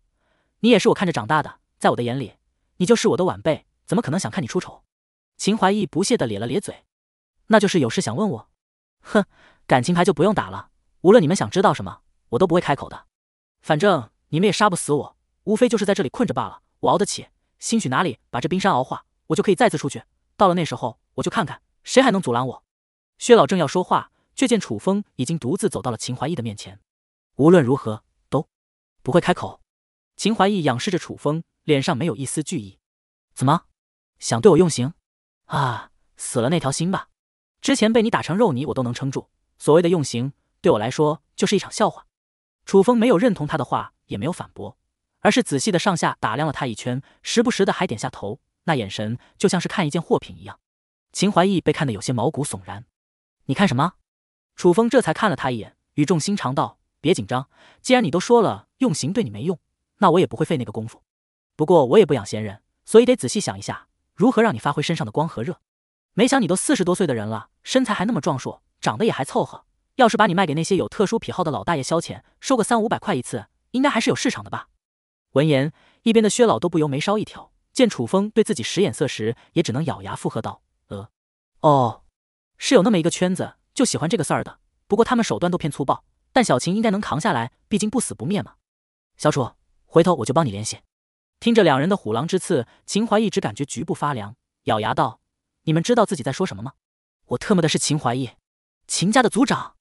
[SPEAKER 1] 你也是我看着长大的，在我的眼里，你就是我的晚辈，怎么可能想看你出丑？”秦怀义不屑地咧了咧嘴：“那就是有事想问我？哼，感情牌就不用打了。无论你们想知道什么。”我都不会开口的，反正你们也杀不死我，无非就是在这里困着罢了。我熬得起，兴许哪里把这冰山熬化，我就可以再次出去。到了那时候，我就看看谁还能阻拦我。薛老正要说话，却见楚风已经独自走到了秦怀义的面前。无论如何都不会开口。秦怀义仰视着楚风，脸上没有一丝惧意。怎么想对我用刑啊？死了那条心吧。之前被你打成肉泥，我都能撑住。所谓的用刑，对我来说就是一场笑话。楚风没有认同他的话，也没有反驳，而是仔细的上下打量了他一圈，时不时的还点下头，那眼神就像是看一件货品一样。秦怀义被看得有些毛骨悚然。你看什么？楚风这才看了他一眼，语重心长道：“别紧张，既然你都说了用刑对你没用，那我也不会费那个功夫。不过我也不养闲人，所以得仔细想一下如何让你发挥身上的光和热。没想你都四十多岁的人了，身材还那么壮硕，长得也还凑合。”要是把你卖给那些有特殊癖好的老大爷消遣，收个三五百块一次，应该还是有市场的吧？闻言，一边的薛老都不由眉梢一挑，见楚风对自己使眼色时，也只能咬牙附和道：“呃，哦，是有那么一个圈子，就喜欢这个事儿的。不过他们手段都偏粗暴，但小琴应该能扛下来，毕竟不死不灭嘛。”小楚，回头我就帮你联系。听着两人的虎狼之刺，秦怀义只感觉局部发凉，咬牙道：“你们知道自己在说什么吗？我特么的是秦怀义，秦家的族长。”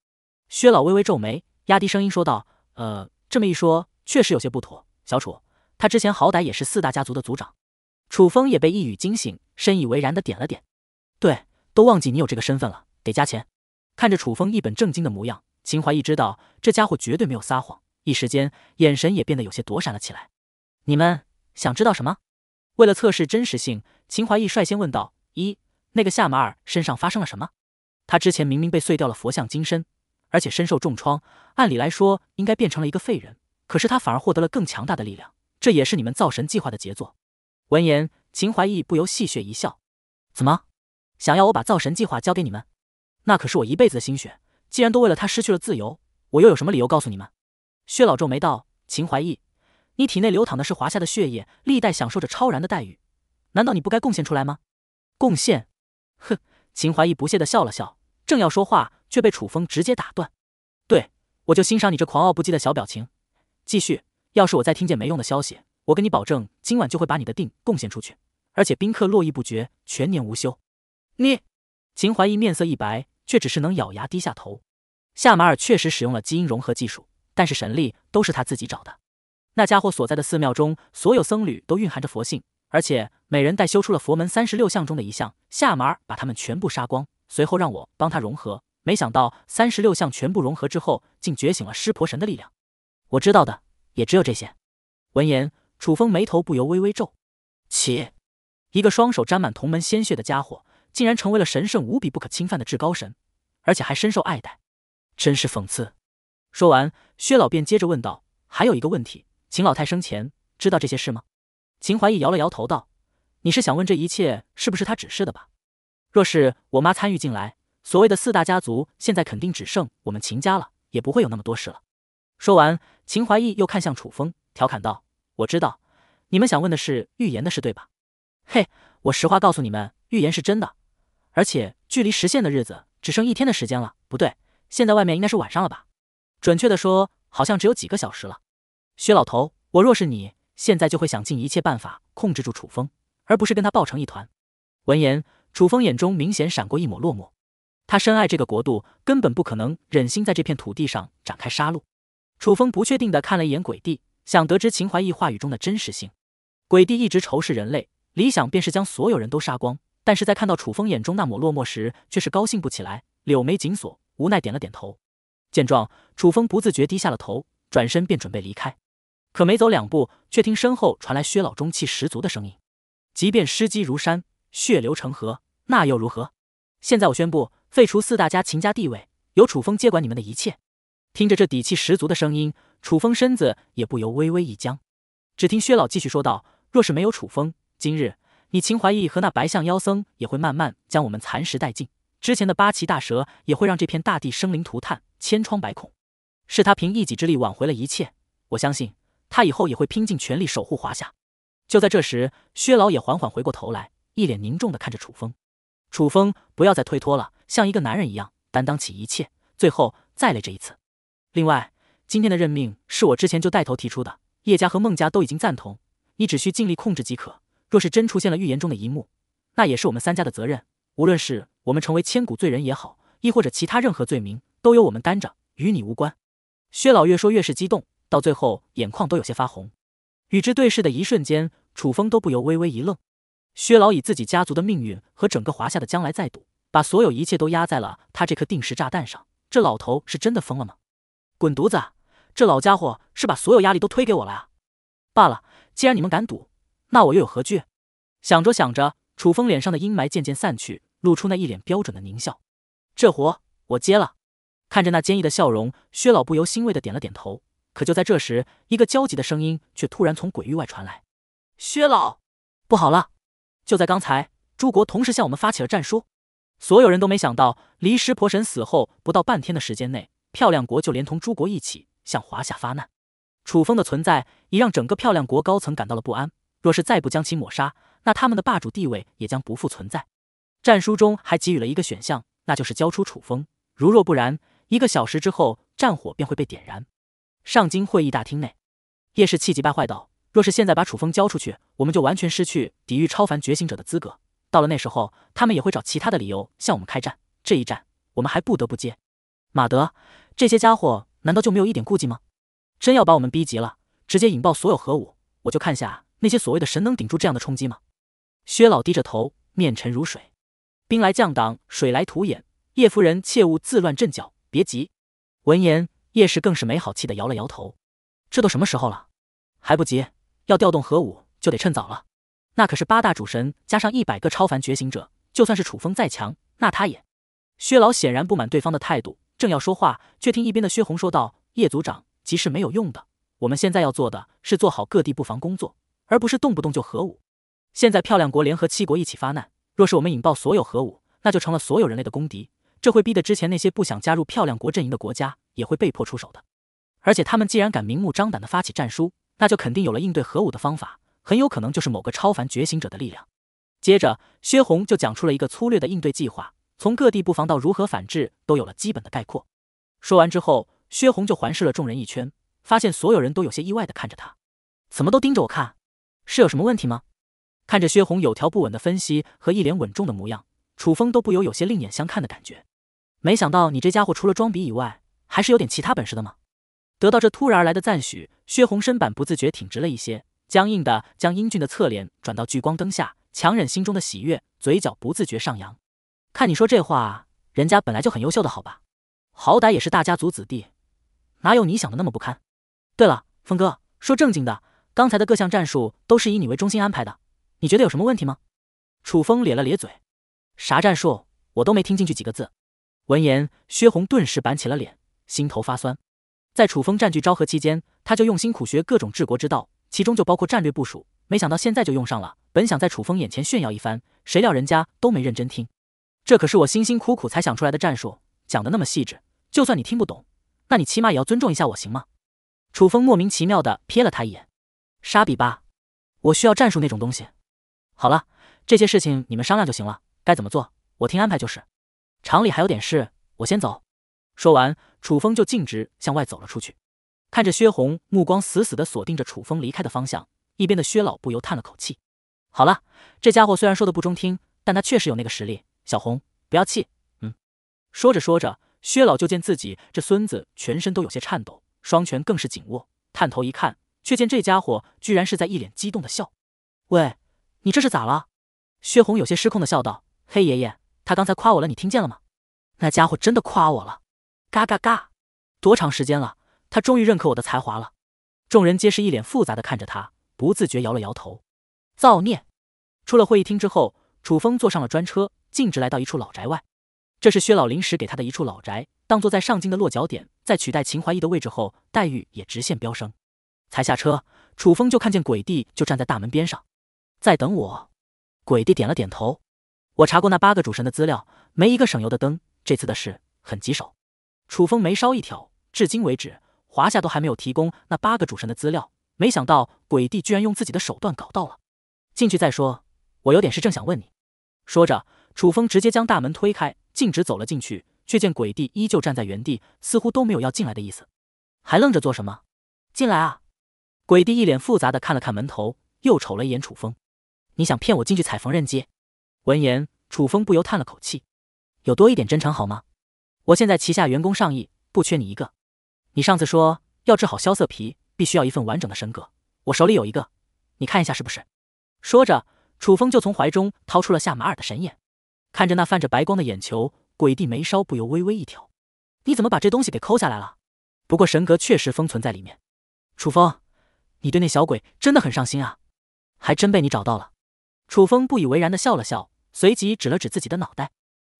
[SPEAKER 1] 薛老微微皱眉，压低声音说道：“呃，这么一说，确实有些不妥。小楚，他之前好歹也是四大家族的族长。”楚风也被一语惊醒，深以为然的点了点。对，都忘记你有这个身份了，得加钱。看着楚风一本正经的模样，秦怀义知道这家伙绝对没有撒谎，一时间眼神也变得有些躲闪了起来。你们想知道什么？为了测试真实性，秦怀义率先问道：“一，那个夏马尔身上发生了什么？他之前明明被碎掉了佛像金身。”而且身受重创，按理来说应该变成了一个废人，可是他反而获得了更强大的力量，这也是你们造神计划的杰作。闻言，秦怀义不由戏谑一笑：“怎么，想要我把造神计划交给你们？那可是我一辈子的心血，既然都为了他失去了自由，我又有什么理由告诉你们？”薛老皱眉道：“秦怀义，你体内流淌的是华夏的血液，历代享受着超然的待遇，难道你不该贡献出来吗？”贡献？哼！秦怀义不屑地笑了笑。正要说话，却被楚风直接打断。对，我就欣赏你这狂傲不羁的小表情。继续，要是我再听见没用的消息，我跟你保证，今晚就会把你的定贡献出去。而且宾客络绎不绝，全年无休。你，秦怀义面色一白，却只是能咬牙低下头。夏马尔确实使用了基因融合技术，但是神力都是他自己找的。那家伙所在的寺庙中，所有僧侣都蕴含着佛性，而且每人带修出了佛门三十六相中的一项。夏马尔把他们全部杀光。随后让我帮他融合，没想到三十六项全部融合之后，竟觉醒了湿婆神的力量。我知道的也只有这些。闻言，楚风眉头不由微微皱。起。一个双手沾满同门鲜血的家伙，竟然成为了神圣无比、不可侵犯的至高神，而且还深受爱戴，真是讽刺。说完，薛老便接着问道：“还有一个问题，秦老太生前知道这些事吗？”秦怀义摇了摇头道：“你是想问这一切是不是他指示的吧？”若是我妈参与进来，所谓的四大家族现在肯定只剩我们秦家了，也不会有那么多事了。说完，秦怀义又看向楚风，调侃道：“我知道你们想问的是预言的事，对吧？”“嘿，我实话告诉你们，预言是真的，而且距离实现的日子只剩一天的时间了。不对，现在外面应该是晚上了吧？准确的说，好像只有几个小时了。”“薛老头，我若是你，现在就会想尽一切办法控制住楚风，而不是跟他抱成一团。”闻言。楚风眼中明显闪过一抹落寞，他深爱这个国度，根本不可能忍心在这片土地上展开杀戮。楚风不确定的看了一眼鬼帝，想得知秦怀义话语中的真实性。鬼帝一直仇视人类，理想便是将所有人都杀光。但是在看到楚风眼中那抹落寞时，却是高兴不起来，柳眉紧锁，无奈点了点头。见状，楚风不自觉低下了头，转身便准备离开。可没走两步，却听身后传来薛老中气十足的声音：“即便尸积如山，血流成河。”那又如何？现在我宣布废除四大家秦家地位，由楚风接管你们的一切。听着这底气十足的声音，楚风身子也不由微微一僵。只听薛老继续说道：“若是没有楚风，今日你秦怀义和那白象妖僧也会慢慢将我们蚕食殆尽，之前的八岐大蛇也会让这片大地生灵涂炭，千疮百孔。是他凭一己之力挽回了一切，我相信他以后也会拼尽全力守护华夏。”就在这时，薛老也缓缓回过头来，一脸凝重的看着楚风。楚风，不要再推脱了，像一个男人一样担当起一切。最后再累这一次。另外，今天的任命是我之前就带头提出的，叶家和孟家都已经赞同，你只需尽力控制即可。若是真出现了预言中的一幕，那也是我们三家的责任。无论是我们成为千古罪人也好，亦或者其他任何罪名，都由我们担着，与你无关。薛老越说越是激动，到最后眼眶都有些发红。与之对视的一瞬间，楚风都不由微微一愣。薛老以自己家族的命运和整个华夏的将来在赌，把所有一切都压在了他这颗定时炸弹上。这老头是真的疯了吗？滚犊子！这老家伙是把所有压力都推给我了啊！罢了，既然你们敢赌，那我又有何惧？想着想着，楚风脸上的阴霾渐渐散去，露出那一脸标准的狞笑。这活我接了。看着那坚毅的笑容，薛老不由欣慰的点了点头。可就在这时，一个焦急的声音却突然从鬼域外传来：“薛老，不好了！”就在刚才，诸国同时向我们发起了战书，所有人都没想到，离石婆神死后不到半天的时间内，漂亮国就连同诸国一起向华夏发难。楚风的存在已让整个漂亮国高层感到了不安，若是再不将其抹杀，那他们的霸主地位也将不复存在。战书中还给予了一个选项，那就是交出楚风，如若不然，一个小时之后战火便会被点燃。上京会议大厅内，叶氏气急败坏道。若是现在把楚风交出去，我们就完全失去抵御超凡觉醒者的资格。到了那时候，他们也会找其他的理由向我们开战。这一战，我们还不得不接。马德，这些家伙难道就没有一点顾忌吗？真要把我们逼急了，直接引爆所有核武，我就看下那些所谓的神能顶住这样的冲击吗？薛老低着头，面沉如水。兵来将挡，水来土掩。叶夫人，切勿自乱阵脚，别急。闻言，叶氏更是没好气地摇了摇头。这都什么时候了，还不急？要调动核武，就得趁早了。那可是八大主神加上一百个超凡觉醒者，就算是楚风再强，那他也……薛老显然不满对方的态度，正要说话，却听一边的薛红说道：“叶组长，急是没有用的。我们现在要做的是做好各地布防工作，而不是动不动就核武。现在漂亮国联合七国一起发难，若是我们引爆所有核武，那就成了所有人类的公敌。这会逼得之前那些不想加入漂亮国阵营的国家也会被迫出手的。而且他们既然敢明目张胆的发起战书，”那就肯定有了应对核武的方法，很有可能就是某个超凡觉醒者的力量。接着，薛红就讲出了一个粗略的应对计划，从各地布防到如何反制，都有了基本的概括。说完之后，薛红就环视了众人一圈，发现所有人都有些意外的看着他，怎么都盯着我看？是有什么问题吗？看着薛红有条不紊的分析和一脸稳重的模样，楚风都不由有些另眼相看的感觉。没想到你这家伙除了装逼以外，还是有点其他本事的吗？得到这突然而来的赞许。薛红身板不自觉挺直了一些，僵硬的将英俊的侧脸转到聚光灯下，强忍心中的喜悦，嘴角不自觉上扬。看你说这话，人家本来就很优秀的好吧？好歹也是大家族子弟，哪有你想的那么不堪？对了，峰哥，说正经的，刚才的各项战术都是以你为中心安排的，你觉得有什么问题吗？楚风咧了咧嘴，啥战术？我都没听进去几个字。闻言，薛红顿时板起了脸，心头发酸。在楚风占据昭和期间，他就用心苦学各种治国之道，其中就包括战略部署。没想到现在就用上了。本想在楚风眼前炫耀一番，谁料人家都没认真听。这可是我辛辛苦苦才想出来的战术，讲的那么细致，就算你听不懂，那你起码也要尊重一下我，行吗？楚风莫名其妙地瞥了他一眼：“沙比吧，我需要战术那种东西。好了，这些事情你们商量就行了。该怎么做，我听安排就是。厂里还有点事，我先走。”说完。楚风就径直向外走了出去，看着薛红，目光死死地锁定着楚风离开的方向。一边的薛老不由叹了口气：“好了，这家伙虽然说的不中听，但他确实有那个实力。”小红，不要气。嗯。说着说着，薛老就见自己这孙子全身都有些颤抖，双拳更是紧握。探头一看，却见这家伙居然是在一脸激动的笑。“喂，你这是咋了？”薛红有些失控的笑道：“黑爷爷，他刚才夸我了，你听见了吗？那家伙真的夸我了。”嘎嘎嘎！多长时间了？他终于认可我的才华了。众人皆是一脸复杂的看着他，不自觉摇了摇头。造孽！出了会议厅之后，楚风坐上了专车，径直来到一处老宅外。这是薛老临时给他的一处老宅，当做在上京的落脚点。在取代秦怀义的位置后，待遇也直线飙升。才下车，楚风就看见鬼帝就站在大门边上，在等我。鬼帝点了点头。我查过那八个主神的资料，没一个省油的灯。这次的事很棘手。楚风眉梢一挑，至今为止，华夏都还没有提供那八个主神的资料，没想到鬼帝居然用自己的手段搞到了。进去再说，我有点事，正想问你。说着，楚风直接将大门推开，径直走了进去，却见鬼帝依旧站在原地，似乎都没有要进来的意思。还愣着做什么？进来啊！鬼帝一脸复杂的看了看门头，又瞅了一眼楚风。你想骗我进去踩缝纫机？闻言，楚风不由叹了口气，有多一点真诚好吗？我现在旗下员工上亿，不缺你一个。你上次说要治好萧瑟皮，必须要一份完整的神格。我手里有一个，你看一下是不是？说着，楚风就从怀中掏出了夏马尔的神眼，看着那泛着白光的眼球，鬼帝眉梢不由微微一挑：“你怎么把这东西给抠下来了？”不过神格确实封存在里面。楚风，你对那小鬼真的很上心啊，还真被你找到了。楚风不以为然的笑了笑，随即指了指自己的脑袋：“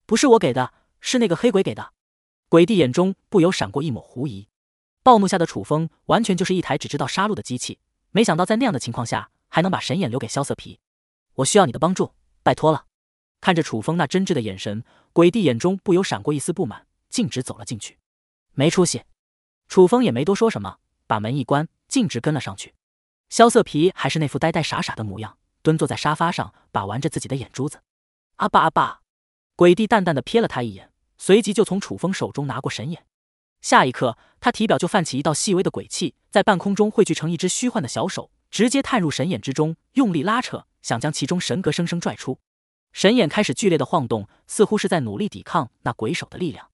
[SPEAKER 1] 不是我给的，是那个黑鬼给的。”鬼帝眼中不由闪过一抹狐疑，暴怒下的楚风完全就是一台只知道杀戮的机器。没想到在那样的情况下，还能把神眼留给萧瑟皮。我需要你的帮助，拜托了。看着楚风那真挚的眼神，鬼帝眼中不由闪过一丝不满，径直走了进去。没出息。楚风也没多说什么，把门一关，径直跟了上去。萧瑟皮还是那副呆呆傻傻的模样，蹲坐在沙发上把玩着自己的眼珠子。阿爸阿爸。鬼帝淡淡的瞥了他一眼。随即就从楚风手中拿过神眼，下一刻，他体表就泛起一道细微的鬼气，在半空中汇聚成一只虚幻的小手，直接探入神眼之中，用力拉扯，想将其中神格生生拽出。神眼开始剧烈的晃动，似乎是在努力抵抗那鬼手的力量。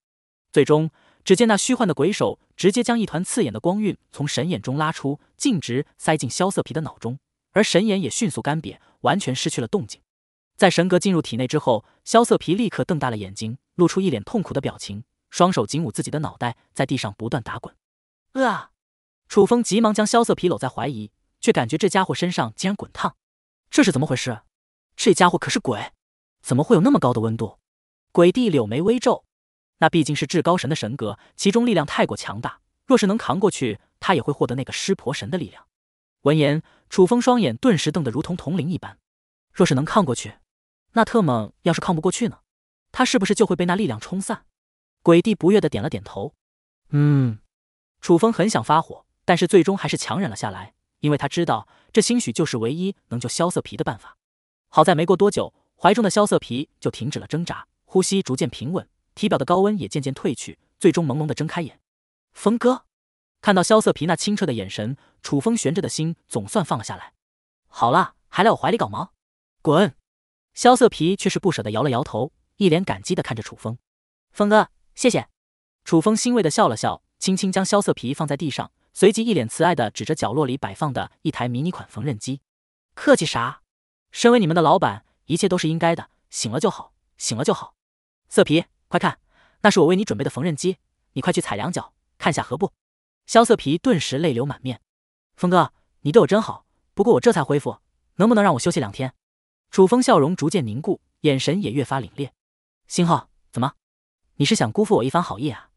[SPEAKER 1] 最终，只见那虚幻的鬼手直接将一团刺眼的光晕从神眼中拉出，径直塞进萧瑟皮的脑中，而神眼也迅速干瘪，完全失去了动静。在神格进入体内之后，萧瑟皮立刻瞪大了眼睛。露出一脸痛苦的表情，双手紧捂自己的脑袋，在地上不断打滚。楚风急忙将萧瑟皮搂在怀里，却感觉这家伙身上竟然滚烫，这是怎么回事？这家伙可是鬼，怎么会有那么高的温度？鬼帝柳眉微皱，那毕竟是至高神的神格，其中力量太过强大，若是能扛过去，他也会获得那个湿婆神的力量。闻言，楚风双眼顿时瞪得如同铜铃一般。若是能抗过去，那特么要是抗不过去呢？他是不是就会被那力量冲散？鬼帝不悦的点了点头。嗯。楚风很想发火，但是最终还是强忍了下来，因为他知道这兴许就是唯一能救萧瑟皮的办法。好在没过多久，怀中的萧瑟皮就停止了挣扎，呼吸逐渐平稳，体表的高温也渐渐褪去，最终朦胧的睁开眼。峰哥，看到萧瑟皮那清澈的眼神，楚风悬着的心总算放了下来。好了，还来我怀里搞毛？滚！萧瑟皮却是不舍得摇了摇头。一脸感激地看着楚风，风哥，谢谢。楚风欣慰地笑了笑，轻轻将萧瑟皮放在地上，随即一脸慈爱地指着角落里摆放的一台迷你款缝纫机：“客气啥，身为你们的老板，一切都是应该的。醒了就好，醒了就好。瑟皮，快看，那是我为你准备的缝纫机，你快去踩两脚，看下合不。”萧瑟皮顿时泪流满面。风哥，你对我真好，不过我这才恢复，能不能让我休息两天？楚风笑容逐渐凝固，眼神也越发凛冽。星浩，怎么？你是想辜负我一番好意啊？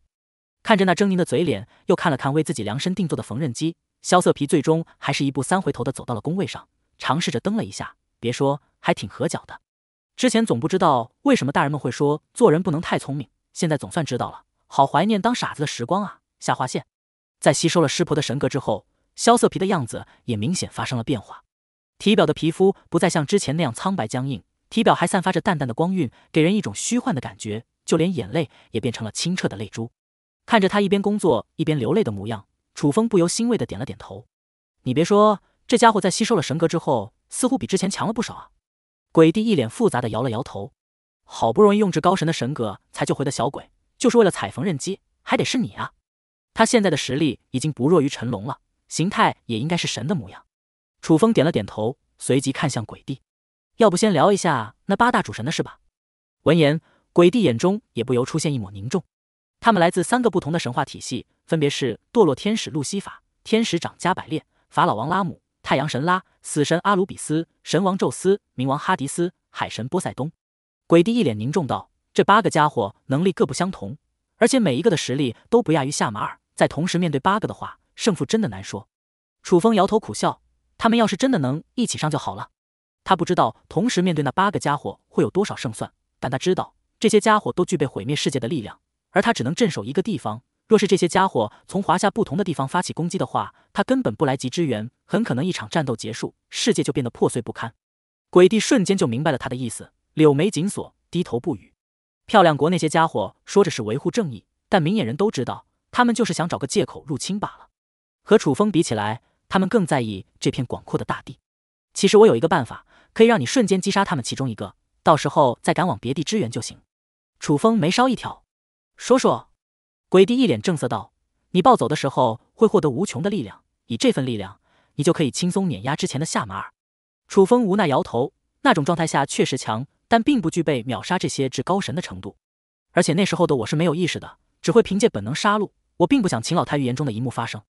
[SPEAKER 1] 看着那狰狞的嘴脸，又看了看为自己量身定做的缝纫机，萧瑟皮最终还是一步三回头的走到了工位上，尝试着蹬了一下，别说，还挺合脚的。之前总不知道为什么大人们会说做人不能太聪明，现在总算知道了。好怀念当傻子的时光啊！下划线，在吸收了师婆的神格之后，萧瑟皮的样子也明显发生了变化，体表的皮肤不再像之前那样苍白僵硬。体表还散发着淡淡的光晕，给人一种虚幻的感觉，就连眼泪也变成了清澈的泪珠。看着他一边工作一边流泪的模样，楚风不由欣慰的点了点头。你别说，这家伙在吸收了神格之后，似乎比之前强了不少啊！鬼帝一脸复杂的摇了摇头，好不容易用至高神的神格才救回的小鬼，就是为了踩缝纫机，还得是你啊！他现在的实力已经不弱于陈龙了，形态也应该是神的模样。楚风点了点头，随即看向鬼帝。要不先聊一下那八大主神的事吧。闻言，鬼帝眼中也不由出现一抹凝重。他们来自三个不同的神话体系，分别是堕落天使路西法、天使长加百列、法老王拉姆、太阳神拉、死神阿鲁比斯、神王宙斯、冥王哈迪斯、海神波塞冬。鬼帝一脸凝重道：“这八个家伙能力各不相同，而且每一个的实力都不亚于夏马尔。在同时面对八个的话，胜负真的难说。”楚风摇头苦笑：“他们要是真的能一起上就好了。”他不知道同时面对那八个家伙会有多少胜算，但他知道这些家伙都具备毁灭世界的力量，而他只能镇守一个地方。若是这些家伙从华夏不同的地方发起攻击的话，他根本不来及支援，很可能一场战斗结束，世界就变得破碎不堪。鬼帝瞬间就明白了他的意思，柳眉紧锁，低头不语。漂亮国那些家伙说着是维护正义，但明眼人都知道，他们就是想找个借口入侵罢了。和楚风比起来，他们更在意这片广阔的大地。其实我有一个办法。可以让你瞬间击杀他们其中一个，到时候再赶往别地支援就行。楚风眉梢一挑，说说。鬼帝一脸正色道：“你暴走的时候会获得无穷的力量，以这份力量，你就可以轻松碾压之前的夏马尔。”楚风无奈摇头，那种状态下确实强，但并不具备秒杀这些至高神的程度。而且那时候的我是没有意识的，只会凭借本能杀戮。我并不想秦老太预言中的一幕发生。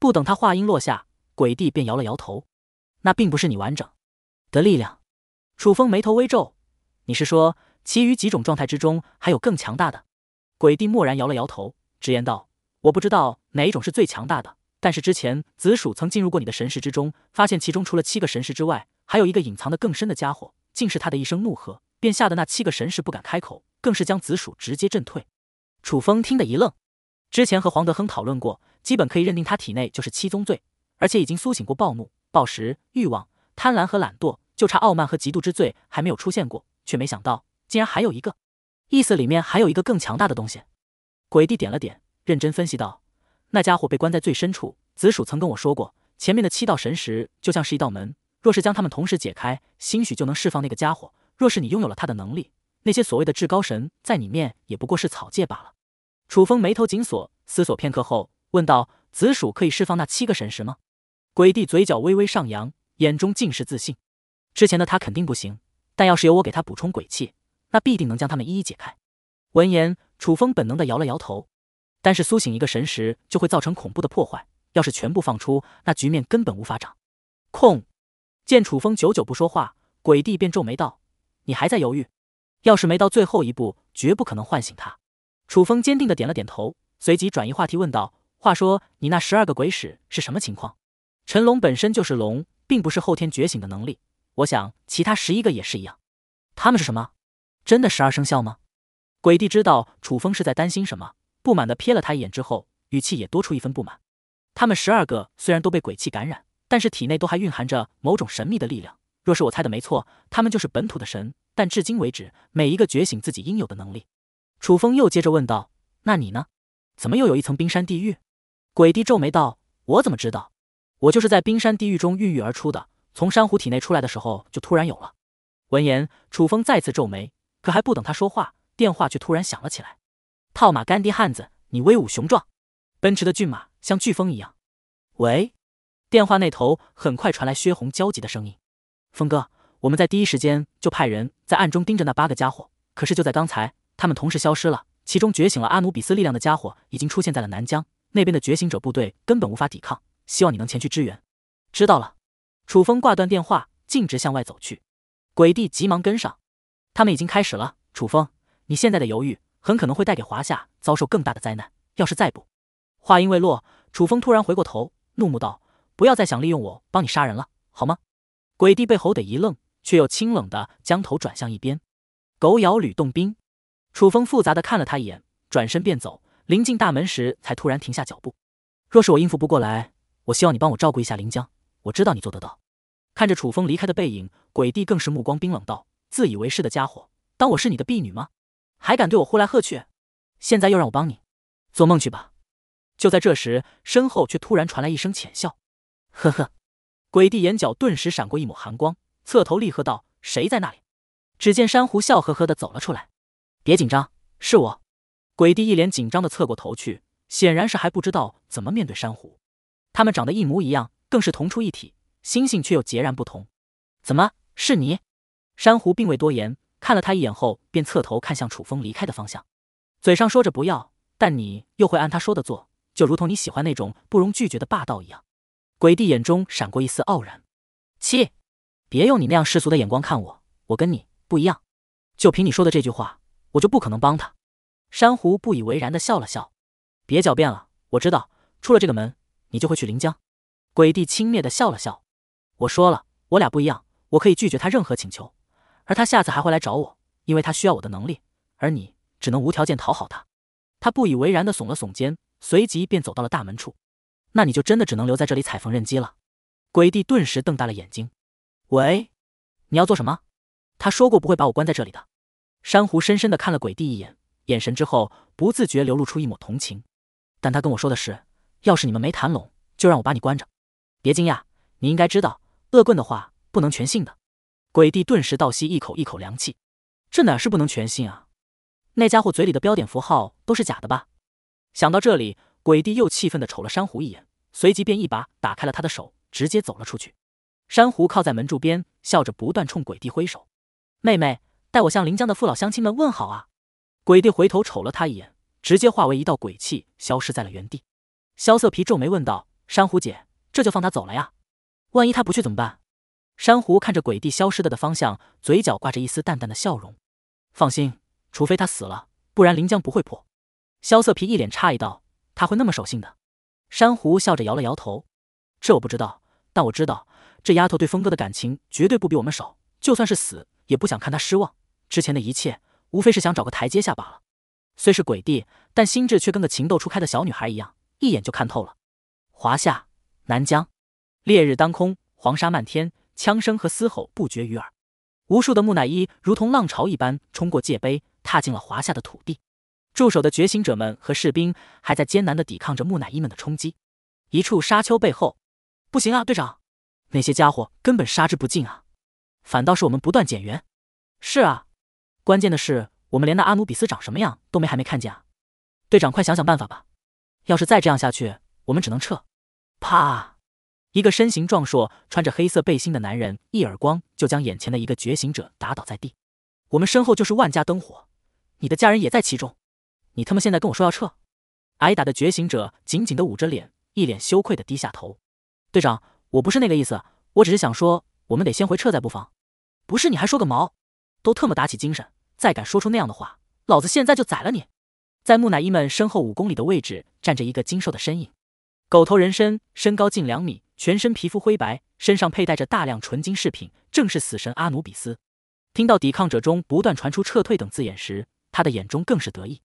[SPEAKER 1] 不等他话音落下，鬼帝便摇了摇头：“那并不是你完整。”的力量，楚风眉头微皱，你是说其余几种状态之中还有更强大的？鬼帝蓦然摇了摇头，直言道：“我不知道哪一种是最强大的，但是之前紫薯曾进入过你的神识之中，发现其中除了七个神识之外，还有一个隐藏的更深的家伙，竟是他的一声怒喝，便吓得那七个神识不敢开口，更是将紫薯直接震退。”楚风听得一愣，之前和黄德亨讨论过，基本可以认定他体内就是七宗罪，而且已经苏醒过暴怒、暴食、欲望、贪婪和懒惰。就差傲慢和嫉妒之罪还没有出现过，却没想到竟然还有一个，意思里面还有一个更强大的东西。鬼帝点了点，认真分析道：“那家伙被关在最深处，紫薯曾跟我说过，前面的七道神石就像是一道门，若是将它们同时解开，兴许就能释放那个家伙。若是你拥有了他的能力，那些所谓的至高神在你面也不过是草芥罢了。”楚风眉头紧锁，思索片刻后问道：“紫薯可以释放那七个神石吗？”鬼帝嘴角微微上扬，眼中尽是自信。之前的他肯定不行，但要是由我给他补充鬼气，那必定能将他们一一解开。闻言，楚风本能的摇了摇头。但是苏醒一个神识就会造成恐怖的破坏，要是全部放出，那局面根本无法掌控。见楚风久久不说话，鬼帝便皱眉道：“你还在犹豫？要是没到最后一步，绝不可能唤醒他。”楚风坚定的点了点头，随即转移话题问道：“话说，你那十二个鬼使是什么情况？陈龙本身就是龙，并不是后天觉醒的能力。”我想，其他十一个也是一样。他们是什么？真的十二生肖吗？鬼帝知道楚风是在担心什么，不满地瞥了他一眼之后，语气也多出一分不满。他们十二个虽然都被鬼气感染，但是体内都还蕴含着某种神秘的力量。若是我猜的没错，他们就是本土的神。但至今为止，每一个觉醒自己应有的能力。楚风又接着问道：“那你呢？怎么又有一层冰山地狱？”鬼帝皱眉道：“我怎么知道？我就是在冰山地狱中孕育而出的。”从珊瑚体内出来的时候，就突然有了。闻言，楚风再次皱眉。可还不等他说话，电话却突然响了起来。“套马干爹汉子，你威武雄壮，奔驰的骏马像飓风一样。”喂，电话那头很快传来薛红焦急的声音：“峰哥，我们在第一时间就派人在暗中盯着那八个家伙。可是就在刚才，他们同时消失了。其中觉醒了阿努比斯力量的家伙已经出现在了南疆那边的觉醒者部队，根本无法抵抗。希望你能前去支援。”知道了。楚风挂断电话，径直向外走去。鬼帝急忙跟上。他们已经开始了。楚风，你现在的犹豫，很可能会带给华夏遭受更大的灾难。要是再不……话音未落，楚风突然回过头，怒目道：“不要再想利用我帮你杀人了，好吗？”鬼帝被吼得一愣，却又清冷的将头转向一边。狗咬吕洞宾。楚风复杂的看了他一眼，转身便走。临近大门时，才突然停下脚步。若是我应付不过来，我希望你帮我照顾一下林江。我知道你做得到。看着楚风离开的背影，鬼帝更是目光冰冷道：“自以为是的家伙，当我是你的婢女吗？还敢对我呼来喝去？现在又让我帮你，做梦去吧！”就在这时，身后却突然传来一声浅笑：“呵呵。”鬼帝眼角顿时闪过一抹寒光，侧头厉喝道：“谁在那里？”只见珊瑚笑呵呵的走了出来：“别紧张，是我。”鬼帝一脸紧张的侧过头去，显然是还不知道怎么面对珊瑚。他们长得一模一样。更是同出一体，星星却又截然不同。怎么是你？珊瑚并未多言，看了他一眼后，便侧头看向楚风离开的方向，嘴上说着不要，但你又会按他说的做，就如同你喜欢那种不容拒绝的霸道一样。鬼帝眼中闪过一丝傲然。七，别用你那样世俗的眼光看我，我跟你不一样。就凭你说的这句话，我就不可能帮他。珊瑚不以为然的笑了笑，别狡辩了，我知道，出了这个门，你就会去临江。鬼帝轻蔑地笑了笑：“我说了，我俩不一样，我可以拒绝他任何请求，而他下次还会来找我，因为他需要我的能力，而你只能无条件讨好他。”他不以为然地耸了耸肩，随即便走到了大门处。“那你就真的只能留在这里踩缝纫机了。”鬼帝顿时瞪大了眼睛：“喂，你要做什么？他说过不会把我关在这里的。”珊瑚深深地看了鬼帝一眼，眼神之后不自觉流露出一抹同情，但他跟我说的是：“要是你们没谈拢，就让我把你关着。”别惊讶，你应该知道，恶棍的话不能全信的。鬼帝顿时倒吸一口一口凉气，这哪是不能全信啊？那家伙嘴里的标点符号都是假的吧？想到这里，鬼帝又气愤的瞅了珊瑚一眼，随即便一把打开了他的手，直接走了出去。珊瑚靠在门柱边，笑着不断冲鬼帝挥手：“妹妹，代我向临江的父老乡亲们问好啊！”鬼帝回头瞅了他一眼，直接化为一道鬼气，消失在了原地。萧瑟皮皱眉问道：“珊瑚姐。”这就放他走了呀？万一他不去怎么办？珊瑚看着鬼帝消失的的方向，嘴角挂着一丝淡淡的笑容。放心，除非他死了，不然林江不会破。萧瑟皮一脸诧异道：“他会那么守信的？”珊瑚笑着摇了摇头：“这我不知道，但我知道这丫头对峰哥的感情绝对不比我们少。就算是死，也不想看他失望。之前的一切，无非是想找个台阶下罢了。虽是鬼帝，但心智却跟个情窦初开的小女孩一样，一眼就看透了。华夏。”南疆，烈日当空，黄沙漫天，枪声和嘶吼不绝于耳。无数的木乃伊如同浪潮一般冲过界碑，踏进了华夏的土地。驻守的觉醒者们和士兵还在艰难的抵抗着木乃伊们的冲击。一处沙丘背后，不行啊，队长，那些家伙根本杀之不尽啊！反倒是我们不断减员。是啊，关键的是我们连那阿努比斯长什么样都没还没看见啊！队长，快想想办法吧！要是再这样下去，我们只能撤。啪！一个身形壮硕、穿着黑色背心的男人一耳光就将眼前的一个觉醒者打倒在地。我们身后就是万家灯火，你的家人也在其中。你他妈现在跟我说要撤？挨打的觉醒者紧紧的捂着脸，一脸羞愧的低下头。队长，我不是那个意思，我只是想说，我们得先回撤再布防。不是，你还说个毛？都特么打起精神，再敢说出那样的话，老子现在就宰了你！在木乃伊们身后五公里的位置站着一个精瘦的身影。狗头人身，身高近两米，全身皮肤灰白，身上佩戴着大量纯金饰品，正是死神阿努比斯。听到抵抗者中不断传出撤退等字眼时，他的眼中更是得意。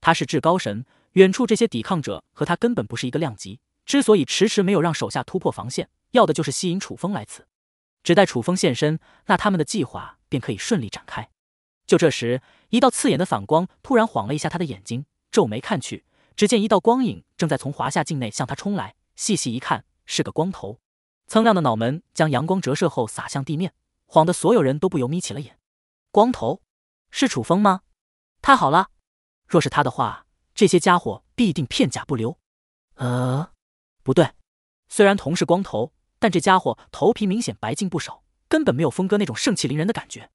[SPEAKER 1] 他是至高神，远处这些抵抗者和他根本不是一个量级。之所以迟迟没有让手下突破防线，要的就是吸引楚风来此。只待楚风现身，那他们的计划便可以顺利展开。就这时，一道刺眼的反光突然晃了一下他的眼睛，皱眉看去。只见一道光影正在从华夏境内向他冲来，细细一看，是个光头，锃亮的脑门将阳光折射后洒向地面，晃得所有人都不由眯起了眼。光头，是楚风吗？太好了，若是他的话，这些家伙必定片甲不留。呃，不对，虽然同是光头，但这家伙头皮明显白净不少，根本没有峰哥那种盛气凌人的感觉。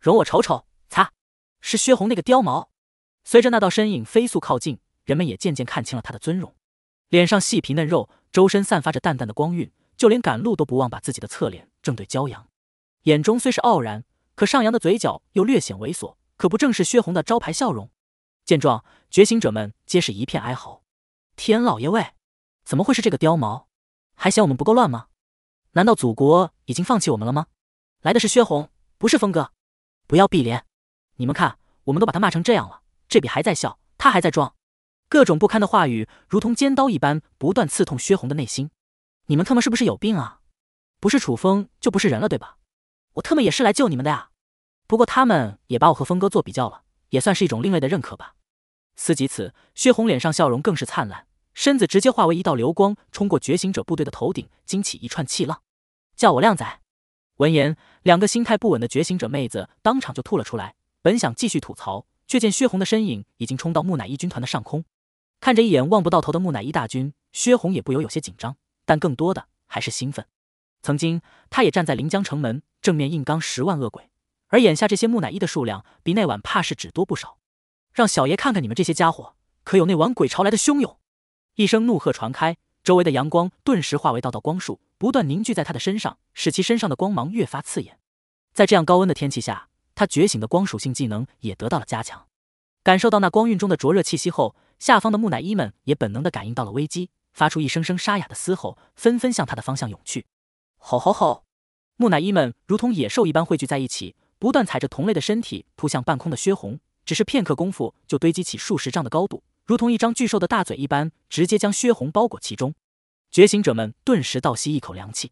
[SPEAKER 1] 容我瞅瞅，擦，是薛红那个貂毛。随着那道身影飞速靠近。人们也渐渐看清了他的尊容，脸上细皮嫩肉，周身散发着淡淡的光晕，就连赶路都不忘把自己的侧脸正对骄阳，眼中虽是傲然，可上扬的嘴角又略显猥琐，可不正是薛红的招牌笑容？见状，觉醒者们皆是一片哀嚎：“天老爷喂，怎么会是这个雕毛？还嫌我们不够乱吗？难道祖国已经放弃我们了吗？”来的是薛红，不是峰哥。不要碧莲！你们看，我们都把他骂成这样了，这笔还在笑，他还在装。各种不堪的话语如同尖刀一般不断刺痛薛红的内心。你们特么是不是有病啊？不是楚风就不是人了，对吧？我特么也是来救你们的呀！不过他们也把我和峰哥做比较了，也算是一种另类的认可吧。思及此，薛红脸上笑容更是灿烂，身子直接化为一道流光，冲过觉醒者部队的头顶，惊起一串气浪。叫我靓仔！闻言，两个心态不稳的觉醒者妹子当场就吐了出来。本想继续吐槽，却见薛红的身影已经冲到木乃伊军团的上空。看着一眼望不到头的木乃伊大军，薛红也不由有些紧张，但更多的还是兴奋。曾经，他也站在临江城门正面硬刚十万恶鬼，而眼下这些木乃伊的数量比那晚怕是只多不少。让小爷看看你们这些家伙，可有那晚鬼潮来的汹涌！一声怒喝传开，周围的阳光顿时化为道道光束，不断凝聚在他的身上，使其身上的光芒越发刺眼。在这样高温的天气下，他觉醒的光属性技能也得到了加强。感受到那光晕中的灼热气息后，下方的木乃伊们也本能的感应到了危机，发出一声声沙哑的嘶吼，纷纷向他的方向涌去。吼吼吼！木乃伊们如同野兽一般汇聚在一起，不断踩着同类的身体扑向半空的薛红。只是片刻功夫，就堆积起数十丈的高度，如同一张巨兽的大嘴一般，直接将薛红包裹其中。觉醒者们顿时倒吸一口凉气，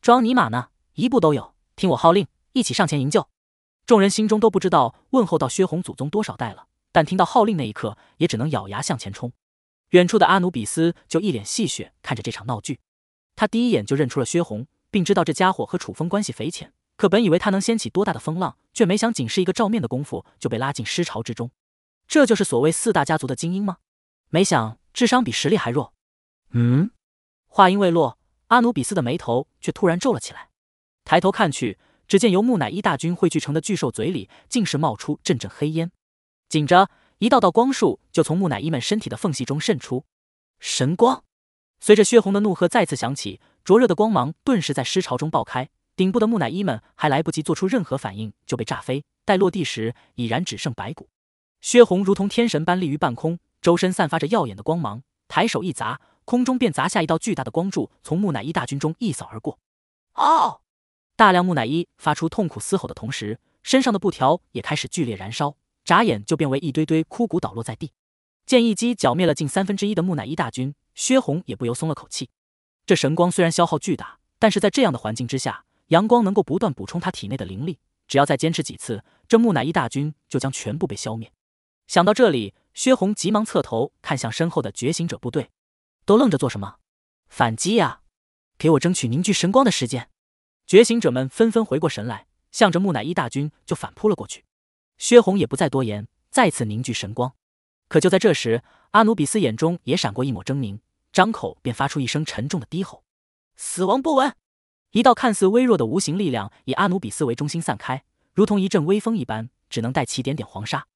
[SPEAKER 1] 装尼玛呢？一步都有，听我号令，一起上前营救！众人心中都不知道问候到薛红祖宗多少代了。但听到号令那一刻，也只能咬牙向前冲。远处的阿努比斯就一脸戏谑看着这场闹剧。他第一眼就认出了薛红，并知道这家伙和楚风关系匪浅。可本以为他能掀起多大的风浪，却没想仅是一个照面的功夫就被拉进尸潮之中。这就是所谓四大家族的精英吗？没想智商比实力还弱。嗯。话音未落，阿努比斯的眉头却突然皱了起来。抬头看去，只见由木乃伊大军汇聚成的巨兽嘴里，竟是冒出阵阵黑烟。紧着，一道道光束就从木乃伊们身体的缝隙中渗出，神光。随着血红的怒喝再次响起，灼热的光芒顿时在尸潮中爆开。顶部的木乃伊们还来不及做出任何反应，就被炸飞。待落地时，已然只剩白骨。薛红如同天神般立于半空，周身散发着耀眼的光芒，抬手一砸，空中便砸下一道巨大的光柱，从木乃伊大军中一扫而过。哦！大量木乃伊发出痛苦嘶吼的同时，身上的布条也开始剧烈燃烧。眨眼就变为一堆堆枯骨倒落在地，见一击剿灭了近三分之一的木乃伊大军，薛红也不由松了口气。这神光虽然消耗巨大，但是在这样的环境之下，阳光能够不断补充他体内的灵力，只要再坚持几次，这木乃伊大军就将全部被消灭。想到这里，薛红急忙侧头看向身后的觉醒者部队，都愣着做什么？反击呀！给我争取凝聚神光的时间！觉醒者们纷纷回过神来，向着木乃伊大军就反扑了过去。薛红也不再多言，再次凝聚神光。可就在这时，阿努比斯眼中也闪过一抹狰狞，张口便发出一声沉重的低吼：“死亡波纹！”一道看似微弱的无形力量以阿努比斯为中心散开，如同一阵微风一般，只能带起点点黄沙。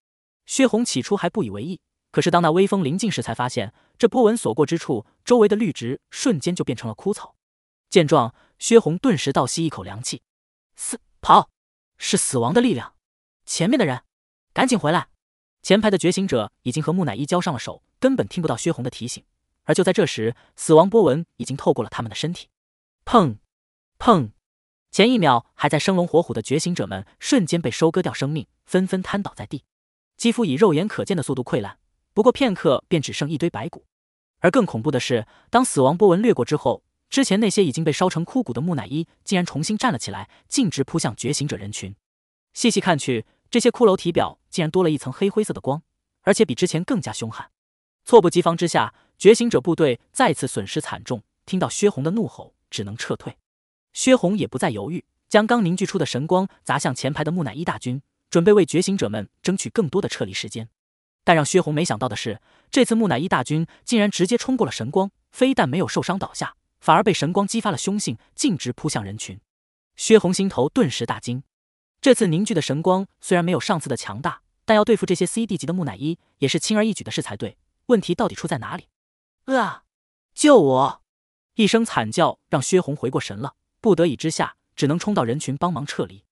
[SPEAKER 1] 薛红起初还不以为意，可是当那微风临近时，才发现这波纹所过之处，周围的绿植瞬间就变成了枯草。见状，薛红顿时倒吸一口凉气：“死跑，是死亡的力量！”前面的人，赶紧回来！前排的觉醒者已经和木乃伊交上了手，根本听不到薛红的提醒。而就在这时，死亡波纹已经透过了他们的身体。砰！砰！前一秒还在生龙活虎的觉醒者们，瞬间被收割掉生命，纷纷瘫倒在地，肌肤以肉眼可见的速度溃烂，不过片刻便只剩一堆白骨。而更恐怖的是，当死亡波纹掠过之后，之前那些已经被烧成枯骨的木乃伊，竟然重新站了起来，径直扑向觉醒者人群。细细看去。这些骷髅体表竟然多了一层黑灰色的光，而且比之前更加凶悍。猝不及防之下，觉醒者部队再次损失惨重。听到薛红的怒吼，只能撤退。薛红也不再犹豫，将刚凝聚出的神光砸向前排的木乃伊大军，准备为觉醒者们争取更多的撤离时间。但让薛红没想到的是，这次木乃伊大军竟然直接冲过了神光，非但没有受伤倒下，反而被神光激发了凶性，径直扑向人群。薛红心头顿时大惊。这次凝聚的神光虽然没有上次的强大，但要对付这些 C D 级的木乃伊也是轻而易举的事才对。问题到底出在哪里？救我！一声惨叫让薛红回过神了，不得已之下只能冲到人群帮忙撤离。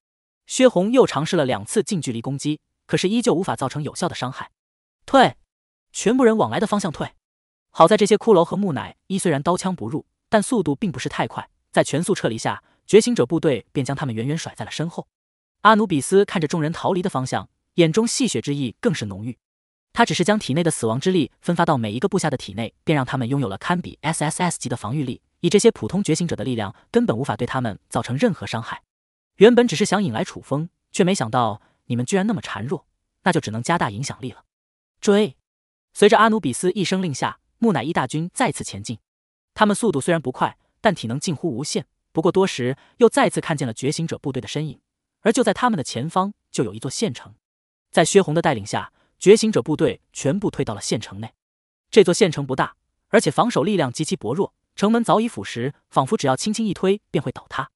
[SPEAKER 1] 薛红又尝试了两次近距离攻击，可是依旧无法造成有效的伤害。退！全部人往来的方向退。好在这些骷髅和木乃伊虽然刀枪不入，但速度并不是太快，在全速撤离下，觉醒者部队便将他们远远甩在了身后。阿努比斯看着众人逃离的方向，眼中戏谑之意更是浓郁。他只是将体内的死亡之力分发到每一个部下的体内，便让他们拥有了堪比 S S S 级的防御力。以这些普通觉醒者的力量，根本无法对他们造成任何伤害。原本只是想引来楚风，却没想到你们居然那么孱弱，那就只能加大影响力了。追！随着阿努比斯一声令下，木乃伊大军再次前进。他们速度虽然不快，但体能近乎无限。不过多时，又再次看见了觉醒者部队的身影。而就在他们的前方，就有一座县城。在薛红的带领下，觉醒者部队全部退到了县城内。这座县城不大，而且防守力量极其薄弱，城门早已腐蚀，仿佛只要轻轻一推便会倒塌。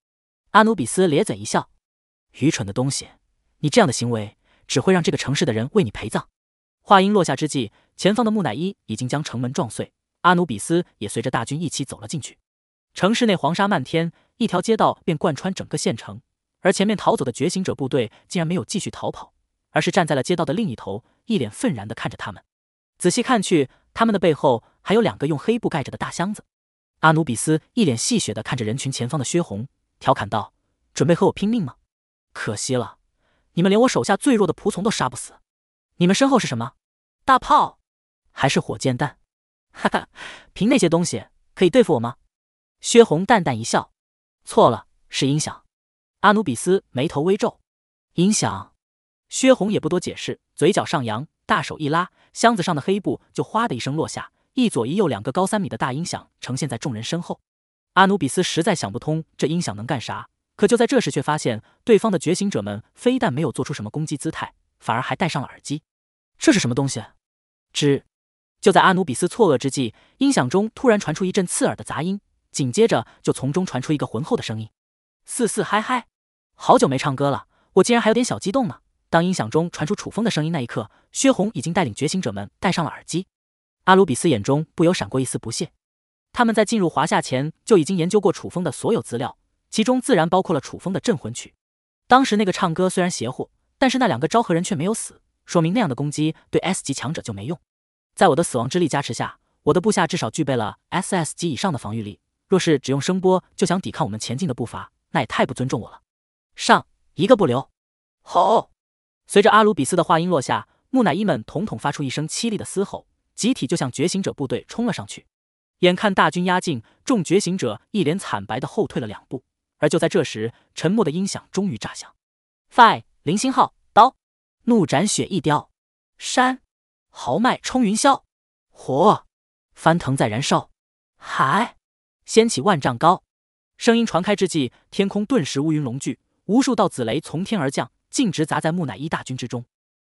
[SPEAKER 1] 阿努比斯咧嘴一笑：“愚蠢的东西，你这样的行为只会让这个城市的人为你陪葬。”话音落下之际，前方的木乃伊已经将城门撞碎，阿努比斯也随着大军一起走了进去。城市内黄沙漫天，一条街道便贯穿整个县城。而前面逃走的觉醒者部队竟然没有继续逃跑，而是站在了街道的另一头，一脸愤然的看着他们。仔细看去，他们的背后还有两个用黑布盖着的大箱子。阿努比斯一脸戏谑的看着人群前方的薛红，调侃道：“准备和我拼命吗？可惜了，你们连我手下最弱的仆从都杀不死。你们身后是什么？大炮？还是火箭弹？哈哈，凭那些东西可以对付我吗？”薛红淡淡一笑：“错了，是音响。”阿努比斯眉头微皱，音响。薛红也不多解释，嘴角上扬，大手一拉，箱子上的黑布就哗的一声落下，一左一右两个高三米的大音响呈现在众人身后。阿努比斯实在想不通这音响能干啥，可就在这时，却发现对方的觉醒者们非但没有做出什么攻击姿态，反而还戴上了耳机。这是什么东西？吱！就在阿努比斯错愕之际，音响中突然传出一阵刺耳的杂音，紧接着就从中传出一个浑厚的声音：“嘶嘶嗨嗨。”好久没唱歌了，我竟然还有点小激动呢。当音响中传出楚风的声音那一刻，薛红已经带领觉醒者们戴上了耳机。阿鲁比斯眼中不由闪过一丝不屑。他们在进入华夏前就已经研究过楚风的所有资料，其中自然包括了楚风的镇魂曲。当时那个唱歌虽然邪乎，但是那两个昭和人却没有死，说明那样的攻击对 S 级强者就没用。在我的死亡之力加持下，我的部下至少具备了 S S 级以上的防御力。若是只用声波就想抵抗我们前进的步伐，那也太不尊重我了。上一个不留！吼！随着阿鲁比斯的话音落下，木乃伊们统统发出一声凄厉的嘶吼，集体就向觉醒者部队冲了上去。眼看大军压境，众觉醒者一脸惨白的后退了两步。而就在这时，沉默的音响终于炸响：five 零星号刀，怒斩雪翼雕；山豪迈冲云霄，火翻腾在燃烧；海掀起万丈高。声音传开之际，天空顿时乌云隆聚。无数道紫雷从天而降，径直砸在木乃伊大军之中。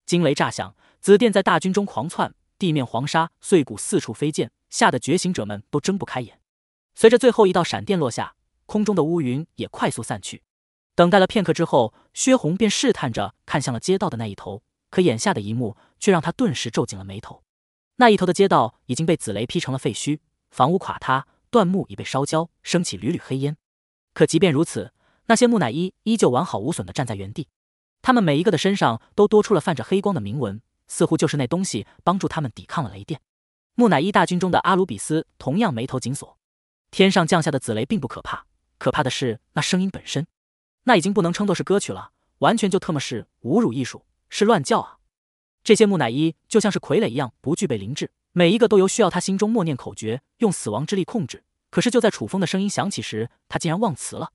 [SPEAKER 1] 惊雷炸响，紫电在大军中狂窜，地面黄沙碎骨四处飞溅，吓得觉醒者们都睁不开眼。随着最后一道闪电落下，空中的乌云也快速散去。等待了片刻之后，薛红便试探着看向了街道的那一头。可眼下的一幕却让他顿时皱紧了眉头。那一头的街道已经被紫雷劈成了废墟，房屋垮塌，断木已被烧焦，升起缕缕黑烟。可即便如此，那些木乃伊依旧完好无损地站在原地，他们每一个的身上都多出了泛着黑光的铭文，似乎就是那东西帮助他们抵抗了雷电。木乃伊大军中的阿鲁比斯同样眉头紧锁。天上降下的紫雷并不可怕，可怕的是那声音本身。那已经不能称作是歌曲了，完全就特么是侮辱艺术，是乱叫啊！这些木乃伊就像是傀儡一样，不具备灵智，每一个都由需要他心中默念口诀，用死亡之力控制。可是就在楚风的声音响起时，他竟然忘词了。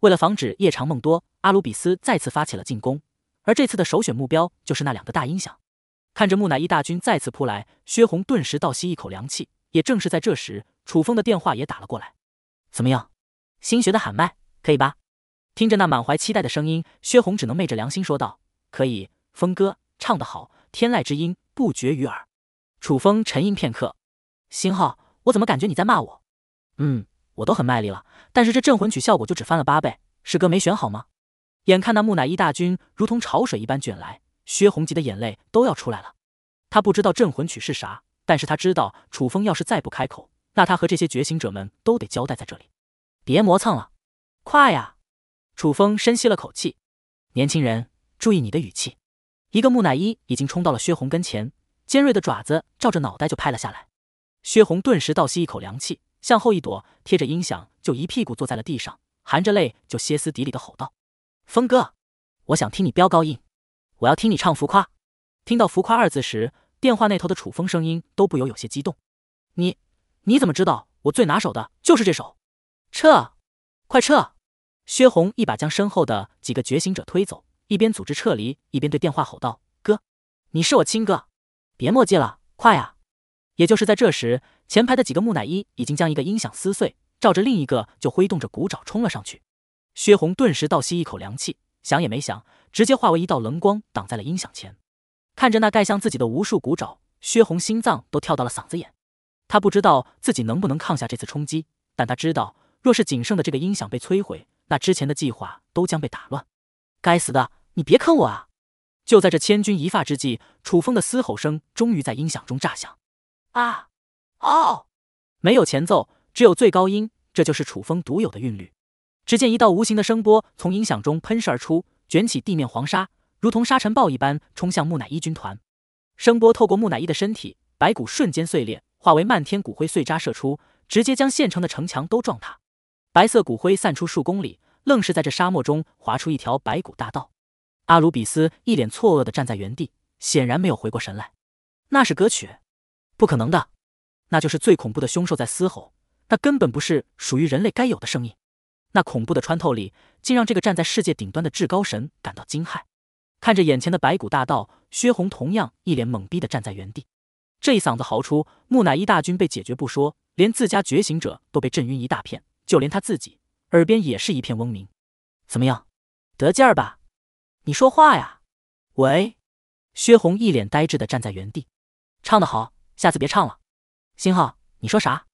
[SPEAKER 1] 为了防止夜长梦多，阿鲁比斯再次发起了进攻，而这次的首选目标就是那两个大音响。看着木乃伊大军再次扑来，薛红顿时倒吸一口凉气。也正是在这时，楚风的电话也打了过来。怎么样，新学的喊麦可以吧？听着那满怀期待的声音，薛红只能昧着良心说道：“可以，风哥唱得好，天籁之音不绝于耳。”楚风沉吟片刻：“星浩，我怎么感觉你在骂我？”“嗯。”我都很卖力了，但是这镇魂曲效果就只翻了八倍，师哥没选好吗？眼看那木乃伊大军如同潮水一般卷来，薛红吉的眼泪都要出来了。他不知道镇魂曲是啥，但是他知道楚风要是再不开口，那他和这些觉醒者们都得交代在这里。别磨蹭了，快呀！楚风深吸了口气，年轻人，注意你的语气。一个木乃伊已经冲到了薛红跟前，尖锐的爪子照着脑袋就拍了下来。薛红顿时倒吸一口凉气。向后一躲，贴着音响就一屁股坐在了地上，含着泪就歇斯底里的吼道：“峰哥，我想听你飙高音，我要听你唱浮夸。”听到“浮夸”二字时，电话那头的楚风声音都不由有些激动：“你你怎么知道我最拿手的就是这首？撤，快撤！”薛红一把将身后的几个觉醒者推走，一边组织撤离，一边对电话吼道：“哥，你是我亲哥，别墨迹了，快啊！”也就是在这时，前排的几个木乃伊已经将一个音响撕碎，照着另一个就挥动着骨爪冲了上去。薛红顿时倒吸一口凉气，想也没想，直接化为一道冷光挡在了音响前。看着那盖向自己的无数骨爪，薛红心脏都跳到了嗓子眼。他不知道自己能不能抗下这次冲击，但他知道，若是仅剩的这个音响被摧毁，那之前的计划都将被打乱。该死的，你别坑我啊！就在这千钧一发之际，楚风的嘶吼声终于在音响中炸响。啊！哦，没有前奏，只有最高音，这就是楚风独有的韵律。只见一道无形的声波从音响中喷射而出，卷起地面黄沙，如同沙尘暴一般冲向木乃伊军团。声波透过木乃伊的身体，白骨瞬间碎裂，化为漫天骨灰碎渣射出，直接将现成的城墙都撞塌。白色骨灰散出数公里，愣是在这沙漠中划出一条白骨大道。阿鲁比斯一脸错愕的站在原地，显然没有回过神来。那是歌曲。不可能的，那就是最恐怖的凶兽在嘶吼，那根本不是属于人类该有的声音。那恐怖的穿透力，竟让这个站在世界顶端的至高神感到惊骇。看着眼前的白骨大道，薛红，同样一脸懵逼的站在原地。这一嗓子嚎出，木乃伊大军被解决不说，连自家觉醒者都被震晕一大片，就连他自己，耳边也是一片嗡鸣。怎么样，得劲儿吧？你说话呀！喂，薛红一脸呆滞的站在原地，唱得好。下次别唱了，星浩，你说啥？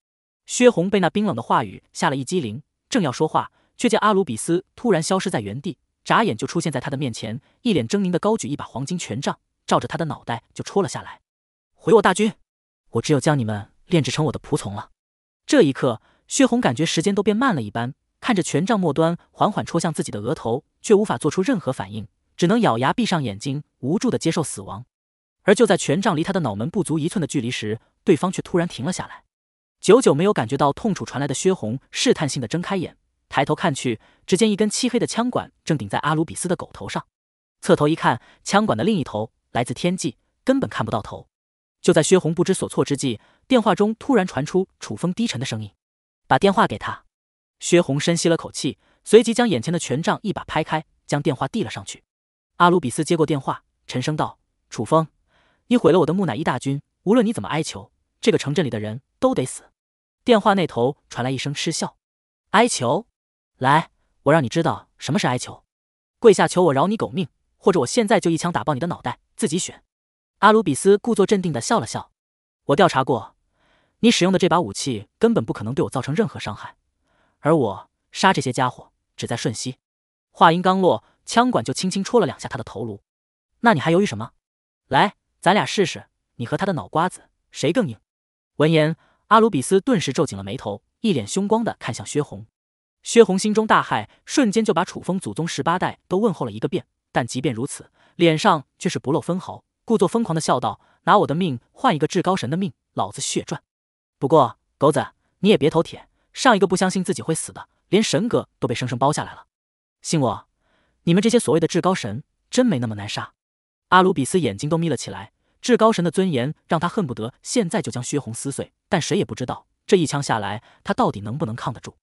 [SPEAKER 1] 薛红被那冰冷的话语吓了一激灵，正要说话，却见阿鲁比斯突然消失在原地，眨眼就出现在他的面前，一脸狰狞的高举一把黄金权杖，照着他的脑袋就戳了下来。回我大军，我只有将你们炼制成我的仆从了。这一刻，薛红感觉时间都变慢了一般，看着权杖末端缓缓戳向自己的额头，却无法做出任何反应，只能咬牙闭上眼睛，无助的接受死亡。而就在权杖离他的脑门不足一寸的距离时，对方却突然停了下来。久久没有感觉到痛楚传来的薛红试探性的睁开眼，抬头看去，只见一根漆黑的枪管正顶在阿鲁比斯的狗头上。侧头一看，枪管的另一头来自天际，根本看不到头。就在薛红不知所措之际，电话中突然传出楚风低沉的声音：“把电话给他。”薛红深吸了口气，随即将眼前的权杖一把拍开，将电话递了上去。阿鲁比斯接过电话，沉声道：“楚风。”你毁了我的木乃伊大军，无论你怎么哀求，这个城镇里的人都得死。电话那头传来一声嗤笑，哀求？来，我让你知道什么是哀求，跪下求我饶你狗命，或者我现在就一枪打爆你的脑袋，自己选。阿鲁比斯故作镇定的笑了笑，我调查过，你使用的这把武器根本不可能对我造成任何伤害，而我杀这些家伙只在瞬息。话音刚落，枪管就轻轻戳了两下他的头颅。那你还犹豫什么？来。咱俩试试，你和他的脑瓜子谁更硬？闻言，阿鲁比斯顿时皱紧了眉头，一脸凶光的看向薛红。薛红心中大骇，瞬间就把楚风祖宗十八代都问候了一个遍，但即便如此，脸上却是不露分毫，故作疯狂的笑道：“拿我的命换一个至高神的命，老子血赚。”不过，狗子你也别头铁，上一个不相信自己会死的，连神格都被生生剥下来了。信我，你们这些所谓的至高神真没那么难杀。阿鲁比斯眼睛都眯了起来。至高神的尊严让他恨不得现在就将薛红撕碎，但谁也不知道这一枪下来他到底能不能抗得住。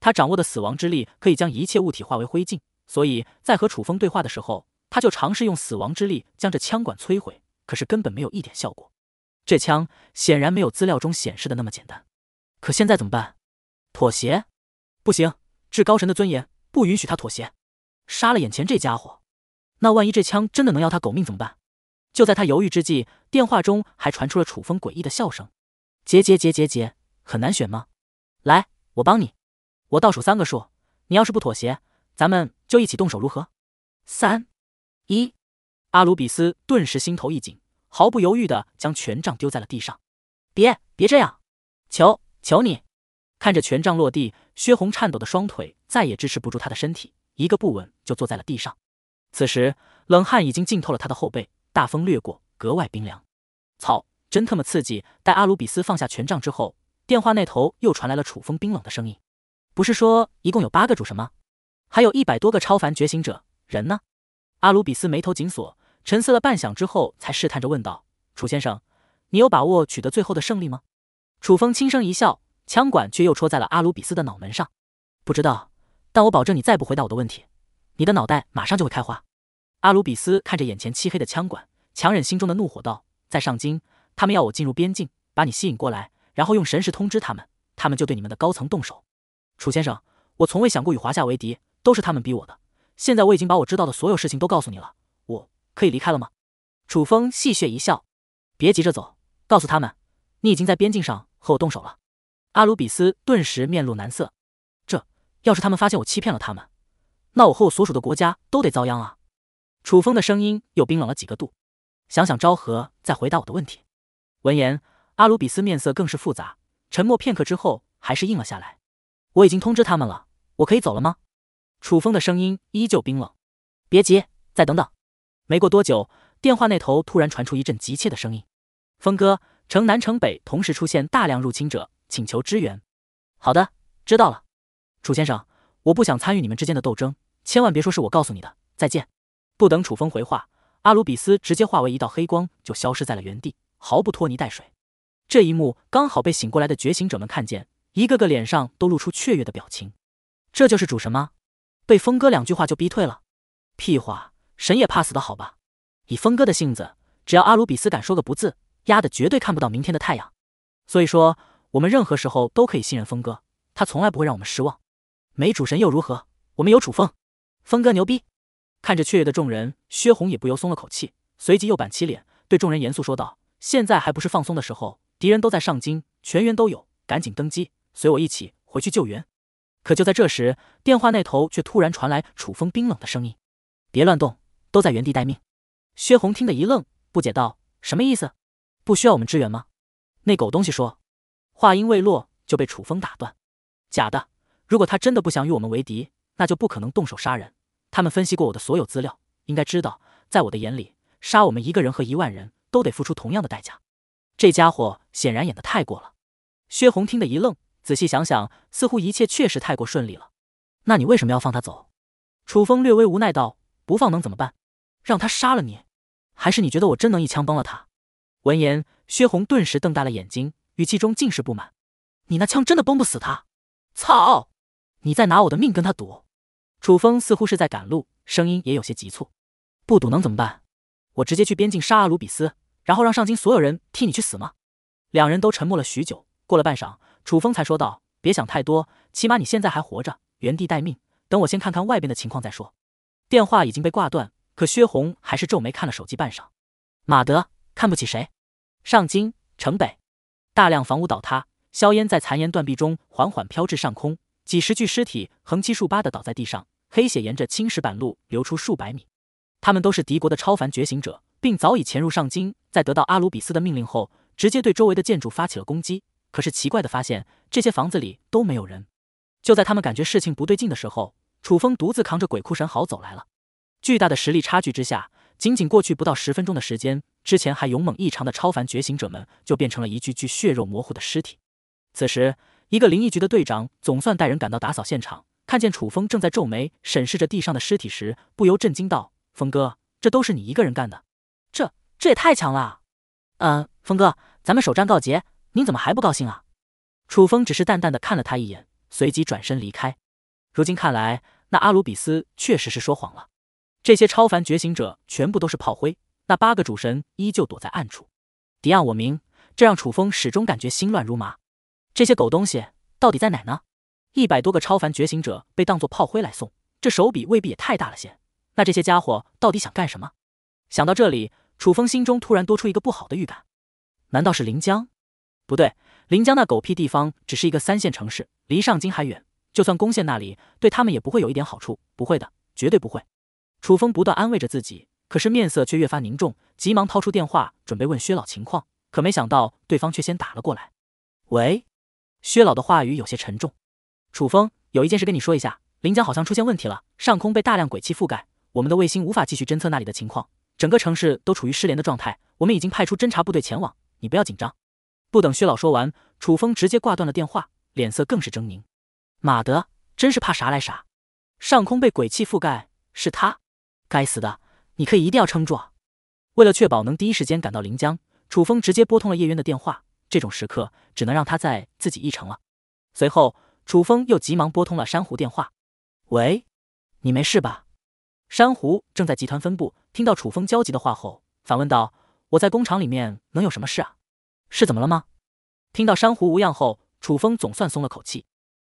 [SPEAKER 1] 他掌握的死亡之力可以将一切物体化为灰烬，所以在和楚风对话的时候，他就尝试用死亡之力将这枪管摧毁，可是根本没有一点效果。这枪显然没有资料中显示的那么简单。可现在怎么办？妥协？不行！至高神的尊严不允许他妥协。杀了眼前这家伙，那万一这枪真的能要他狗命怎么办？就在他犹豫之际，电话中还传出了楚风诡异的笑声：“结结结结结，很难选吗？来，我帮你，我倒数三个数，你要是不妥协，咱们就一起动手，如何？”三一，阿鲁比斯顿时心头一紧，毫不犹豫的将权杖丢在了地上。“别别这样，求求你！”看着权杖落地，薛红颤抖的双腿再也支持不住他的身体，一个不稳就坐在了地上。此时，冷汗已经浸透了他的后背。大风掠过，格外冰凉。操！真特么刺激！待阿鲁比斯放下权杖之后，电话那头又传来了楚风冰冷的声音：“不是说一共有八个主神吗？还有一百多个超凡觉醒者人呢？”阿鲁比斯眉头紧锁，沉思了半晌之后，才试探着问道：“楚先生，你有把握取得最后的胜利吗？”楚风轻声一笑，枪管却又戳在了阿鲁比斯的脑门上：“不知道，但我保证，你再不回答我的问题，你的脑袋马上就会开花。”阿鲁比斯看着眼前漆黑的枪管，强忍心中的怒火道：“在上京，他们要我进入边境，把你吸引过来，然后用神识通知他们，他们就对你们的高层动手。楚先生，我从未想过与华夏为敌，都是他们逼我的。现在我已经把我知道的所有事情都告诉你了，我可以离开了吗？”楚风戏谑一笑：“别急着走，告诉他们，你已经在边境上和我动手了。”阿鲁比斯顿时面露难色：“这要是他们发现我欺骗了他们，那我和我所属的国家都得遭殃啊！”楚风的声音又冰冷了几个度，想想昭和再回答我的问题。闻言，阿鲁比斯面色更是复杂，沉默片刻之后，还是应了下来。我已经通知他们了，我可以走了吗？楚风的声音依旧冰冷。别急，再等等。没过多久，电话那头突然传出一阵急切的声音：“峰哥，城南城北同时出现大量入侵者，请求支援。”“好的，知道了，楚先生，我不想参与你们之间的斗争，千万别说是我告诉你的。再见。”不等楚风回话，阿鲁比斯直接化为一道黑光，就消失在了原地，毫不拖泥带水。这一幕刚好被醒过来的觉醒者们看见，一个个脸上都露出雀跃的表情。这就是主神吗？被峰哥两句话就逼退了？屁话，神也怕死的好吧？以峰哥的性子，只要阿鲁比斯敢说个不字，压的绝对看不到明天的太阳。所以说，我们任何时候都可以信任峰哥，他从来不会让我们失望。没主神又如何？我们有楚风，峰哥牛逼。看着雀跃的众人，薛红也不由松了口气，随即又板起脸，对众人严肃说道：“现在还不是放松的时候，敌人都在上京，全员都有，赶紧登机，随我一起回去救援。”可就在这时，电话那头却突然传来楚风冰冷的声音：“别乱动，都在原地待命。”薛红听得一愣，不解道：“什么意思？不需要我们支援吗？”那狗东西说，话音未落就被楚风打断：“假的，如果他真的不想与我们为敌，那就不可能动手杀人。”他们分析过我的所有资料，应该知道，在我的眼里，杀我们一个人和一万人都得付出同样的代价。这家伙显然演得太过了。薛红听得一愣，仔细想想，似乎一切确实太过顺利了。那你为什么要放他走？楚风略微无奈道：“不放能怎么办？让他杀了你？还是你觉得我真能一枪崩了他？”闻言，薛红顿时瞪大了眼睛，语气中尽是不满：“你那枪真的崩不死他？操！你在拿我的命跟他赌？”楚风似乎是在赶路，声音也有些急促。不堵能怎么办？我直接去边境杀阿鲁比斯，然后让上京所有人替你去死吗？两人都沉默了许久，过了半晌，楚风才说道：“别想太多，起码你现在还活着，原地待命，等我先看看外边的情况再说。”电话已经被挂断，可薛红还是皱眉看了手机半晌。马德，看不起谁？上京城北，大量房屋倒塌，硝烟在残垣断壁中缓缓飘至上空，几十具尸体横七竖八的倒在地上。黑血沿着青石板路流出数百米，他们都是敌国的超凡觉醒者，并早已潜入上京。在得到阿鲁比斯的命令后，直接对周围的建筑发起了攻击。可是奇怪的发现，这些房子里都没有人。就在他们感觉事情不对劲的时候，楚风独自扛着鬼哭神嚎走来了。巨大的实力差距之下，仅仅过去不到十分钟的时间，之前还勇猛异常的超凡觉醒者们就变成了一具具血肉模糊的尸体。此时，一个灵异局的队长总算带人赶到，打扫现场。看见楚风正在皱眉审视着地上的尸体时，不由震惊道：“峰哥，这都是你一个人干的？这这也太强了！”“嗯，峰哥，咱们首战告捷，您怎么还不高兴啊？”楚风只是淡淡的看了他一眼，随即转身离开。如今看来，那阿鲁比斯确实是说谎了。这些超凡觉醒者全部都是炮灰，那八个主神依旧躲在暗处，敌暗我明，这让楚风始终感觉心乱如麻。这些狗东西到底在哪呢？一百多个超凡觉醒者被当作炮灰来送，这手笔未必也太大了些？那这些家伙到底想干什么？想到这里，楚风心中突然多出一个不好的预感。难道是临江？不对，临江那狗屁地方只是一个三线城市，离上京还远。就算攻陷那里，对他们也不会有一点好处。不会的，绝对不会！楚风不断安慰着自己，可是面色却越发凝重，急忙掏出电话准备问薛老情况，可没想到对方却先打了过来。喂？薛老的话语有些沉重。楚风有一件事跟你说一下，临江好像出现问题了，上空被大量鬼气覆盖，我们的卫星无法继续侦测那里的情况，整个城市都处于失联的状态。我们已经派出侦察部队前往，你不要紧张。不等薛老说完，楚风直接挂断了电话，脸色更是狰狞。马德，真是怕啥来啥，上空被鬼气覆盖，是他，该死的，你可以一定要撑住啊！为了确保能第一时间赶到临江，楚风直接拨通了叶渊的电话，这种时刻只能让他在自己一程了。随后。楚风又急忙拨通了珊瑚电话：“喂，你没事吧？”珊瑚正在集团分部，听到楚风焦急的话后，反问道：“我在工厂里面能有什么事啊？是怎么了吗？”听到珊瑚无恙后，楚风总算松了口气：“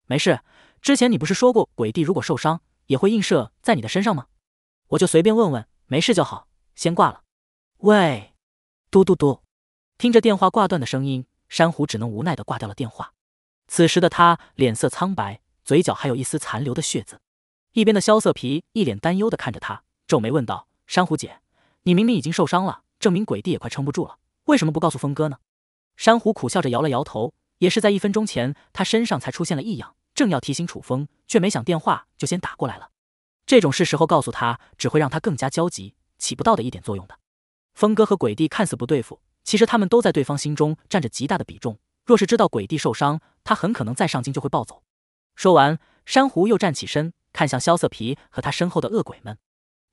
[SPEAKER 1] 没事。之前你不是说过，鬼帝如果受伤，也会映射在你的身上吗？我就随便问问，没事就好，先挂了。”喂，嘟嘟嘟，听着电话挂断的声音，珊瑚只能无奈的挂掉了电话。此时的他脸色苍白，嘴角还有一丝残留的血渍。一边的萧瑟皮一脸担忧的看着他，皱眉问道：“珊瑚姐，你明明已经受伤了，证明鬼帝也快撑不住了，为什么不告诉峰哥呢？”珊瑚苦笑着摇了摇头。也是在一分钟前，他身上才出现了异样，正要提醒楚风，却没想电话就先打过来了。这种事时候告诉他，只会让他更加焦急，起不到的一点作用的。峰哥和鬼帝看似不对付，其实他们都在对方心中占着极大的比重。若是知道鬼帝受伤，他很可能再上京就会暴走。说完，珊瑚又站起身，看向萧瑟皮和他身后的恶鬼们：“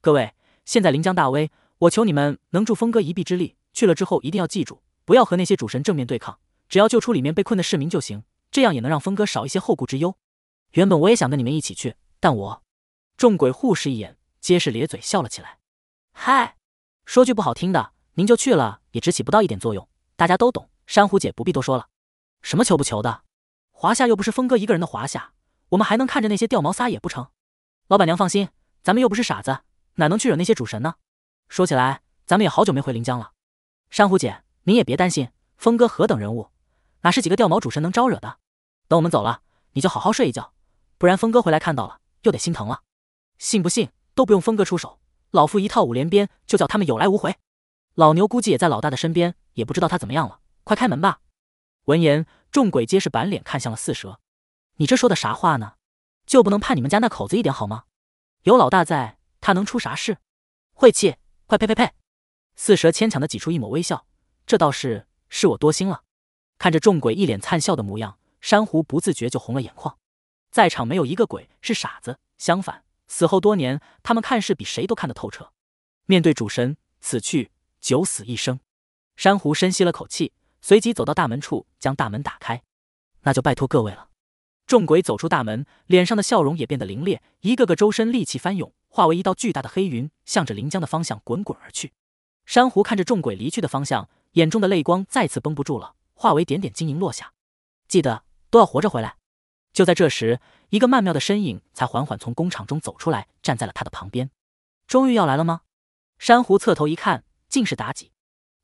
[SPEAKER 1] 各位，现在临江大危，我求你们能助峰哥一臂之力。去了之后一定要记住，不要和那些主神正面对抗，只要救出里面被困的市民就行，这样也能让峰哥少一些后顾之忧。原本我也想跟你们一起去，但我……”众鬼互视一眼，皆是咧嘴笑了起来。嗨，说句不好听的，您就去了也只起不到一点作用，大家都懂。珊瑚姐不必多说了。什么求不求的？华夏又不是峰哥一个人的华夏，我们还能看着那些掉毛撒野不成？老板娘放心，咱们又不是傻子，哪能去惹那些主神呢？说起来，咱们也好久没回临江了。珊瑚姐，你也别担心，峰哥何等人物，哪是几个掉毛主神能招惹的？等我们走了，你就好好睡一觉，不然峰哥回来看到了，又得心疼了。信不信都不用峰哥出手，老夫一套五连鞭就叫他们有来无回。老牛估计也在老大的身边，也不知道他怎么样了。快开门吧。闻言，众鬼皆是板脸看向了四蛇，“你这说的啥话呢？就不能怕你们家那口子一点好吗？有老大在，他能出啥事？晦气！快呸呸呸！”四蛇牵强的挤出一抹微笑，“这倒是，是我多心了。”看着众鬼一脸灿笑的模样，珊瑚不自觉就红了眼眶。在场没有一个鬼是傻子，相反，死后多年，他们看事比谁都看得透彻。面对主神，此去九死一生。珊瑚深吸了口气。随即走到大门处，将大门打开。那就拜托各位了。众鬼走出大门，脸上的笑容也变得凌冽，一个个周身戾气翻涌，化为一道巨大的黑云，向着临江的方向滚滚而去。珊瑚看着众鬼离去的方向，眼中的泪光再次绷不住了，化为点点晶莹落下。记得都要活着回来。就在这时，一个曼妙的身影才缓缓从工厂中走出来，站在了他的旁边。终于要来了吗？珊瑚侧头一看，竟是妲己。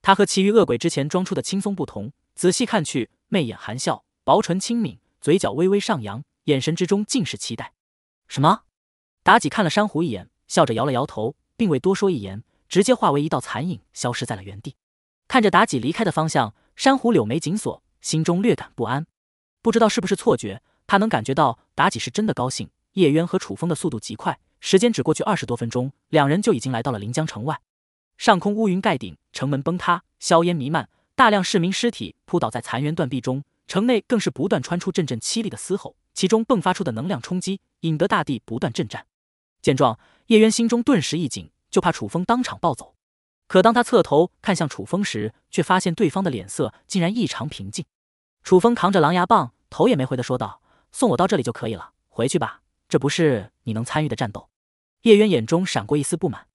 [SPEAKER 1] 他和其余恶鬼之前装出的轻松不同，仔细看去，媚眼含笑，薄唇轻抿，嘴角微微上扬，眼神之中尽是期待。什么？妲己看了珊瑚一眼，笑着摇了摇头，并未多说一言，直接化为一道残影，消失在了原地。看着妲己离开的方向，珊瑚柳眉紧锁，心中略感不安。不知道是不是错觉，他能感觉到妲己是真的高兴。叶渊和楚风的速度极快，时间只过去二十多分钟，两人就已经来到了临江城外。上空乌云盖顶，城门崩塌，硝烟弥漫，大量市民尸体扑倒在残垣断壁中，城内更是不断传出阵阵凄厉的嘶吼，其中迸发出的能量冲击，引得大地不断震颤。见状，叶渊心中顿时一紧，就怕楚风当场暴走。可当他侧头看向楚风时，却发现对方的脸色竟然异常平静。楚风扛着狼牙棒，头也没回的说道：“送我到这里就可以了，回去吧，这不是你能参与的战斗。”叶渊眼中闪过一丝不满。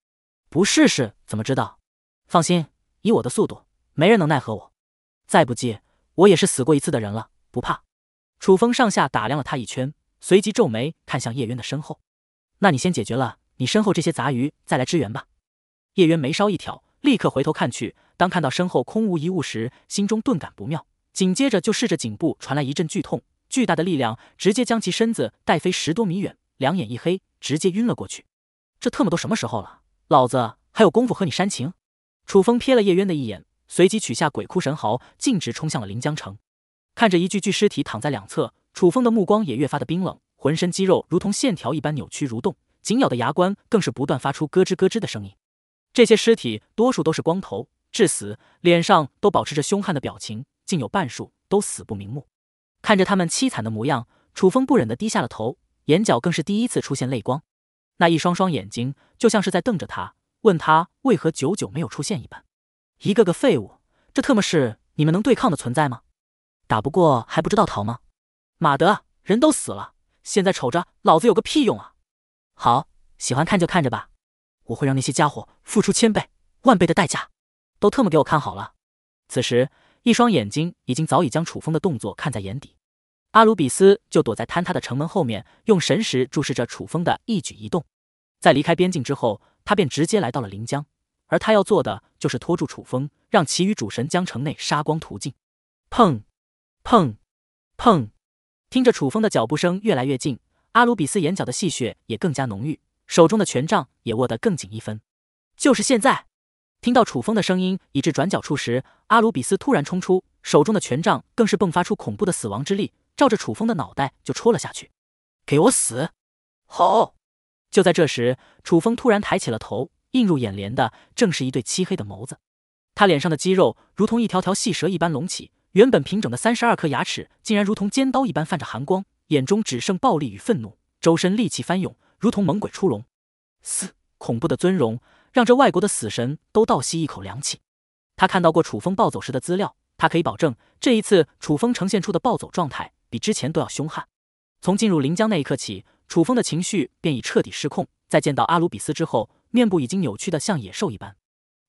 [SPEAKER 1] 不试试怎么知道？放心，以我的速度，没人能奈何我。再不济，我也是死过一次的人了，不怕。楚风上下打量了他一圈，随即皱眉看向叶渊的身后。那你先解决了你身后这些杂鱼，再来支援吧。叶渊眉梢一挑，立刻回头看去。当看到身后空无一物时，心中顿感不妙。紧接着就试着颈部传来一阵剧痛，巨大的力量直接将其身子带飞十多米远，两眼一黑，直接晕了过去。这特么都什么时候了？老子还有功夫和你煽情？楚风瞥了叶渊的一眼，随即取下鬼哭神嚎，径直冲向了临江城。看着一具具尸体躺在两侧，楚风的目光也越发的冰冷，浑身肌肉如同线条一般扭曲蠕动，紧咬的牙关更是不断发出咯吱咯吱的声音。这些尸体多数都是光头，致死脸上都保持着凶悍的表情，竟有半数都死不瞑目。看着他们凄惨的模样，楚风不忍的低下了头，眼角更是第一次出现泪光。那一双双眼睛就像是在瞪着他，问他为何久久没有出现一般。一个个废物，这特么是你们能对抗的存在吗？打不过还不知道逃吗？马德，人都死了，现在瞅着老子有个屁用啊！好，喜欢看就看着吧，我会让那些家伙付出千倍万倍的代价。都特么给我看好了！此时，一双眼睛已经早已将楚风的动作看在眼底。阿鲁比斯就躲在坍塌的城门后面，用神识注视着楚风的一举一动。在离开边境之后，他便直接来到了临江，而他要做的就是拖住楚风，让其余主神将城内杀光屠尽。砰，砰，砰！听着楚风的脚步声越来越近，阿鲁比斯眼角的戏谑也更加浓郁，手中的权杖也握得更紧一分。就是现在！听到楚风的声音已至转角处时，阿鲁比斯突然冲出，手中的权杖更是迸发出恐怖的死亡之力，照着楚风的脑袋就戳了下去。“给我死！”好！就在这时，楚风突然抬起了头，映入眼帘的正是一对漆黑的眸子。他脸上的肌肉如同一条条细蛇一般隆起，原本平整的三十二颗牙齿竟然如同尖刀一般泛着寒光，眼中只剩暴力与愤怒，周身戾气翻涌，如同猛鬼出笼。嘶！恐怖的尊容让这外国的死神都倒吸一口凉气。他看到过楚风暴走时的资料，他可以保证，这一次楚风呈现出的暴走状态比之前都要凶悍。从进入临江那一刻起。楚风的情绪便已彻底失控，在见到阿鲁比斯之后，面部已经扭曲的像野兽一般。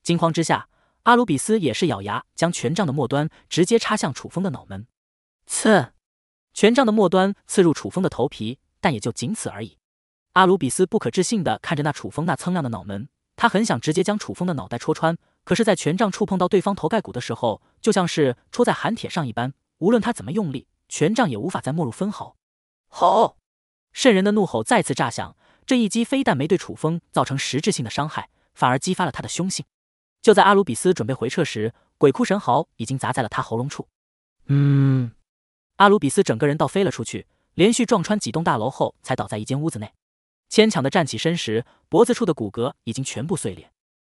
[SPEAKER 1] 惊慌之下，阿鲁比斯也是咬牙将权杖的末端直接插向楚风的脑门。刺！权杖的末端刺入楚风的头皮，但也就仅此而已。阿鲁比斯不可置信地看着那楚风那锃亮的脑门，他很想直接将楚风的脑袋戳穿，可是，在权杖触碰到对方头盖骨的时候，就像是戳在寒铁上一般，无论他怎么用力，权杖也无法再没入分毫。吼！瘆人的怒吼再次炸响，这一击非但没对楚风造成实质性的伤害，反而激发了他的凶性。就在阿鲁比斯准备回撤时，鬼哭神嚎已经砸在了他喉咙处。
[SPEAKER 2] 嗯，
[SPEAKER 1] 阿鲁比斯整个人倒飞了出去，连续撞穿几栋大楼后，才倒在一间屋子内。牵强的站起身时，脖子处的骨骼已经全部碎裂。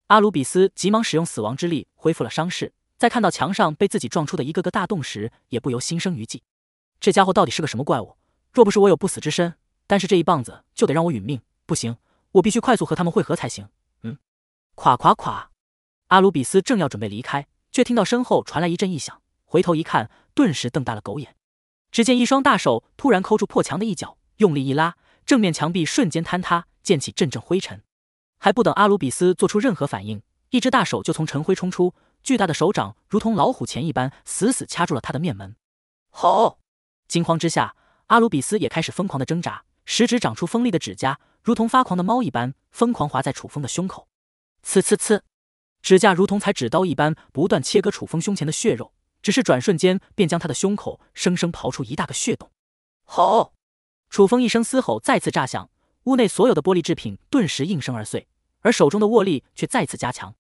[SPEAKER 1] 阿鲁比斯急忙使用死亡之力恢复了伤势，在看到墙上被自己撞出的一个个大洞时，也不由心生余悸：这家伙到底是个什么怪物？若不是我有不死之身，但是这一棒子就得让我殒命，不行，我必须快速和他们会合才行。嗯，垮垮垮！阿鲁比斯正要准备离开，却听到身后传来一阵异响，回头一看，顿时瞪大了狗眼。只见一双大手突然抠住破墙的一角，用力一拉，正面墙壁瞬间坍塌，溅起阵阵灰尘。还不等阿鲁比斯做出任何反应，一只大手就从尘灰冲出，巨大的手掌如同老虎钳一般，死死掐住了他的面门。吼！惊慌之下，阿鲁比斯也开始疯狂的挣扎。食指长出锋利的指甲，如同发狂的猫一般，疯狂划在楚风的胸口，刺刺刺！指甲如同裁纸刀一般，不断切割楚风胸前的血肉，只是转瞬间便将他的胸口生生刨出一大个血洞。吼！楚风一声嘶吼再次炸响，屋内所有的玻璃制品顿时应声而碎，而手中的握力却再次加强。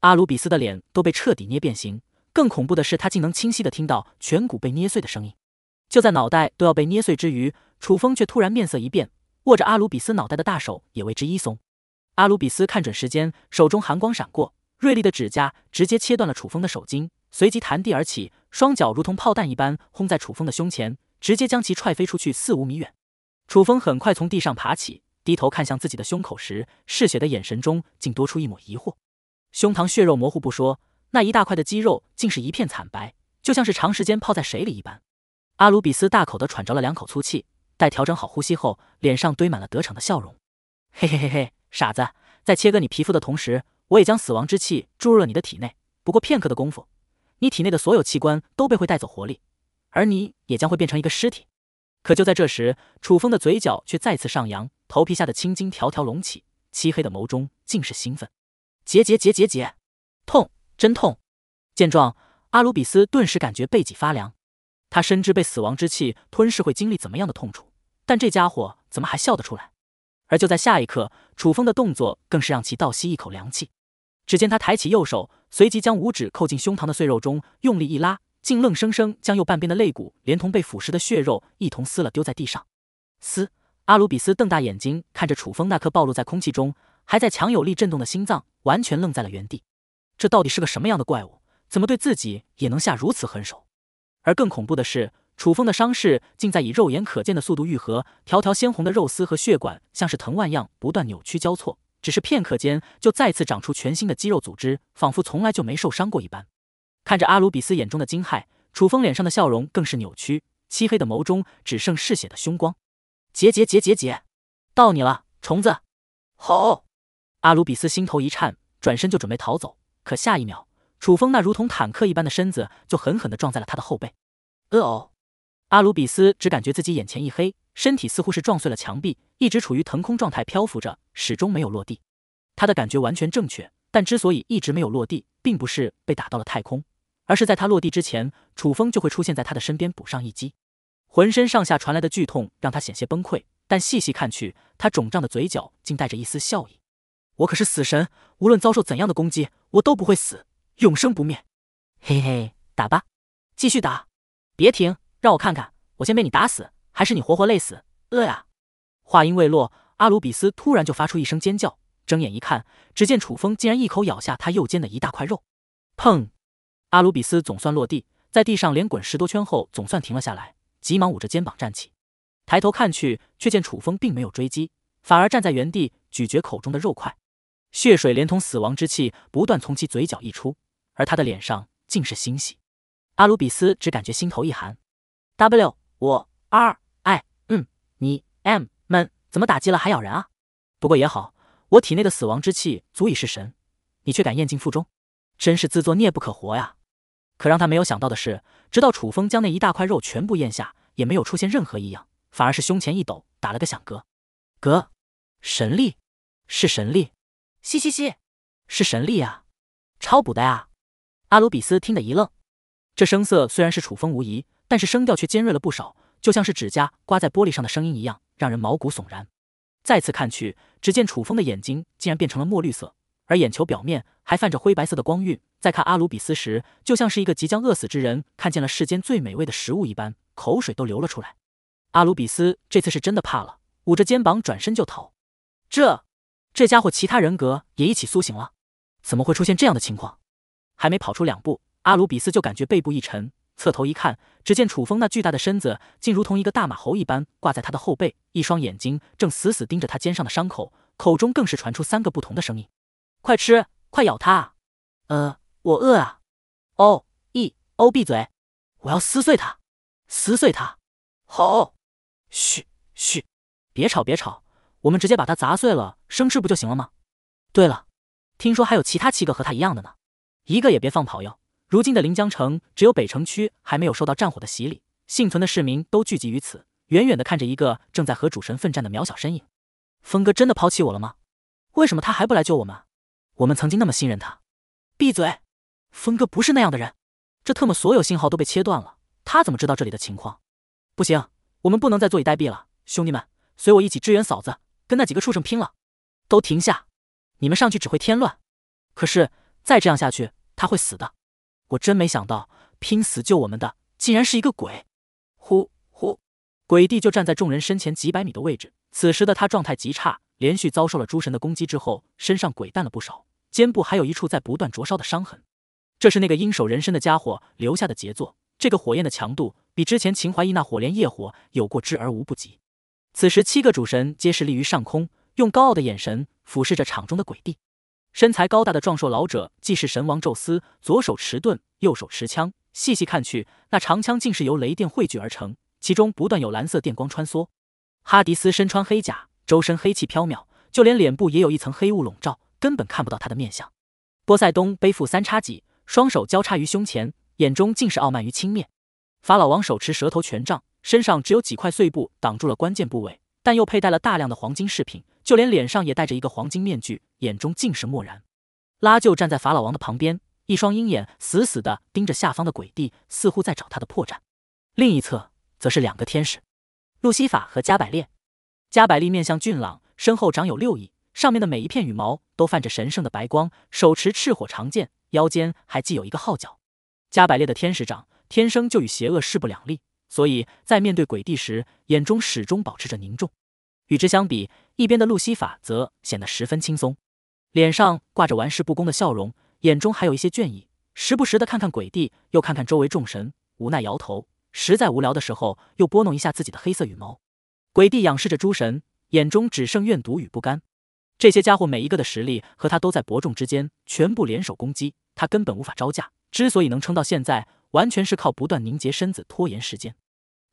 [SPEAKER 1] 阿鲁比斯的脸都被彻底捏变形，更恐怖的是，他竟能清晰的听到颧骨被捏碎的声音。就在脑袋都要被捏碎之余。楚风却突然面色一变，握着阿鲁比斯脑袋的大手也为之一松。阿鲁比斯看准时间，手中寒光闪过，锐利的指甲直接切断了楚风的手筋，随即弹地而起，双脚如同炮弹一般轰在楚风的胸前，直接将其踹飞出去四五米远。楚风很快从地上爬起，低头看向自己的胸口时，嗜血的眼神中竟多出一抹疑惑。胸膛血肉模糊不说，那一大块的肌肉竟是一片惨白，就像是长时间泡在水里一般。阿鲁比斯大口的喘着了两口粗气。在调整好呼吸后，脸上堆满了得逞的笑容。嘿嘿嘿嘿，傻子，在切割你皮肤的同时，我也将死亡之气注入了你的体内。不过片刻的功夫，你体内的所有器官都被会带走活力，而你也将会变成一个尸体。可就在这时，楚风的嘴角却再次上扬，头皮下的青筋条条隆起，漆黑的眸中尽是兴奋。结结结结结，痛，真痛！见状，阿鲁比斯顿时感觉背脊发凉，他深知被死亡之气吞噬会经历怎么样的痛楚。但这家伙怎么还笑得出来？而就在下一刻，楚风的动作更是让其倒吸一口凉气。只见他抬起右手，随即将五指扣进胸膛的碎肉中，用力一拉，竟愣生生将右半边的肋骨连同被腐蚀的血肉一同撕了丢在地上。撕！阿鲁比斯瞪大眼睛看着楚风那颗暴露在空气中、还在强有力震动的心脏，完全愣在了原地。这到底是个什么样的怪物？怎么对自己也能下如此狠手？而更恐怖的是……楚风的伤势竟在以肉眼可见的速度愈合，条条鲜红的肉丝和血管像是藤蔓样不断扭曲交错，只是片刻间就再次长出全新的肌肉组织，仿佛从来就没受伤过一般。看着阿鲁比斯眼中的惊骇，楚风脸上的笑容更是扭曲，漆黑的眸中只剩嗜血的凶光。结结结结结，到你了，虫子！吼！阿鲁比斯心头一颤，转身就准备逃走，可下一秒，楚风那如同坦克一般的身子就狠狠地撞在了他的后背。呃哦！阿鲁比斯只感觉自己眼前一黑，身体似乎是撞碎了墙壁，一直处于腾空状态漂浮着，始终没有落地。他的感觉完全正确，但之所以一直没有落地，并不是被打到了太空，而是在他落地之前，楚风就会出现在他的身边补上一击。浑身上下传来的剧痛让他险些崩溃，但细细看去，他肿胀的嘴角竟带着一丝笑意。我可是死神，无论遭受怎样的攻击，我都不会死，永生不灭。嘿嘿，打吧，继续打，别停。让我看看，我先被你打死，还是你活活累死？
[SPEAKER 2] 饿
[SPEAKER 3] 呀！
[SPEAKER 1] 话音未落，阿鲁比斯突然就发出一声尖叫，睁眼一看，只见楚风竟然一口咬下他右肩的一大块肉。砰！阿鲁比斯总算落地，在地上连滚十多圈后，总算停了下来，急忙捂着肩膀站起，抬头看去，却见楚风并没有追击，反而站在原地咀嚼口中的肉块，血水连同死亡之气不断从其嘴角溢出，而他的脸上竟是欣喜。阿鲁比斯只感觉心头一寒。W 我 R I 嗯你 M 们怎么打击了还咬人啊？不过也好，我体内的死亡之气足以是神，你却敢咽进腹中，真是自作孽不可活呀！可让他没有想到的是，直到楚风将那一大块肉全部咽下，也没有出现任何异样，反而是胸前一抖，打了个响嗝。嗝，神力，是神力，嘻嘻嘻，是神力呀，超补的呀！阿鲁比斯听得一愣，这声色虽然是楚风无疑。但是声调却尖锐了不少，就像是指甲刮在玻璃上的声音一样，让人毛骨悚然。再次看去，只见楚风的眼睛竟然变成了墨绿色，而眼球表面还泛着灰白色的光晕。再看阿鲁比斯时，就像是一个即将饿死之人看见了世间最美味的食物一般，口水都流了出来。阿鲁比斯这次是真的怕了，捂着肩膀转身就逃。这，这家伙其他人格也一起苏醒了？怎么会出现这样的情况？还没跑出两步，阿鲁比斯就感觉背部一沉。侧头一看，只见楚风那巨大的身子竟如同一个大马猴一般挂在他的后背，一双眼睛正死死盯着他肩上的伤口，口中更是传出三个不同的声音：“快吃，快咬它！”“呃，我饿啊。”“哦，一哦，闭嘴，我要撕碎它，撕碎它！”“好。”“嘘，嘘，别吵，别吵，我们直接把它砸碎了生吃不就行了吗？”“对了，听说还有其他七个和他一样的呢，一个也别放跑哟。”如今的临江城只有北城区还没有受到战火的洗礼，幸存的市民都聚集于此，远远的看着一个正在和主神奋战的渺小身影。峰哥真的抛弃我了吗？为什么他还不来救我们？我们曾经那么信任他。闭嘴，峰哥不是那样的人。这特么所有信号都被切断了，他怎么知道这里的情况？不行，我们不能再坐以待毙了，兄弟们，随我一起支援嫂子，跟那几个畜生拼了！都停下，你们上去只会添乱。可是再这样下去，他会死的。我真没想到，拼死救我们的竟然是一个鬼！呼呼，鬼帝就站在众人身前几百米的位置。此时的他状态极差，连续遭受了诸神的攻击之后，身上鬼淡了不少，肩部还有一处在不断灼烧的伤痕。这是那个阴手人身的家伙留下的杰作。这个火焰的强度，比之前秦怀义那火莲业火有过之而无不及。此时七个主神皆是立于上空，用高傲的眼神俯视着场中的鬼帝。身材高大的壮硕老者，既是神王宙斯，左手持盾，右手持枪。细细看去，那长枪竟是由雷电汇聚而成，其中不断有蓝色电光穿梭。哈迪斯身穿黑甲，周身黑气飘渺，就连脸部也有一层黑雾笼罩，根本看不到他的面相。波塞冬背负三叉戟，双手交叉于胸前，眼中尽是傲慢与轻蔑。法老王手持蛇头权杖，身上只有几块碎布挡住了关键部位，但又佩戴了大量的黄金饰品，就连脸上也戴着一个黄金面具。眼中尽是漠然。拉就站在法老王的旁边，一双鹰眼死死地盯着下方的鬼帝，似乎在找他的破绽。另一侧则是两个天使，路西法和加百列。加百列面向俊朗，身后长有六翼，上面的每一片羽毛都泛着神圣的白光，手持赤火长剑，腰间还系有一个号角。加百列的天使长天生就与邪恶势不两立，所以在面对鬼帝时，眼中始终保持着凝重。与之相比，一边的路西法则显得十分轻松。脸上挂着玩世不恭的笑容，眼中还有一些倦意，时不时的看看鬼帝，又看看周围众神，无奈摇头。实在无聊的时候，又拨弄一下自己的黑色羽毛。鬼帝仰视着诸神，眼中只剩怨毒与不甘。这些家伙每一个的实力和他都在伯仲之间，全部联手攻击他，根本无法招架。之所以能撑到现在，完全是靠不断凝结身子拖延时间。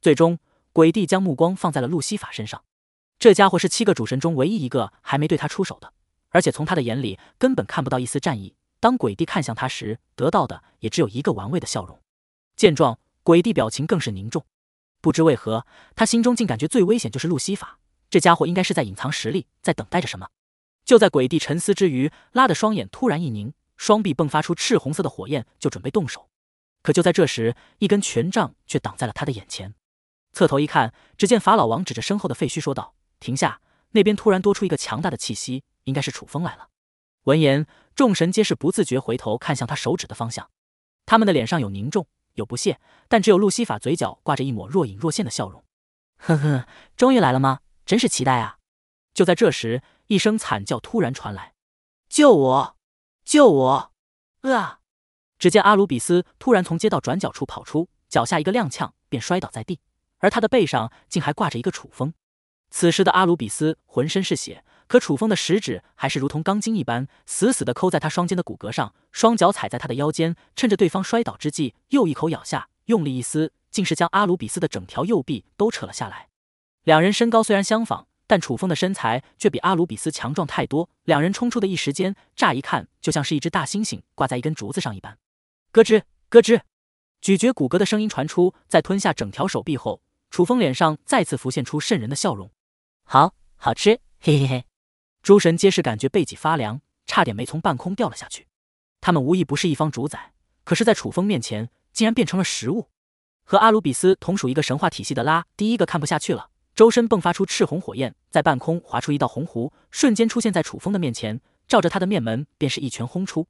[SPEAKER 1] 最终，鬼帝将目光放在了路西法身上。这家伙是七个主神中唯一一个还没对他出手的。而且从他的眼里根本看不到一丝战意。当鬼帝看向他时，得到的也只有一个玩味的笑容。见状，鬼帝表情更是凝重。不知为何，他心中竟感觉最危险就是路西法这家伙，应该是在隐藏实力，在等待着什么。就在鬼帝沉思之余，拉的双眼突然一凝，双臂迸发出赤红色的火焰，就准备动手。可就在这时，一根权杖却挡在了他的眼前。侧头一看，只见法老王指着身后的废墟说道：“停下！那边突然多出一个强大的气息。”应该是楚风来了。闻言，众神皆是不自觉回头看向他手指的方向，他们的脸上有凝重，有不屑，但只有路西法嘴角挂着一抹若隐若现的笑容。呵呵，终于来了吗？真是期待啊！就在这时，一声惨叫突然传来：“救我！救我！”啊！只见阿鲁比斯突然从街道转角处跑出，脚下一个踉跄，便摔倒在地，而他的背上竟还挂着一个楚风。此时的阿鲁比斯浑身是血。可楚风的食指还是如同钢筋一般，死死地抠在他双肩的骨骼上，双脚踩在他的腰间，趁着对方摔倒之际，又一口咬下，用力一撕，竟是将阿鲁比斯的整条右臂都扯了下来。两人身高虽然相仿，但楚风的身材却比阿鲁比斯强壮太多。两人冲出的一时间，乍一看就像是一只大猩猩挂在一根竹子上一般。咯吱咯吱，咀嚼骨骼的声音传出，在吞下整条手臂后，楚风脸上再次浮现出渗人的笑容。好好吃，嘿嘿嘿。诸神皆是感觉背脊发凉，差点没从半空掉了下去。他们无一不是一方主宰，可是，在楚风面前，竟然变成了食物。和阿鲁比斯同属一个神话体系的拉，第一个看不下去了，周身迸发出赤红火焰，在半空划出一道红弧，瞬间出现在楚风的面前，照着他的面门便是一拳轰出。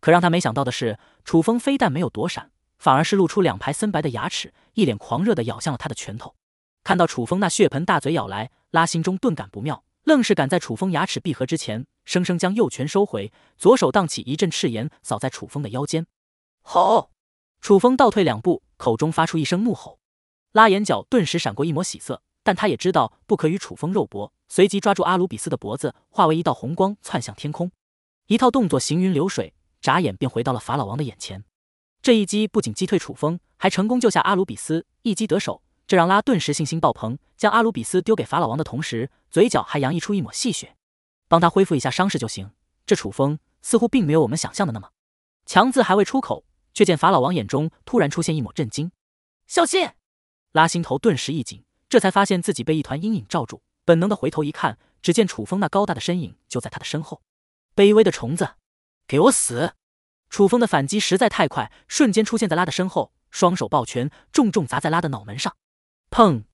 [SPEAKER 1] 可让他没想到的是，楚风非但没有躲闪，反而是露出两排森白的牙齿，一脸狂热的咬向了他的拳头。看到楚风那血盆大嘴咬来，拉心中顿感不妙。愣是赶在楚风牙齿闭合之前，生生将右拳收回，左手荡起一阵赤炎，扫在楚风的腰间。吼！楚风倒退两步，口中发出一声怒吼。拉眼角顿时闪过一抹喜色，但他也知道不可与楚风肉搏，随即抓住阿鲁比斯的脖子，化为一道红光窜向天空。一套动作行云流水，眨眼便回到了法老王的眼前。这一击不仅击退楚风，还成功救下阿鲁比斯，一击得手。这让拉顿时信心爆棚，将阿鲁比斯丢给法老王的同时，嘴角还洋溢出一抹戏谑：“帮他恢复一下伤势就行。”这楚风似乎并没有我们想象的那么强。字还未出口，却见法老王眼中突然出现一抹震惊。小心！拉心头顿时一紧，这才发现自己被一团阴影罩住，本能的回头一看，只见楚风那高大的身影就在他的身后。卑微的虫子，给我死！楚风的反击实在太快，瞬间出现在拉的身后，双手抱拳，重重砸在拉的脑门上。砰！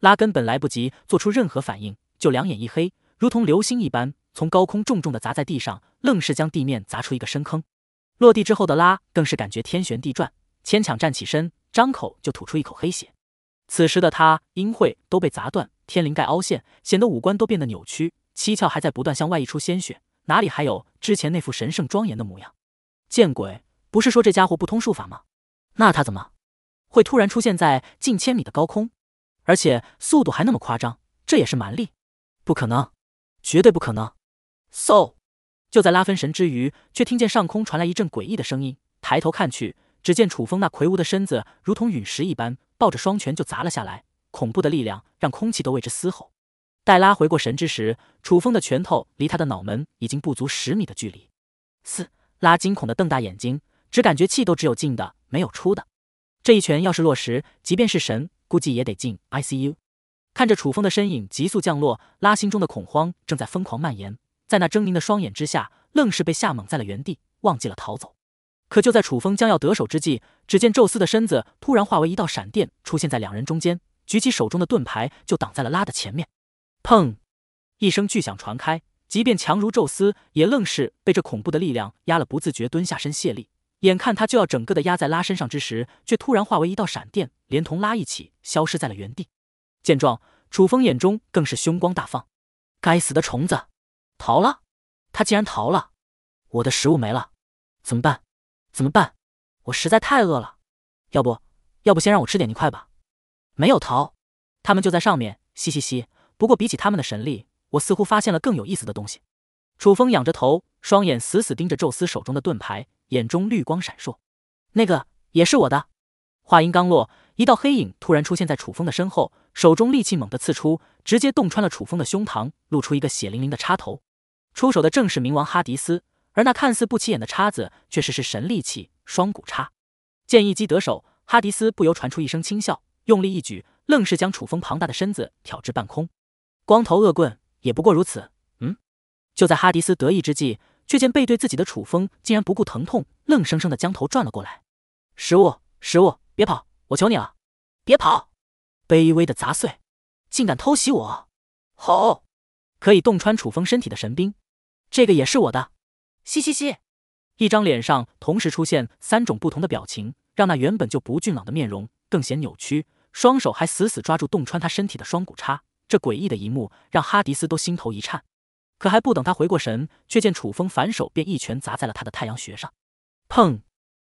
[SPEAKER 1] 拉根本来不及做出任何反应，就两眼一黑，如同流星一般从高空重重的砸在地上，愣是将地面砸出一个深坑。落地之后的拉更是感觉天旋地转，牵强站起身，张口就吐出一口黑血。此时的他，阴晦都被砸断，天灵盖凹陷，显得五官都变得扭曲，七窍还在不断向外溢出鲜血，哪里还有之前那副神圣庄严的模样？见鬼！不是说这家伙不通术法吗？那他怎么？会突然出现在近千米的高空，而且速度还那么夸张，这也是蛮力？不可能，绝对不可能！嗖！就在拉分神之余，却听见上空传来一阵诡异的声音。抬头看去，只见楚风那魁梧的身子如同陨石一般，抱着双拳就砸了下来。恐怖的力量让空气都为之嘶吼。戴拉回过神之时，楚风的拳头离他的脑门已经不足十米的距离。嘶！拉惊恐的瞪大眼睛，只感觉气都只有进的没有出的。这一拳要是落实，即便是神，估计也得进 ICU。看着楚风的身影急速降落，拉心中的恐慌正在疯狂蔓延，在那狰狞的双眼之下，愣是被吓懵在了原地，忘记了逃走。可就在楚风将要得手之际，只见宙斯的身子突然化为一道闪电，出现在两人中间，举起手中的盾牌就挡在了拉的前面。砰！一声巨响传开，即便强如宙斯，也愣是被这恐怖的力量压了，不自觉蹲下身卸力。眼看他就要整个的压在拉身上之时，却突然化为一道闪电，连同拉一起消失在了原地。见状，楚风眼中更是凶光大放。该死的虫子，逃了！他竟然逃了！我的食物没了，怎么办？怎么办？我实在太饿了。要不，要不先让我吃点泥块吧。没有逃，他们就在上面。嘻嘻嘻。不过比起他们的神力，我似乎发现了更有意思的东西。楚风仰着头，双眼死死盯着宙斯手中的盾牌。眼中绿光闪烁，那个也是我的。话音刚落，一道黑影突然出现在楚风的身后，手中利器猛地刺出，直接洞穿了楚风的胸膛，露出一个血淋淋的插头。出手的正是冥王哈迪斯，而那看似不起眼的叉子，却是是神利器——双股叉。见一击得手，哈迪斯不由传出一声轻笑，用力一举，愣是将楚风庞大的身子挑至半空。光头恶棍也不过如此。嗯，就在哈迪斯得意之际。却见背对自己的楚风，竟然不顾疼痛，愣生生的将头转了过来。食物，食物，别跑，我求你了，别跑！卑微的杂碎，竟敢偷袭我！吼！可以洞穿楚风身体的神兵，这个也是我的！嘻嘻嘻！一张脸上同时出现三种不同的表情，让那原本就不俊朗的面容更显扭曲。双手还死死抓住洞穿他身体的双骨叉，这诡异的一幕让哈迪斯都心头一颤。可还不等他回过神，却见楚风反手便一拳砸在了他的太阳穴上，砰！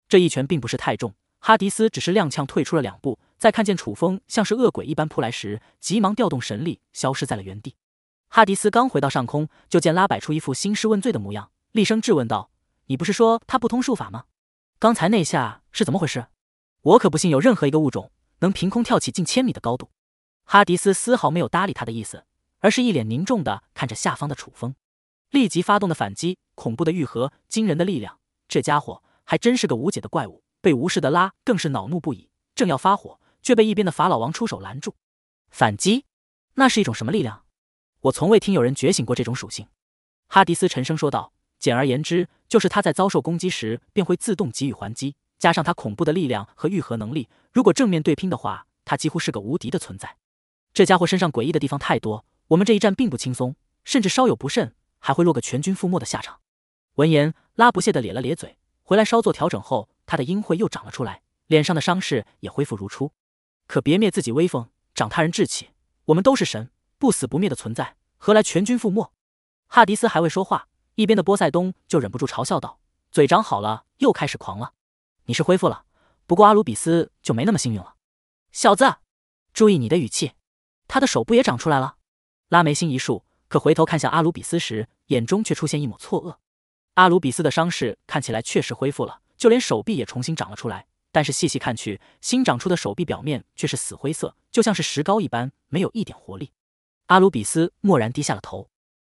[SPEAKER 1] 这一拳并不是太重，哈迪斯只是踉跄退出了两步。在看见楚风像是恶鬼一般扑来时，急忙调动神力，消失在了原地。哈迪斯刚回到上空，就见拉摆出一副兴师问罪的模样，厉声质问道：“你不是说他不通术法吗？刚才那下是怎么回事？我可不信有任何一个物种能凭空跳起近千米的高度。”哈迪斯丝毫没有搭理他的意思。而是一脸凝重的看着下方的楚风，立即发动的反击，恐怖的愈合，惊人的力量，这家伙还真是个无解的怪物。被无视的拉更是恼怒不已，正要发火，却被一边的法老王出手拦住。反击，那是一种什么力量？我从未听有人觉醒过这种属性。哈迪斯沉声说道。简而言之，就是他在遭受攻击时便会自动给予还击，加上他恐怖的力量和愈合能力，如果正面对拼的话，他几乎是个无敌的存在。这家伙身上诡异的地方太多。我们这一战并不轻松，甚至稍有不慎，还会落个全军覆没的下场。闻言，拉不屑地咧了咧嘴，回来稍作调整后，他的阴晦又长了出来，脸上的伤势也恢复如初。可别灭自己威风，长他人志气。我们都是神，不死不灭的存在，何来全军覆没？哈迪斯还未说话，一边的波塞冬就忍不住嘲笑道：“嘴长好了，又开始狂了。你是恢复了，不过阿鲁比斯就没那么幸运了。小子，注意你的语气。他的手不也长出来了？”拉眉心一竖，可回头看向阿鲁比斯时，眼中却出现一抹错愕。阿鲁比斯的伤势看起来确实恢复了，就连手臂也重新长了出来。但是细细看去，新长出的手臂表面却是死灰色，就像是石膏一般，没有一点活力。阿鲁比斯蓦然低下了头。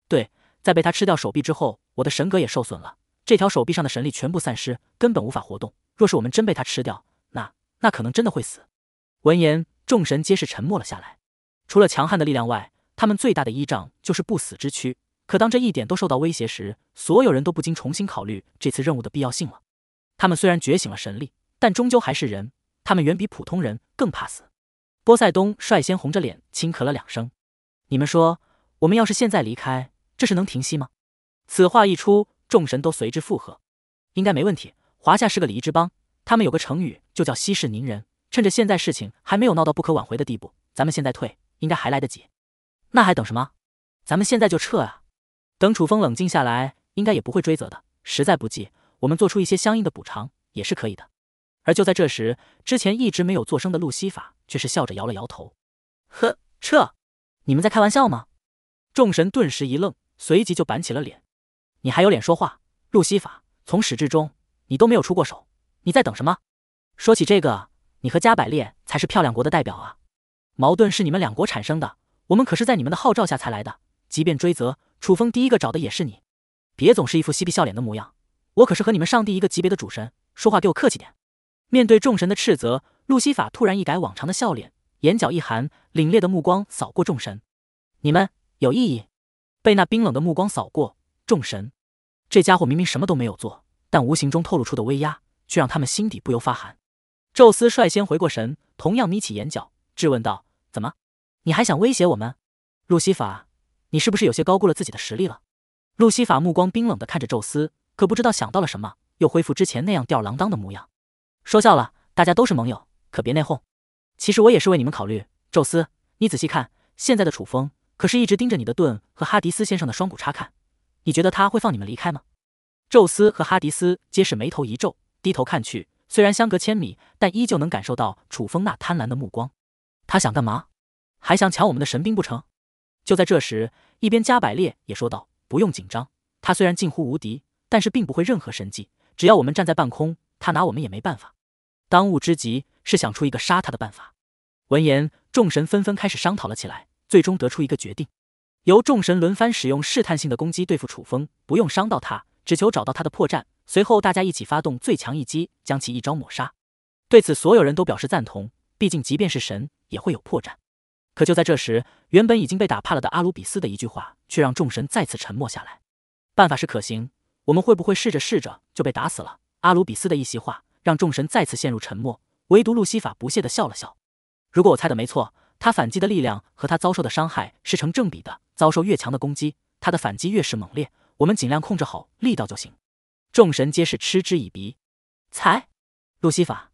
[SPEAKER 1] 对，在被他吃掉手臂之后，我的神格也受损了，这条手臂上的神力全部散失，根本无法活动。若是我们真被他吃掉，那那可能真的会死。闻言，众神皆是沉默了下来。除了强悍的力量外，他们最大的依仗就是不死之躯，可当这一点都受到威胁时，所有人都不禁重新考虑这次任务的必要性了。他们虽然觉醒了神力，但终究还是人，他们远比普通人更怕死。波塞冬率先红着脸轻咳了两声：“你们说，我们要是现在离开，这事能停息吗？”此话一出，众神都随之附和：“应该没问题。华夏是个礼仪之邦，他们有个成语就叫息事宁人。趁着现在事情还没有闹到不可挽回的地步，咱们现在退，应该还来得及。”那还等什么？咱们现在就撤啊！等楚风冷静下来，应该也不会追责的。实在不济，我们做出一些相应的补偿也是可以的。而就在这时，之前一直没有做声的路西法却是笑着摇了摇头：“呵，撤？你们在开玩笑吗？”众神顿时一愣，随即就板起了脸：“你还有脸说话？路西法，从始至终你都没有出过手，你在等什么？说起这个，你和加百列才是漂亮国的代表啊！矛盾是你们两国产生的。”我们可是在你们的号召下才来的，即便追责，楚风第一个找的也是你。别总是一副嬉皮笑脸的模样，我可是和你们上帝一个级别的主神，说话给我客气点。面对众神的斥责，路西法突然一改往常的笑脸，眼角一寒，凛冽的目光扫过众神，你们有异议？被那冰冷的目光扫过，众神，这家伙明明什么都没有做，但无形中透露出的威压却让他们心底不由发寒。宙斯率先回过神，同样眯起眼角，质问道：“怎么？”你还想威胁我们，路西法？你是不是有些高估了自己的实力了？路西法目光冰冷地看着宙斯，可不知道想到了什么，又恢复之前那样吊儿郎当的模样。说笑了，大家都是盟友，可别内讧。其实我也是为你们考虑。宙斯，你仔细看，现在的楚风可是一直盯着你的盾和哈迪斯先生的双股叉看。你觉得他会放你们离开吗？宙斯和哈迪斯皆是眉头一皱，低头看去。虽然相隔千米，但依旧能感受到楚风那贪婪的目光。他想干嘛？还想抢我们的神兵不成？就在这时，一边加百列也说道：“不用紧张，他虽然近乎无敌，但是并不会任何神技。只要我们站在半空，他拿我们也没办法。当务之急是想出一个杀他的办法。”闻言，众神纷纷开始商讨了起来，最终得出一个决定：由众神轮番使用试探性的攻击对付楚风，不用伤到他，只求找到他的破绽。随后，大家一起发动最强一击，将其一招抹杀。对此，所有人都表示赞同，毕竟即便是神也会有破绽。可就在这时，原本已经被打怕了的阿鲁比斯的一句话，却让众神再次沉默下来。办法是可行，我们会不会试着试着就被打死了？阿鲁比斯的一席话，让众神再次陷入沉默。唯独路西法不屑的笑了笑。如果我猜的没错，他反击的力量和他遭受的伤害是成正比的，遭受越强的攻击，他的反击越是猛烈。我们尽量控制好力道就行。众神皆是嗤之以鼻。猜？路西法，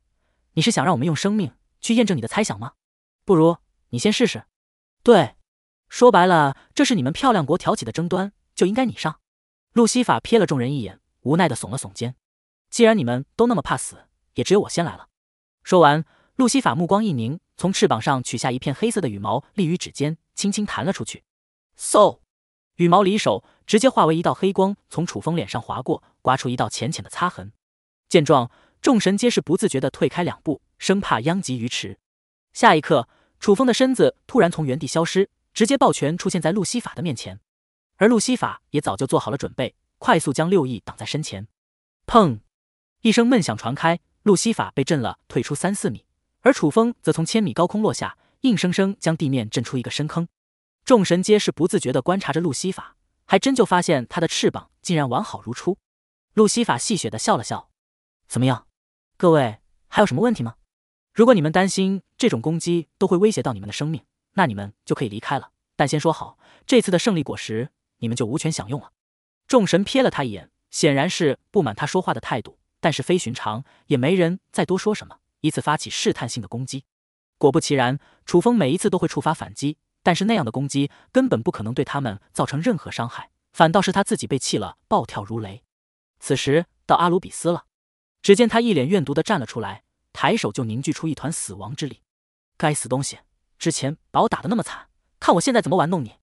[SPEAKER 1] 你是想让我们用生命去验证你的猜想吗？不如。你先试试，对，说白了，这是你们漂亮国挑起的争端，就应该你上。路西法瞥了众人一眼，无奈的耸了耸肩。既然你们都那么怕死，也只有我先来了。说完，路西法目光一凝，从翅膀上取下一片黑色的羽毛，立于指尖，轻轻弹了出去。嗖，羽毛离手，直接化为一道黑光，从楚风脸上划过，刮出一道浅浅的擦痕。见状，众神皆是不自觉的退开两步，生怕殃及鱼池。下一刻。楚风的身子突然从原地消失，直接抱拳出现在路西法的面前，而路西法也早就做好了准备，快速将六翼挡在身前。砰！一声闷响传开，路西法被震了，退出三四米，而楚风则从千米高空落下，硬生生将地面震出一个深坑。众神皆是不自觉地观察着路西法，还真就发现他的翅膀竟然完好如初。路西法戏谑地笑了笑：“怎么样，各位还有什么问题吗？”如果你们担心这种攻击都会威胁到你们的生命，那你们就可以离开了。但先说好，这次的胜利果实你们就无权享用了。众神瞥了他一眼，显然是不满他说话的态度，但是非寻常，也没人再多说什么，依次发起试探性的攻击。果不其然，楚风每一次都会触发反击，但是那样的攻击根本不可能对他们造成任何伤害，反倒是他自己被气了，暴跳如雷。此时到阿鲁比斯了，只见他一脸怨毒的站了出来。抬手就凝聚出一团死亡之力，该死东西，之前把我打的那么惨，看我现在怎么玩弄你！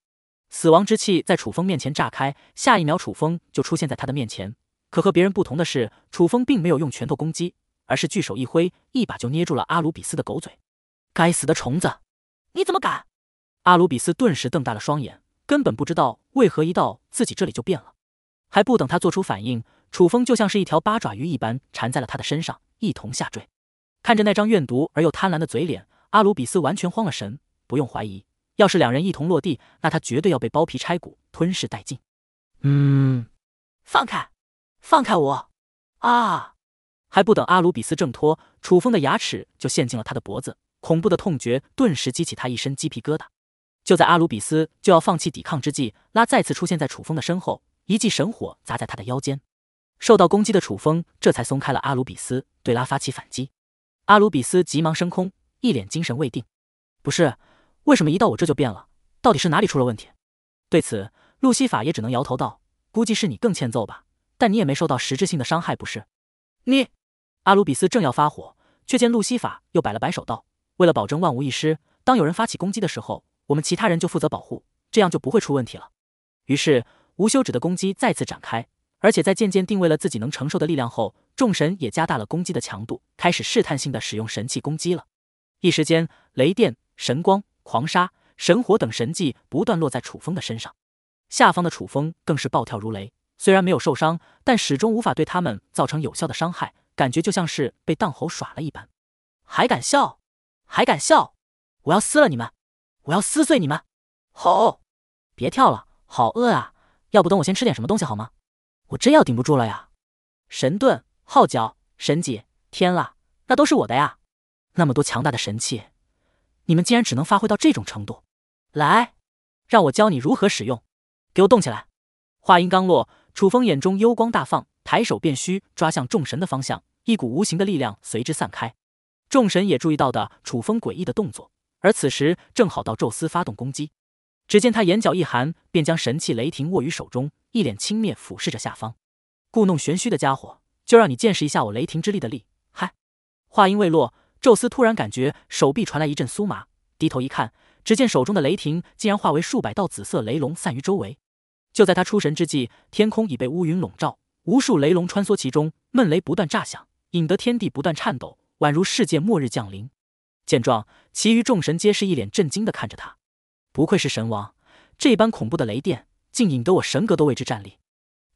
[SPEAKER 1] 死亡之气在楚风面前炸开，下一秒楚风就出现在他的面前。可和别人不同的是，楚风并没有用拳头攻击，而是巨手一挥，一把就捏住了阿鲁比斯的狗嘴。该死的虫子，你怎么敢！阿鲁比斯顿时瞪大了双眼，根本不知道为何一到自己这里就变了。还不等他做出反应，楚风就像是一条八爪鱼一般缠在了他的身上，一同下坠。看着那张怨毒而又贪婪的嘴脸，阿鲁比斯完全慌了神。不用怀疑，要是两人一同落地，那他绝对要被剥皮拆骨、吞噬殆尽。
[SPEAKER 2] 嗯，
[SPEAKER 1] 放开，放开我！啊！还不等阿鲁比斯挣脱，楚风的牙齿就陷进了他的脖子，恐怖的痛觉顿时激起他一身鸡皮疙瘩。就在阿鲁比斯就要放弃抵抗之际，拉再次出现在楚风的身后，一记神火砸在他的腰间。受到攻击的楚风这才松开了阿鲁比斯，对拉发起反击。阿鲁比斯急忙升空，一脸精神未定。不是，为什么一到我这就变了？到底是哪里出了问题？对此，路西法也只能摇头道：“估计是你更欠揍吧。但你也没受到实质性的伤害，不是？”你，阿鲁比斯正要发火，却见路西法又摆了摆手道：“为了保证万无一失，当有人发起攻击的时候，我们其他人就负责保护，这样就不会出问题了。”于是，无休止的攻击再次展开，而且在渐渐定位了自己能承受的力量后。众神也加大了攻击的强度，开始试探性的使用神器攻击了。一时间，雷电、神光、狂沙、神火等神技不断落在楚风的身上。下方的楚风更是暴跳如雷，虽然没有受伤，但始终无法对他们造成有效的伤害，感觉就像是被当猴耍了一般。还敢笑？还敢笑？我要撕了你们！我要撕碎你们！吼！别跳了，好饿啊！要不等我先吃点什么东西好吗？我真要顶不住了呀！神盾。号角、神戟，天啦，那都是我的呀！那么多强大的神器，你们竟然只能发挥到这种程度！来，让我教你如何使用，给我动起来！话音刚落，楚风眼中幽光大放，抬手便虚抓向众神的方向，一股无形的力量随之散开。众神也注意到的楚风诡异的动作，而此时正好到宙斯发动攻击。只见他眼角一寒，便将神器雷霆握于手中，一脸轻蔑俯视着下方，故弄玄虚的家伙。就让你见识一下我雷霆之力的力！嗨，话音未落，宙斯突然感觉手臂传来一阵酥麻，低头一看，只见手中的雷霆竟然化为数百道紫色雷龙散于周围。就在他出神之际，天空已被乌云笼罩，无数雷龙穿梭其中，闷雷不断炸响，引得天地不断颤抖，宛如世界末日降临。见状，其余众神皆是一脸震惊地看着他。不愧是神王，这般恐怖的雷电，竟引得我神格都为之战栗。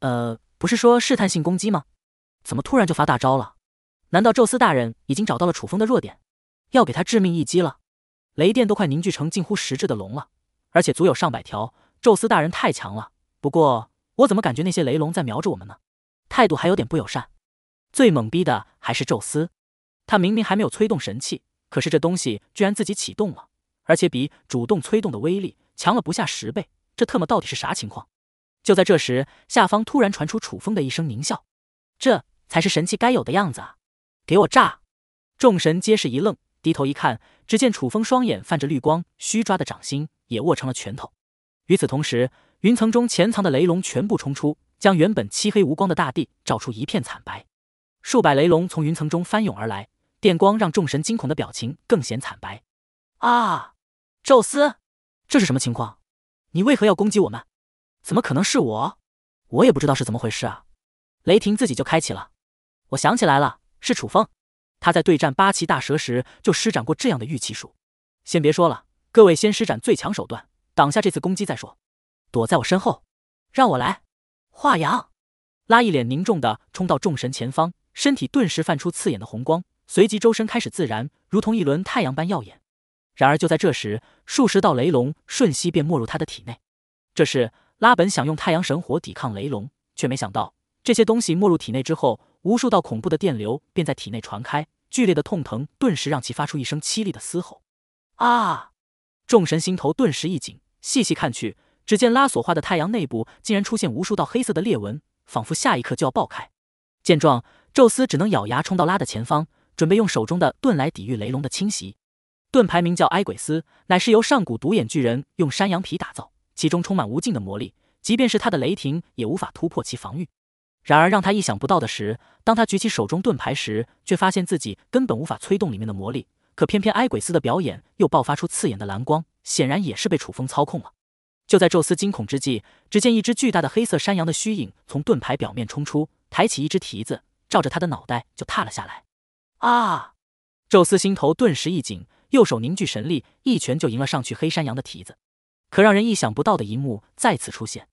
[SPEAKER 1] 呃，不是说试探性攻击吗？怎么突然就发大招了？难道宙斯大人已经找到了楚风的弱点，要给他致命一击了？雷电都快凝聚成近乎实质的龙了，而且足有上百条。宙斯大人太强了，不过我怎么感觉那些雷龙在瞄着我们呢？态度还有点不友善。最懵逼的还是宙斯，他明明还没有催动神器，可是这东西居然自己启动了，而且比主动催动的威力强了不下十倍。这特么到底是啥情况？就在这时，下方突然传出楚风的一声狞笑，这……才是神器该有的样子啊！给我炸！众神皆是一愣，低头一看，只见楚风双眼泛着绿光，虚抓的掌心也握成了拳头。与此同时，云层中潜藏的雷龙全部冲出，将原本漆黑无光的大地照出一片惨白。数百雷龙从云层中翻涌而来，电光让众神惊恐的表情更显惨白。啊！宙斯，这是什么情况？你为何要攻击我们？怎么可能是我？我也不知道是怎么回事啊！雷霆自己就开启了。我想起来了，是楚风，他在对战八岐大蛇时就施展过这样的御气术。先别说了，各位先施展最强手段，挡下这次攻击再说。躲在我身后，让我来。华阳拉一脸凝重的冲到众神前方，身体顿时泛出刺眼的红光，随即周身开始自燃，如同一轮太阳般耀眼。然而就在这时，数十道雷龙瞬息便没入他的体内。这是拉本想用太阳神火抵抗雷龙，却没想到这些东西没入体内之后。无数道恐怖的电流便在体内传开，剧烈的痛疼顿时让其发出一声凄厉的嘶吼。啊！众神心头顿时一紧，细细看去，只见拉索化的太阳内部竟然出现无数道黑色的裂纹，仿佛下一刻就要爆开。见状，宙斯只能咬牙冲到拉的前方，准备用手中的盾来抵御雷龙的侵袭。盾牌名叫埃鬼斯，乃是由上古独眼巨人用山羊皮打造，其中充满无尽的魔力，即便是他的雷霆也无法突破其防御。然而让他意想不到的是，当他举起手中盾牌时，却发现自己根本无法催动里面的魔力。可偏偏埃鬼斯的表演又爆发出刺眼的蓝光，显然也是被楚风操控了。就在宙斯惊恐之际，只见一只巨大的黑色山羊的虚影从盾牌表面冲出，抬起一只蹄子，照着他的脑袋就踏了下来。啊！宙斯心头顿时一紧，右手凝聚神力，一拳就迎了上去。黑山羊的蹄子，可让人意想不到的一幕再次出现。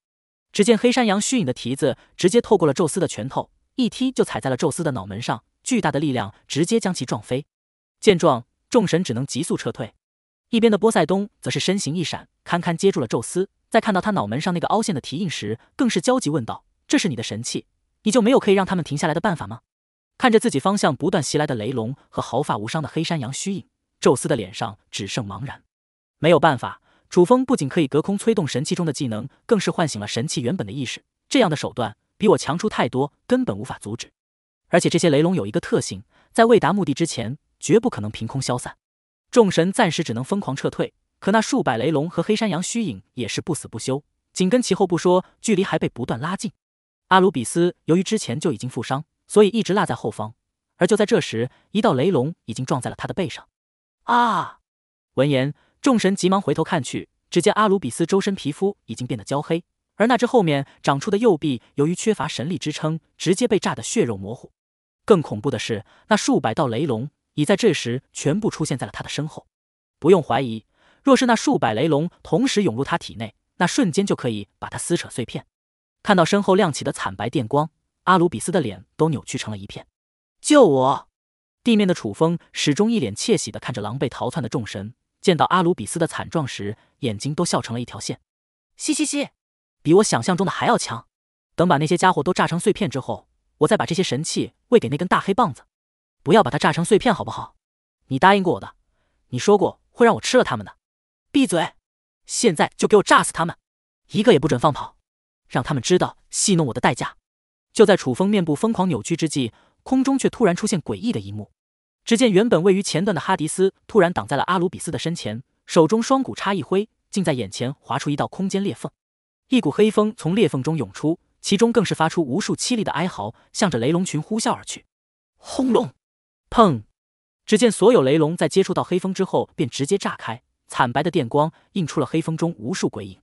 [SPEAKER 1] 只见黑山羊虚影的蹄子直接透过了宙斯的拳头，一踢就踩在了宙斯的脑门上，巨大的力量直接将其撞飞。见状，众神只能急速撤退。一边的波塞冬则是身形一闪，堪堪接住了宙斯。在看到他脑门上那个凹陷的蹄印时，更是焦急问道：“这是你的神器，你就没有可以让他们停下来的办法吗？”看着自己方向不断袭来的雷龙和毫发无伤的黑山羊虚影，宙斯的脸上只剩茫然，没有办法。楚风不仅可以隔空催动神器中的技能，更是唤醒了神器原本的意识。这样的手段比我强出太多，根本无法阻止。而且这些雷龙有一个特性，在未达目的之前，绝不可能凭空消散。众神暂时只能疯狂撤退，可那数百雷龙和黑山羊虚影也是不死不休，紧跟其后不说，距离还被不断拉近。阿鲁比斯由于之前就已经负伤，所以一直落在后方。而就在这时，一道雷龙已经撞在了他的背上。啊！闻言。众神急忙回头看去，只见阿鲁比斯周身皮肤已经变得焦黑，而那只后面长出的右臂，由于缺乏神力支撑，直接被炸得血肉模糊。更恐怖的是，那数百道雷龙已在这时全部出现在了他的身后。不用怀疑，若是那数百雷龙同时涌入他体内，那瞬间就可以把他撕扯碎片。看到身后亮起的惨白电光，阿鲁比斯的脸都扭曲成了一片。救我！地面的楚风始终一脸窃喜地看着狼狈逃窜的众神。见到阿鲁比斯的惨状时，眼睛都笑成了一条线，嘻嘻嘻，比我想象中的还要强。等把那些家伙都炸成碎片之后，我再把这些神器喂给那根大黑棒子，不要把它炸成碎片，好不好？你答应过我的，你说过会让我吃了他们的。闭嘴！现在就给我炸死他们，一个也不准放跑，让他们知道戏弄我的代价。就在楚风面部疯狂扭曲之际，空中却突然出现诡异的一幕。只见原本位于前段的哈迪斯突然挡在了阿鲁比斯的身前，手中双股叉一挥，竟在眼前划出一道空间裂缝，一股黑风从裂缝中涌出，其中更是发出无数凄厉的哀嚎，向着雷龙群呼啸而去。轰隆！砰！只见所有雷龙在接触到黑风之后，便直接炸开，惨白的电光映出了黑风中无数鬼影。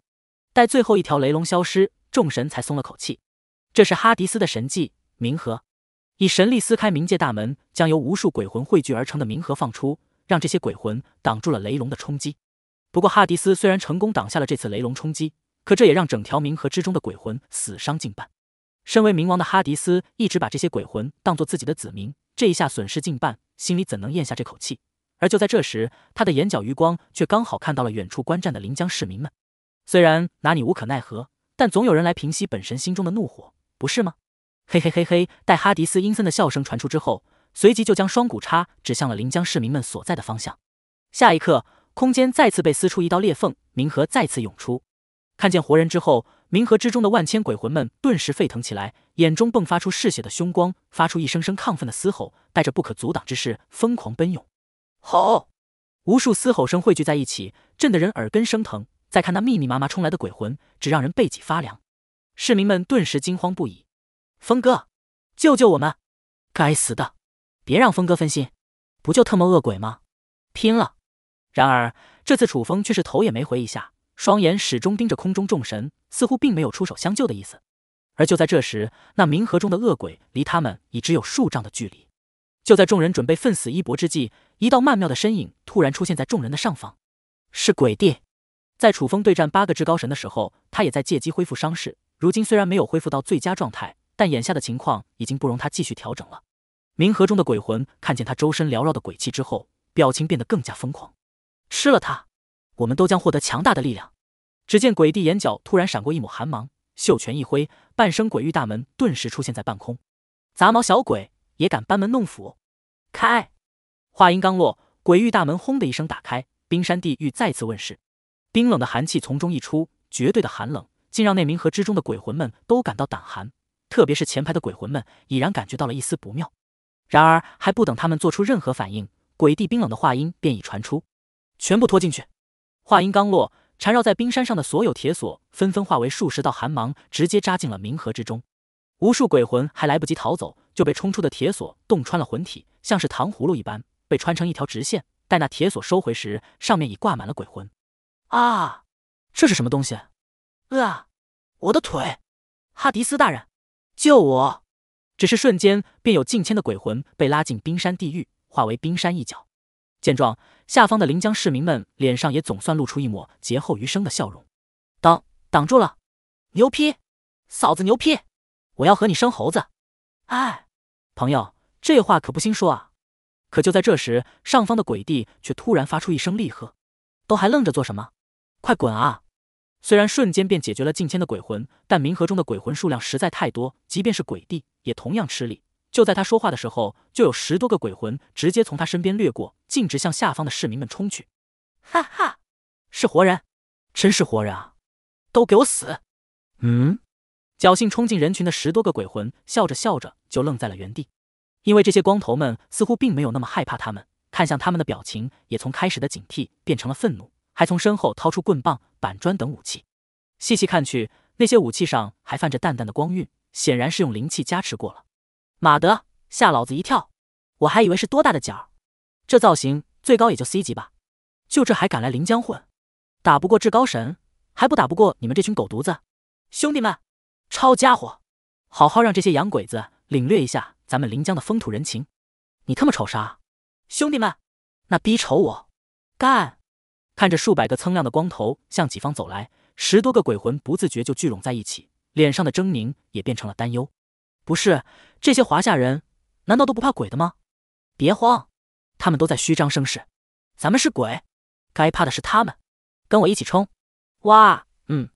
[SPEAKER 1] 待最后一条雷龙消失，众神才松了口气。这是哈迪斯的神迹，冥河。以神力撕开冥界大门，将由无数鬼魂汇聚而成的冥河放出，让这些鬼魂挡住了雷龙的冲击。不过，哈迪斯虽然成功挡下了这次雷龙冲击，可这也让整条冥河之中的鬼魂死伤近半。身为冥王的哈迪斯一直把这些鬼魂当做自己的子民，这一下损失近半，心里怎能咽下这口气？而就在这时，他的眼角余光却刚好看到了远处观战的临江市民们。虽然拿你无可奈何，但总有人来平息本神心中的怒火，不是吗？嘿嘿嘿嘿！待哈迪斯阴森的笑声传出之后，随即就将双股叉指向了临江市民们所在的方向。下一刻，空间再次被撕出一道裂缝，冥河再次涌出。看见活人之后，冥河之中的万千鬼魂们顿时沸腾起来，眼中迸发出嗜血的凶光，发出一声声亢奋的嘶吼，带着不可阻挡之势疯狂奔涌。吼！无数嘶吼声汇聚在一起，震得人耳根生疼。再看那密密麻麻冲来的鬼魂，只让人背脊发凉。市民们顿时惊慌不已。峰哥，救救我们！该死的，别让峰哥分心！不就特么恶鬼吗？拼了！然而这次楚风却是头也没回一下，双眼始终盯着空中众神，似乎并没有出手相救的意思。而就在这时，那冥河中的恶鬼离他们已只有数丈的距离。就在众人准备奋死一搏之际，一道曼妙的身影突然出现在众人的上方。是鬼帝。在楚风对战八个至高神的时候，他也在借机恢复伤势。如今虽然没有恢复到最佳状态，但眼下的情况已经不容他继续调整了。冥河中的鬼魂看见他周身缭绕的鬼气之后，表情变得更加疯狂。吃了他，我们都将获得强大的力量。只见鬼帝眼角突然闪过一抹寒芒，袖拳一挥，半生鬼域大门顿时出现在半空。杂毛小鬼也敢班门弄斧，开！话音刚落，鬼域大门轰的一声打开，冰山地狱再次问世。冰冷的寒气从中溢出，绝对的寒冷竟让那冥河之中的鬼魂们都感到胆寒。特别是前排的鬼魂们已然感觉到了一丝不妙，然而还不等他们做出任何反应，鬼帝冰冷的话音便已传出：“全部拖进去！”话音刚落，缠绕在冰山上的所有铁索纷纷化为数十道寒芒，直接扎进了冥河之中。无数鬼魂还来不及逃走，就被冲出的铁索洞穿了魂体，像是糖葫芦一般被穿成一条直线。待那铁索收回时，上面已挂满了鬼魂。啊！这是什么东西？啊！我的腿！哈迪斯大人！救我！只是瞬间，便有近千的鬼魂被拉进冰山地狱，化为冰山一角。见状，下方的临江市民们脸上也总算露出一抹劫后余生的笑容，挡挡住了，牛批，嫂子牛批，我要和你生猴子。哎，朋友，这话可不兴说啊。可就在这时，上方的鬼帝却突然发出一声厉喝：“都还愣着做什么？快滚啊！”虽然瞬间便解决了近千的鬼魂，但冥河中的鬼魂数量实在太多，即便是鬼帝也同样吃力。就在他说话的时候，就有十多个鬼魂直接从他身边掠过，径直向下方的市民们冲去。哈哈，是活人，真是活人啊！都给我死！嗯，侥幸冲进人群的十多个鬼魂笑着笑着就愣在了原地，因为这些光头们似乎并没有那么害怕他们，看向他们的表情也从开始的警惕变成了愤怒。还从身后掏出棍棒、板砖等武器，细细看去，那些武器上还泛着淡淡的光晕，显然是用灵气加持过了。马德，吓老子一跳，我还以为是多大的角这造型最高也就 C 级吧，就这还敢来临江混，打不过至高神，还不打不过你们这群狗犊子？兄弟们，抄家伙，好好让这些洋鬼子领略一下咱们临江的风土人情。你他妈瞅啥？兄弟们，那逼瞅我，干！看着数百个锃亮的光头向己方走来，十多个鬼魂不自觉就聚拢在一起，脸上的狰狞也变成了担忧。不是这些华夏人，难道都不怕鬼的吗？别慌，他们都在虚张声势，咱们是鬼，该怕的是他们。跟我一起冲！哇，嗯，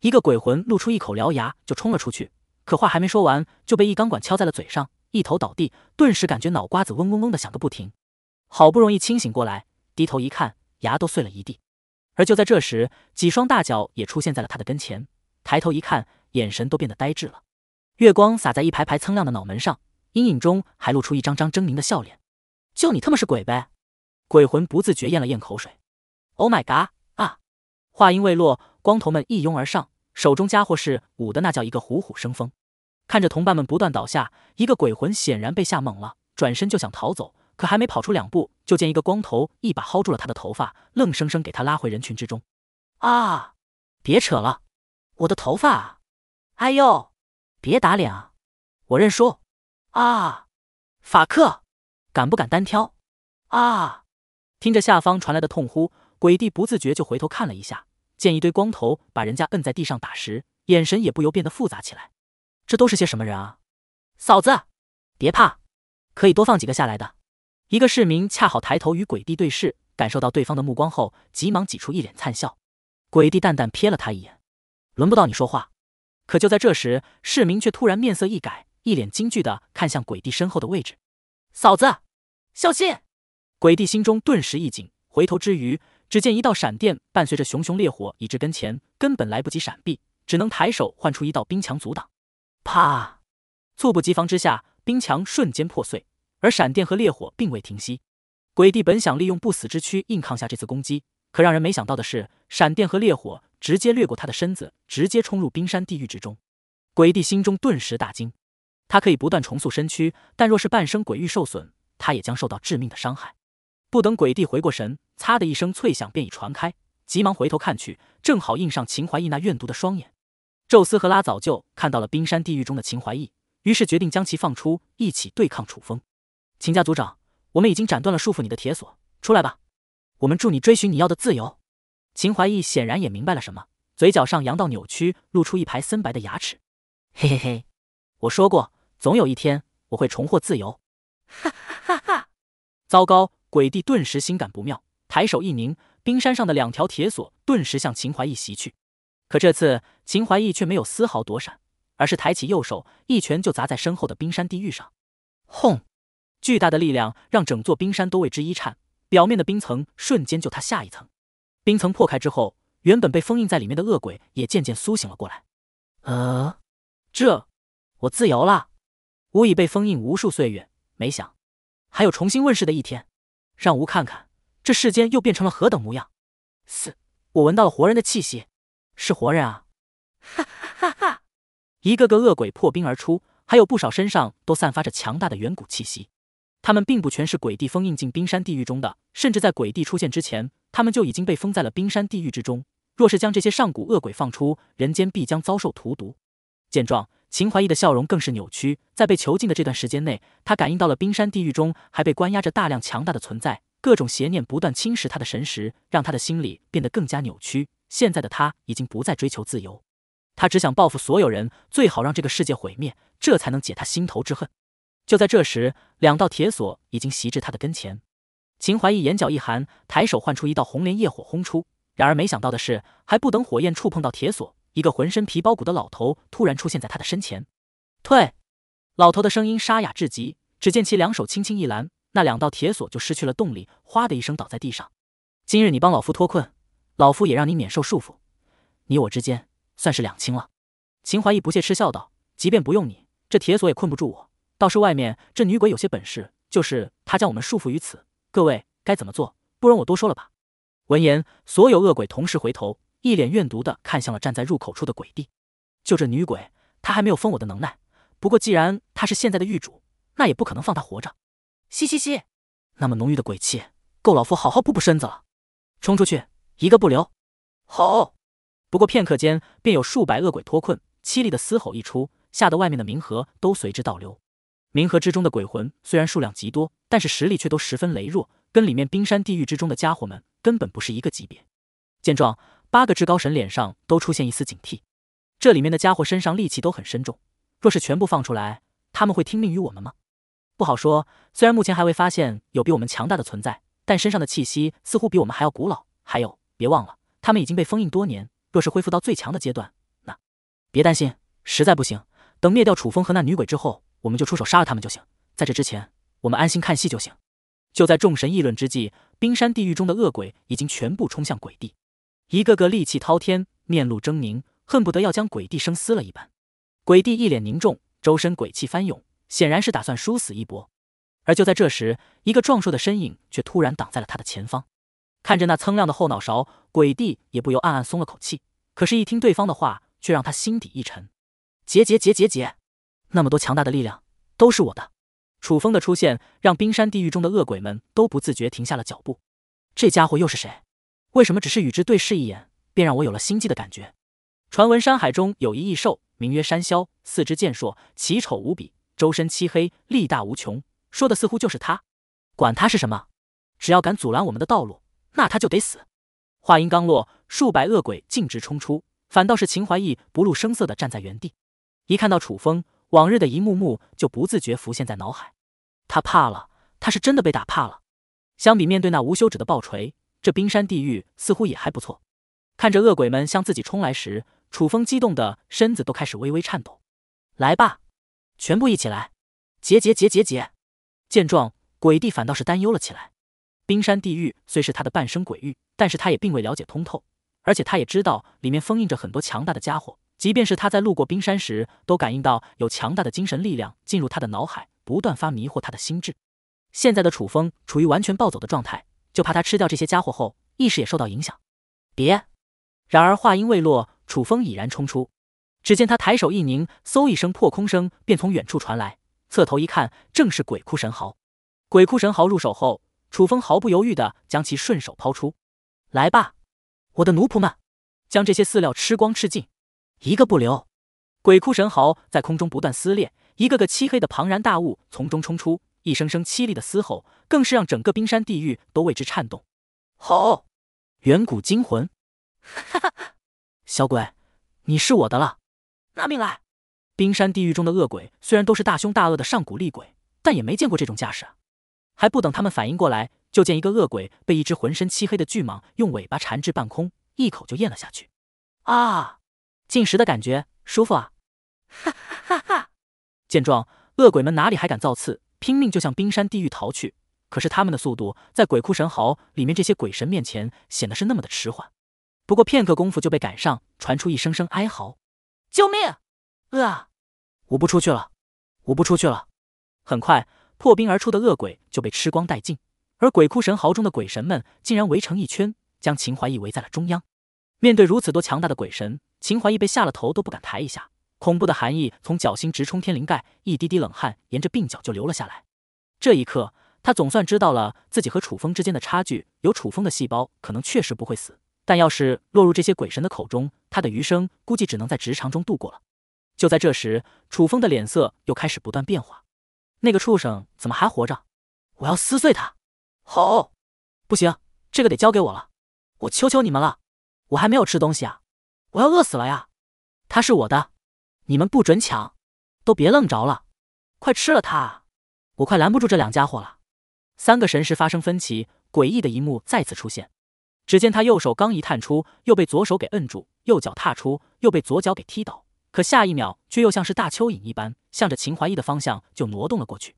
[SPEAKER 1] 一个鬼魂露出一口獠牙就冲了出去，可话还没说完就被一钢管敲在了嘴上，一头倒地，顿时感觉脑瓜子嗡嗡嗡的响个不停。好不容易清醒过来，低头一看。牙都碎了一地，而就在这时，几双大脚也出现在了他的跟前。抬头一看，眼神都变得呆滞了。月光洒在一排排锃亮的脑门上，阴影中还露出一张张狰狞的笑脸。就你他妈是鬼呗！鬼魂不自觉咽了咽口水。Oh my god！啊！话音未落，光头们一拥而上，手中家伙是舞的那叫一个虎虎生风。看着同伴们不断倒下，一个鬼魂显然被吓懵了，转身就想逃走。可还没跑出两步，就见一个光头一把薅住了他的头发，愣生生给他拉回人群之中。啊！别扯了，我的头发！哎呦！别打脸啊！我认输！啊！法克！敢不敢单挑？啊！听着下方传来的痛呼，鬼帝不自觉就回头看了一下，见一堆光头把人家摁在地上打时，眼神也不由变得复杂起来。这都是些什么人啊？嫂子，别怕，可以多放几个下来的。一个市民恰好抬头与鬼帝对视，感受到对方的目光后，急忙挤出一脸灿笑。鬼帝淡淡瞥了他一眼，轮不到你说话。可就在这时，市民却突然面色一改，一脸惊惧的看向鬼帝身后的位置。嫂子，小心！鬼帝心中顿时一紧，回头之余，只见一道闪电伴随着熊熊烈火已至跟前，根本来不及闪避，只能抬手唤出一道冰墙阻挡。啪！猝不及防之下，冰墙瞬间破碎。而闪电和烈火并未停息，鬼帝本想利用不死之躯硬抗下这次攻击，可让人没想到的是，闪电和烈火直接掠过他的身子，直接冲入冰山地狱之中。鬼帝心中顿时大惊，他可以不断重塑身躯，但若是半生鬼域受损，他也将受到致命的伤害。不等鬼帝回过神，嚓的一声脆响便已传开，急忙回头看去，正好映上秦怀义那怨毒的双眼。宙斯和拉早就看到了冰山地狱中的秦怀义，于是决定将其放出，一起对抗楚风。秦家族长，我们已经斩断了束缚你的铁锁，出来吧！我们助你追寻你要的自由。秦怀义显然也明白了什么，嘴角上扬到扭曲，露出一排森白的牙齿。嘿嘿嘿，我说过，总有一天我会重获自由。哈哈哈哈！糟糕！鬼帝顿时心感不妙，抬手一拧，冰山上的两条铁索顿时向秦怀义袭去。可这次，秦怀义却没有丝毫躲闪，而是抬起右手一拳就砸在身后的冰山地狱上。轰！巨大的力量让整座冰山都为之一颤，表面的冰层瞬间就塌下一层。冰层破开之后，原本被封印在里面的恶鬼也渐渐苏醒了过来。呃，这，我自由了。吾已被封印无数岁月，没想还有重新问世的一天。让吾看看这世间又变成了何等模样。四，我闻到了活人的气息，是活人啊！哈哈哈哈！一个个恶鬼破冰而出，还有不少身上都散发着强大的远古气息。他们并不全是鬼帝封印进冰山地狱中的，甚至在鬼帝出现之前，他们就已经被封在了冰山地狱之中。若是将这些上古恶鬼放出，人间必将遭受荼毒。见状，秦怀义的笑容更是扭曲。在被囚禁的这段时间内，他感应到了冰山地狱中还被关押着大量强大的存在，各种邪念不断侵蚀他的神识，让他的心理变得更加扭曲。现在的他已经不再追求自由，他只想报复所有人，最好让这个世界毁灭，这才能解他心头之恨。就在这时，两道铁索已经袭至他的跟前。秦怀义眼角一寒，抬手唤出一道红莲业火轰出。然而没想到的是，还不等火焰触碰到铁索，一个浑身皮包骨的老头突然出现在他的身前。退！老头的声音沙哑至极。只见其两手轻轻一拦，那两道铁索就失去了动力，哗的一声倒在地上。今日你帮老夫脱困，老夫也让你免受束缚，你我之间算是两清了。秦怀义不屑嗤笑道：“即便不用你这铁索，也困不住我。”倒是外面这女鬼有些本事，就是她将我们束缚于此。各位该怎么做，不容我多说了吧？闻言，所有恶鬼同时回头，一脸怨毒的看向了站在入口处的鬼帝。就这女鬼，她还没有封我的能耐。不过既然她是现在的狱主，那也不可能放她活着。嘻嘻嘻，那么浓郁的鬼气，够老夫好好补补身子了。冲出去，一个不留！吼！不过片刻间，便有数百恶鬼脱困，凄厉的嘶吼一出，吓得外面的冥河都随之倒流。冥河之中的鬼魂虽然数量极多，但是实力却都十分羸弱，跟里面冰山地狱之中的家伙们根本不是一个级别。见状，八个至高神脸上都出现一丝警惕。这里面的家伙身上戾气都很深重，若是全部放出来，他们会听命于我们吗？不好说。虽然目前还未发现有比我们强大的存在，但身上的气息似乎比我们还要古老。还有，别忘了，他们已经被封印多年，若是恢复到最强的阶段，那……别担心，实在不行，等灭掉楚风和那女鬼之后。我们就出手杀了他们就行，在这之前，我们安心看戏就行。就在众神议论之际，冰山地狱中的恶鬼已经全部冲向鬼帝，一个个戾气滔天，面露狰狞，恨不得要将鬼帝生撕了一般。鬼帝一脸凝重，周身鬼气翻涌，显然是打算殊死一搏。而就在这时，一个壮硕的身影却突然挡在了他的前方。看着那锃亮的后脑勺，鬼帝也不由暗暗松了口气。可是，一听对方的话，却让他心底一沉。结结结结结。那么多强大的力量都是我的。楚风的出现让冰山地狱中的恶鬼们都不自觉停下了脚步。这家伙又是谁？为什么只是与之对视一眼，便让我有了心悸的感觉？传闻山海中有一异兽，名曰山魈，四肢健硕，奇丑无比，周身漆黑，力大无穷。说的似乎就是他。管他是什么，只要敢阻拦我们的道路，那他就得死。话音刚落，数百恶鬼径直冲出，反倒是秦怀义不露声色的站在原地，一看到楚风。往日的一幕幕就不自觉浮现在脑海，他怕了，他是真的被打怕了。相比面对那无休止的暴锤，这冰山地狱似乎也还不错。看着恶鬼们向自己冲来时，楚风激动的身子都开始微微颤抖。来吧，全部一起来！结结结结结！见状，鬼帝反倒是担忧了起来。冰山地狱虽是他的半生鬼域，但是他也并未了解通透，而且他也知道里面封印着很多强大的家伙。即便是他在路过冰山时，都感应到有强大的精神力量进入他的脑海，不断发迷惑他的心智。现在的楚风处于完全暴走的状态，就怕他吃掉这些家伙后，意识也受到影响。别！然而话音未落，楚风已然冲出。只见他抬手一拧，嗖一声破空声便从远处传来。侧头一看，正是鬼哭神嚎。鬼哭神嚎入手后，楚风毫不犹豫的将其顺手抛出。来吧，我的奴仆们，将这些饲料吃光吃尽。一个不留，鬼哭神嚎在空中不断撕裂，一个个漆黑的庞然大物从中冲出，一声声凄厉的嘶吼，更是让整个冰山地狱都为之颤动。吼！远古惊魂！哈哈！小鬼，你是我的了，拿命来！冰山地狱中的恶鬼虽然都是大凶大恶的上古厉鬼，但也没见过这种架势啊！还不等他们反应过来，就见一个恶鬼被一只浑身漆黑的巨蟒用尾巴缠至半空，一口就咽了下去。啊！进食的感觉舒服啊！哈哈哈哈！见状，恶鬼们哪里还敢造次，拼命就向冰山地狱逃去。可是他们的速度在鬼哭神嚎里面这些鬼神面前显得是那么的迟缓。不过片刻功夫就被赶上，传出一声声哀嚎：“救命！啊！我不出去了，我不出去了！”很快，破冰而出的恶鬼就被吃光殆尽，而鬼哭神嚎中的鬼神们竟然围成一圈，将秦怀义围在了中央。面对如此多强大的鬼神，秦怀义被吓了，头都不敢抬一下。恐怖的寒意从脚心直冲天灵盖，一滴滴冷汗沿着鬓角就流了下来。这一刻，他总算知道了自己和楚风之间的差距。有楚风的细胞，可能确实不会死，但要是落入这些鬼神的口中，他的余生估计只能在直肠中度过了。就在这时，楚风的脸色又开始不断变化。那个畜生怎么还活着？我要撕碎他！好，不行，这个得交给我了。我求求你们了，我还没有吃东西啊！我要饿死了呀！他是我的，你们不准抢！都别愣着了，快吃了他！我快拦不住这两家伙了。三个神识发生分歧，诡异的一幕再次出现。只见他右手刚一探出，又被左手给摁住；右脚踏出，又被左脚给踢倒。可下一秒，却又像是大蚯蚓一般，向着秦怀义的方向就挪动了过去。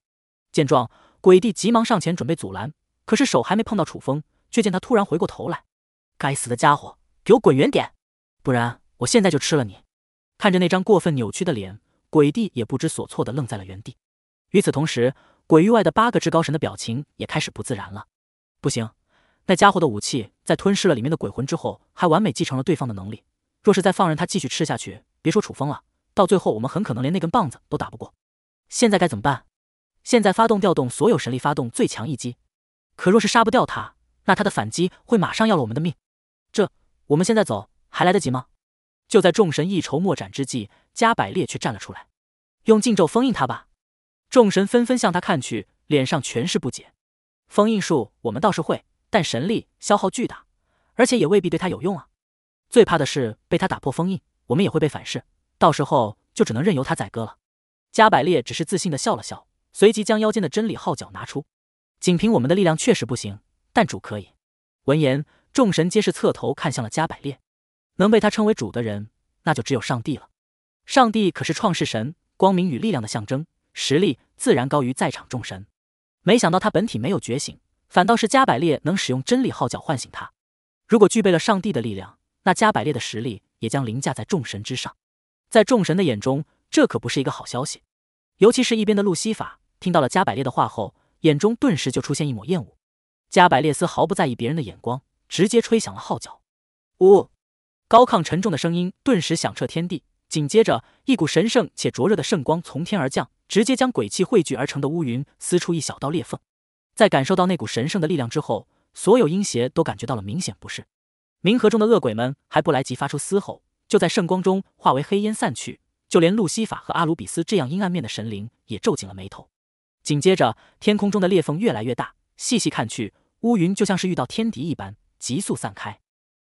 [SPEAKER 1] 见状，鬼帝急忙上前准备阻拦，可是手还没碰到楚风，却见他突然回过头来。该死的家伙，给我滚远点！不然我现在就吃了你！看着那张过分扭曲的脸，鬼帝也不知所措的愣在了原地。与此同时，鬼域外的八个至高神的表情也开始不自然了。不行，那家伙的武器在吞噬了里面的鬼魂之后，还完美继承了对方的能力。若是再放任他继续吃下去，别说楚风了，到最后我们很可能连那根棒子都打不过。现在该怎么办？现在发动调动所有神力，发动最强一击。可若是杀不掉他，那他的反击会马上要了我们的命。这，我们现在走。还来得及吗？就在众神一筹莫展之际，加百列却站了出来，用禁咒封印他吧。众神纷纷向他看去，脸上全是不解。封印术我们倒是会，但神力消耗巨大，而且也未必对他有用啊。最怕的是被他打破封印，我们也会被反噬，到时候就只能任由他宰割了。加百列只是自信的笑了笑，随即将腰间的真理号角拿出。仅凭我们的力量确实不行，但主可以。闻言，众神皆是侧头看向了加百列。能被他称为主的人，那就只有上帝了。上帝可是创世神，光明与力量的象征，实力自然高于在场众神。没想到他本体没有觉醒，反倒是加百列能使用真理号角唤醒他。如果具备了上帝的力量，那加百列的实力也将凌驾在众神之上。在众神的眼中，这可不是一个好消息。尤其是一边的路西法，听到了加百列的话后，眼中顿时就出现一抹厌恶。加百列丝毫不在意别人的眼光，直接吹响了号角。五。高亢沉重的声音顿时响彻天地，紧接着一股神圣且灼热的圣光从天而降，直接将鬼气汇聚而成的乌云撕出一小道裂缝。在感受到那股神圣的力量之后，所有阴邪都感觉到了明显不适。冥河中的恶鬼们还不来及发出嘶吼，就在圣光中化为黑烟散去。就连路西法和阿鲁比斯这样阴暗面的神灵也皱紧了眉头。紧接着，天空中的裂缝越来越大，细细看去，乌云就像是遇到天敌一般，急速散开，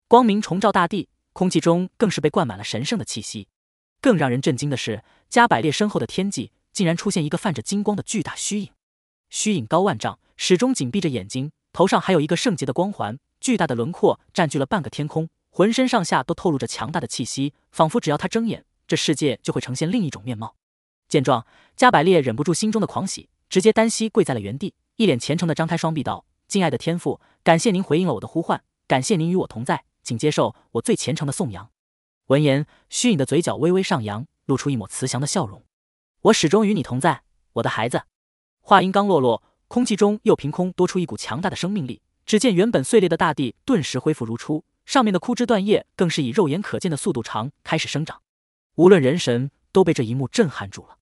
[SPEAKER 1] 光明重照大地。空气中更是被灌满了神圣的气息。更让人震惊的是，加百列身后的天际竟然出现一个泛着金光的巨大虚影。虚影高万丈，始终紧闭着眼睛，头上还有一个圣洁的光环。巨大的轮廓占据了半个天空，浑身上下都透露着强大的气息，仿佛只要他睁眼，这世界就会呈现另一种面貌。见状，加百列忍不住心中的狂喜，直接单膝跪在了原地，一脸虔诚的张开双臂道：“敬爱的天父，感谢您回应了我的呼唤，感谢您与我同在。”请接受我最虔诚的颂扬。闻言，虚影的嘴角微微上扬，露出一抹慈祥的笑容。我始终与你同在，我的孩子。话音刚落落，空气中又凭空多出一股强大的生命力。只见原本碎裂的大地顿时恢复如初，上面的枯枝断叶更是以肉眼可见的速度长开始生长。无论人神都被这一幕震撼住了。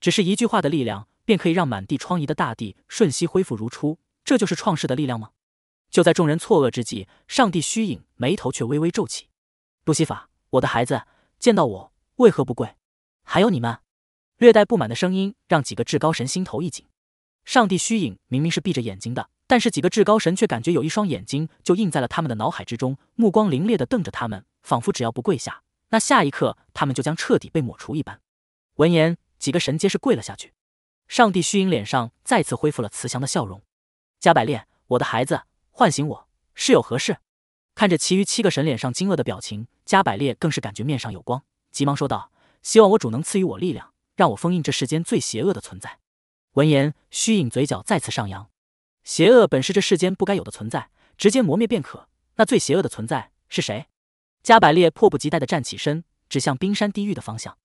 [SPEAKER 1] 只是一句话的力量，便可以让满地疮痍的大地瞬息恢复如初。这就是创世的力量吗？就在众人错愕之际，上帝虚影眉头却微微皱起。路西法，我的孩子，见到我为何不跪？还有你们，略带不满的声音让几个至高神心头一紧。上帝虚影明明是闭着眼睛的，但是几个至高神却感觉有一双眼睛就印在了他们的脑海之中，目光凌冽的瞪着他们，仿佛只要不跪下，那下一刻他们就将彻底被抹除一般。闻言，几个神皆是跪了下去。上帝虚影脸上再次恢复了慈祥的笑容。加百列，我的孩子。唤醒我，是有何事？看着其余七个神脸上惊愕的表情，加百列更是感觉面上有光，急忙说道：“希望我主能赐予我力量，让我封印这世间最邪恶的存在。”闻言，虚影嘴角再次上扬。邪恶本是这世间不该有的存在，直接磨灭便可。那最邪恶的存在是谁？加百列迫不及待的站起身，指向冰山地狱的方向。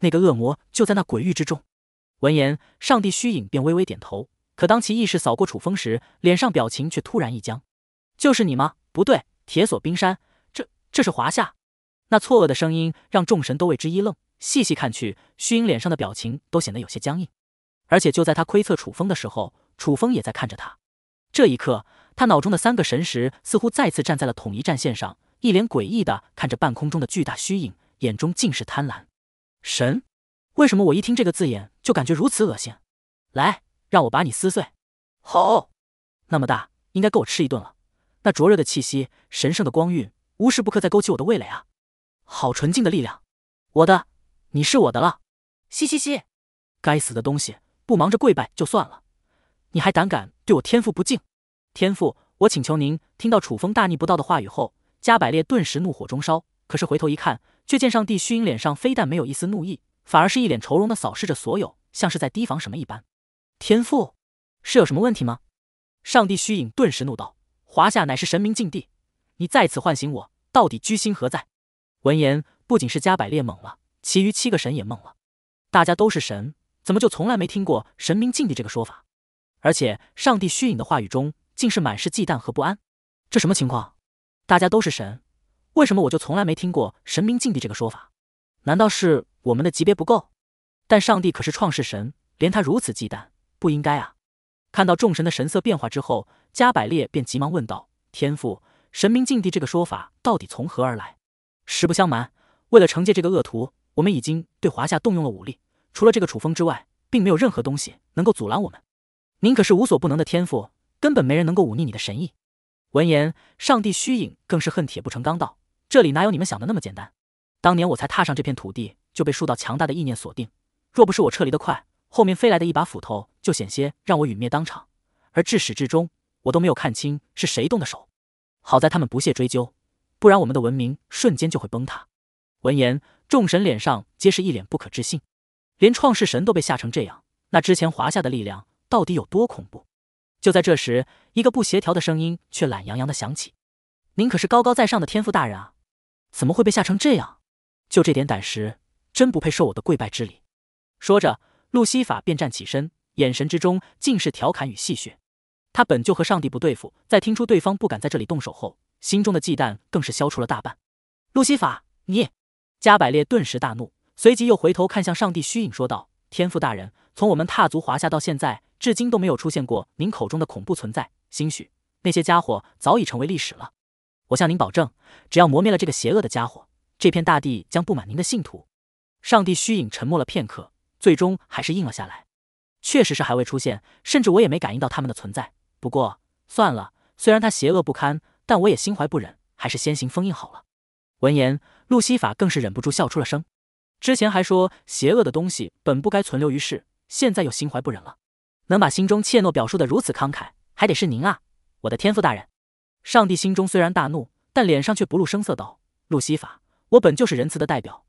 [SPEAKER 1] 那个恶魔就在那鬼域之中。闻言，上帝虚影便微微点头。可当其意识扫过楚风时，脸上表情却突然一僵。就是你吗？不对，铁锁冰山，这这是华夏。那错愕的声音让众神都为之一愣。细细看去，虚影脸上的表情都显得有些僵硬。而且就在他窥测楚风的时候，楚风也在看着他。这一刻，他脑中的三个神识似乎再次站在了统一战线上，一脸诡异的看着半空中的巨大虚影，眼中尽是贪婪。神？为什么我一听这个字眼就感觉如此恶心？来。让我把你撕碎，好，那么大，应该够我吃一顿了。那灼热的气息，神圣的光晕，无时不刻在勾起我的味蕾啊！好纯净的力量，我的，你是我的了！嘻嘻嘻，该死的东西，不忙着跪拜就算了，你还胆敢对我天赋不敬！天赋，我请求您。听到楚风大逆不道的话语后，加百列顿时怒火中烧，可是回头一看，却见上帝虚影脸上非但没有一丝怒意，反而是一脸愁容的扫视着所有，像是在提防什么一般。天赋是有什么问题吗？上帝虚影顿时怒道：“华夏乃是神明禁地，你再次唤醒我，到底居心何在？”闻言，不仅是加百列懵了，其余七个神也懵了。大家都是神，怎么就从来没听过神明禁地这个说法？而且上帝虚影的话语中，竟是满是忌惮和不安。这什么情况？大家都是神，为什么我就从来没听过神明禁地这个说法？难道是我们的级别不够？但上帝可是创世神，连他如此忌惮。不应该啊！看到众神的神色变化之后，加百列便急忙问道：“天赋神明禁地这个说法到底从何而来？”实不相瞒，为了惩戒这个恶徒，我们已经对华夏动用了武力。除了这个楚风之外，并没有任何东西能够阻拦我们。您可是无所不能的天赋，根本没人能够忤逆你的神意。闻言，上帝虚影更是恨铁不成钢道：“这里哪有你们想的那么简单？当年我才踏上这片土地，就被数道强大的意念锁定。若不是我撤离得快。”后面飞来的一把斧头就险些让我陨灭当场，而至始至终我都没有看清是谁动的手。好在他们不屑追究，不然我们的文明瞬间就会崩塌。闻言，众神脸上皆是一脸不可置信，连创世神都被吓成这样，那之前华夏的力量到底有多恐怖？就在这时，一个不协调的声音却懒洋洋的响起：“您可是高高在上的天赋大人啊，怎么会被吓成这样？就这点胆识，真不配受我的跪拜之礼。”说着。路西法便站起身，眼神之中尽是调侃与戏谑。他本就和上帝不对付，在听出对方不敢在这里动手后，心中的忌惮更是消除了大半。路西法，你！加百列顿时大怒，随即又回头看向上帝虚影，说道：“天父大人，从我们踏足华夏到现在，至今都没有出现过您口中的恐怖存在。兴许那些家伙早已成为历史了。我向您保证，只要磨灭了这个邪恶的家伙，这片大地将布满您的信徒。”上帝虚影沉默了片刻。最终还是应了下来，确实是还未出现，甚至我也没感应到他们的存在。不过算了，虽然他邪恶不堪，但我也心怀不忍，还是先行封印好了。闻言，路西法更是忍不住笑出了声。之前还说邪恶的东西本不该存留于世，现在又心怀不忍了，能把心中怯懦表述得如此慷慨，还得是您啊，我的天赋大人。上帝心中虽然大怒，但脸上却不露声色，道：“路西法，我本就是仁慈的代表，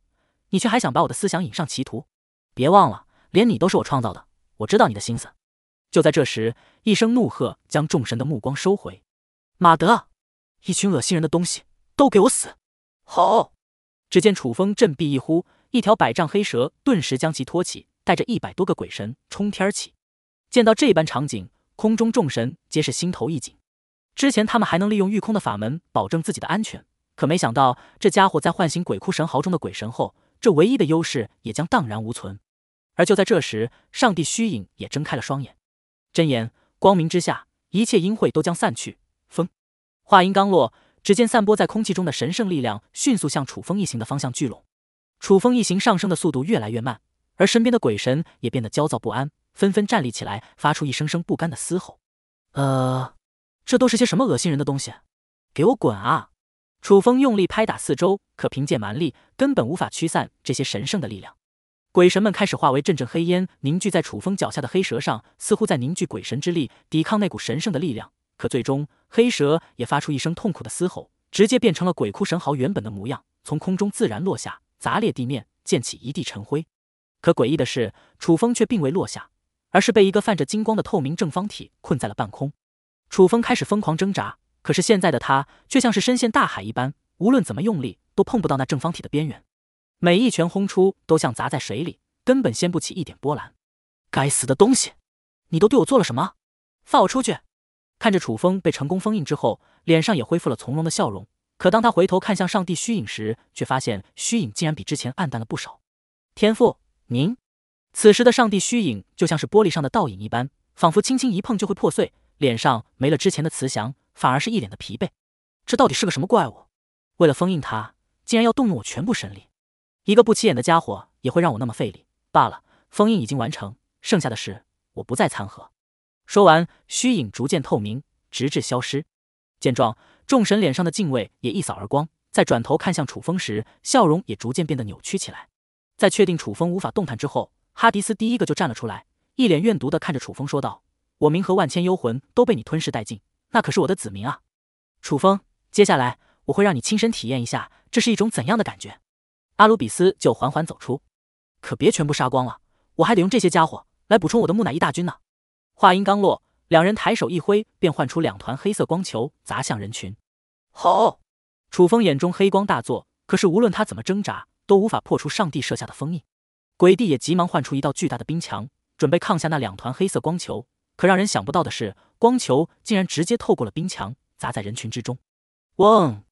[SPEAKER 1] 你却还想把我的思想引上歧途。”别忘了，连你都是我创造的。我知道你的心思。就在这时，一声怒喝将众神的目光收回。马德，一群恶心人的东西，都给我死！好！只见楚风振臂一呼，一条百丈黑蛇顿时将其托起，带着一百多个鬼神冲天起。见到这般场景，空中众神皆是心头一紧。之前他们还能利用御空的法门保证自己的安全，可没想到这家伙在唤醒鬼哭神嚎中的鬼神后，这唯一的优势也将荡然无存。而就在这时，上帝虚影也睁开了双眼。真言，光明之下，一切阴晦都将散去。风，话音刚落，只见散播在空气中的神圣力量迅速向楚风一行的方向聚拢。楚风一行上升的速度越来越慢，而身边的鬼神也变得焦躁不安，纷纷站立起来，发出一声声不甘的嘶吼。呃，这都是些什么恶心人的东西？给我滚啊！楚风用力拍打四周，可凭借蛮力根本无法驱散这些神圣的力量。鬼神们开始化为阵阵黑烟，凝聚在楚风脚下的黑蛇上，似乎在凝聚鬼神之力，抵抗那股神圣的力量。可最终，黑蛇也发出一声痛苦的嘶吼，直接变成了鬼哭神嚎原本的模样，从空中自然落下，砸裂地面，溅起一地尘灰。可诡异的是，楚风却并未落下，而是被一个泛着金光的透明正方体困在了半空。楚风开始疯狂挣扎，可是现在的他却像是深陷大海一般，无论怎么用力，都碰不到那正方体的边缘。每一拳轰出都像砸在水里，根本掀不起一点波澜。该死的东西，你都对我做了什么？放我出去！看着楚风被成功封印之后，脸上也恢复了从容的笑容。可当他回头看向上帝虚影时，却发现虚影竟然比之前暗淡了不少。天父，您此时的上帝虚影就像是玻璃上的倒影一般，仿佛轻轻一碰就会破碎。脸上没了之前的慈祥，反而是一脸的疲惫。这到底是个什么怪物？为了封印他，竟然要动用我全部神力！一个不起眼的家伙也会让我那么费力罢了。封印已经完成，剩下的事我不再掺和。说完，虚影逐渐透明，直至消失。见状，众神脸上的敬畏也一扫而光，在转头看向楚风时，笑容也逐渐变得扭曲起来。在确定楚风无法动弹之后，哈迪斯第一个就站了出来，一脸怨毒地看着楚风说道：“我冥和万千幽魂都被你吞噬殆尽，那可是我的子民啊！楚风，接下来我会让你亲身体验一下，这是一种怎样的感觉。”阿鲁比斯就缓缓走出，可别全部杀光了，我还得用这些家伙来补充我的木乃伊大军呢。话音刚落，两人抬手一挥，便换出两团黑色光球砸向人群。好！楚风眼中黑光大作，可是无论他怎么挣扎，都无法破除上帝设下的封印。鬼帝也急忙唤出一道巨大的冰墙，准备抗下那两团黑色光球。可让人想不到的是，光球竟然直接透过了冰墙，砸在人群之中。嗡！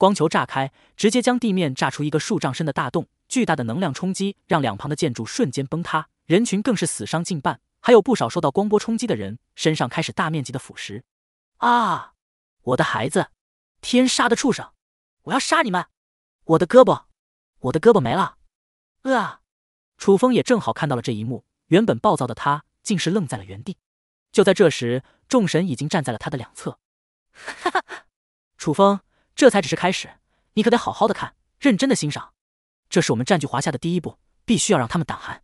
[SPEAKER 1] 光球炸开，直接将地面炸出一个数丈深的大洞。巨大的能量冲击让两旁的建筑瞬间崩塌，人群更是死伤近半，还有不少受到光波冲击的人身上开始大面积的腐蚀。啊！我的孩子！天杀的畜生！我要杀你们！我的胳膊，我的胳膊没了！啊！楚风也正好看到了这一幕，原本暴躁的他竟是愣在了原地。就在这时，众神已经站在了他的两侧。哈哈！楚风。这才只是开始，你可得好好的看，认真的欣赏。这是我们占据华夏的第一步，必须要让他们胆寒。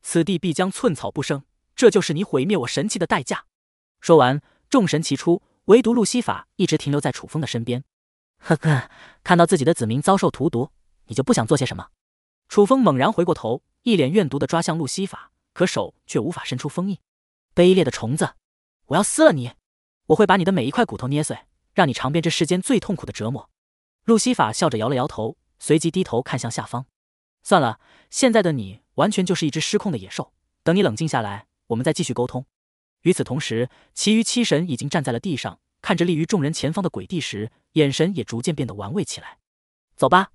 [SPEAKER 1] 此地必将寸草不生，这就是你毁灭我神器的代价。说完，众神齐出，唯独路西法一直停留在楚风的身边。呵呵，看到自己的子民遭受荼毒，你就不想做些什么？楚风猛然回过头，一脸怨毒的抓向路西法，可手却无法伸出封印。卑劣的虫子，我要撕了你！我会把你的每一块骨头捏碎。让你尝遍这世间最痛苦的折磨，路西法笑着摇了摇头，随即低头看向下方。算了，现在的你完全就是一只失控的野兽。等你冷静下来，我们再继续沟通。与此同时，其余七神已经站在了地上，看着立于众人前方的鬼帝时，眼神也逐渐变得玩味起来。走吧，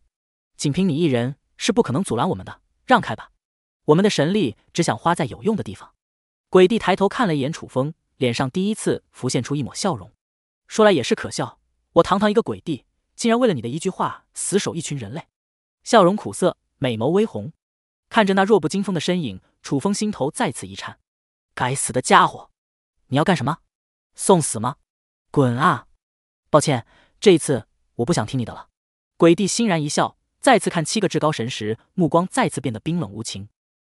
[SPEAKER 1] 仅凭你一人是不可能阻拦我们的，让开吧。我们的神力只想花在有用的地方。鬼帝抬头看了一眼楚风，脸上第一次浮现出一抹笑容。说来也是可笑，我堂堂一个鬼帝，竟然为了你的一句话死守一群人类。笑容苦涩，美眸微红，看着那弱不禁风的身影，楚风心头再次一颤。该死的家伙，你要干什么？送死吗？滚啊！抱歉，这一次我不想听你的了。鬼帝欣然一笑，再次看七个至高神时，目光再次变得冰冷无情。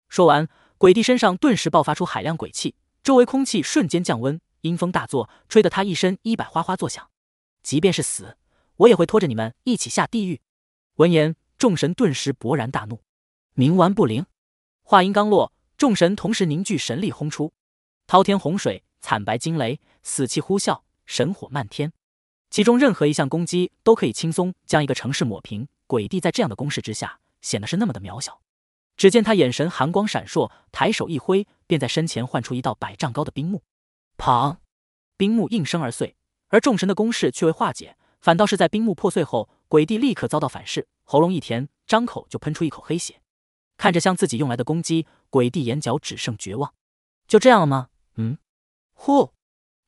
[SPEAKER 1] 说完，鬼帝身上顿时爆发出海量鬼气，周围空气瞬间降温。阴风大作，吹得他一身衣摆哗哗作响。即便是死，我也会拖着你们一起下地狱。闻言，众神顿时勃然大怒，冥顽不灵。话音刚落，众神同时凝聚神力，轰出滔天洪水、惨白惊雷、死气呼啸、神火漫天。其中任何一项攻击都可以轻松将一个城市抹平。鬼帝在这样的攻势之下，显得是那么的渺小。只见他眼神寒光闪烁，抬手一挥，便在身前唤出一道百丈高的冰幕。砰！冰木应声而碎，而众神的攻势却未化解，反倒是在冰木破碎后，鬼帝立刻遭到反噬，喉咙一甜，张口就喷出一口黑血。看着向自己用来的攻击，鬼帝眼角只剩绝望。就这样了吗？嗯。呼！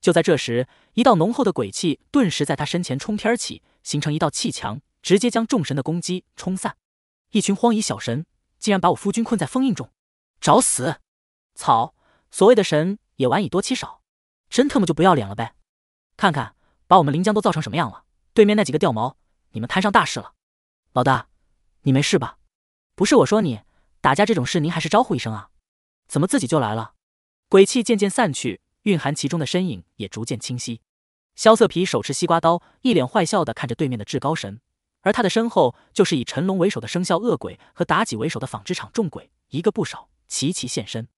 [SPEAKER 1] 就在这时，一道浓厚的鬼气顿时在他身前冲天起，形成一道气墙，直接将众神的攻击冲散。一群荒夷小神竟然把我夫君困在封印中，找死！草，所谓的神也玩以多欺少。真特么就不要脸了呗！看看把我们临江都造成什么样了，对面那几个掉毛，你们摊上大事了。老大，你没事吧？不是我说你，打架这种事您还是招呼一声啊！怎么自己就来了？鬼气渐渐散去，蕴含其中的身影也逐渐清晰。萧瑟皮手持西瓜刀，一脸坏笑的看着对面的至高神，而他的身后就是以陈龙为首的生肖恶鬼和妲己为首的纺织厂众鬼，一个不少，齐齐现身。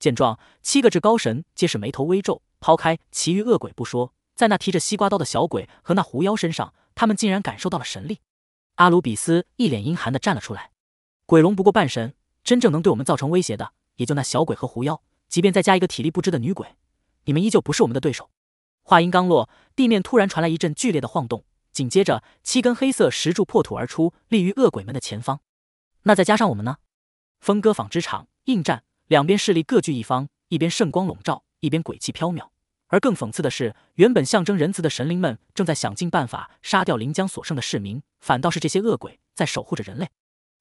[SPEAKER 1] 见状，七个至高神皆是眉头微皱。抛开其余恶鬼不说，在那提着西瓜刀的小鬼和那狐妖身上，他们竟然感受到了神力。阿鲁比斯一脸阴寒地站了出来。鬼龙不过半神，真正能对我们造成威胁的，也就那小鬼和狐妖。即便再加一个体力不支的女鬼，你们依旧不是我们的对手。话音刚落，地面突然传来一阵剧烈的晃动，紧接着七根黑色石柱破土而出，立于恶鬼们的前方。那再加上我们呢？风歌纺织厂应战，两边势力各据一方，一边圣光笼罩。一边诡气飘渺，而更讽刺的是，原本象征仁慈的神灵们正在想尽办法杀掉临江所剩的市民，反倒是这些恶鬼在守护着人类。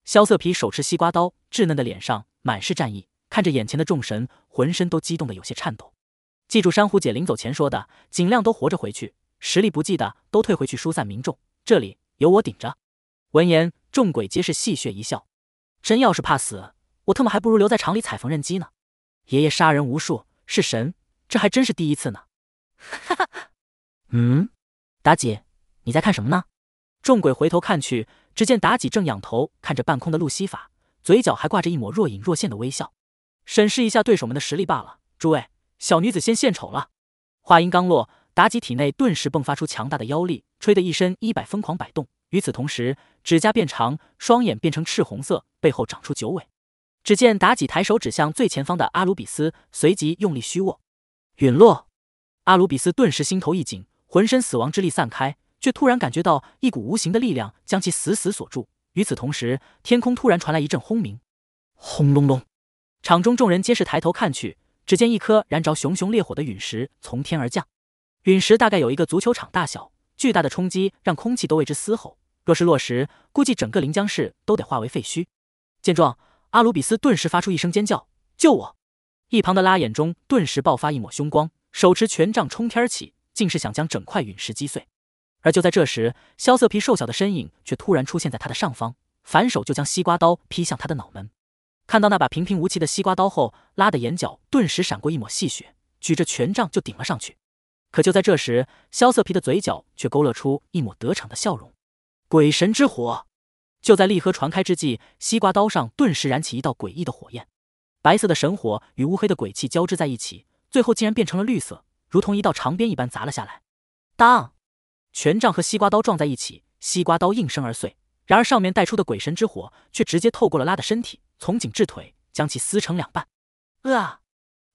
[SPEAKER 1] 萧瑟皮手持西瓜刀，稚嫩的脸上满是战意，看着眼前的众神，浑身都激动的有些颤抖。记住，珊瑚姐临走前说的，尽量都活着回去，实力不济的都退回去疏散民众，这里有我顶着。闻言，众鬼皆是戏谑一笑，真要是怕死，我特么还不如留在厂里踩缝纫机呢。爷爷杀人无数。是神，这还真是第一次呢，哈
[SPEAKER 2] 哈哈。嗯，
[SPEAKER 1] 妲己，你在看什么呢？众鬼回头看去，只见妲己正仰头看着半空的路西法，嘴角还挂着一抹若隐若现的微笑。审视一下对手们的实力罢了。诸位，小女子先献丑了。话音刚落，妲己体内顿时迸发出强大的妖力，吹得一身衣摆疯狂摆动。与此同时，指甲变长，双眼变成赤红色，背后长出九尾。只见妲己抬手指向最前方的阿鲁比斯，随即用力虚握，陨落。阿鲁比斯顿时心头一紧，浑身死亡之力散开，却突然感觉到一股无形的力量将其死死锁住。与此同时，天空突然传来一阵轰鸣，轰隆隆。场中众人皆是抬头看去，只见一颗燃着熊熊烈火的陨石从天而降。陨石大概有一个足球场大小，巨大的冲击让空气都为之嘶吼。若是落石，估计整个临江市都得化为废墟。见状。阿鲁比斯顿时发出一声尖叫：“救我！”一旁的拉眼中顿时爆发一抹凶光，手持权杖冲天起，竟是想将整块陨石击碎。而就在这时，萧瑟皮瘦小的身影却突然出现在他的上方，反手就将西瓜刀劈向他的脑门。看到那把平平无奇的西瓜刀后，拉的眼角顿时闪过一抹戏谑，举着权杖就顶了上去。可就在这时，萧瑟皮的嘴角却勾勒出一抹得逞的笑容：“鬼神之火。”就在厉喝传开之际，西瓜刀上顿时燃起一道诡异的火焰，白色的神火与乌黑的鬼气交织在一起，最后竟然变成了绿色，如同一道长鞭一般砸了下来。当，权杖和西瓜刀撞在一起，西瓜刀应声而碎，然而上面带出的鬼神之火却直接透过了拉的身体，从颈至腿将其撕成两半。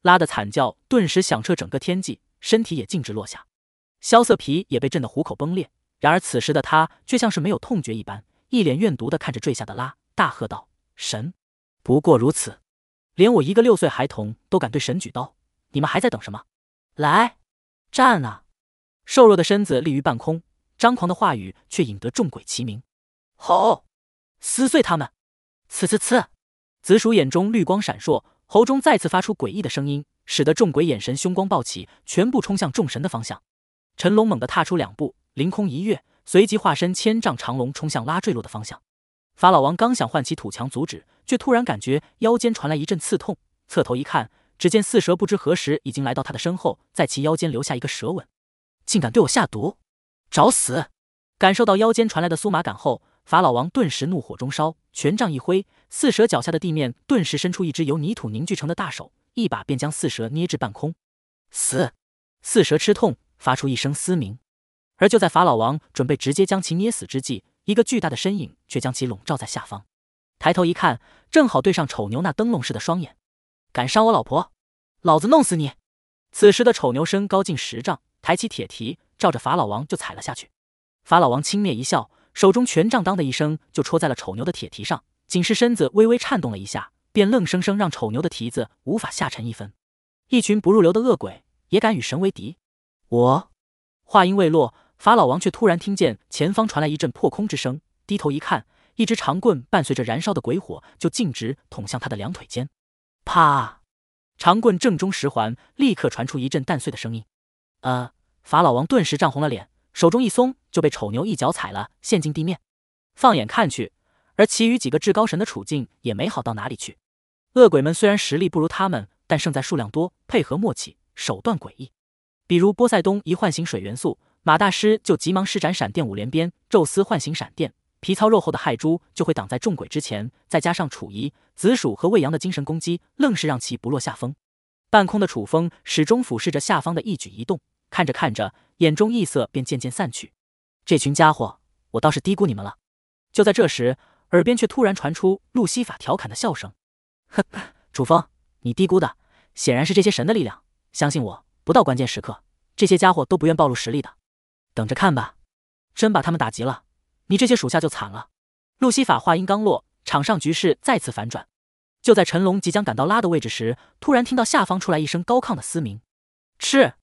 [SPEAKER 1] 拉的惨叫顿时响彻整个天际，身体也径直落下。萧瑟皮也被震得虎口崩裂，然而此时的他却像是没有痛觉一般。一脸怨毒地看着坠下的拉，大喝道：“神，不过如此，连我一个六岁孩童都敢对神举刀，你们还在等什么？来，战啊！”瘦弱的身子立于半空，张狂的话语却引得众鬼齐鸣：“吼，撕碎他们！”呲呲呲，紫薯眼中绿光闪烁，喉中再次发出诡异的声音，使得众鬼眼神凶光暴起，全部冲向众神的方向。陈龙猛地踏出两步，凌空一跃。随即化身千丈长龙，冲向拉坠落的方向。法老王刚想唤起土墙阻止，却突然感觉腰间传来一阵刺痛，侧头一看，只见四蛇不知何时已经来到他的身后，在其腰间留下一个蛇吻。竟敢对我下毒，找死！感受到腰间传来的酥麻感后，法老王顿时怒火中烧，权杖一挥，四蛇脚下的地面顿时伸出一只由泥土凝聚成的大手，一把便将四蛇捏至半空。死！四蛇吃痛，发出一声嘶鸣。而就在法老王准备直接将其捏死之际，一个巨大的身影却将其笼罩在下方。抬头一看，正好对上丑牛那灯笼似的双眼。敢伤我老婆，老子弄死你！此时的丑牛身高近十丈，抬起铁蹄照着法老王就踩了下去。法老王轻蔑一笑，手中权杖当的一声就戳在了丑牛的铁蹄上，仅是身子微微颤动了一下，便愣生生让丑牛的蹄子无法下沉一分。一群不入流的恶鬼也敢与神为敌？我话音未落。法老王却突然听见前方传来一阵破空之声，低头一看，一只长棍伴随着燃烧的鬼火，就径直捅向他的两腿间。啪！长棍正中十环，立刻传出一阵蛋碎的声音。呃，法老王顿时涨红了脸，手中一松，就被丑牛一脚踩了，陷进地面。放眼看去，而其余几个至高神的处境也没好到哪里去。恶鬼们虽然实力不如他们，但胜在数量多，配合默契，手段诡异。比如波塞冬一唤醒水元素。马大师就急忙施展闪电五连鞭，宙斯唤醒闪电，皮糙肉厚的亥猪就会挡在众鬼之前。再加上楚仪、紫薯和魏阳的精神攻击，愣是让其不落下风。半空的楚风始终俯视着下方的一举一动，看着看着，眼中异色便渐渐散去。这群家伙，我倒是低估你们了。就在这时，耳边却突然传出路西法调侃的笑声：“哼，呵，楚风，你低估的显然是这些神的力量。相信我，不到关键时刻，这些家伙都不愿暴露实力的。”等着看吧，真把他们打急了，你这些属下就惨了。路西法话音刚落，场上局势再次反转。就在陈龙即将赶到拉的位置时，突然听到下方出来一声高亢的嘶鸣。吃！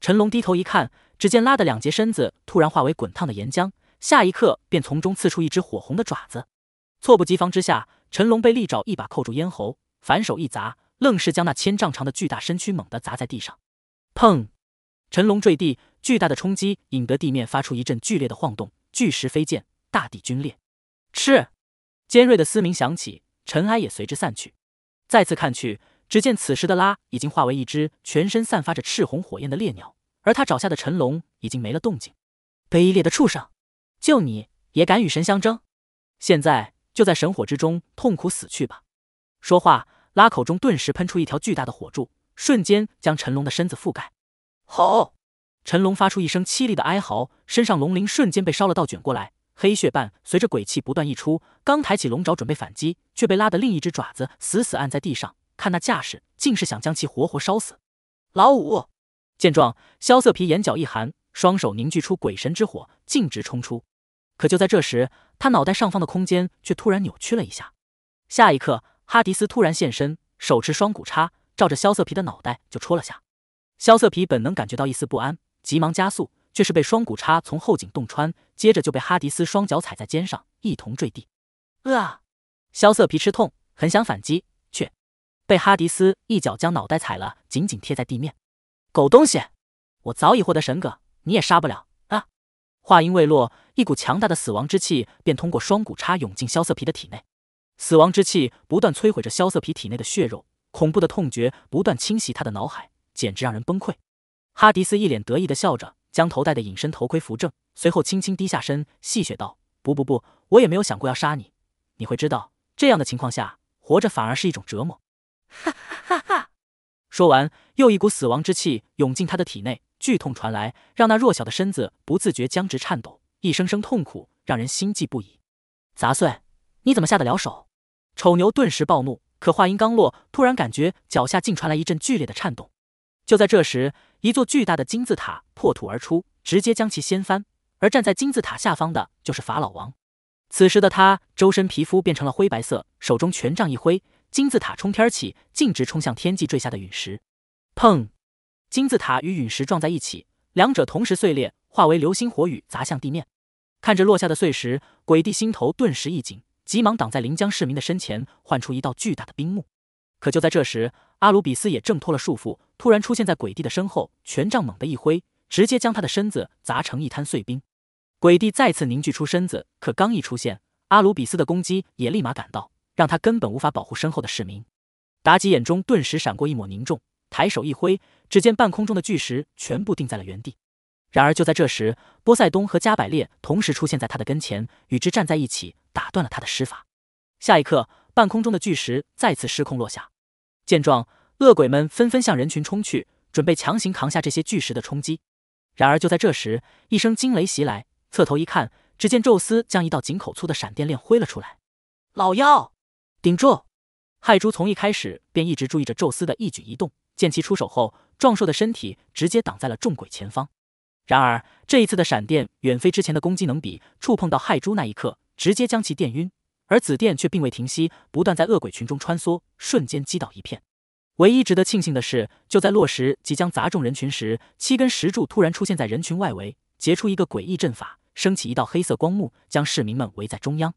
[SPEAKER 1] 陈龙低头一看，只见拉的两截身子突然化为滚烫的岩浆，下一刻便从中刺出一只火红的爪子。措不及防之下，陈龙被利爪一把扣住咽喉，反手一砸，愣是将那千丈长的巨大身躯猛地砸在地上。砰！陈龙坠地。巨大的冲击引得地面发出一阵剧烈的晃动，巨石飞溅，大地龟裂。赤尖锐的嘶鸣响起，尘埃也随之散去。再次看去，只见此时的拉已经化为一只全身散发着赤红火焰的烈鸟，而他脚下的陈龙已经没了动静。卑劣的畜生，就你也敢与神相争？现在就在神火之中痛苦死去吧！说话，拉口中顿时喷出一条巨大的火柱，瞬间将陈龙的身子覆盖。吼！陈龙发出一声凄厉的哀嚎，身上龙鳞瞬间被烧了，倒卷过来，黑血伴随着鬼气不断溢出。刚抬起龙爪准备反击，却被拉的另一只爪子死死按在地上。看那架势，竟是想将其活活烧死。老五见状，萧瑟皮眼角一寒，双手凝聚出鬼神之火，径直冲出。可就在这时，他脑袋上方的空间却突然扭曲了一下。下一刻，哈迪斯突然现身，手持双骨叉，照着萧瑟皮的脑袋就戳了下。萧瑟皮本能感觉到一丝不安。急忙加速，却是被双股叉从后颈洞穿，接着就被哈迪斯双脚踩在肩上，一同坠地。萧瑟皮吃痛，很想反击，却被哈迪斯一脚将脑袋踩了，紧紧贴在地面。狗东西，我早已获得神格，你也杀不了啊！话音未落，一股强大的死亡之气便通过双股叉涌进萧瑟皮的体内，死亡之气不断摧毁着萧瑟皮体内的血肉，恐怖的痛觉不断侵袭他的脑海，简直让人崩溃。哈迪斯一脸得意的笑着，将头戴的隐身头盔扶正，随后轻轻低下身，戏谑道：“不不不，我也没有想过要杀你。你会知道，这样的情况下活着反而是一种折磨。”哈哈哈哈！说完，又一股死亡之气涌进他的体内，剧痛传来，让那弱小的身子不自觉僵直颤抖，一声声痛苦让人心悸不已。杂碎，你怎么下得了手？丑牛顿时暴怒，可话音刚落，突然感觉脚下竟传来一阵剧烈的颤动。就在这时，一座巨大的金字塔破土而出，直接将其掀翻。而站在金字塔下方的就是法老王。此时的他周身皮肤变成了灰白色，手中权杖一挥，金字塔冲天而起，径直冲向天际坠下的陨石。砰！金字塔与陨石撞在一起，两者同时碎裂，化为流星火雨砸向地面。看着落下的碎石，鬼帝心头顿时一紧，急忙挡在临江市民的身前，唤出一道巨大的冰幕。可就在这时，阿鲁比斯也挣脱了束缚，突然出现在鬼帝的身后，权杖猛地一挥，直接将他的身子砸成一滩碎冰。鬼帝再次凝聚出身子，可刚一出现，阿鲁比斯的攻击也立马赶到，让他根本无法保护身后的市民。妲己眼中顿时闪过一抹凝重，抬手一挥，只见半空中的巨石全部定在了原地。然而就在这时，波塞冬和加百列同时出现在他的跟前，与之站在一起，打断了他的施法。下一刻，半空中的巨石再次失控落下。见状，恶鬼们纷纷向人群冲去，准备强行扛下这些巨石的冲击。然而，就在这时，一声惊雷袭来，侧头一看，只见宙斯将一道井口粗的闪电链挥了出来。老妖，顶住！亥猪从一开始便一直注意着宙斯的一举一动，见其出手后，壮硕的身体直接挡在了众鬼前方。然而，这一次的闪电远非之前的攻击能比，触碰到亥猪那一刻，直接将其电晕。而紫电却并未停息，不断在恶鬼群中穿梭，瞬间击倒一片。唯一值得庆幸的是，就在落石即将砸中人群时，七根石柱突然出现在人群外围，结出一个诡异阵法，升起一道黑色光幕，将市民们围在中央。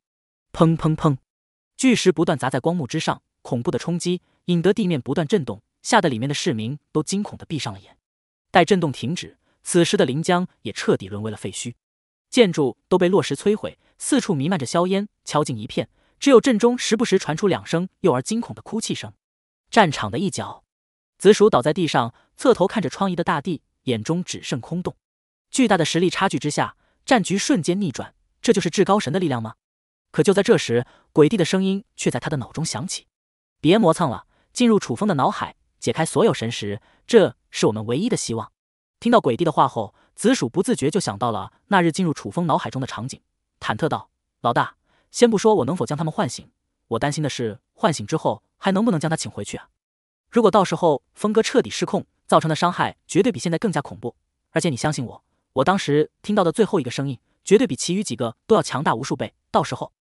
[SPEAKER 1] 砰砰砰！巨石不断砸在光幕之上，恐怖的冲击引得地面不断震动，吓得里面的市民都惊恐地闭上了眼。待震动停止，此时的临江也彻底沦为了废墟，建筑都被落石摧毁。四处弥漫着硝烟，敲进一片，只有阵中时不时传出两声幼儿惊恐的哭泣声。战场的一角，紫薯倒在地上，侧头看着疮痍的大地，眼中只剩空洞。巨大的实力差距之下，战局瞬间逆转。这就是至高神的力量吗？可就在这时，鬼帝的声音却在他的脑中响起：“别磨蹭了，进入楚风的脑海，解开所有神识，这是我们唯一的希望。”听到鬼帝的话后，紫薯不自觉就想到了那日进入楚风脑海中的场景。忐忑道：“老大，先不说我能否将他们唤醒，我担心的是，唤醒之后还能不能将他请回去啊？如果到时候峰哥彻底失控，造成的伤害绝对比现在更加恐怖。而且你相信我，我当时听到的最后一个声音，绝对比其余几个都要强大无数倍。到时候……”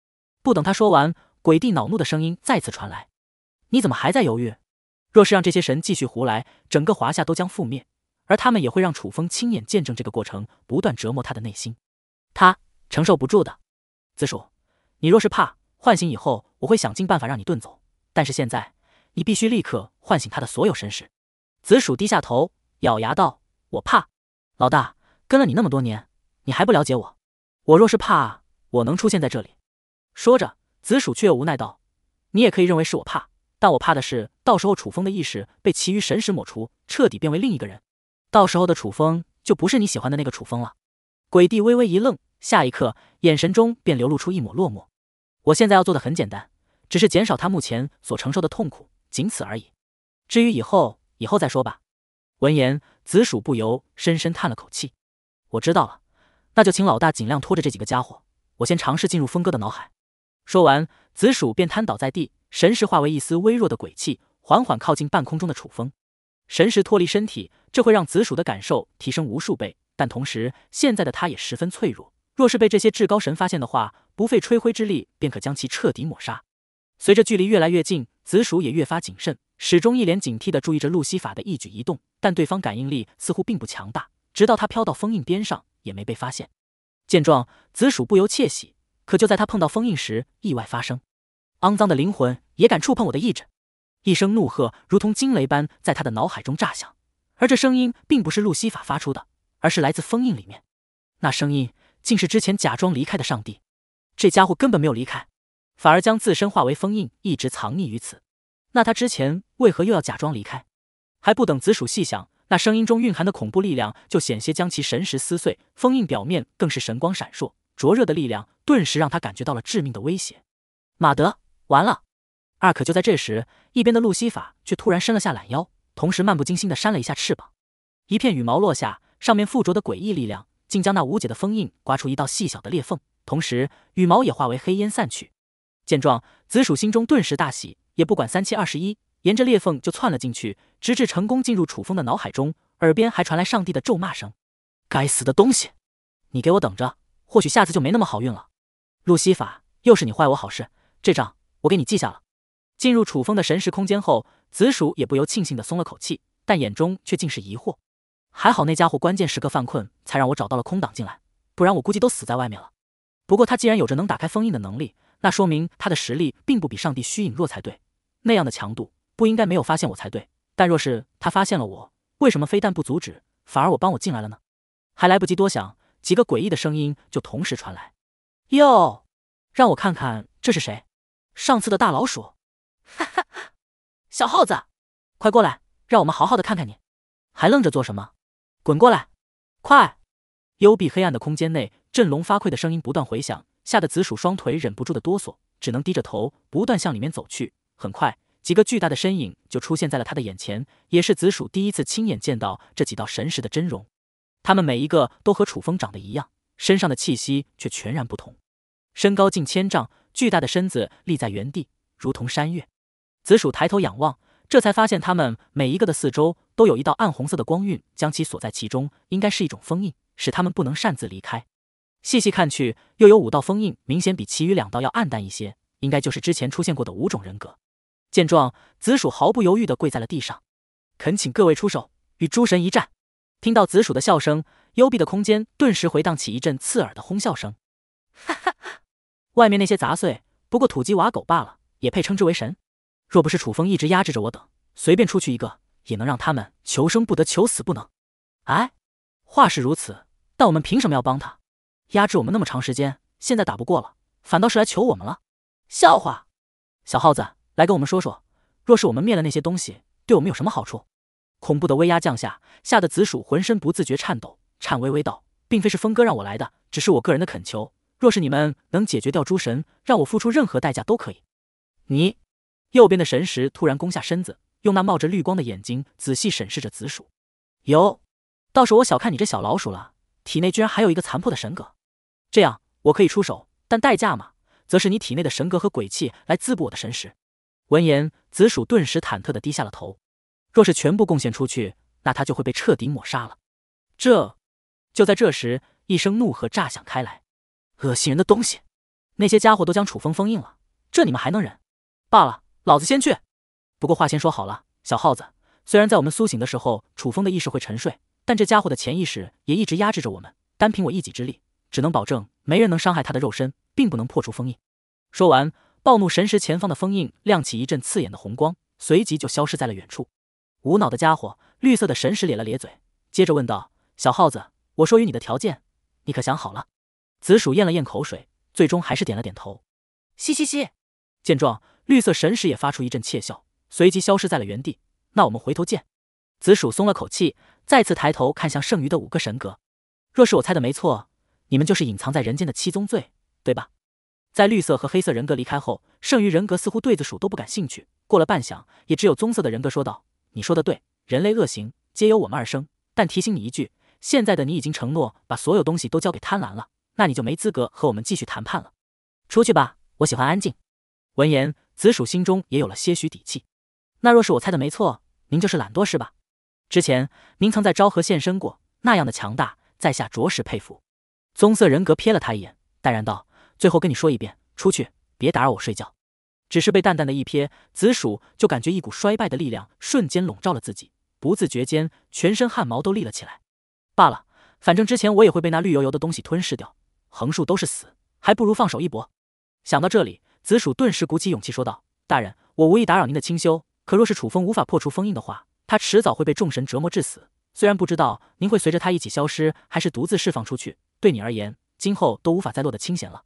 [SPEAKER 1] 不等他说完，鬼帝恼怒的声音再次传来：“你怎么还在犹豫？若是让这些神继续胡来，整个华夏都将覆灭，而他们也会让楚风亲眼见证这个过程，不断折磨他的内心。”他。承受不住的，紫薯，你若是怕唤醒以后，我会想尽办法让你遁走。但是现在，你必须立刻唤醒他的所有神识。紫薯低下头，咬牙道：“我怕，老大，跟了你那么多年，你还不了解我？我若是怕，我能出现在这里？”说着，紫薯却又无奈道：“你也可以认为是我怕，但我怕的是，到时候楚风的意识被其余神识抹除，彻底变为另一个人，到时候的楚风就不是你喜欢的那个楚风了。”鬼帝微微一愣。下一刻，眼神中便流露出一抹落寞。我现在要做的很简单，只是减少他目前所承受的痛苦，仅此而已。至于以后，以后再说吧。闻言，紫薯不由深深叹了口气。我知道了，那就请老大尽量拖着这几个家伙。我先尝试进入峰哥的脑海。说完，紫薯便瘫倒在地，神识化为一丝微弱的鬼气，缓缓靠近半空中的楚风。神识脱离身体，这会让紫薯的感受提升无数倍，但同时，现在的他也十分脆弱。若是被这些至高神发现的话，不费吹灰之力便可将其彻底抹杀。随着距离越来越近，紫薯也越发谨慎，始终一脸警惕的注意着路西法的一举一动。但对方感应力似乎并不强大，直到他飘到封印边上也没被发现。见状，紫薯不由窃喜。可就在他碰到封印时，意外发生。肮脏的灵魂也敢触碰我的意志！一声怒喝如同惊雷般在他的脑海中炸响，而这声音并不是路西法发出的，而是来自封印里面。那声音。竟是之前假装离开的上帝，这家伙根本没有离开，反而将自身化为封印，一直藏匿于此。那他之前为何又要假装离开？还不等紫薯细想，那声音中蕴含的恐怖力量就险些将其神识撕碎，封印表面更是神光闪烁，灼热的力量顿时让他感觉到了致命的威胁。马德，完了！二可就在这时，一边的路西法却突然伸了下懒腰，同时漫不经心地扇了一下翅膀，一片羽毛落下，上面附着的诡异力量。竟将那无解的封印刮出一道细小的裂缝，同时羽毛也化为黑烟散去。见状，紫薯心中顿时大喜，也不管三七二十一，沿着裂缝就窜了进去，直至成功进入楚风的脑海中。耳边还传来上帝的咒骂声：“该死的东西，你给我等着，或许下次就没那么好运了。”路西法，又是你坏我好事，这账我给你记下了。进入楚风的神识空间后，紫薯也不由庆幸的松了口气，但眼中却尽是疑惑。还好那家伙关键时刻犯困，才让我找到了空档进来，不然我估计都死在外面了。不过他既然有着能打开封印的能力，那说明他的实力并不比上帝虚影弱才对。那样的强度不应该没有发现我才对。但若是他发现了我，为什么非但不阻止，反而我帮我进来了呢？还来不及多想，几个诡异的声音就同时传来：“哟，让我看看这是谁？上次的大老鼠，哈哈，小耗子，快过来，让我们好好的看看你。还愣着做什么？”滚过来！快！幽闭黑暗的空间内，振聋发聩的声音不断回响，吓得紫薯双腿忍不住的哆嗦，只能低着头，不断向里面走去。很快，几个巨大的身影就出现在了他的眼前，也是紫薯第一次亲眼见到这几道神识的真容。他们每一个都和楚风长得一样，身上的气息却全然不同。身高近千丈，巨大的身子立在原地，如同山岳。紫薯抬头仰望。这才发现，他们每一个的四周都有一道暗红色的光晕将其锁在其中，应该是一种封印，使他们不能擅自离开。细细看去，又有五道封印，明显比其余两道要暗淡一些，应该就是之前出现过的五种人格。见状，紫薯毫不犹豫地跪在了地上，恳请各位出手，与诸神一战。听到紫薯的笑声，幽闭的空间顿时回荡起一阵刺耳的哄笑声。哈哈，外面那些杂碎，不过土鸡瓦狗罢了，也配称之为神？若不是楚风一直压制着我等，随便出去一个也能让他们求生不得，求死不能。哎，话是如此，但我们凭什么要帮他？压制我们那么长时间，现在打不过了，反倒是来求我们了？笑话！小耗子，来跟我们说说，若是我们灭了那些东西，对我们有什么好处？恐怖的威压降下，吓得紫鼠浑身不自觉颤抖，颤巍巍道：“并非是风哥让我来的，只是我个人的恳求。若是你们能解决掉诸神，让我付出任何代价都可以。”你。右边的神石突然弓下身子，用那冒着绿光的眼睛仔细审视着紫薯。有，倒是我小看你这小老鼠了，体内居然还有一个残破的神格。这样我可以出手，但代价嘛，则是你体内的神格和鬼气来滋补我的神石。闻言，紫薯顿时忐忑的低下了头。若是全部贡献出去，那他就会被彻底抹杀了。这……就在这时，一声怒喝炸响开来：“恶心人的东西！那些家伙都将楚风封印了，这你们还能忍？罢了。”老子先去，不过话先说好了，小耗子。虽然在我们苏醒的时候，楚风的意识会沉睡，但这家伙的潜意识也一直压制着我们。单凭我一己之力，只能保证没人能伤害他的肉身，并不能破除封印。说完，暴怒神石前方的封印亮起一阵刺眼的红光，随即就消失在了远处。无脑的家伙，绿色的神石咧了咧嘴，接着问道：“小耗子，我说与你的条件，你可想好了？”紫薯咽了咽口水，最终还是点了点头。嘻嘻嘻，见状。绿色神使也发出一阵窃笑，随即消失在了原地。那我们回头见。紫薯松了口气，再次抬头看向剩余的五个神格。若是我猜的没错，你们就是隐藏在人间的七宗罪，对吧？在绿色和黑色人格离开后，剩余人格似乎对紫薯都不感兴趣。过了半晌，也只有棕色的人格说道：“你说的对，人类恶行皆由我们而生。但提醒你一句，现在的你已经承诺把所有东西都交给贪婪了，那你就没资格和我们继续谈判了。出去吧，我喜欢安静。”闻言。紫薯心中也有了些许底气。那若是我猜的没错，您就是懒惰是吧？之前您曾在昭和现身过，那样的强大，在下着实佩服。棕色人格瞥了他一眼，淡然道：“最后跟你说一遍，出去，别打扰我睡觉。”只是被淡淡的一瞥，紫薯就感觉一股衰败的力量瞬间笼罩了自己，不自觉间全身汗毛都立了起来。罢了，反正之前我也会被那绿油油的东西吞噬掉，横竖都是死，还不如放手一搏。想到这里。紫薯顿时鼓起勇气说道：“大人，我无意打扰您的清修。可若是楚风无法破除封印的话，他迟早会被众神折磨致死。虽然不知道您会随着他一起消失，还是独自释放出去，对你而言，今后都无法再落得清闲了。”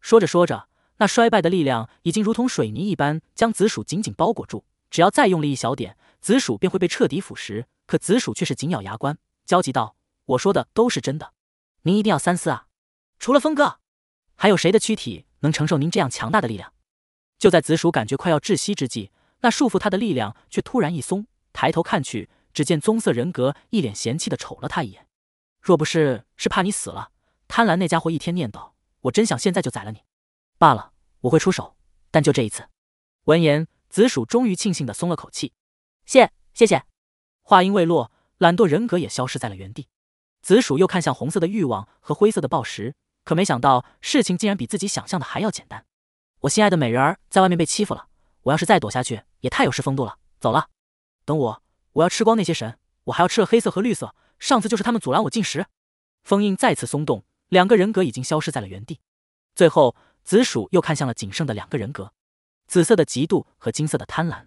[SPEAKER 1] 说着说着，那衰败的力量已经如同水泥一般将紫薯紧紧包裹住。只要再用力一小点，紫薯便会被彻底腐蚀。可紫薯却是紧咬牙关，焦急道：“我说的都是真的，您一定要三思啊！除了峰哥，还有谁的躯体？”能承受您这样强大的力量。就在紫薯感觉快要窒息之际，那束缚他的力量却突然一松。抬头看去，只见棕色人格一脸嫌弃的瞅了他一眼。若不是是怕你死了，贪婪那家伙一天念叨，我真想现在就宰了你。罢了，我会出手，但就这一次。闻言，紫薯终于庆幸的松了口气。谢谢谢。话音未落，懒惰人格也消失在了原地。紫薯又看向红色的欲望和灰色的暴食。可没想到，事情竟然比自己想象的还要简单。我心爱的美人儿在外面被欺负了，我要是再躲下去，也太有失风度了。走了，等我，我要吃光那些神，我还要吃了黑色和绿色。上次就是他们阻拦我进食，封印再次松动，两个人格已经消失在了原地。最后，紫薯又看向了仅剩的两个人格，紫色的嫉妒和金色的贪婪，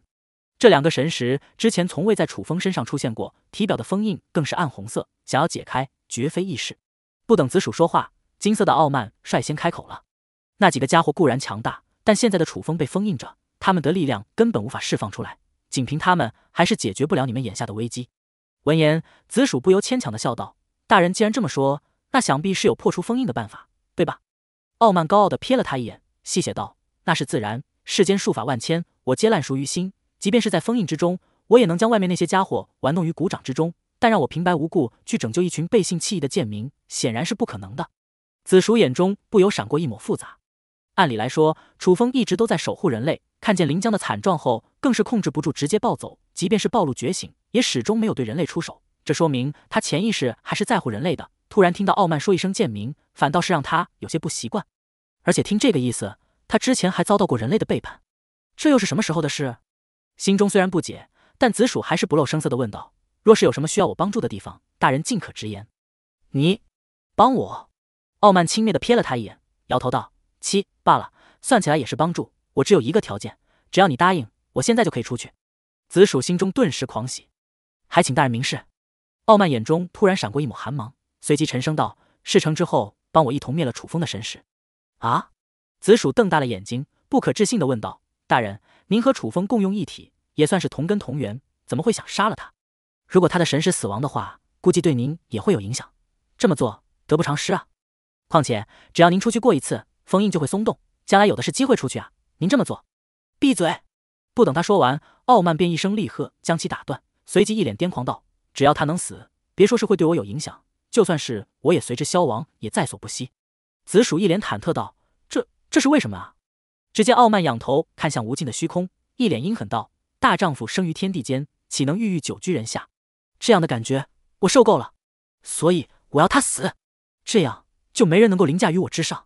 [SPEAKER 1] 这两个神石之前从未在楚风身上出现过，体表的封印更是暗红色，想要解开绝非易事。不等紫薯说话。金色的傲慢率先开口了：“那几个家伙固然强大，但现在的楚风被封印着，他们的力量根本无法释放出来。仅凭他们，还是解决不了你们眼下的危机。”闻言，紫薯不由牵强的笑道：“大人既然这么说，那想必是有破除封印的办法，对吧？”傲慢高傲的瞥了他一眼，戏谑道：“那是自然，世间术法万千，我皆烂熟于心。即便是在封印之中，我也能将外面那些家伙玩弄于股掌之中。但让我平白无故去拯救一群背信弃义的贱民，显然是不可能的。”子鼠眼中不由闪过一抹复杂。按理来说，楚风一直都在守护人类，看见林江的惨状后，更是控制不住直接暴走。即便是暴露觉醒，也始终没有对人类出手。这说明他潜意识还是在乎人类的。突然听到傲慢说一声“贱名”，反倒是让他有些不习惯。而且听这个意思，他之前还遭到过人类的背叛，这又是什么时候的事？心中虽然不解，但子鼠还是不露声色的问道：“若是有什么需要我帮助的地方，大人尽可直言。”你帮我？傲慢轻蔑地瞥了他一眼，摇头道：“七罢了，算起来也是帮助我。只有一个条件，只要你答应，我现在就可以出去。”紫薯心中顿时狂喜，还请大人明示。傲慢眼中突然闪过一抹寒芒，随即沉声道：“事成之后，帮我一同灭了楚风的神识。”啊！紫薯瞪大了眼睛，不可置信地问道：“大人，您和楚风共用一体，也算是同根同源，怎么会想杀了他？如果他的神识死亡的话，估计对您也会有影响。这么做得不偿失啊！”况且，只要您出去过一次，封印就会松动，将来有的是机会出去啊！您这么做，闭嘴！不等他说完，傲慢便一声厉喝将其打断，随即一脸癫狂道：“只要他能死，别说是会对我有影响，就算是我也随之消亡，也在所不惜。”紫薯一脸忐忑道：“这这是为什么啊？”只见傲慢仰头看向无尽的虚空，一脸阴狠道：“大丈夫生于天地间，岂能郁郁久居人下？这样的感觉我受够了，所以我要他死，这样。”就没人能够凌驾于我之上，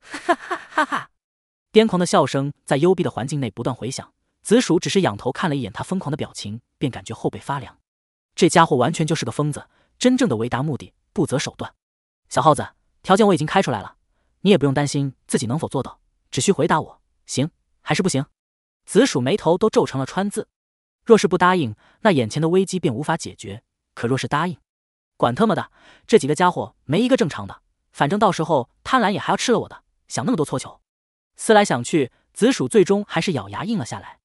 [SPEAKER 1] 哈哈哈哈！癫狂的笑声在幽闭的环境内不断回响。紫薯只是仰头看了一眼他疯狂的表情，便感觉后背发凉。这家伙完全就是个疯子，真正的为达目的不择手段。小耗子，条件我已经开出来了，你也不用担心自己能否做到，只需回答我行还是不行。紫薯眉头都皱成了川字，若是不答应，那眼前的危机便无法解决；可若是答应，管他么的，这几个家伙没一个正常的。反正到时候贪婪也还要吃了我的，想那么多搓球。思来想去，紫薯最终还是咬牙硬了下来。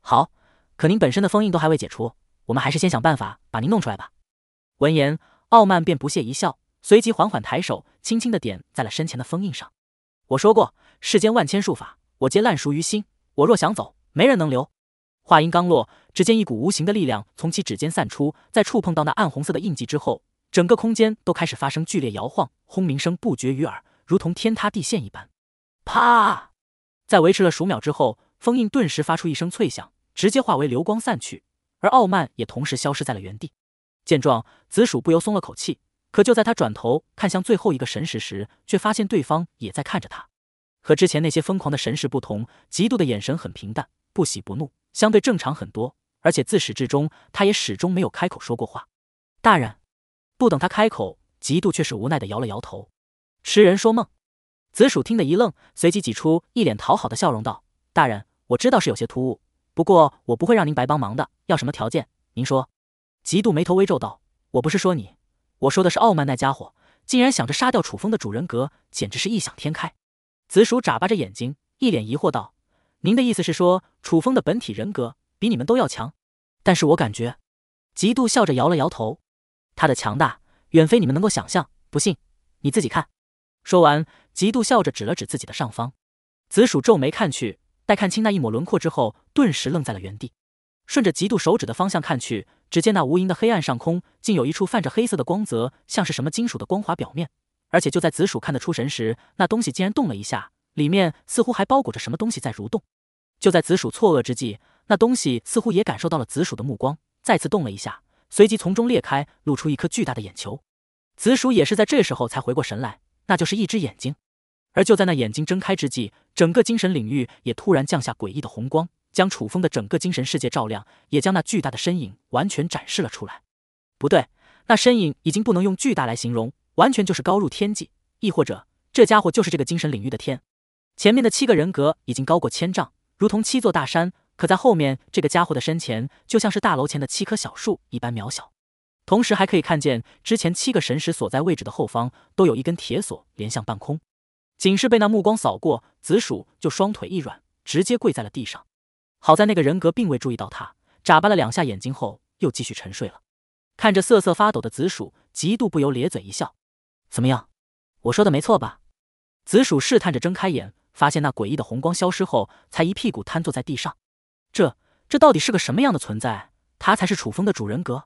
[SPEAKER 1] 好，可您本身的封印都还未解除，我们还是先想办法把您弄出来吧。闻言，傲慢便不屑一笑，随即缓缓抬手，轻轻的点在了身前的封印上。我说过，世间万千术法，我皆烂熟于心。我若想走，没人能留。话音刚落，只见一股无形的力量从其指尖散出，在触碰到那暗红色的印记之后。整个空间都开始发生剧烈摇晃，轰鸣声不绝于耳，如同天塌地陷一般。啪！在维持了数秒之后，封印顿时发出一声脆响，直接化为流光散去，而傲慢也同时消失在了原地。见状，紫薯不由松了口气。可就在他转头看向最后一个神识时，却发现对方也在看着他。和之前那些疯狂的神识不同，极度的眼神很平淡，不喜不怒，相对正常很多。而且自始至终，他也始终没有开口说过话。大人。不等他开口，嫉妒却是无奈的摇了摇头：“痴人说梦。”紫薯听得一愣，随即挤出一脸讨好的笑容道：“大人，我知道是有些突兀，不过我不会让您白帮忙的。要什么条件，您说。”嫉妒眉头微皱道：“我不是说你，我说的是傲慢那家伙，竟然想着杀掉楚风的主人格，简直是异想天开。”紫薯眨巴着眼睛，一脸疑惑道：“您的意思是说，楚风的本体人格比你们都要强？但是我感觉……”嫉妒笑着摇了摇头。他的强大远非你们能够想象，不信你自己看。说完，极度笑着指了指自己的上方。紫薯皱眉看去，待看清那一抹轮廓之后，顿时愣在了原地。顺着极度手指的方向看去，只见那无垠的黑暗上空，竟有一处泛着黑色的光泽，像是什么金属的光滑表面。而且就在紫薯看得出神时，那东西竟然动了一下，里面似乎还包裹着什么东西在蠕动。就在紫薯错愕之际，那东西似乎也感受到了紫薯的目光，再次动了一下。随即从中裂开，露出一颗巨大的眼球。紫薯也是在这时候才回过神来，那就是一只眼睛。而就在那眼睛睁开之际，整个精神领域也突然降下诡异的红光，将楚风的整个精神世界照亮，也将那巨大的身影完全展示了出来。不对，那身影已经不能用巨大来形容，完全就是高入天际，亦或者这家伙就是这个精神领域的天。前面的七个人格已经高过千丈，如同七座大山。可在后面这个家伙的身前，就像是大楼前的七棵小树一般渺小。同时还可以看见，之前七个神石所在位置的后方，都有一根铁索连向半空。仅是被那目光扫过，紫薯就双腿一软，直接跪在了地上。好在那个人格并未注意到他，眨巴了两下眼睛后，又继续沉睡了。看着瑟瑟发抖的紫薯，极度不由咧嘴一笑：“怎么样，我说的没错吧？”紫薯试探着睁开眼，发现那诡异的红光消失后，才一屁股瘫坐在地上。这这到底是个什么样的存在？他才是楚风的主人格。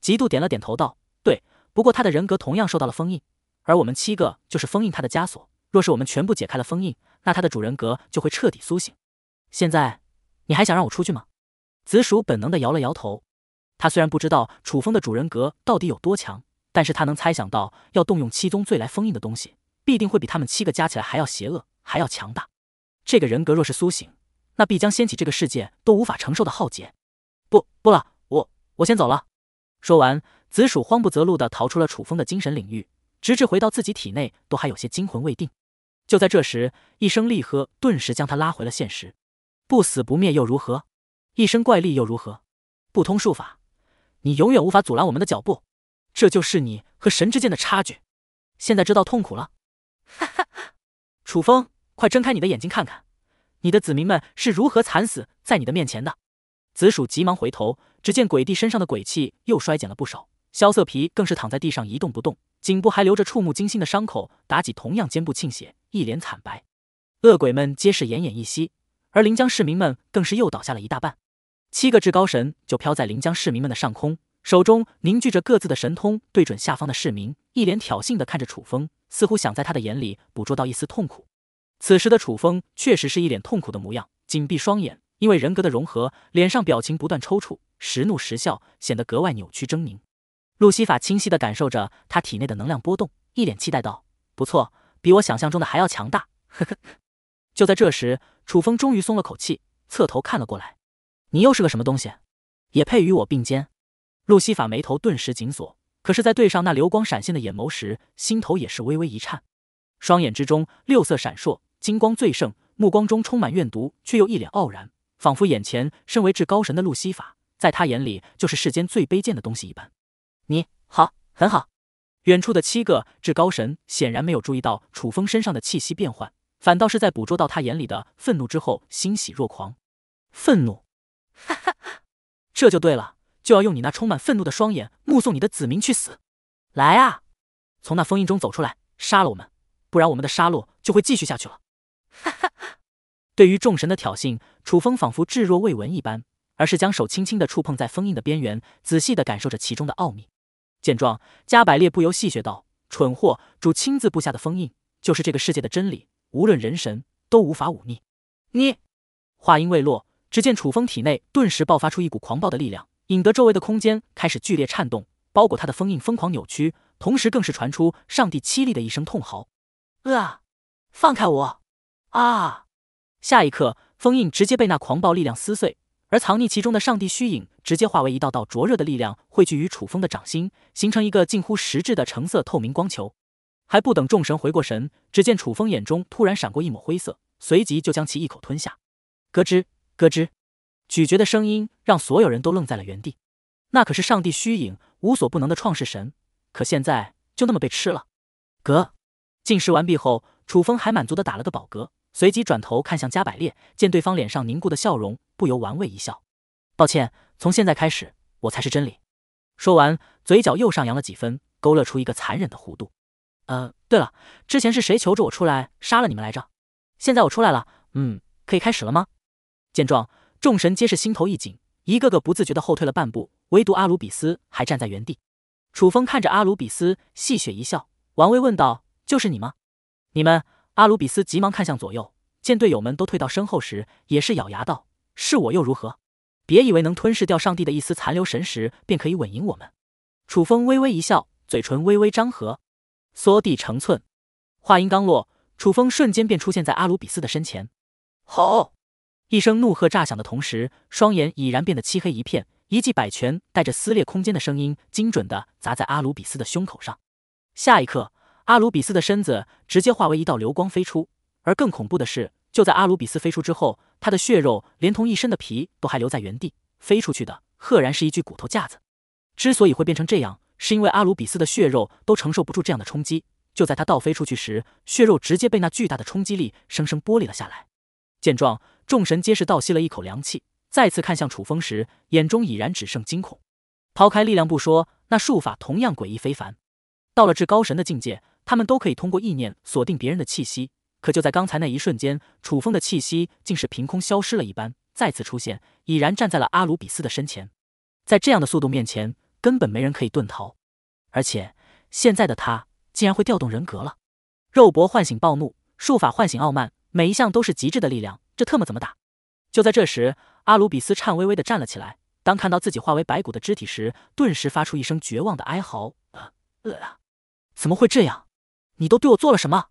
[SPEAKER 1] 极度点了点头，道：“对，不过他的人格同样受到了封印，而我们七个就是封印他的枷锁。若是我们全部解开了封印，那他的主人格就会彻底苏醒。现在，你还想让我出去吗？”紫薯本能的摇了摇头。他虽然不知道楚风的主人格到底有多强，但是他能猜想到，要动用七宗罪来封印的东西，必定会比他们七个加起来还要邪恶，还要强大。这个人格若是苏醒，那必将掀起这个世界都无法承受的浩劫。不，不了，我我先走了。说完，紫薯慌不择路地逃出了楚风的精神领域，直至回到自己体内，都还有些惊魂未定。就在这时，一声厉喝顿时将他拉回了现实。不死不灭又如何？一身怪力又如何？不通术法，你永远无法阻拦我们的脚步。这就是你和神之间的差距。现在知道痛苦了？哈哈！楚风，快睁开你的眼睛看看。你的子民们是如何惨死在你的面前的？紫薯急忙回头，只见鬼帝身上的鬼气又衰减了不少，萧瑟皮更是躺在地上一动不动，颈部还留着触目惊心的伤口。妲己同样肩部沁血，一脸惨白。恶鬼们皆是奄奄一息，而临江市民们更是又倒下了一大半。七个至高神就飘在临江市民们的上空，手中凝聚着各自的神通，对准下方的市民，一脸挑衅的看着楚风，似乎想在他的眼里捕捉到一丝痛苦。此时的楚风确实是一脸痛苦的模样，紧闭双眼，因为人格的融合，脸上表情不断抽搐，时怒时笑，显得格外扭曲狰狞。路西法清晰地感受着他体内的能量波动，一脸期待道：“不错，比我想象中的还要强大。”呵呵。就在这时，楚风终于松了口气，侧头看了过来：“你又是个什么东西？也配与我并肩？”路西法眉头顿时紧锁，可是，在对上那流光闪现的眼眸时，心头也是微微一颤，双眼之中六色闪烁。金光最盛，目光中充满怨毒，却又一脸傲然，仿佛眼前身为至高神的路西法，在他眼里就是世间最卑贱的东西一般。你好，很好。远处的七个至高神显然没有注意到楚风身上的气息变换，反倒是在捕捉到他眼里的愤怒之后欣喜若狂。愤怒，哈哈哈，这就对了，就要用你那充满愤怒的双眼，目送你的子民去死。来啊，从那封印中走出来，杀了我们，不然我们的杀戮就会继续下去了。对于众神的挑衅，楚风仿佛置若未闻一般，而是将手轻轻的触碰在封印的边缘，仔细的感受着其中的奥秘。见状，加百列不由戏谑道：“蠢货，主亲自布下的封印，就是这个世界的真理，无论人神都无法忤逆。”你话音未落，只见楚风体内顿时爆发出一股狂暴的力量，引得周围的空间开始剧烈颤动，包裹他的封印疯狂扭曲，同时更是传出上帝凄厉的一声痛嚎：“啊，放开我！”啊！下一刻，封印直接被那狂暴力量撕碎，而藏匿其中的上帝虚影直接化为一道道灼热的力量，汇聚于楚风的掌心，形成一个近乎实质的橙色透明光球。还不等众神回过神，只见楚风眼中突然闪过一抹灰色，随即就将其一口吞下。咯吱咯吱，咀嚼的声音让所有人都愣在了原地。那可是上帝虚影，无所不能的创世神，可现在就那么被吃了。嗝，进食完毕后，楚风还满足的打了个饱嗝。随即转头看向加百列，见对方脸上凝固的笑容，不由玩味一笑。抱歉，从现在开始，我才是真理。说完，嘴角又上扬了几分，勾勒出一个残忍的弧度。呃，对了，之前是谁求着我出来杀了你们来着？现在我出来了，嗯，可以开始了吗？见状，众神皆是心头一紧，一个个不自觉地后退了半步，唯独阿鲁比斯还站在原地。楚风看着阿鲁比斯，戏谑一笑，玩味问道：“就是你吗？你们？”阿鲁比斯急忙看向左右，见队友们都退到身后时，也是咬牙道：“是我又如何？别以为能吞噬掉上帝的一丝残留神识，便可以稳赢我们。”楚风微微一笑，嘴唇微微张合，缩地成寸。话音刚落，楚风瞬间便出现在阿鲁比斯的身前。吼！一声怒喝炸响的同时，双眼已然变得漆黑一片，一记摆拳带着撕裂空间的声音，精准的砸在阿鲁比斯的胸口上。下一刻。阿鲁比斯的身子直接化为一道流光飞出，而更恐怖的是，就在阿鲁比斯飞出之后，他的血肉连同一身的皮都还留在原地，飞出去的赫然是一具骨头架子。之所以会变成这样，是因为阿鲁比斯的血肉都承受不住这样的冲击。就在他倒飞出去时，血肉直接被那巨大的冲击力生生剥离了下来。见状，众神皆是倒吸了一口凉气，再次看向楚风时，眼中已然只剩惊恐。抛开力量不说，那术法同样诡异非凡。到了至高神的境界。他们都可以通过意念锁定别人的气息，可就在刚才那一瞬间，楚风的气息竟是凭空消失了一般，再次出现，已然站在了阿鲁比斯的身前。在这样的速度面前，根本没人可以遁逃。而且现在的他竟然会调动人格了，肉搏唤醒暴怒术法，唤醒傲慢，每一项都是极致的力量。这特么怎么打？就在这时，阿鲁比斯颤巍巍的站了起来，当看到自己化为白骨的肢体时，顿时发出一声绝望的哀嚎：“呃呃，怎么会这样？”你都对我做了什么？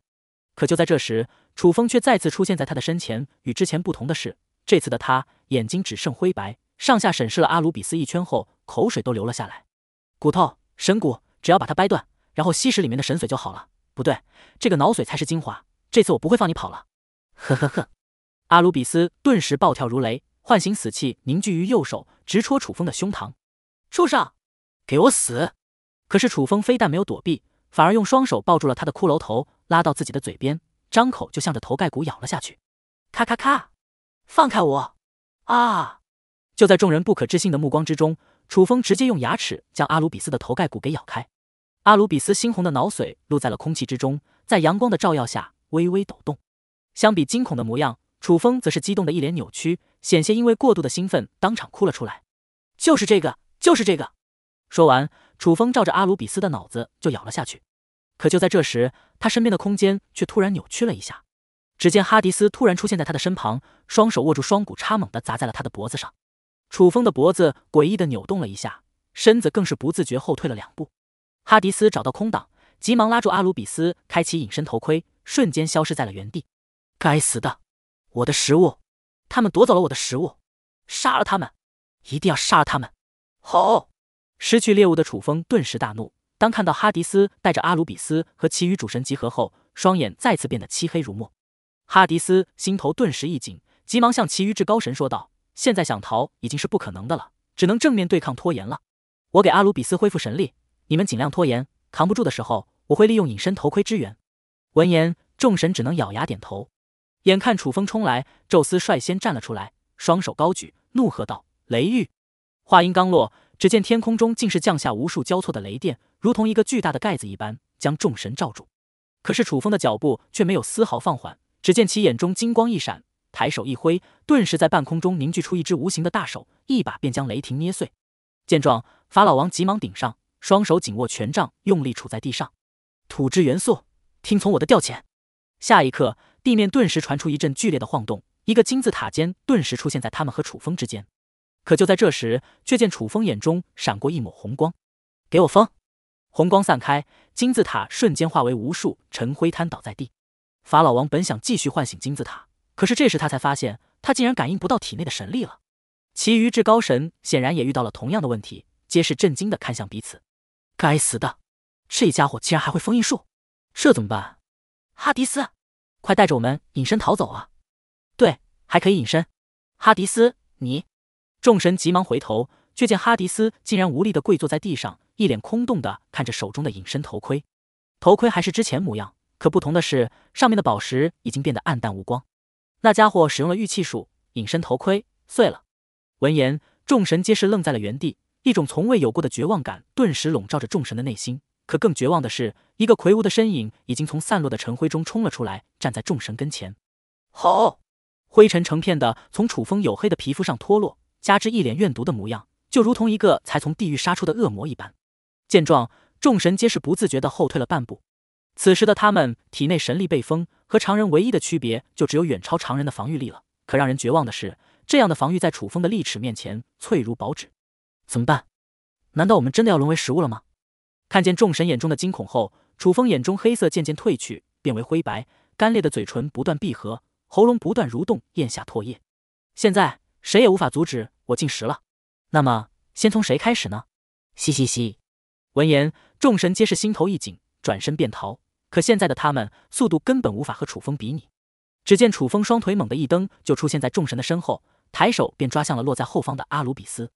[SPEAKER 1] 可就在这时，楚风却再次出现在他的身前。与之前不同的是，这次的他眼睛只剩灰白，上下审视了阿鲁比斯一圈后，口水都流了下来。骨头，神骨，只要把它掰断，然后吸食里面的神髓就好了。不对，这个脑髓才是精华。这次我不会放你跑了！呵呵呵！阿鲁比斯顿时暴跳如雷，唤醒死气，凝聚于右手，直戳楚风的胸膛。畜生，给我死！可是楚风非但没有躲避。反而用双手抱住了他的骷髅头，拉到自己的嘴边，张口就向着头盖骨咬了下去。咔咔咔！放开我！啊！就在众人不可置信的目光之中，楚风直接用牙齿将阿鲁比斯的头盖骨给咬开。阿鲁比斯猩红的脑髓露在了空气之中，在阳光的照耀下微微抖动。相比惊恐的模样，楚风则是激动的一脸扭曲，险些因为过度的兴奋当场哭了出来。就是这个，就是这个！说完。楚风照着阿鲁比斯的脑子就咬了下去，可就在这时，他身边的空间却突然扭曲了一下。只见哈迪斯突然出现在他的身旁，双手握住双股叉，猛地砸在了他的脖子上。楚风的脖子诡异的扭动了一下，身子更是不自觉后退了两步。哈迪斯找到空档，急忙拉住阿鲁比斯，开启隐身头盔，瞬间消失在了原地。该死的，我的食物！他们夺走了我的食物，杀了他们！一定要杀了他们！吼！失去猎物的楚风顿时大怒，当看到哈迪斯带着阿鲁比斯和其余主神集合后，双眼再次变得漆黑如墨。哈迪斯心头顿时一紧，急忙向其余至高神说道：“现在想逃已经是不可能的了，只能正面对抗，拖延了。我给阿鲁比斯恢复神力，你们尽量拖延，扛不住的时候，我会利用隐身头盔支援。”闻言，众神只能咬牙点头。眼看楚风冲来，宙斯率先站了出来，双手高举，怒喝道：“雷狱！”话音刚落。只见天空中竟是降下无数交错的雷电，如同一个巨大的盖子一般将众神罩住。可是楚风的脚步却没有丝毫放缓。只见其眼中金光一闪，抬手一挥，顿时在半空中凝聚出一只无形的大手，一把便将雷霆捏碎。见状，法老王急忙顶上，双手紧握权杖，用力杵在地上。土之元素，听从我的调遣。下一刻，地面顿时传出一阵剧烈的晃动，一个金字塔尖顿时出现在他们和楚风之间。可就在这时，却见楚风眼中闪过一抹红光，“给我封！”红光散开，金字塔瞬间化为无数尘灰，瘫倒在地。法老王本想继续唤醒金字塔，可是这时他才发现，他竟然感应不到体内的神力了。其余至高神显然也遇到了同样的问题，皆是震惊的看向彼此。“该死的，这家伙竟然还会封印术，这怎么办？”哈迪斯，快带着我们隐身逃走啊！对，还可以隐身。哈迪斯，你。众神急忙回头，却见哈迪斯竟然无力地跪坐在地上，一脸空洞地看着手中的隐身头盔。头盔还是之前模样，可不同的是，上面的宝石已经变得暗淡无光。那家伙使用了玉器术，隐身头盔碎了。闻言，众神皆是愣在了原地，一种从未有过的绝望感顿时笼罩着众神的内心。可更绝望的是，一个魁梧的身影已经从散落的尘灰中冲了出来，站在众神跟前。吼！灰尘成片的从楚风黝黑的皮肤上脱落。加之一脸怨毒的模样，就如同一个才从地狱杀出的恶魔一般。见状，众神皆是不自觉地后退了半步。此时的他们体内神力被封，和常人唯一的区别就只有远超常人的防御力了。可让人绝望的是，这样的防御在楚风的利齿面前脆如薄纸。怎么办？难道我们真的要沦为食物了吗？看见众神眼中的惊恐后，楚风眼中黑色渐渐褪去，变为灰白，干裂的嘴唇不断闭合，喉咙不断蠕动，咽下唾液。现在。谁也无法阻止我进食了，那么先从谁开始呢？嘻嘻嘻！闻言，众神皆是心头一紧，转身便逃。可现在的他们速度根本无法和楚风比拟。只见楚风双腿猛地一蹬，就出现在众神的身后，抬手便抓向了落在后方的阿鲁比斯。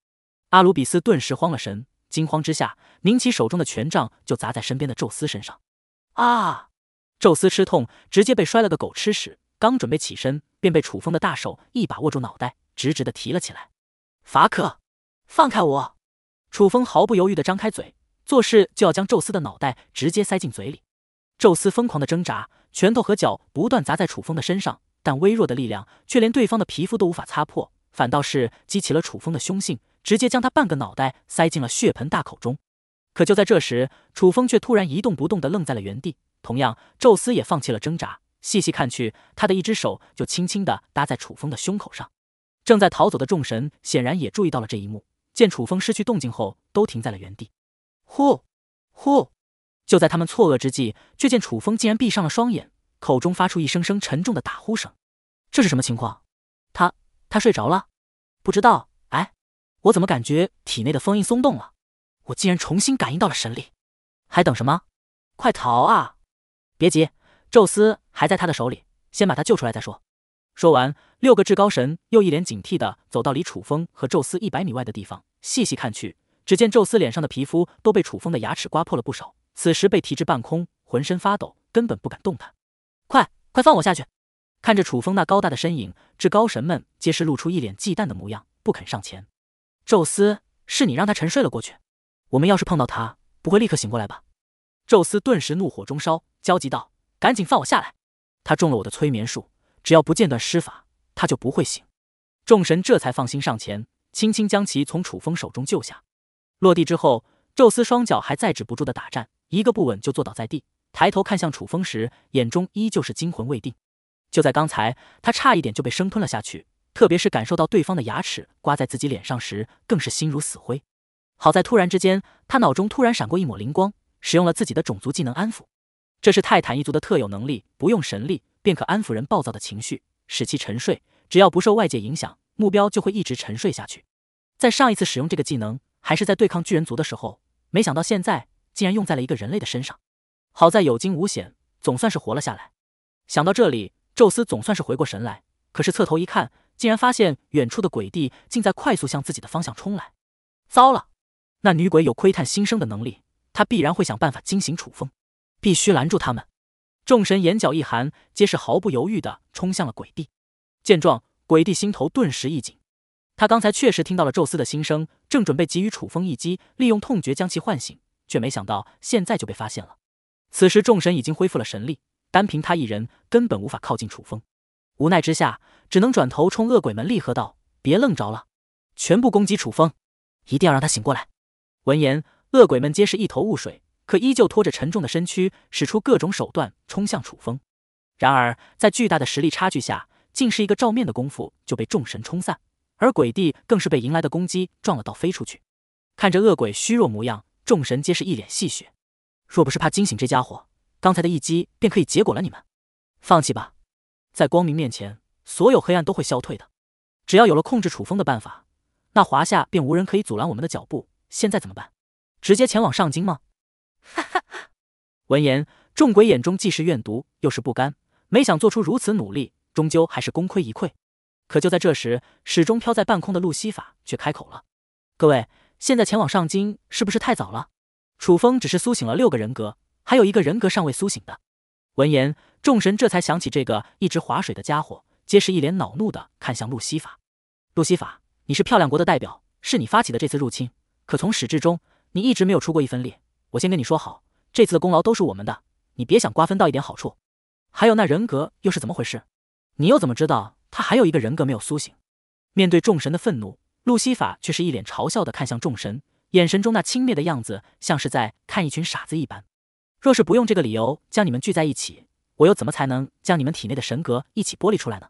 [SPEAKER 1] 阿鲁比斯顿时慌了神，惊慌之下，拧起手中的权杖就砸在身边的宙斯身上。啊！宙斯吃痛，直接被摔了个狗吃屎。刚准备起身，便被楚风的大手一把握住脑袋。直直的提了起来，法可，放开我！楚风毫不犹豫的张开嘴，做事就要将宙斯的脑袋直接塞进嘴里。宙斯疯狂的挣扎，拳头和脚不断砸在楚风的身上，但微弱的力量却连对方的皮肤都无法擦破，反倒是激起了楚风的凶性，直接将他半个脑袋塞进了血盆大口中。可就在这时，楚风却突然一动不动的愣在了原地，同样，宙斯也放弃了挣扎。细细看去，他的一只手就轻轻的搭在楚风的胸口上。正在逃走的众神显然也注意到了这一幕，见楚风失去动静后，都停在了原地。呼呼！就在他们错愕之际，却见楚风竟然闭上了双眼，口中发出一声声沉重的打呼声。这是什么情况？他他睡着了？不知道。哎，我怎么感觉体内的封印松动了？我竟然重新感应到了神力！还等什么？快逃啊！别急，宙斯还在他的手里，先把他救出来再说。说完，六个至高神又一脸警惕的走到离楚风和宙斯一百米外的地方，细细看去，只见宙斯脸上的皮肤都被楚风的牙齿刮破了不少，此时被提至半空，浑身发抖，根本不敢动弹。快，快放我下去！看着楚风那高大的身影，至高神们皆是露出一脸忌惮的模样，不肯上前。宙斯，是你让他沉睡了过去？我们要是碰到他，不会立刻醒过来吧？宙斯顿时怒火中烧，焦急道：“赶紧放我下来！他中了我的催眠术。”只要不间断施法，他就不会醒。众神这才放心上前，轻轻将其从楚风手中救下。落地之后，宙斯双脚还在止不住的打颤，一个不稳就坐倒在地。抬头看向楚风时，眼中依旧是惊魂未定。就在刚才，他差一点就被生吞了下去。特别是感受到对方的牙齿刮在自己脸上时，更是心如死灰。好在突然之间，他脑中突然闪过一抹灵光，使用了自己的种族技能安抚。这是泰坦一族的特有能力，不用神力。便可安抚人暴躁的情绪，使其沉睡。只要不受外界影响，目标就会一直沉睡下去。在上一次使用这个技能，还是在对抗巨人族的时候，没想到现在竟然用在了一个人类的身上。好在有惊无险，总算是活了下来。想到这里，宙斯总算是回过神来。可是侧头一看，竟然发现远处的鬼帝竟在快速向自己的方向冲来。糟了，那女鬼有窥探心声的能力，她必然会想办法惊醒楚风。必须拦住他们！众神眼角一寒，皆是毫不犹豫的冲向了鬼帝。见状，鬼帝心头顿时一紧。他刚才确实听到了宙斯的心声，正准备给予楚风一击，利用痛觉将其唤醒，却没想到现在就被发现了。此时众神已经恢复了神力，单凭他一人根本无法靠近楚风。无奈之下，只能转头冲恶鬼们厉喝道：“别愣着了，全部攻击楚风，一定要让他醒过来！”闻言，恶鬼们皆是一头雾水。可依旧拖着沉重的身躯，使出各种手段冲向楚风。然而，在巨大的实力差距下，竟是一个照面的功夫就被众神冲散，而鬼帝更是被迎来的攻击撞了到飞出去。看着恶鬼虚弱模样，众神皆是一脸戏谑。若不是怕惊醒这家伙，刚才的一击便可以结果了你们。放弃吧，在光明面前，所有黑暗都会消退的。只要有了控制楚风的办法，那华夏便无人可以阻拦我们的脚步。现在怎么办？直接前往上京吗？哈哈哈！闻言，众鬼眼中既是怨毒，又是不甘。没想做出如此努力，终究还是功亏一篑。可就在这时，始终飘在半空的路西法却开口了：“各位，现在前往上京是不是太早了？”楚风只是苏醒了六个人格，还有一个人格尚未苏醒的。闻言，众神这才想起这个一直划水的家伙，皆是一脸恼怒的看向路西法：“路西法，你是漂亮国的代表，是你发起的这次入侵，可从始至终，你一直没有出过一分力。”我先跟你说好，这次的功劳都是我们的，你别想瓜分到一点好处。还有那人格又是怎么回事？你又怎么知道他还有一个人格没有苏醒？面对众神的愤怒，路西法却是一脸嘲笑的看向众神，眼神中那轻蔑的样子像是在看一群傻子一般。若是不用这个理由将你们聚在一起，我又怎么才能将你们体内的神格一起剥离出来呢？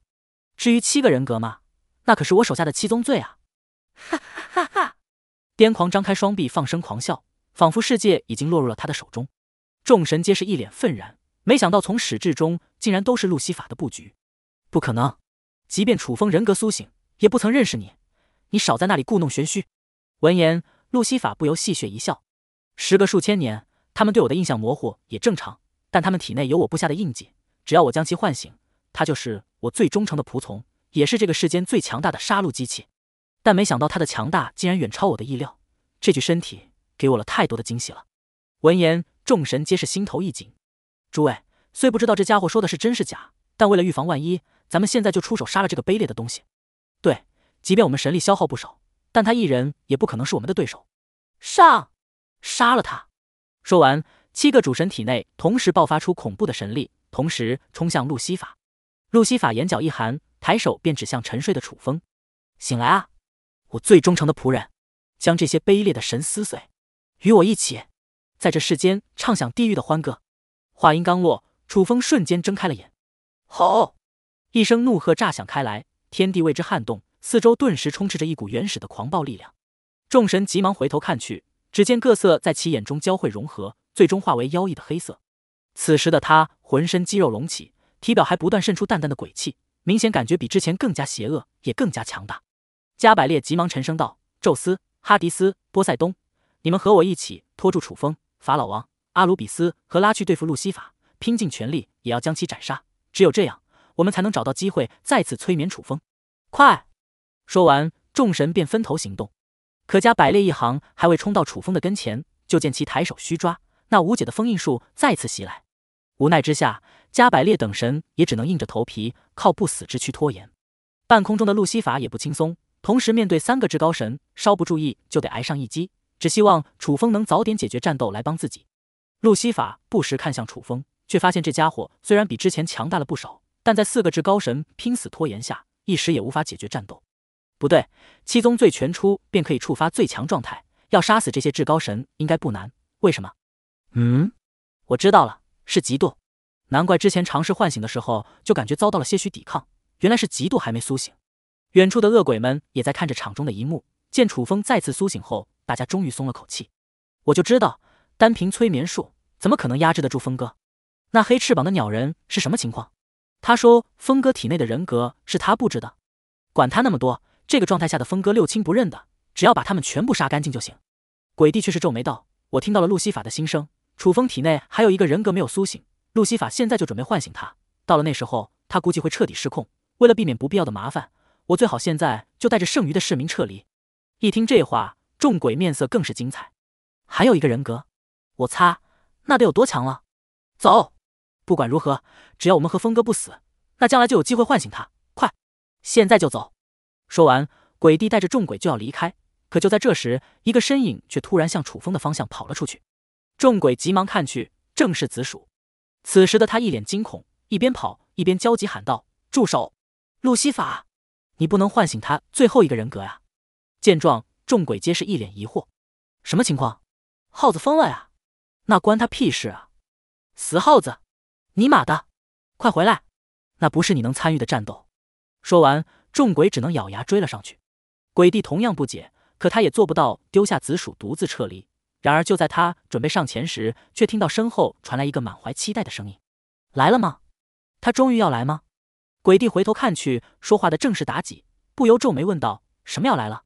[SPEAKER 1] 至于七个人格嘛，那可是我手下的七宗罪啊！哈哈哈哈！癫狂张开双臂，放声狂笑。仿佛世界已经落入了他的手中，众神皆是一脸愤然。没想到从始至终，竟然都是路西法的布局，不可能！即便楚风人格苏醒，也不曾认识你，你少在那里故弄玄虚。闻言，路西法不由戏谑一笑。时隔数千年，他们对我的印象模糊也正常，但他们体内有我布下的印记，只要我将其唤醒，他就是我最忠诚的仆从，也是这个世间最强大的杀戮机器。但没想到他的强大竟然远超我的意料，这具身体。给我了太多的惊喜了。闻言，众神皆是心头一紧。诸位虽不知道这家伙说的是真是假，但为了预防万一，咱们现在就出手杀了这个卑劣的东西。对，即便我们神力消耗不少，但他一人也不可能是我们的对手。上，杀了他！说完，七个主神体内同时爆发出恐怖的神力，同时冲向路西法。路西法眼角一寒，抬手便指向沉睡的楚风。醒来啊，我最忠诚的仆人，将这些卑劣的神撕碎！与我一起，在这世间唱响地狱的欢歌。话音刚落，楚风瞬间睁开了眼，吼一声怒喝炸响开来，天地为之撼动，四周顿时充斥着一股原始的狂暴力量。众神急忙回头看去，只见各色在其眼中交汇融合，最终化为妖异的黑色。此时的他浑身肌肉隆起，体表还不断渗出淡淡的鬼气，明显感觉比之前更加邪恶，也更加强大。加百列急忙沉声道：“宙斯、哈迪斯、波塞冬。”你们和我一起拖住楚风、法老王、阿鲁比斯和拉去对付路西法，拼尽全力也要将其斩杀。只有这样，我们才能找到机会再次催眠楚风。快！说完，众神便分头行动。可加百列一行还未冲到楚风的跟前，就见其抬手虚抓，那无解的封印术再次袭来。无奈之下，加百列等神也只能硬着头皮靠不死之躯拖延。半空中的路西法也不轻松，同时面对三个至高神，稍不注意就得挨上一击。只希望楚风能早点解决战斗来帮自己。路西法不时看向楚风，却发现这家伙虽然比之前强大了不少，但在四个至高神拼死拖延下，一时也无法解决战斗。不对，七宗罪全出便可以触发最强状态，要杀死这些至高神应该不难。为什么？嗯，我知道了，是嫉妒。难怪之前尝试唤醒的时候就感觉遭到了些许抵抗，原来是嫉妒还没苏醒。远处的恶鬼们也在看着场中的一幕，见楚风再次苏醒后。大家终于松了口气，我就知道，单凭催眠术怎么可能压制得住峰哥？那黑翅膀的鸟人是什么情况？他说，峰哥体内的人格是他布置的，管他那么多。这个状态下的峰哥六亲不认的，只要把他们全部杀干净就行。鬼帝却是皱眉道：“我听到了路西法的心声，楚风体内还有一个人格没有苏醒，路西法现在就准备唤醒他。到了那时候，他估计会彻底失控。为了避免不必要的麻烦，我最好现在就带着剩余的市民撤离。”一听这话。众鬼面色更是精彩，还有一个人格，我擦，那得有多强了！走，不管如何，只要我们和峰哥不死，那将来就有机会唤醒他。快，现在就走！说完，鬼帝带着众鬼就要离开。可就在这时，一个身影却突然向楚风的方向跑了出去。众鬼急忙看去，正是紫薯。此时的他一脸惊恐，一边跑一边焦急喊道：“住手！路西法，你不能唤醒他最后一个人格啊！”见状。众鬼皆是一脸疑惑，什么情况？耗子疯了呀！那关他屁事啊！死耗子！尼玛的！快回来！那不是你能参与的战斗。说完，众鬼只能咬牙追了上去。鬼帝同样不解，可他也做不到丢下紫鼠独自撤离。然而就在他准备上前时，却听到身后传来一个满怀期待的声音：“来了吗？他终于要来吗？”鬼帝回头看去，说话的正是妲己，不由皱眉问道：“什么要来了？”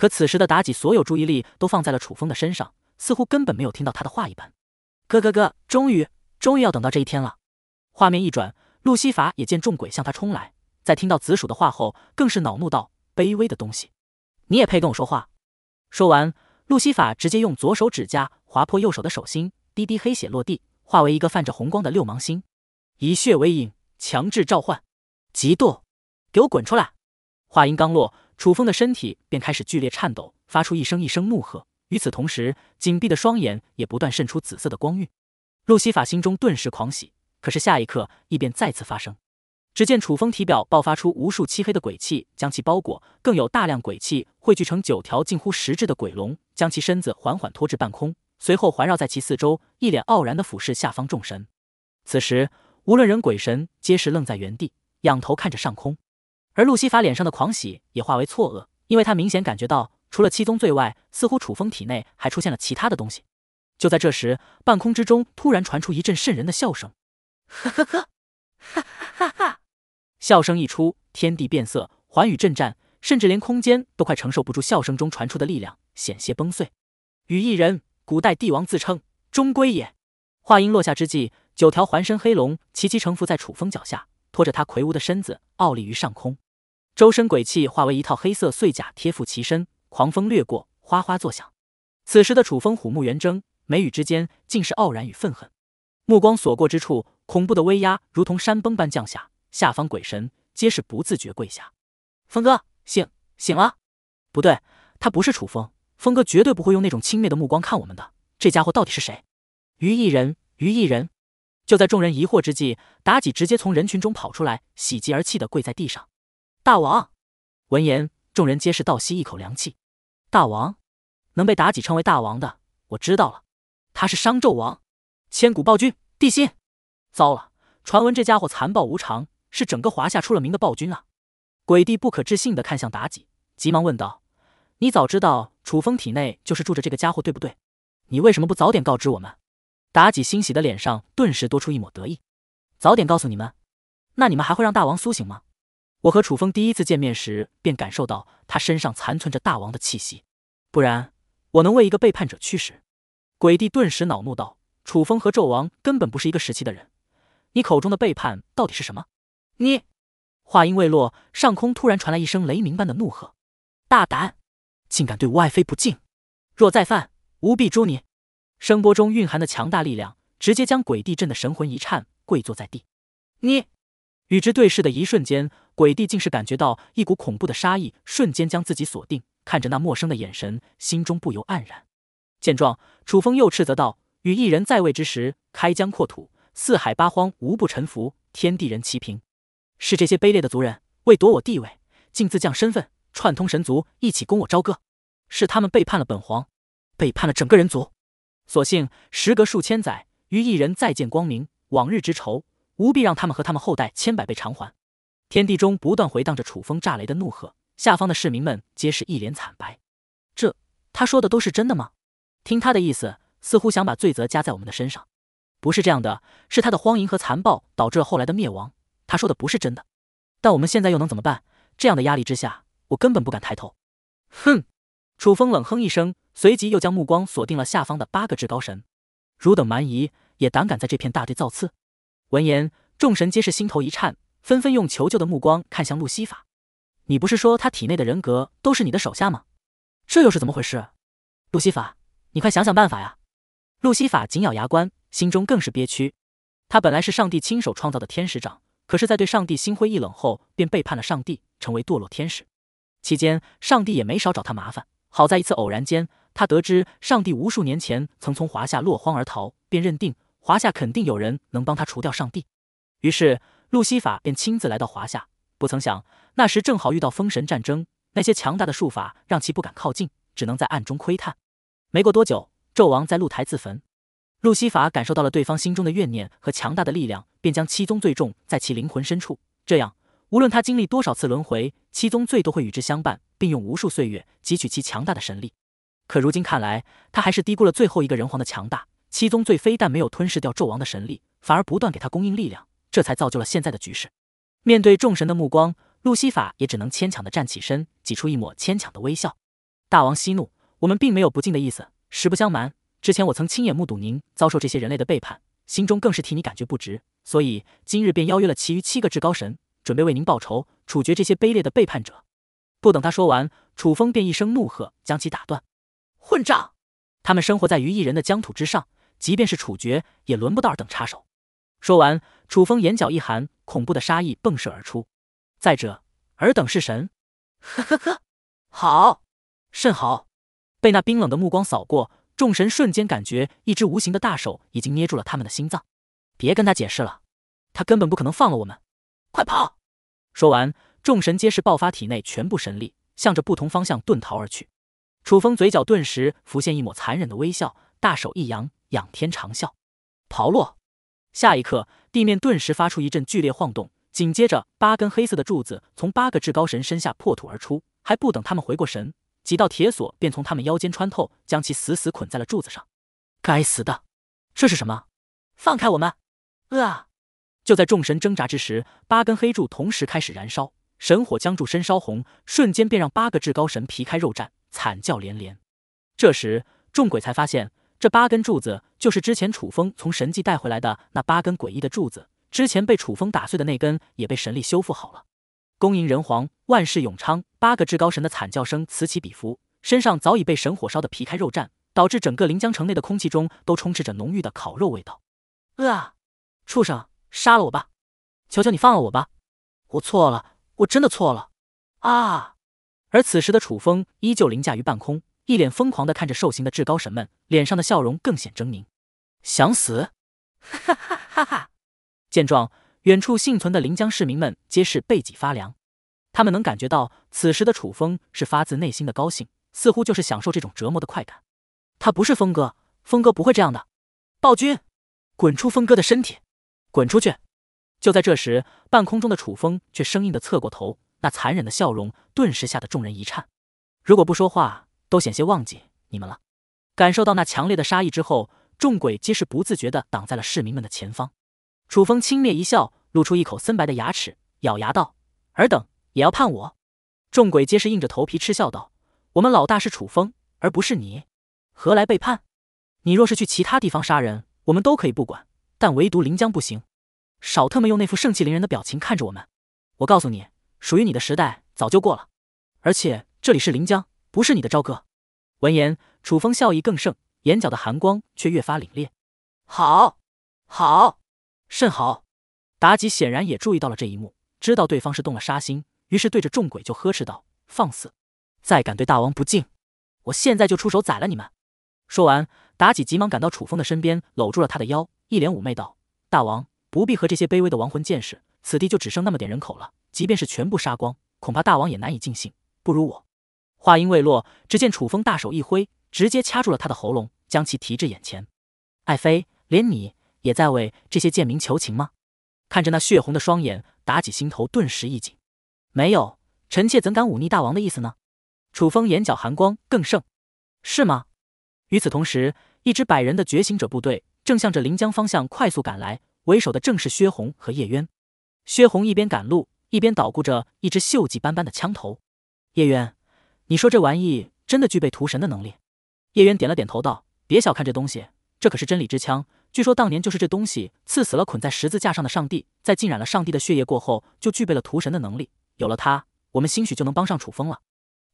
[SPEAKER 1] 可此时的妲己，所有注意力都放在了楚风的身上，似乎根本没有听到他的话一般。哥哥哥，终于，终于要等到这一天了。画面一转，路西法也见众鬼向他冲来，在听到紫薯的话后，更是恼怒道：“卑微的东西，你也配跟我说话？”说完，路西法直接用左手指甲划破右手的手心，滴滴黑血落地，化为一个泛着红光的六芒星，以血为引，强制召唤，嫉妒，给我滚出来！话音刚落，楚风的身体便开始剧烈颤抖，发出一声一声怒喝。与此同时，紧闭的双眼也不断渗出紫色的光晕。路西法心中顿时狂喜，可是下一刻异变再次发生。只见楚风体表爆发出无数漆黑的鬼气，将其包裹，更有大量鬼气汇聚成九条近乎实质的鬼龙，将其身子缓缓拖至半空，随后环绕在其四周，一脸傲然的俯视下方众神。此时，无论人鬼神，皆是愣在原地，仰头看着上空。而路西法脸上的狂喜也化为错愕，因为他明显感觉到，除了七宗罪外，似乎楚风体内还出现了其他的东西。就在这时，半空之中突然传出一阵渗人的笑声，呵呵呵，哈哈哈哈！笑声一出，天地变色，寰宇震颤，甚至连空间都快承受不住笑声中传出的力量，险些崩碎。羽翼人，古代帝王自称终归也。话音落下之际，九条环身黑龙齐齐臣服在楚风脚下，拖着他魁梧的身子，傲立于上空。周身鬼气化为一套黑色碎甲贴附其身，狂风掠过，哗哗作响。此时的楚风虎目圆睁，眉宇之间尽是傲然与愤恨，目光所过之处，恐怖的威压如同山崩般降下，下方鬼神皆是不自觉跪下。峰哥醒醒了，不对，他不是楚风，峰哥绝对不会用那种轻蔑的目光看我们的。这家伙到底是谁？于一人，于一人。就在众人疑惑之际，妲己直接从人群中跑出来，喜极而泣的跪在地上。大王，闻言，众人皆是倒吸一口凉气。大王，能被妲己称为大王的，我知道了，他是商纣王，千古暴君，帝辛。糟了，传闻这家伙残暴无常，是整个华夏出了名的暴君啊！鬼帝不可置信的看向妲己，急忙问道：“你早知道楚风体内就是住着这个家伙，对不对？你为什么不早点告知我们？”妲己欣喜的脸上顿时多出一抹得意。早点告诉你们，那你们还会让大王苏醒吗？我和楚风第一次见面时，便感受到他身上残存着大王的气息，不然我能为一个背叛者驱使？鬼帝顿时恼怒道：“楚风和纣王根本不是一个时期的人，你口中的背叛到底是什么？”你话音未落，上空突然传来一声雷鸣般的怒喝：“大胆，竟敢对吾爱妃不敬！若再犯，吾必诛你！”声波中蕴含的强大力量，直接将鬼帝震得神魂一颤，跪坐在地。你与之对视的一瞬间。鬼帝竟是感觉到一股恐怖的杀意，瞬间将自己锁定。看着那陌生的眼神，心中不由黯然。见状，楚风又斥责道：“与一人在位之时，开疆扩土，四海八荒无不臣服，天地人齐平。是这些卑劣的族人，为夺我地位，竟自降身份，串通神族一起攻我朝歌。是他们背叛了本皇，背叛了整个人族。所幸，时隔数千载，与一人再见光明，往日之仇，务必让他们和他们后代千百倍偿还。”天地中不断回荡着楚风炸雷的怒喝，下方的市民们皆是一脸惨白。这他说的都是真的吗？听他的意思，似乎想把罪责加在我们的身上。不是这样的，是他的荒淫和残暴导致了后来的灭亡。他说的不是真的。但我们现在又能怎么办？这样的压力之下，我根本不敢抬头。哼！楚风冷哼一声，随即又将目光锁定了下方的八个至高神。汝等蛮夷也胆敢在这片大地造次？闻言，众神皆是心头一颤。纷纷用求救的目光看向路西法：“你不是说他体内的人格都是你的手下吗？这又是怎么回事？”路西法，你快想想办法呀！路西法紧咬牙关，心中更是憋屈。他本来是上帝亲手创造的天使长，可是在对上帝心灰意冷后，便背叛了上帝，成为堕落天使。期间，上帝也没少找他麻烦。好在一次偶然间，他得知上帝无数年前曾从华夏落荒而逃，便认定华夏肯定有人能帮他除掉上帝。于是。路西法便亲自来到华夏，不曾想那时正好遇到封神战争，那些强大的术法让其不敢靠近，只能在暗中窥探。没过多久，纣王在露台自焚，路西法感受到了对方心中的怨念和强大的力量，便将七宗罪重在其灵魂深处。这样，无论他经历多少次轮回，七宗罪都会与之相伴，并用无数岁月汲取其强大的神力。可如今看来，他还是低估了最后一个人皇的强大。七宗罪非但没有吞噬掉纣王的神力，反而不断给他供应力量。这才造就了现在的局势。面对众神的目光，路西法也只能牵强的站起身，挤出一抹牵强的微笑。大王息怒，我们并没有不敬的意思。实不相瞒，之前我曾亲眼目睹您遭受这些人类的背叛，心中更是替你感觉不值，所以今日便邀约了其余七个至高神，准备为您报仇，处决这些卑劣的背叛者。不等他说完，楚风便一声怒喝将其打断：“混账！他们生活在于一人的疆土之上，即便是处决，也轮不到尔等插手。”说完，楚风眼角一寒，恐怖的杀意迸射而出。再者，尔等是神，呵呵呵，好，甚好。被那冰冷的目光扫过，众神瞬间感觉一只无形的大手已经捏住了他们的心脏。别跟他解释了，他根本不可能放了我们，快跑！说完，众神皆是爆发体内全部神力，向着不同方向遁逃而去。楚风嘴角顿时浮现一抹残忍的微笑，大手一扬，仰天长啸，跑落。下一刻，地面顿时发出一阵剧烈晃动，紧接着，八根黑色的柱子从八个至高神身下破土而出。还不等他们回过神，几道铁索便从他们腰间穿透，将其死死捆在了柱子上。该死的，这是什么？放开我们！啊！就在众神挣扎之时，八根黑柱同时开始燃烧，神火将柱身烧红，瞬间便让八个至高神皮开肉绽，惨叫连连。这时，众鬼才发现。这八根柱子就是之前楚风从神迹带回来的那八根诡异的柱子，之前被楚风打碎的那根也被神力修复好了。恭迎人皇，万世永昌！八个至高神的惨叫声此起彼伏，身上早已被神火烧得皮开肉绽，导致整个临江城内的空气中都充斥着浓郁的烤肉味道。啊，畜生，杀了我吧！求求你放了我吧！我错了，我真的错了！啊！而此时的楚风依旧凌驾于半空。一脸疯狂的看着受刑的至高神们，脸上的笑容更显狰狞。想死？哈哈哈哈！哈！见状，远处幸存的临江市民们皆是背脊发凉。他们能感觉到，此时的楚风是发自内心的高兴，似乎就是享受这种折磨的快感。他不是峰哥，峰哥不会这样的。暴君，滚出峰哥的身体！滚出去！就在这时，半空中的楚风却生硬的侧过头，那残忍的笑容顿时吓得众人一颤。如果不说话。都险些忘记你们了。感受到那强烈的杀意之后，众鬼皆是不自觉的挡在了市民们的前方。楚风轻蔑一笑，露出一口森白的牙齿，咬牙道：“尔等也要判我？”众鬼皆是硬着头皮嗤笑道：“我们老大是楚风，而不是你，何来背叛？你若是去其他地方杀人，我们都可以不管，但唯独临江不行。少特么用那副盛气凌人的表情看着我们！我告诉你，属于你的时代早就过了，而且这里是临江。”不是你的，朝歌。闻言，楚风笑意更盛，眼角的寒光却越发凛冽。好，好，甚好。妲己显然也注意到了这一幕，知道对方是动了杀心，于是对着众鬼就呵斥道：“放肆！再敢对大王不敬，我现在就出手宰了你们！”说完，妲己急忙赶到楚风的身边，搂住了他的腰，一脸妩媚道：“大王不必和这些卑微的亡魂见识，此地就只剩那么点人口了。即便是全部杀光，恐怕大王也难以尽兴。不如我……”话音未落，只见楚风大手一挥，直接掐住了他的喉咙，将其提至眼前。爱妃，连你也在为这些贱民求情吗？看着那血红的双眼，妲己心头顿时一紧。没有，臣妾怎敢忤逆大王的意思呢？楚风眼角寒光更盛，是吗？与此同时，一支百人的觉醒者部队正向着临江方向快速赶来，为首的正是薛红和叶渊。薛红一边赶路，一边捣鼓着一支锈迹斑斑的枪头。叶渊。你说这玩意真的具备屠神的能力？叶渊点了点头，道：“别小看这东西，这可是真理之枪。据说当年就是这东西刺死了捆在十字架上的上帝，在浸染了上帝的血液过后，就具备了屠神的能力。有了它，我们兴许就能帮上楚风了。”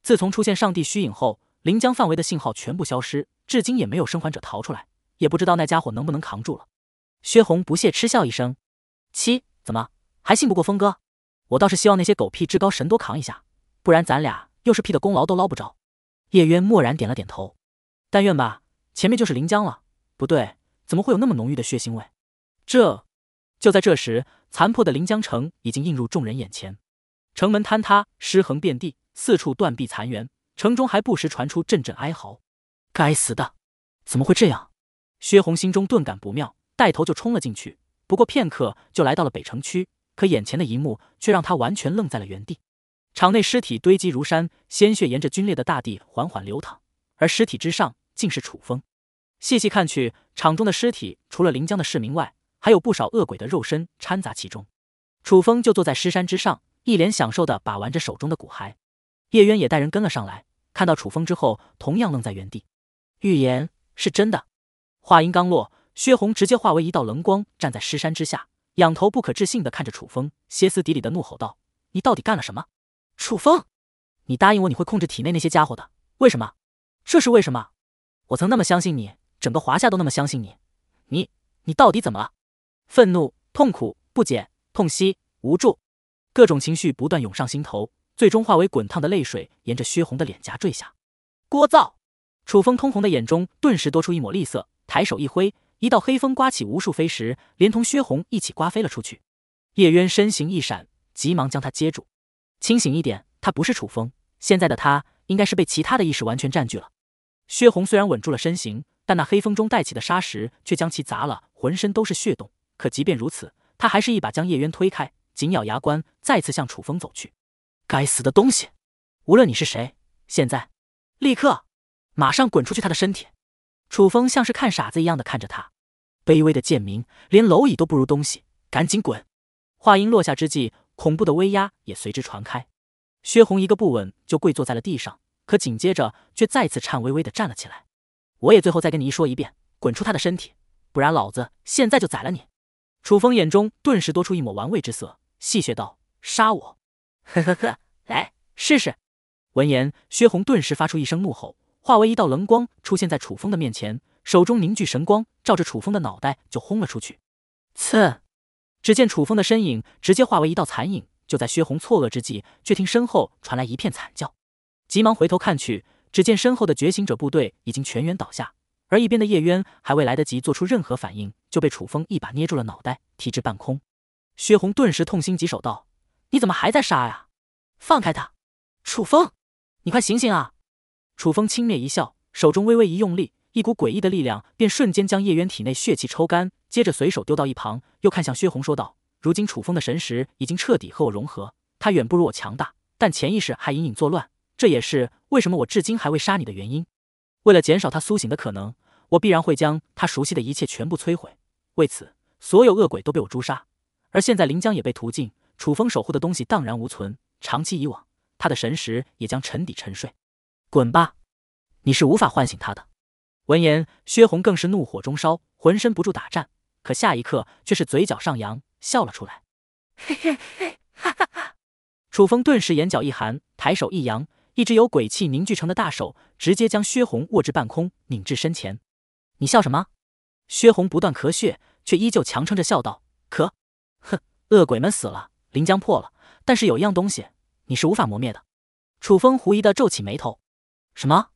[SPEAKER 1] 自从出现上帝虚影后，临江范围的信号全部消失，至今也没有生还者逃出来，也不知道那家伙能不能扛住了。薛红不屑嗤笑一声：“七，怎么还信不过峰哥？我倒是希望那些狗屁至高神多扛一下，不然咱俩……”又是屁的功劳都捞不着，叶渊默然点了点头。但愿吧，前面就是临江了。不对，怎么会有那么浓郁的血腥味？这……就在这时，残破的临江城已经映入众人眼前，城门坍塌，尸横遍地，四处断壁残垣，城中还不时传出阵阵哀嚎。该死的，怎么会这样？薛红心中顿感不妙，带头就冲了进去。不过片刻，就来到了北城区，可眼前的一幕却让他完全愣在了原地。场内尸体堆积如山，鲜血沿着龟裂的大地缓缓流淌，而尸体之上竟是楚风。细细看去，场中的尸体除了临江的市民外，还有不少恶鬼的肉身掺杂其中。楚风就坐在尸山之上，一脸享受的把玩着手中的骨骸。叶渊也带人跟了上来，看到楚风之后，同样愣在原地。预言是真的。话音刚落，薛红直接化为一道冷光，站在尸山之下，仰头不可置信的看着楚风，歇斯底里的怒吼道：“你到底干了什么？”楚风，你答应我你会控制体内那些家伙的，为什么？这是为什么？我曾那么相信你，整个华夏都那么相信你，你你到底怎么了？愤怒、痛苦、不解、痛惜、无助，各种情绪不断涌上心头，最终化为滚烫的泪水，沿着薛红的脸颊坠下。聒噪，楚风通红的眼中顿时多出一抹厉色，抬手一挥，一道黑风刮起无数飞石，连同薛红一起刮飞了出去。叶渊身形一闪，急忙将他接住。清醒一点，他不是楚风，现在的他应该是被其他的意识完全占据了。薛红虽然稳住了身形，但那黑风中带起的沙石却将其砸了，浑身都是血洞。可即便如此，他还是一把将叶渊推开，紧咬牙关，再次向楚风走去。该死的东西，无论你是谁，现在，立刻，马上滚出去！他的身体，楚风像是看傻子一样的看着他，卑微的贱民，连蝼蚁都不如，东西，赶紧滚！话音落下之际。恐怖的威压也随之传开，薛红一个不稳就跪坐在了地上，可紧接着却再次颤巍巍的站了起来。我也最后再跟你一说一遍，滚出他的身体，不然老子现在就宰了你！楚风眼中顿时多出一抹玩味之色，戏谑道：“杀我？呵呵呵，来试试。”闻言，薛红顿时发出一声怒吼，化为一道冷光出现在楚风的面前，手中凝聚神光，照着楚风的脑袋就轰了出去。刺！只见楚风的身影直接化为一道残影，就在薛红错愕之际，却听身后传来一片惨叫，急忙回头看去，只见身后的觉醒者部队已经全员倒下，而一边的叶渊还未来得及做出任何反应，就被楚风一把捏住了脑袋，提至半空。薛红顿时痛心疾首道：“你怎么还在杀呀？放开他！楚风，你快醒醒啊！”楚风轻蔑一笑，手中微微一用力，一股诡异的力量便瞬间将叶渊体内血气抽干。接着随手丢到一旁，又看向薛红说道：“如今楚风的神识已经彻底和我融合，他远不如我强大，但潜意识还隐隐作乱。这也是为什么我至今还未杀你的原因。为了减少他苏醒的可能，我必然会将他熟悉的一切全部摧毁。为此，所有恶鬼都被我诛杀，而现在临江也被屠尽，楚风守护的东西荡然无存。长期以往，他的神识也将沉底沉睡。滚吧，你是无法唤醒他的。”闻言，薛红更是怒火中烧，浑身不住打颤。可下一刻却是嘴角上扬，笑了出来。嘿嘿嘿，哈哈哈！楚风顿时眼角一寒，抬手一扬，一只有鬼气凝聚成的大手，直接将薛红握至半空，拧至身前。你笑什么？薛红不断咳血，却依旧强撑着笑道：“咳，哼，恶鬼们死了，灵浆破了，但是有一样东西，你是无法磨灭的。”楚风狐疑的皱起眉头：“什么？”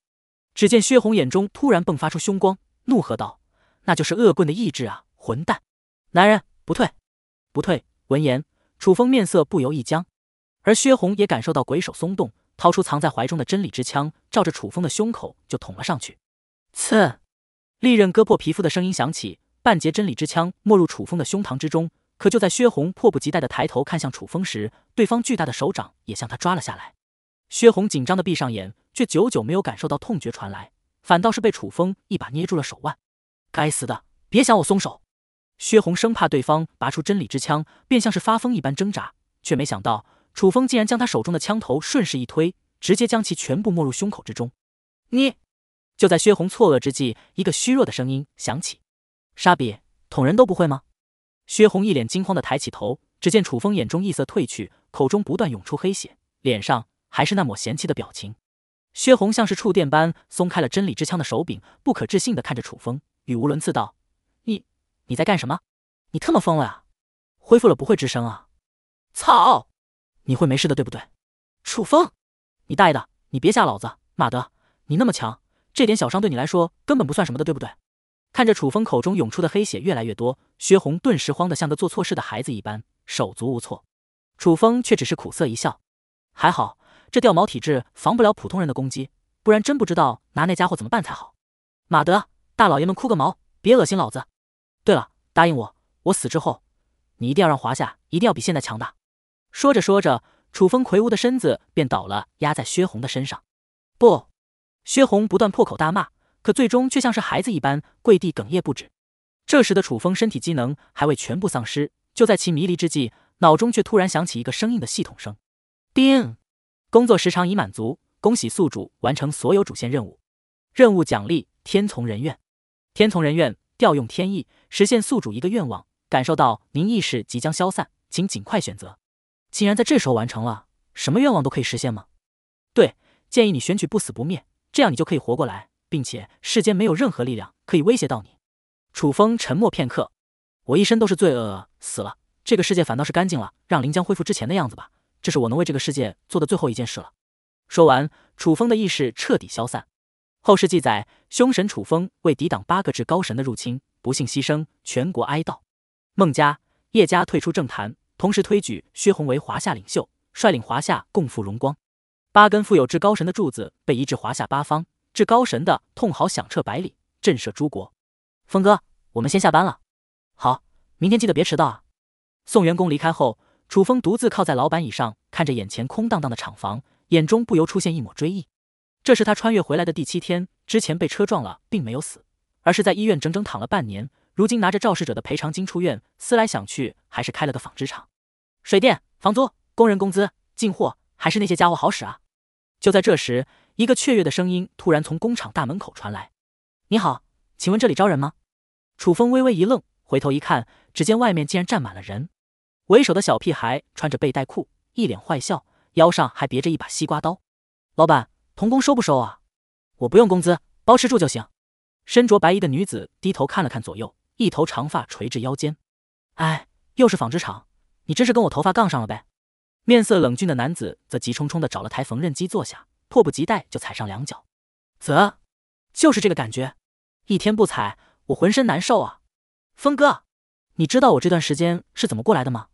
[SPEAKER 1] 只见薛红眼中突然迸发出凶光，怒喝道：“那就是恶棍的意志啊！”混蛋！男人不退，不退。闻言，楚风面色不由一僵，而薛红也感受到鬼手松动，掏出藏在怀中的真理之枪，照着楚风的胸口就捅了上去。刺！利刃割破皮肤的声音响起，半截真理之枪没入楚风的胸膛之中。可就在薛红迫不及待的抬头看向楚风时，对方巨大的手掌也向他抓了下来。薛红紧张的闭上眼，却久久没有感受到痛觉传来，反倒是被楚风一把捏住了手腕。该死的，别想我松手！薛红生怕对方拔出真理之枪，便像是发疯一般挣扎，却没想到楚风竟然将他手中的枪头顺势一推，直接将其全部没入胸口之中。你就在薛红错愕之际，一个虚弱的声音响起：“沙比，捅人都不会吗？”薛红一脸惊慌的抬起头，只见楚风眼中异色褪去，口中不断涌出黑血，脸上还是那抹嫌弃的表情。薛红像是触电般松开了真理之枪的手柄，不可置信的看着楚风，语无伦次道。你在干什么？你特么疯了呀！恢复了不会吱声啊！操！你会没事的对不对？楚风，你大爷的，你别吓老子！马德，你那么强，这点小伤对你来说根本不算什么的对不对？看着楚风口中涌出的黑血越来越多，薛红顿时慌得像个做错事的孩子一般，手足无措。楚风却只是苦涩一笑，还好这掉毛体质防不了普通人的攻击，不然真不知道拿那家伙怎么办才好。马德，大老爷们哭个毛，别恶心老子！对了，答应我，我死之后，你一定要让华夏一定要比现在强大。说着说着，楚风魁梧的身子便倒了，压在薛红的身上。不，薛红不断破口大骂，可最终却像是孩子一般跪地哽咽不止。这时的楚风身体机能还未全部丧失，就在其迷离之际，脑中却突然响起一个生硬的系统声：叮，工作时长已满足，恭喜宿主完成所有主线任务，任务奖励天从人愿，天从人愿。调用天意，实现宿主一个愿望。感受到您意识即将消散，请尽快选择。竟然在这时候完成了，什么愿望都可以实现吗？对，建议你选取不死不灭，这样你就可以活过来，并且世间没有任何力量可以威胁到你。楚风沉默片刻，我一身都是罪恶，死了，这个世界反倒是干净了。让林江恢复之前的样子吧，这是我能为这个世界做的最后一件事了。说完，楚风的意识彻底消散。后世记载，凶神楚风为抵挡八个至高神的入侵，不幸牺牲，全国哀悼。孟家、叶家退出政坛，同时推举薛红为华夏领袖，率领华夏共赴荣光。八根富有至高神的柱子被移至华夏八方，至高神的痛嚎响彻百里，震慑诸国。峰哥，我们先下班了。好，明天记得别迟到啊。宋员工离开后，楚风独自靠在老板椅上，看着眼前空荡荡的厂房，眼中不由出现一抹追忆。这是他穿越回来的第七天，之前被车撞了，并没有死，而是在医院整整躺了半年。如今拿着肇事者的赔偿金出院，思来想去，还是开了个纺织厂，水电、房租、工人工资、进货，还是那些家伙好使啊！就在这时，一个雀跃的声音突然从工厂大门口传来：“你好，请问这里招人吗？”楚风微微一愣，回头一看，只见外面竟然站满了人，为首的小屁孩穿着背带裤，一脸坏笑，腰上还别着一把西瓜刀，老板。童工收不收啊？我不用工资，包吃住就行。身着白衣的女子低头看了看左右，一头长发垂至腰间。哎，又是纺织厂，你真是跟我头发杠上了呗？面色冷峻的男子则急冲冲地找了台缝纫机坐下，迫不及待就踩上两脚。啧，就是这个感觉，一天不踩我浑身难受啊。峰哥，你知道我这段时间是怎么过来的吗？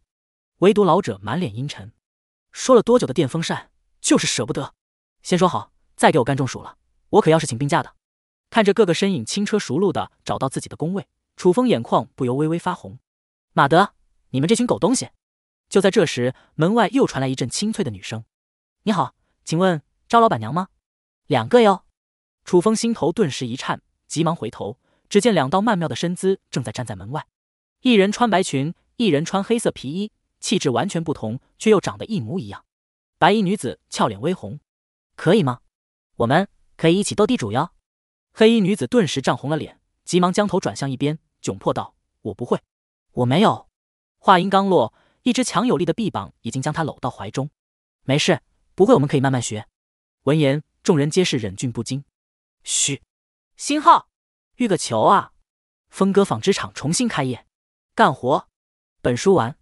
[SPEAKER 1] 唯独老者满脸阴沉，说了多久的电风扇，就是舍不得。先说好。再给我干中暑了，我可要是请病假的。看着各个身影轻车熟路的找到自己的工位，楚风眼眶不由微微发红。马德，你们这群狗东西！就在这时，门外又传来一阵清脆的女声：“你好，请问招老板娘吗？”两个哟。楚风心头顿时一颤，急忙回头，只见两道曼妙的身姿正在站在门外，一人穿白裙，一人穿黑色皮衣，气质完全不同，却又长得一模一样。白衣女子俏脸微红：“可以吗？”我们可以一起斗地主哟！黑衣女子顿时涨红了脸，急忙将头转向一边，窘迫道：“我不会，我没有。”话音刚落，一只强有力的臂膀已经将她搂到怀中。没事，不会我们可以慢慢学。闻言，众人皆是忍俊不禁。嘘，新号欲个球啊！峰哥纺织厂重新开业，干活。
[SPEAKER 3] 本书完。